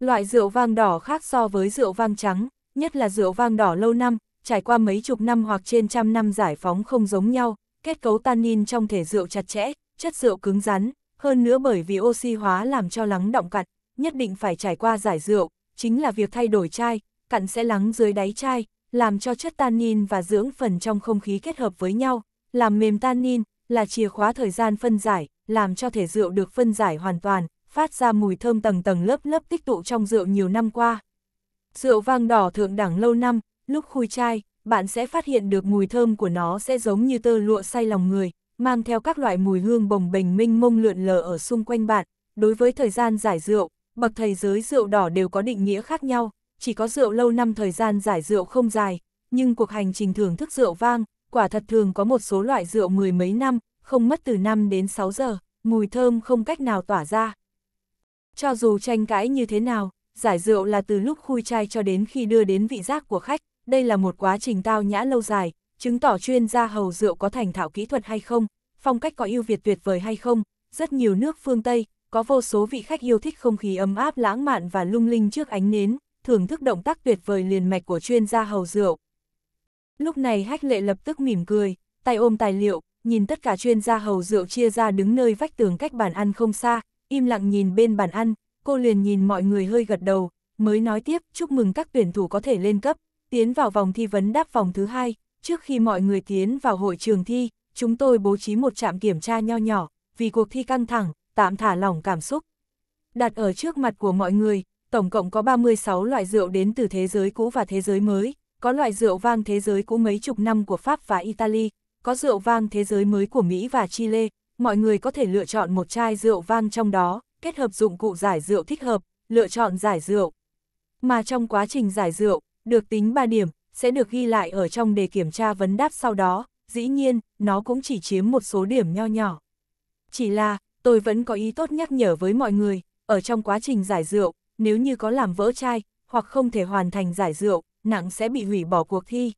Loại rượu vang đỏ khác so với rượu vang trắng, nhất là rượu vang đỏ lâu năm, trải qua mấy chục năm hoặc trên trăm năm giải phóng không giống nhau, kết cấu tannin trong thể rượu chặt chẽ, chất rượu cứng rắn, hơn nữa bởi vì oxy hóa làm cho lắng động cặn, nhất định phải trải qua giải rượu, chính là việc thay đổi chai, cặn sẽ lắng dưới đáy chai, làm cho chất tannin và dưỡng phần trong không khí kết hợp với nhau, làm mềm tannin, là chìa khóa thời gian phân giải, làm cho thể rượu được phân giải hoàn toàn, phát ra mùi thơm tầng tầng lớp lớp tích tụ trong rượu nhiều năm qua. Rượu vang đỏ thượng đẳng lâu năm, lúc khui chai, bạn sẽ phát hiện được mùi thơm của nó sẽ giống như tơ lụa say lòng người, mang theo các loại mùi hương bồng bềnh minh mông lượn lờ ở xung quanh bạn. Đối với thời gian giải rượu, bậc thầy giới rượu đỏ đều có định nghĩa khác nhau chỉ có rượu lâu năm thời gian giải rượu không dài, nhưng cuộc hành trình thưởng thức rượu vang, quả thật thường có một số loại rượu mười mấy năm, không mất từ 5 đến 6 giờ, mùi thơm không cách nào tỏa ra. Cho dù tranh cãi như thế nào, giải rượu là từ lúc khui chai cho đến khi đưa đến vị giác của khách, đây là một quá trình tao nhã lâu dài, chứng tỏ chuyên gia hầu rượu có thành thạo kỹ thuật hay không, phong cách có ưu việt tuyệt vời hay không, rất nhiều nước phương Tây, có vô số vị khách yêu thích không khí ấm áp lãng mạn và lung linh trước ánh nến, thưởng thức động tác tuyệt vời liền mạch của chuyên gia hầu rượu. Lúc này hách lệ lập tức mỉm cười, tay ôm tài liệu, nhìn tất cả chuyên gia hầu rượu chia ra đứng nơi vách tường cách bàn ăn không xa, im lặng nhìn bên bàn ăn, cô liền nhìn mọi người hơi gật đầu, mới nói tiếp chúc mừng các tuyển thủ có thể lên cấp, tiến vào vòng thi vấn đáp vòng thứ hai, trước khi mọi người tiến vào hội trường thi, chúng tôi bố trí một trạm kiểm tra nho nhỏ, vì cuộc thi căng thẳng, tạm thả lỏng cảm xúc. Đặt ở trước mặt của mọi người, tổng cộng có 36 loại rượu đến từ thế giới cũ và thế giới mới, có loại rượu vang thế giới cũ mấy chục năm của Pháp và Italy, có rượu vang thế giới mới của Mỹ và Chile, mọi người có thể lựa chọn một chai rượu vang trong đó, kết hợp dụng cụ giải rượu thích hợp, lựa chọn giải rượu. Mà trong quá trình giải rượu, được tính 3 điểm, sẽ được ghi lại ở trong đề kiểm tra vấn đáp sau đó, dĩ nhiên, nó cũng chỉ chiếm một số điểm nho nhỏ. Chỉ là, tôi vẫn có ý tốt nhắc nhở với mọi người, ở trong quá trình giải rượu, nếu như có làm vỡ chai, hoặc không thể hoàn thành giải rượu, nặng sẽ bị hủy bỏ cuộc thi.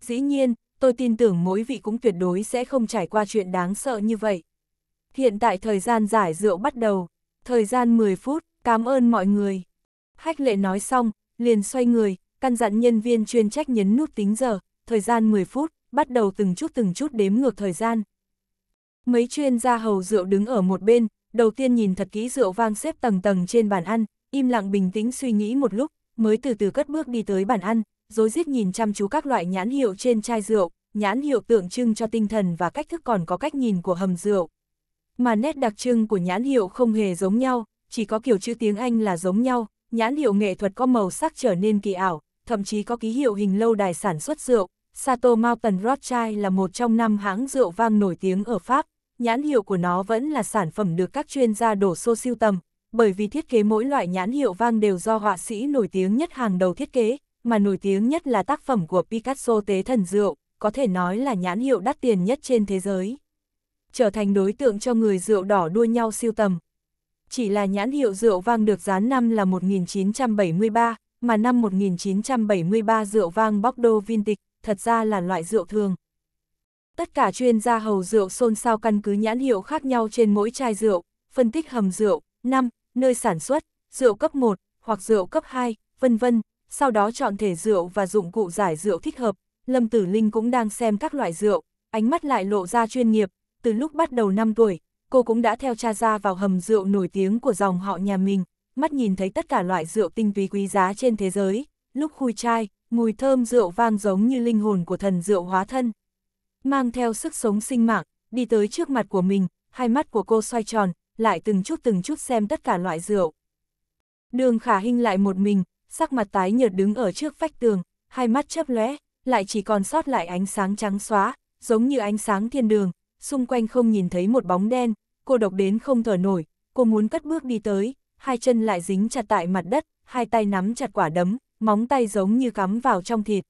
Dĩ nhiên, tôi tin tưởng mỗi vị cũng tuyệt đối sẽ không trải qua chuyện đáng sợ như vậy. Hiện tại thời gian giải rượu bắt đầu, thời gian 10 phút, cảm ơn mọi người. Hách lệ nói xong, liền xoay người, căn dặn nhân viên chuyên trách nhấn nút tính giờ, thời gian 10 phút, bắt đầu từng chút từng chút đếm ngược thời gian. Mấy chuyên gia hầu rượu đứng ở một bên, đầu tiên nhìn thật kỹ rượu vang xếp tầng tầng trên bàn ăn, im lặng bình tĩnh suy nghĩ một lúc, mới từ từ cất bước đi tới bàn ăn, rồi giết nhìn chăm chú các loại nhãn hiệu trên chai rượu, nhãn hiệu tượng trưng cho tinh thần và cách thức còn có cách nhìn của hầm rượu. Mà nét đặc trưng của nhãn hiệu không hề giống nhau, chỉ có kiểu chữ tiếng Anh là giống nhau, nhãn hiệu nghệ thuật có màu sắc trở nên kỳ ảo, thậm chí có ký hiệu hình lâu đài sản xuất rượu. Sato Mountain Rothschild là một trong năm hãng rượu vang nổi tiếng ở Pháp, nhãn hiệu của nó vẫn là sản phẩm được các chuyên gia đổ xô siêu tầm, bởi vì thiết kế mỗi loại nhãn hiệu vang đều do họa sĩ nổi tiếng nhất hàng đầu thiết kế, mà nổi tiếng nhất là tác phẩm của Picasso Tế Thần Rượu, có thể nói là nhãn hiệu đắt tiền nhất trên thế giới. Trở thành đối tượng cho người rượu đỏ đua nhau siêu tầm. Chỉ là nhãn hiệu rượu vang được dán năm là 1973, mà năm 1973 rượu vang Bordeaux Vintage thật ra là loại rượu thường. Tất cả chuyên gia hầu rượu xôn xao căn cứ nhãn hiệu khác nhau trên mỗi chai rượu, phân tích hầm rượu, năm nơi sản xuất, rượu cấp 1 hoặc rượu cấp 2, vân vân, sau đó chọn thể rượu và dụng cụ giải rượu thích hợp. Lâm Tử Linh cũng đang xem các loại rượu, ánh mắt lại lộ ra chuyên nghiệp, từ lúc bắt đầu 5 tuổi, cô cũng đã theo cha ra vào hầm rượu nổi tiếng của dòng họ nhà mình, mắt nhìn thấy tất cả loại rượu tinh túy quý giá trên thế giới, lúc khui chai, mùi thơm rượu vang giống như linh hồn của thần rượu hóa thân. Mang theo sức sống sinh mạng, đi tới trước mặt của mình, hai mắt của cô xoay tròn, lại từng chút từng chút xem tất cả loại rượu. Đường khả hình lại một mình, sắc mặt tái nhợt đứng ở trước vách tường, hai mắt chớp lóe, lại chỉ còn sót lại ánh sáng trắng xóa, giống như ánh sáng thiên đường, xung quanh không nhìn thấy một bóng đen, cô độc đến không thở nổi, cô muốn cất bước đi tới, hai chân lại dính chặt tại mặt đất, hai tay nắm chặt quả đấm, móng tay giống như cắm vào trong thịt.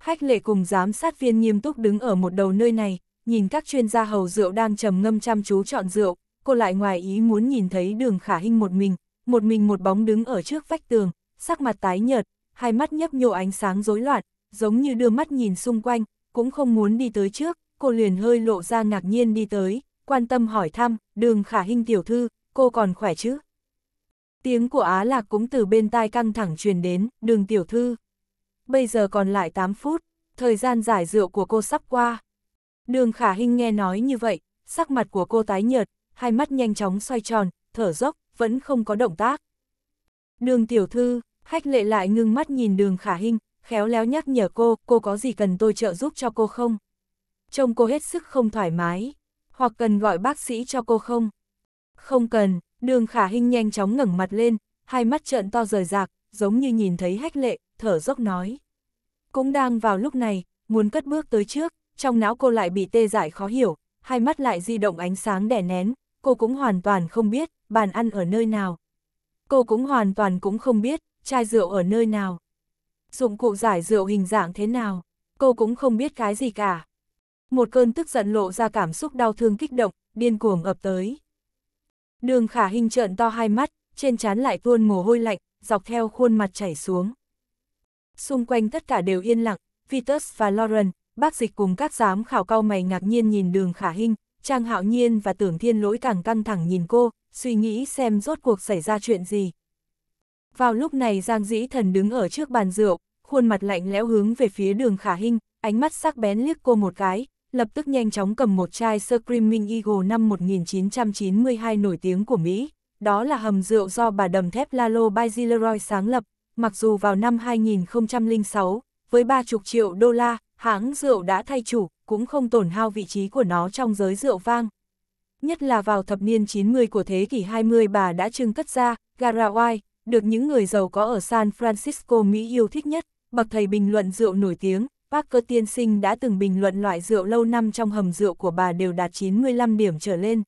khách lệ cùng giám sát viên nghiêm túc đứng ở một đầu nơi này, nhìn các chuyên gia hầu rượu đang trầm ngâm chăm chú chọn rượu, cô lại ngoài ý muốn nhìn thấy đường khả hình một mình, một mình một bóng đứng ở trước vách tường, sắc mặt tái nhợt, hai mắt nhấp nhô ánh sáng rối loạn, giống như đưa mắt nhìn xung quanh, cũng không muốn đi tới trước, cô liền hơi lộ ra ngạc nhiên đi tới, quan tâm hỏi thăm, đường khả hình tiểu thư, cô còn khỏe chứ? Tiếng của Á Lạc cũng từ bên tai căng thẳng truyền đến, đường tiểu thư. Bây giờ còn lại 8 phút, thời gian giải rượu của cô sắp qua. Đường khả hình nghe nói như vậy, sắc mặt của cô tái nhợt, hai mắt nhanh chóng xoay tròn, thở dốc, vẫn không có động tác. Đường tiểu thư, hách lệ lại ngưng mắt nhìn đường khả hình, khéo léo nhắc nhở cô, cô có gì cần tôi trợ giúp cho cô không? Trông cô hết sức không thoải mái, hoặc cần gọi bác sĩ cho cô không? Không cần, đường khả hình nhanh chóng ngẩng mặt lên, hai mắt trợn to rời rạc, giống như nhìn thấy hách lệ, thở dốc nói. Cũng đang vào lúc này, muốn cất bước tới trước, trong não cô lại bị tê dại khó hiểu, hai mắt lại di động ánh sáng đè nén, cô cũng hoàn toàn không biết bàn ăn ở nơi nào. Cô cũng hoàn toàn cũng không biết chai rượu ở nơi nào. Dụng cụ giải rượu hình dạng thế nào, cô cũng không biết cái gì cả. Một cơn tức giận lộ ra cảm xúc đau thương kích động, điên cuồng ập tới. Đường khả hình trợn to hai mắt, trên trán lại tuôn mồ hôi lạnh, dọc theo khuôn mặt chảy xuống. Xung quanh tất cả đều yên lặng, Vitus và Lauren, bác dịch cùng các giám khảo cao mày ngạc nhiên nhìn đường khả hình, Trang Hạo Nhiên và Tưởng Thiên Lỗi càng căng thẳng nhìn cô, suy nghĩ xem rốt cuộc xảy ra chuyện gì. Vào lúc này Giang Dĩ Thần đứng ở trước bàn rượu, khuôn mặt lạnh lẽo hướng về phía đường khả Hinh, ánh mắt sắc bén liếc cô một cái, lập tức nhanh chóng cầm một chai Screaming Eagle năm 1992 nổi tiếng của Mỹ. Đó là hầm rượu do bà đầm thép Lalo Basil sáng lập, mặc dù vào năm 2006, với 30 triệu đô la, hãng rượu đã thay chủ, cũng không tổn hao vị trí của nó trong giới rượu vang. Nhất là vào thập niên 90 của thế kỷ 20 bà đã trưng cất ra, Garawai, được những người giàu có ở San Francisco Mỹ yêu thích nhất, bậc thầy bình luận rượu nổi tiếng, Parker tiên sinh đã từng bình luận loại rượu lâu năm trong hầm rượu của bà đều đạt 95 điểm trở lên.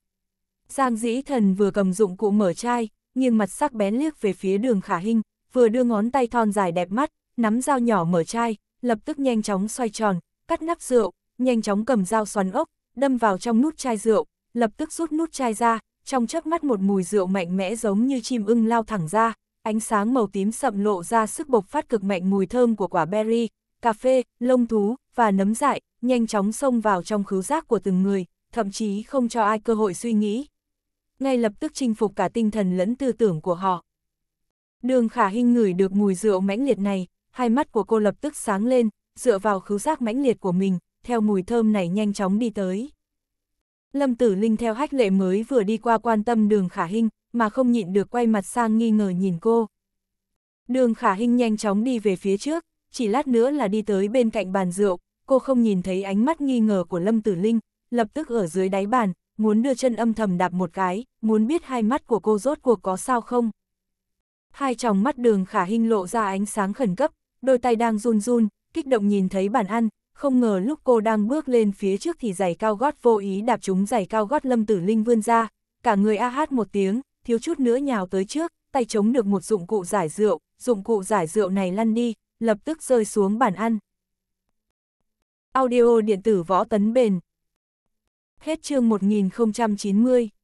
Giang dĩ thần vừa cầm dụng cụ mở chai, nghiêng mặt sắc bén liếc về phía đường khả hình, vừa đưa ngón tay thon dài đẹp mắt, nắm dao nhỏ mở chai, lập tức nhanh chóng xoay tròn, cắt nắp rượu, nhanh chóng cầm dao xoắn ốc, đâm vào trong nút chai rượu, lập tức rút nút chai ra, trong chớp mắt một mùi rượu mạnh mẽ giống như chim ưng lao thẳng ra, ánh sáng màu tím sậm lộ ra sức bộc phát cực mạnh mùi thơm của quả berry, cà phê, lông thú và nấm dại, nhanh chóng xông vào trong khứu giác của từng người, thậm chí không cho ai cơ hội suy nghĩ. Ngay lập tức chinh phục cả tinh thần lẫn tư tưởng của họ. Đường Khả Hinh ngửi được mùi rượu mãnh liệt này, hai mắt của cô lập tức sáng lên, dựa vào khứu giác mãnh liệt của mình, theo mùi thơm này nhanh chóng đi tới. Lâm Tử Linh theo hách lệ mới vừa đi qua quan tâm đường khả Hinh, mà không nhịn được quay mặt sang nghi ngờ nhìn cô. Đường khả Hinh nhanh chóng đi về phía trước, chỉ lát nữa là đi tới bên cạnh bàn rượu, cô không nhìn thấy ánh mắt nghi ngờ của Lâm Tử Linh, lập tức ở dưới đáy bàn, muốn đưa chân âm thầm đạp một cái, muốn biết hai mắt của cô rốt cuộc có sao không. Hai tròng mắt đường khả Hinh lộ ra ánh sáng khẩn cấp, đôi tay đang run run, kích động nhìn thấy bản ăn, không ngờ lúc cô đang bước lên phía trước thì giày cao gót vô ý đạp trúng giày cao gót Lâm Tử Linh vươn ra, cả người a hát một tiếng, thiếu chút nữa nhào tới trước, tay chống được một dụng cụ giải rượu, dụng cụ giải rượu này lăn đi, lập tức rơi xuống bàn ăn. Audio điện tử võ tấn bền. Hết chương 1090.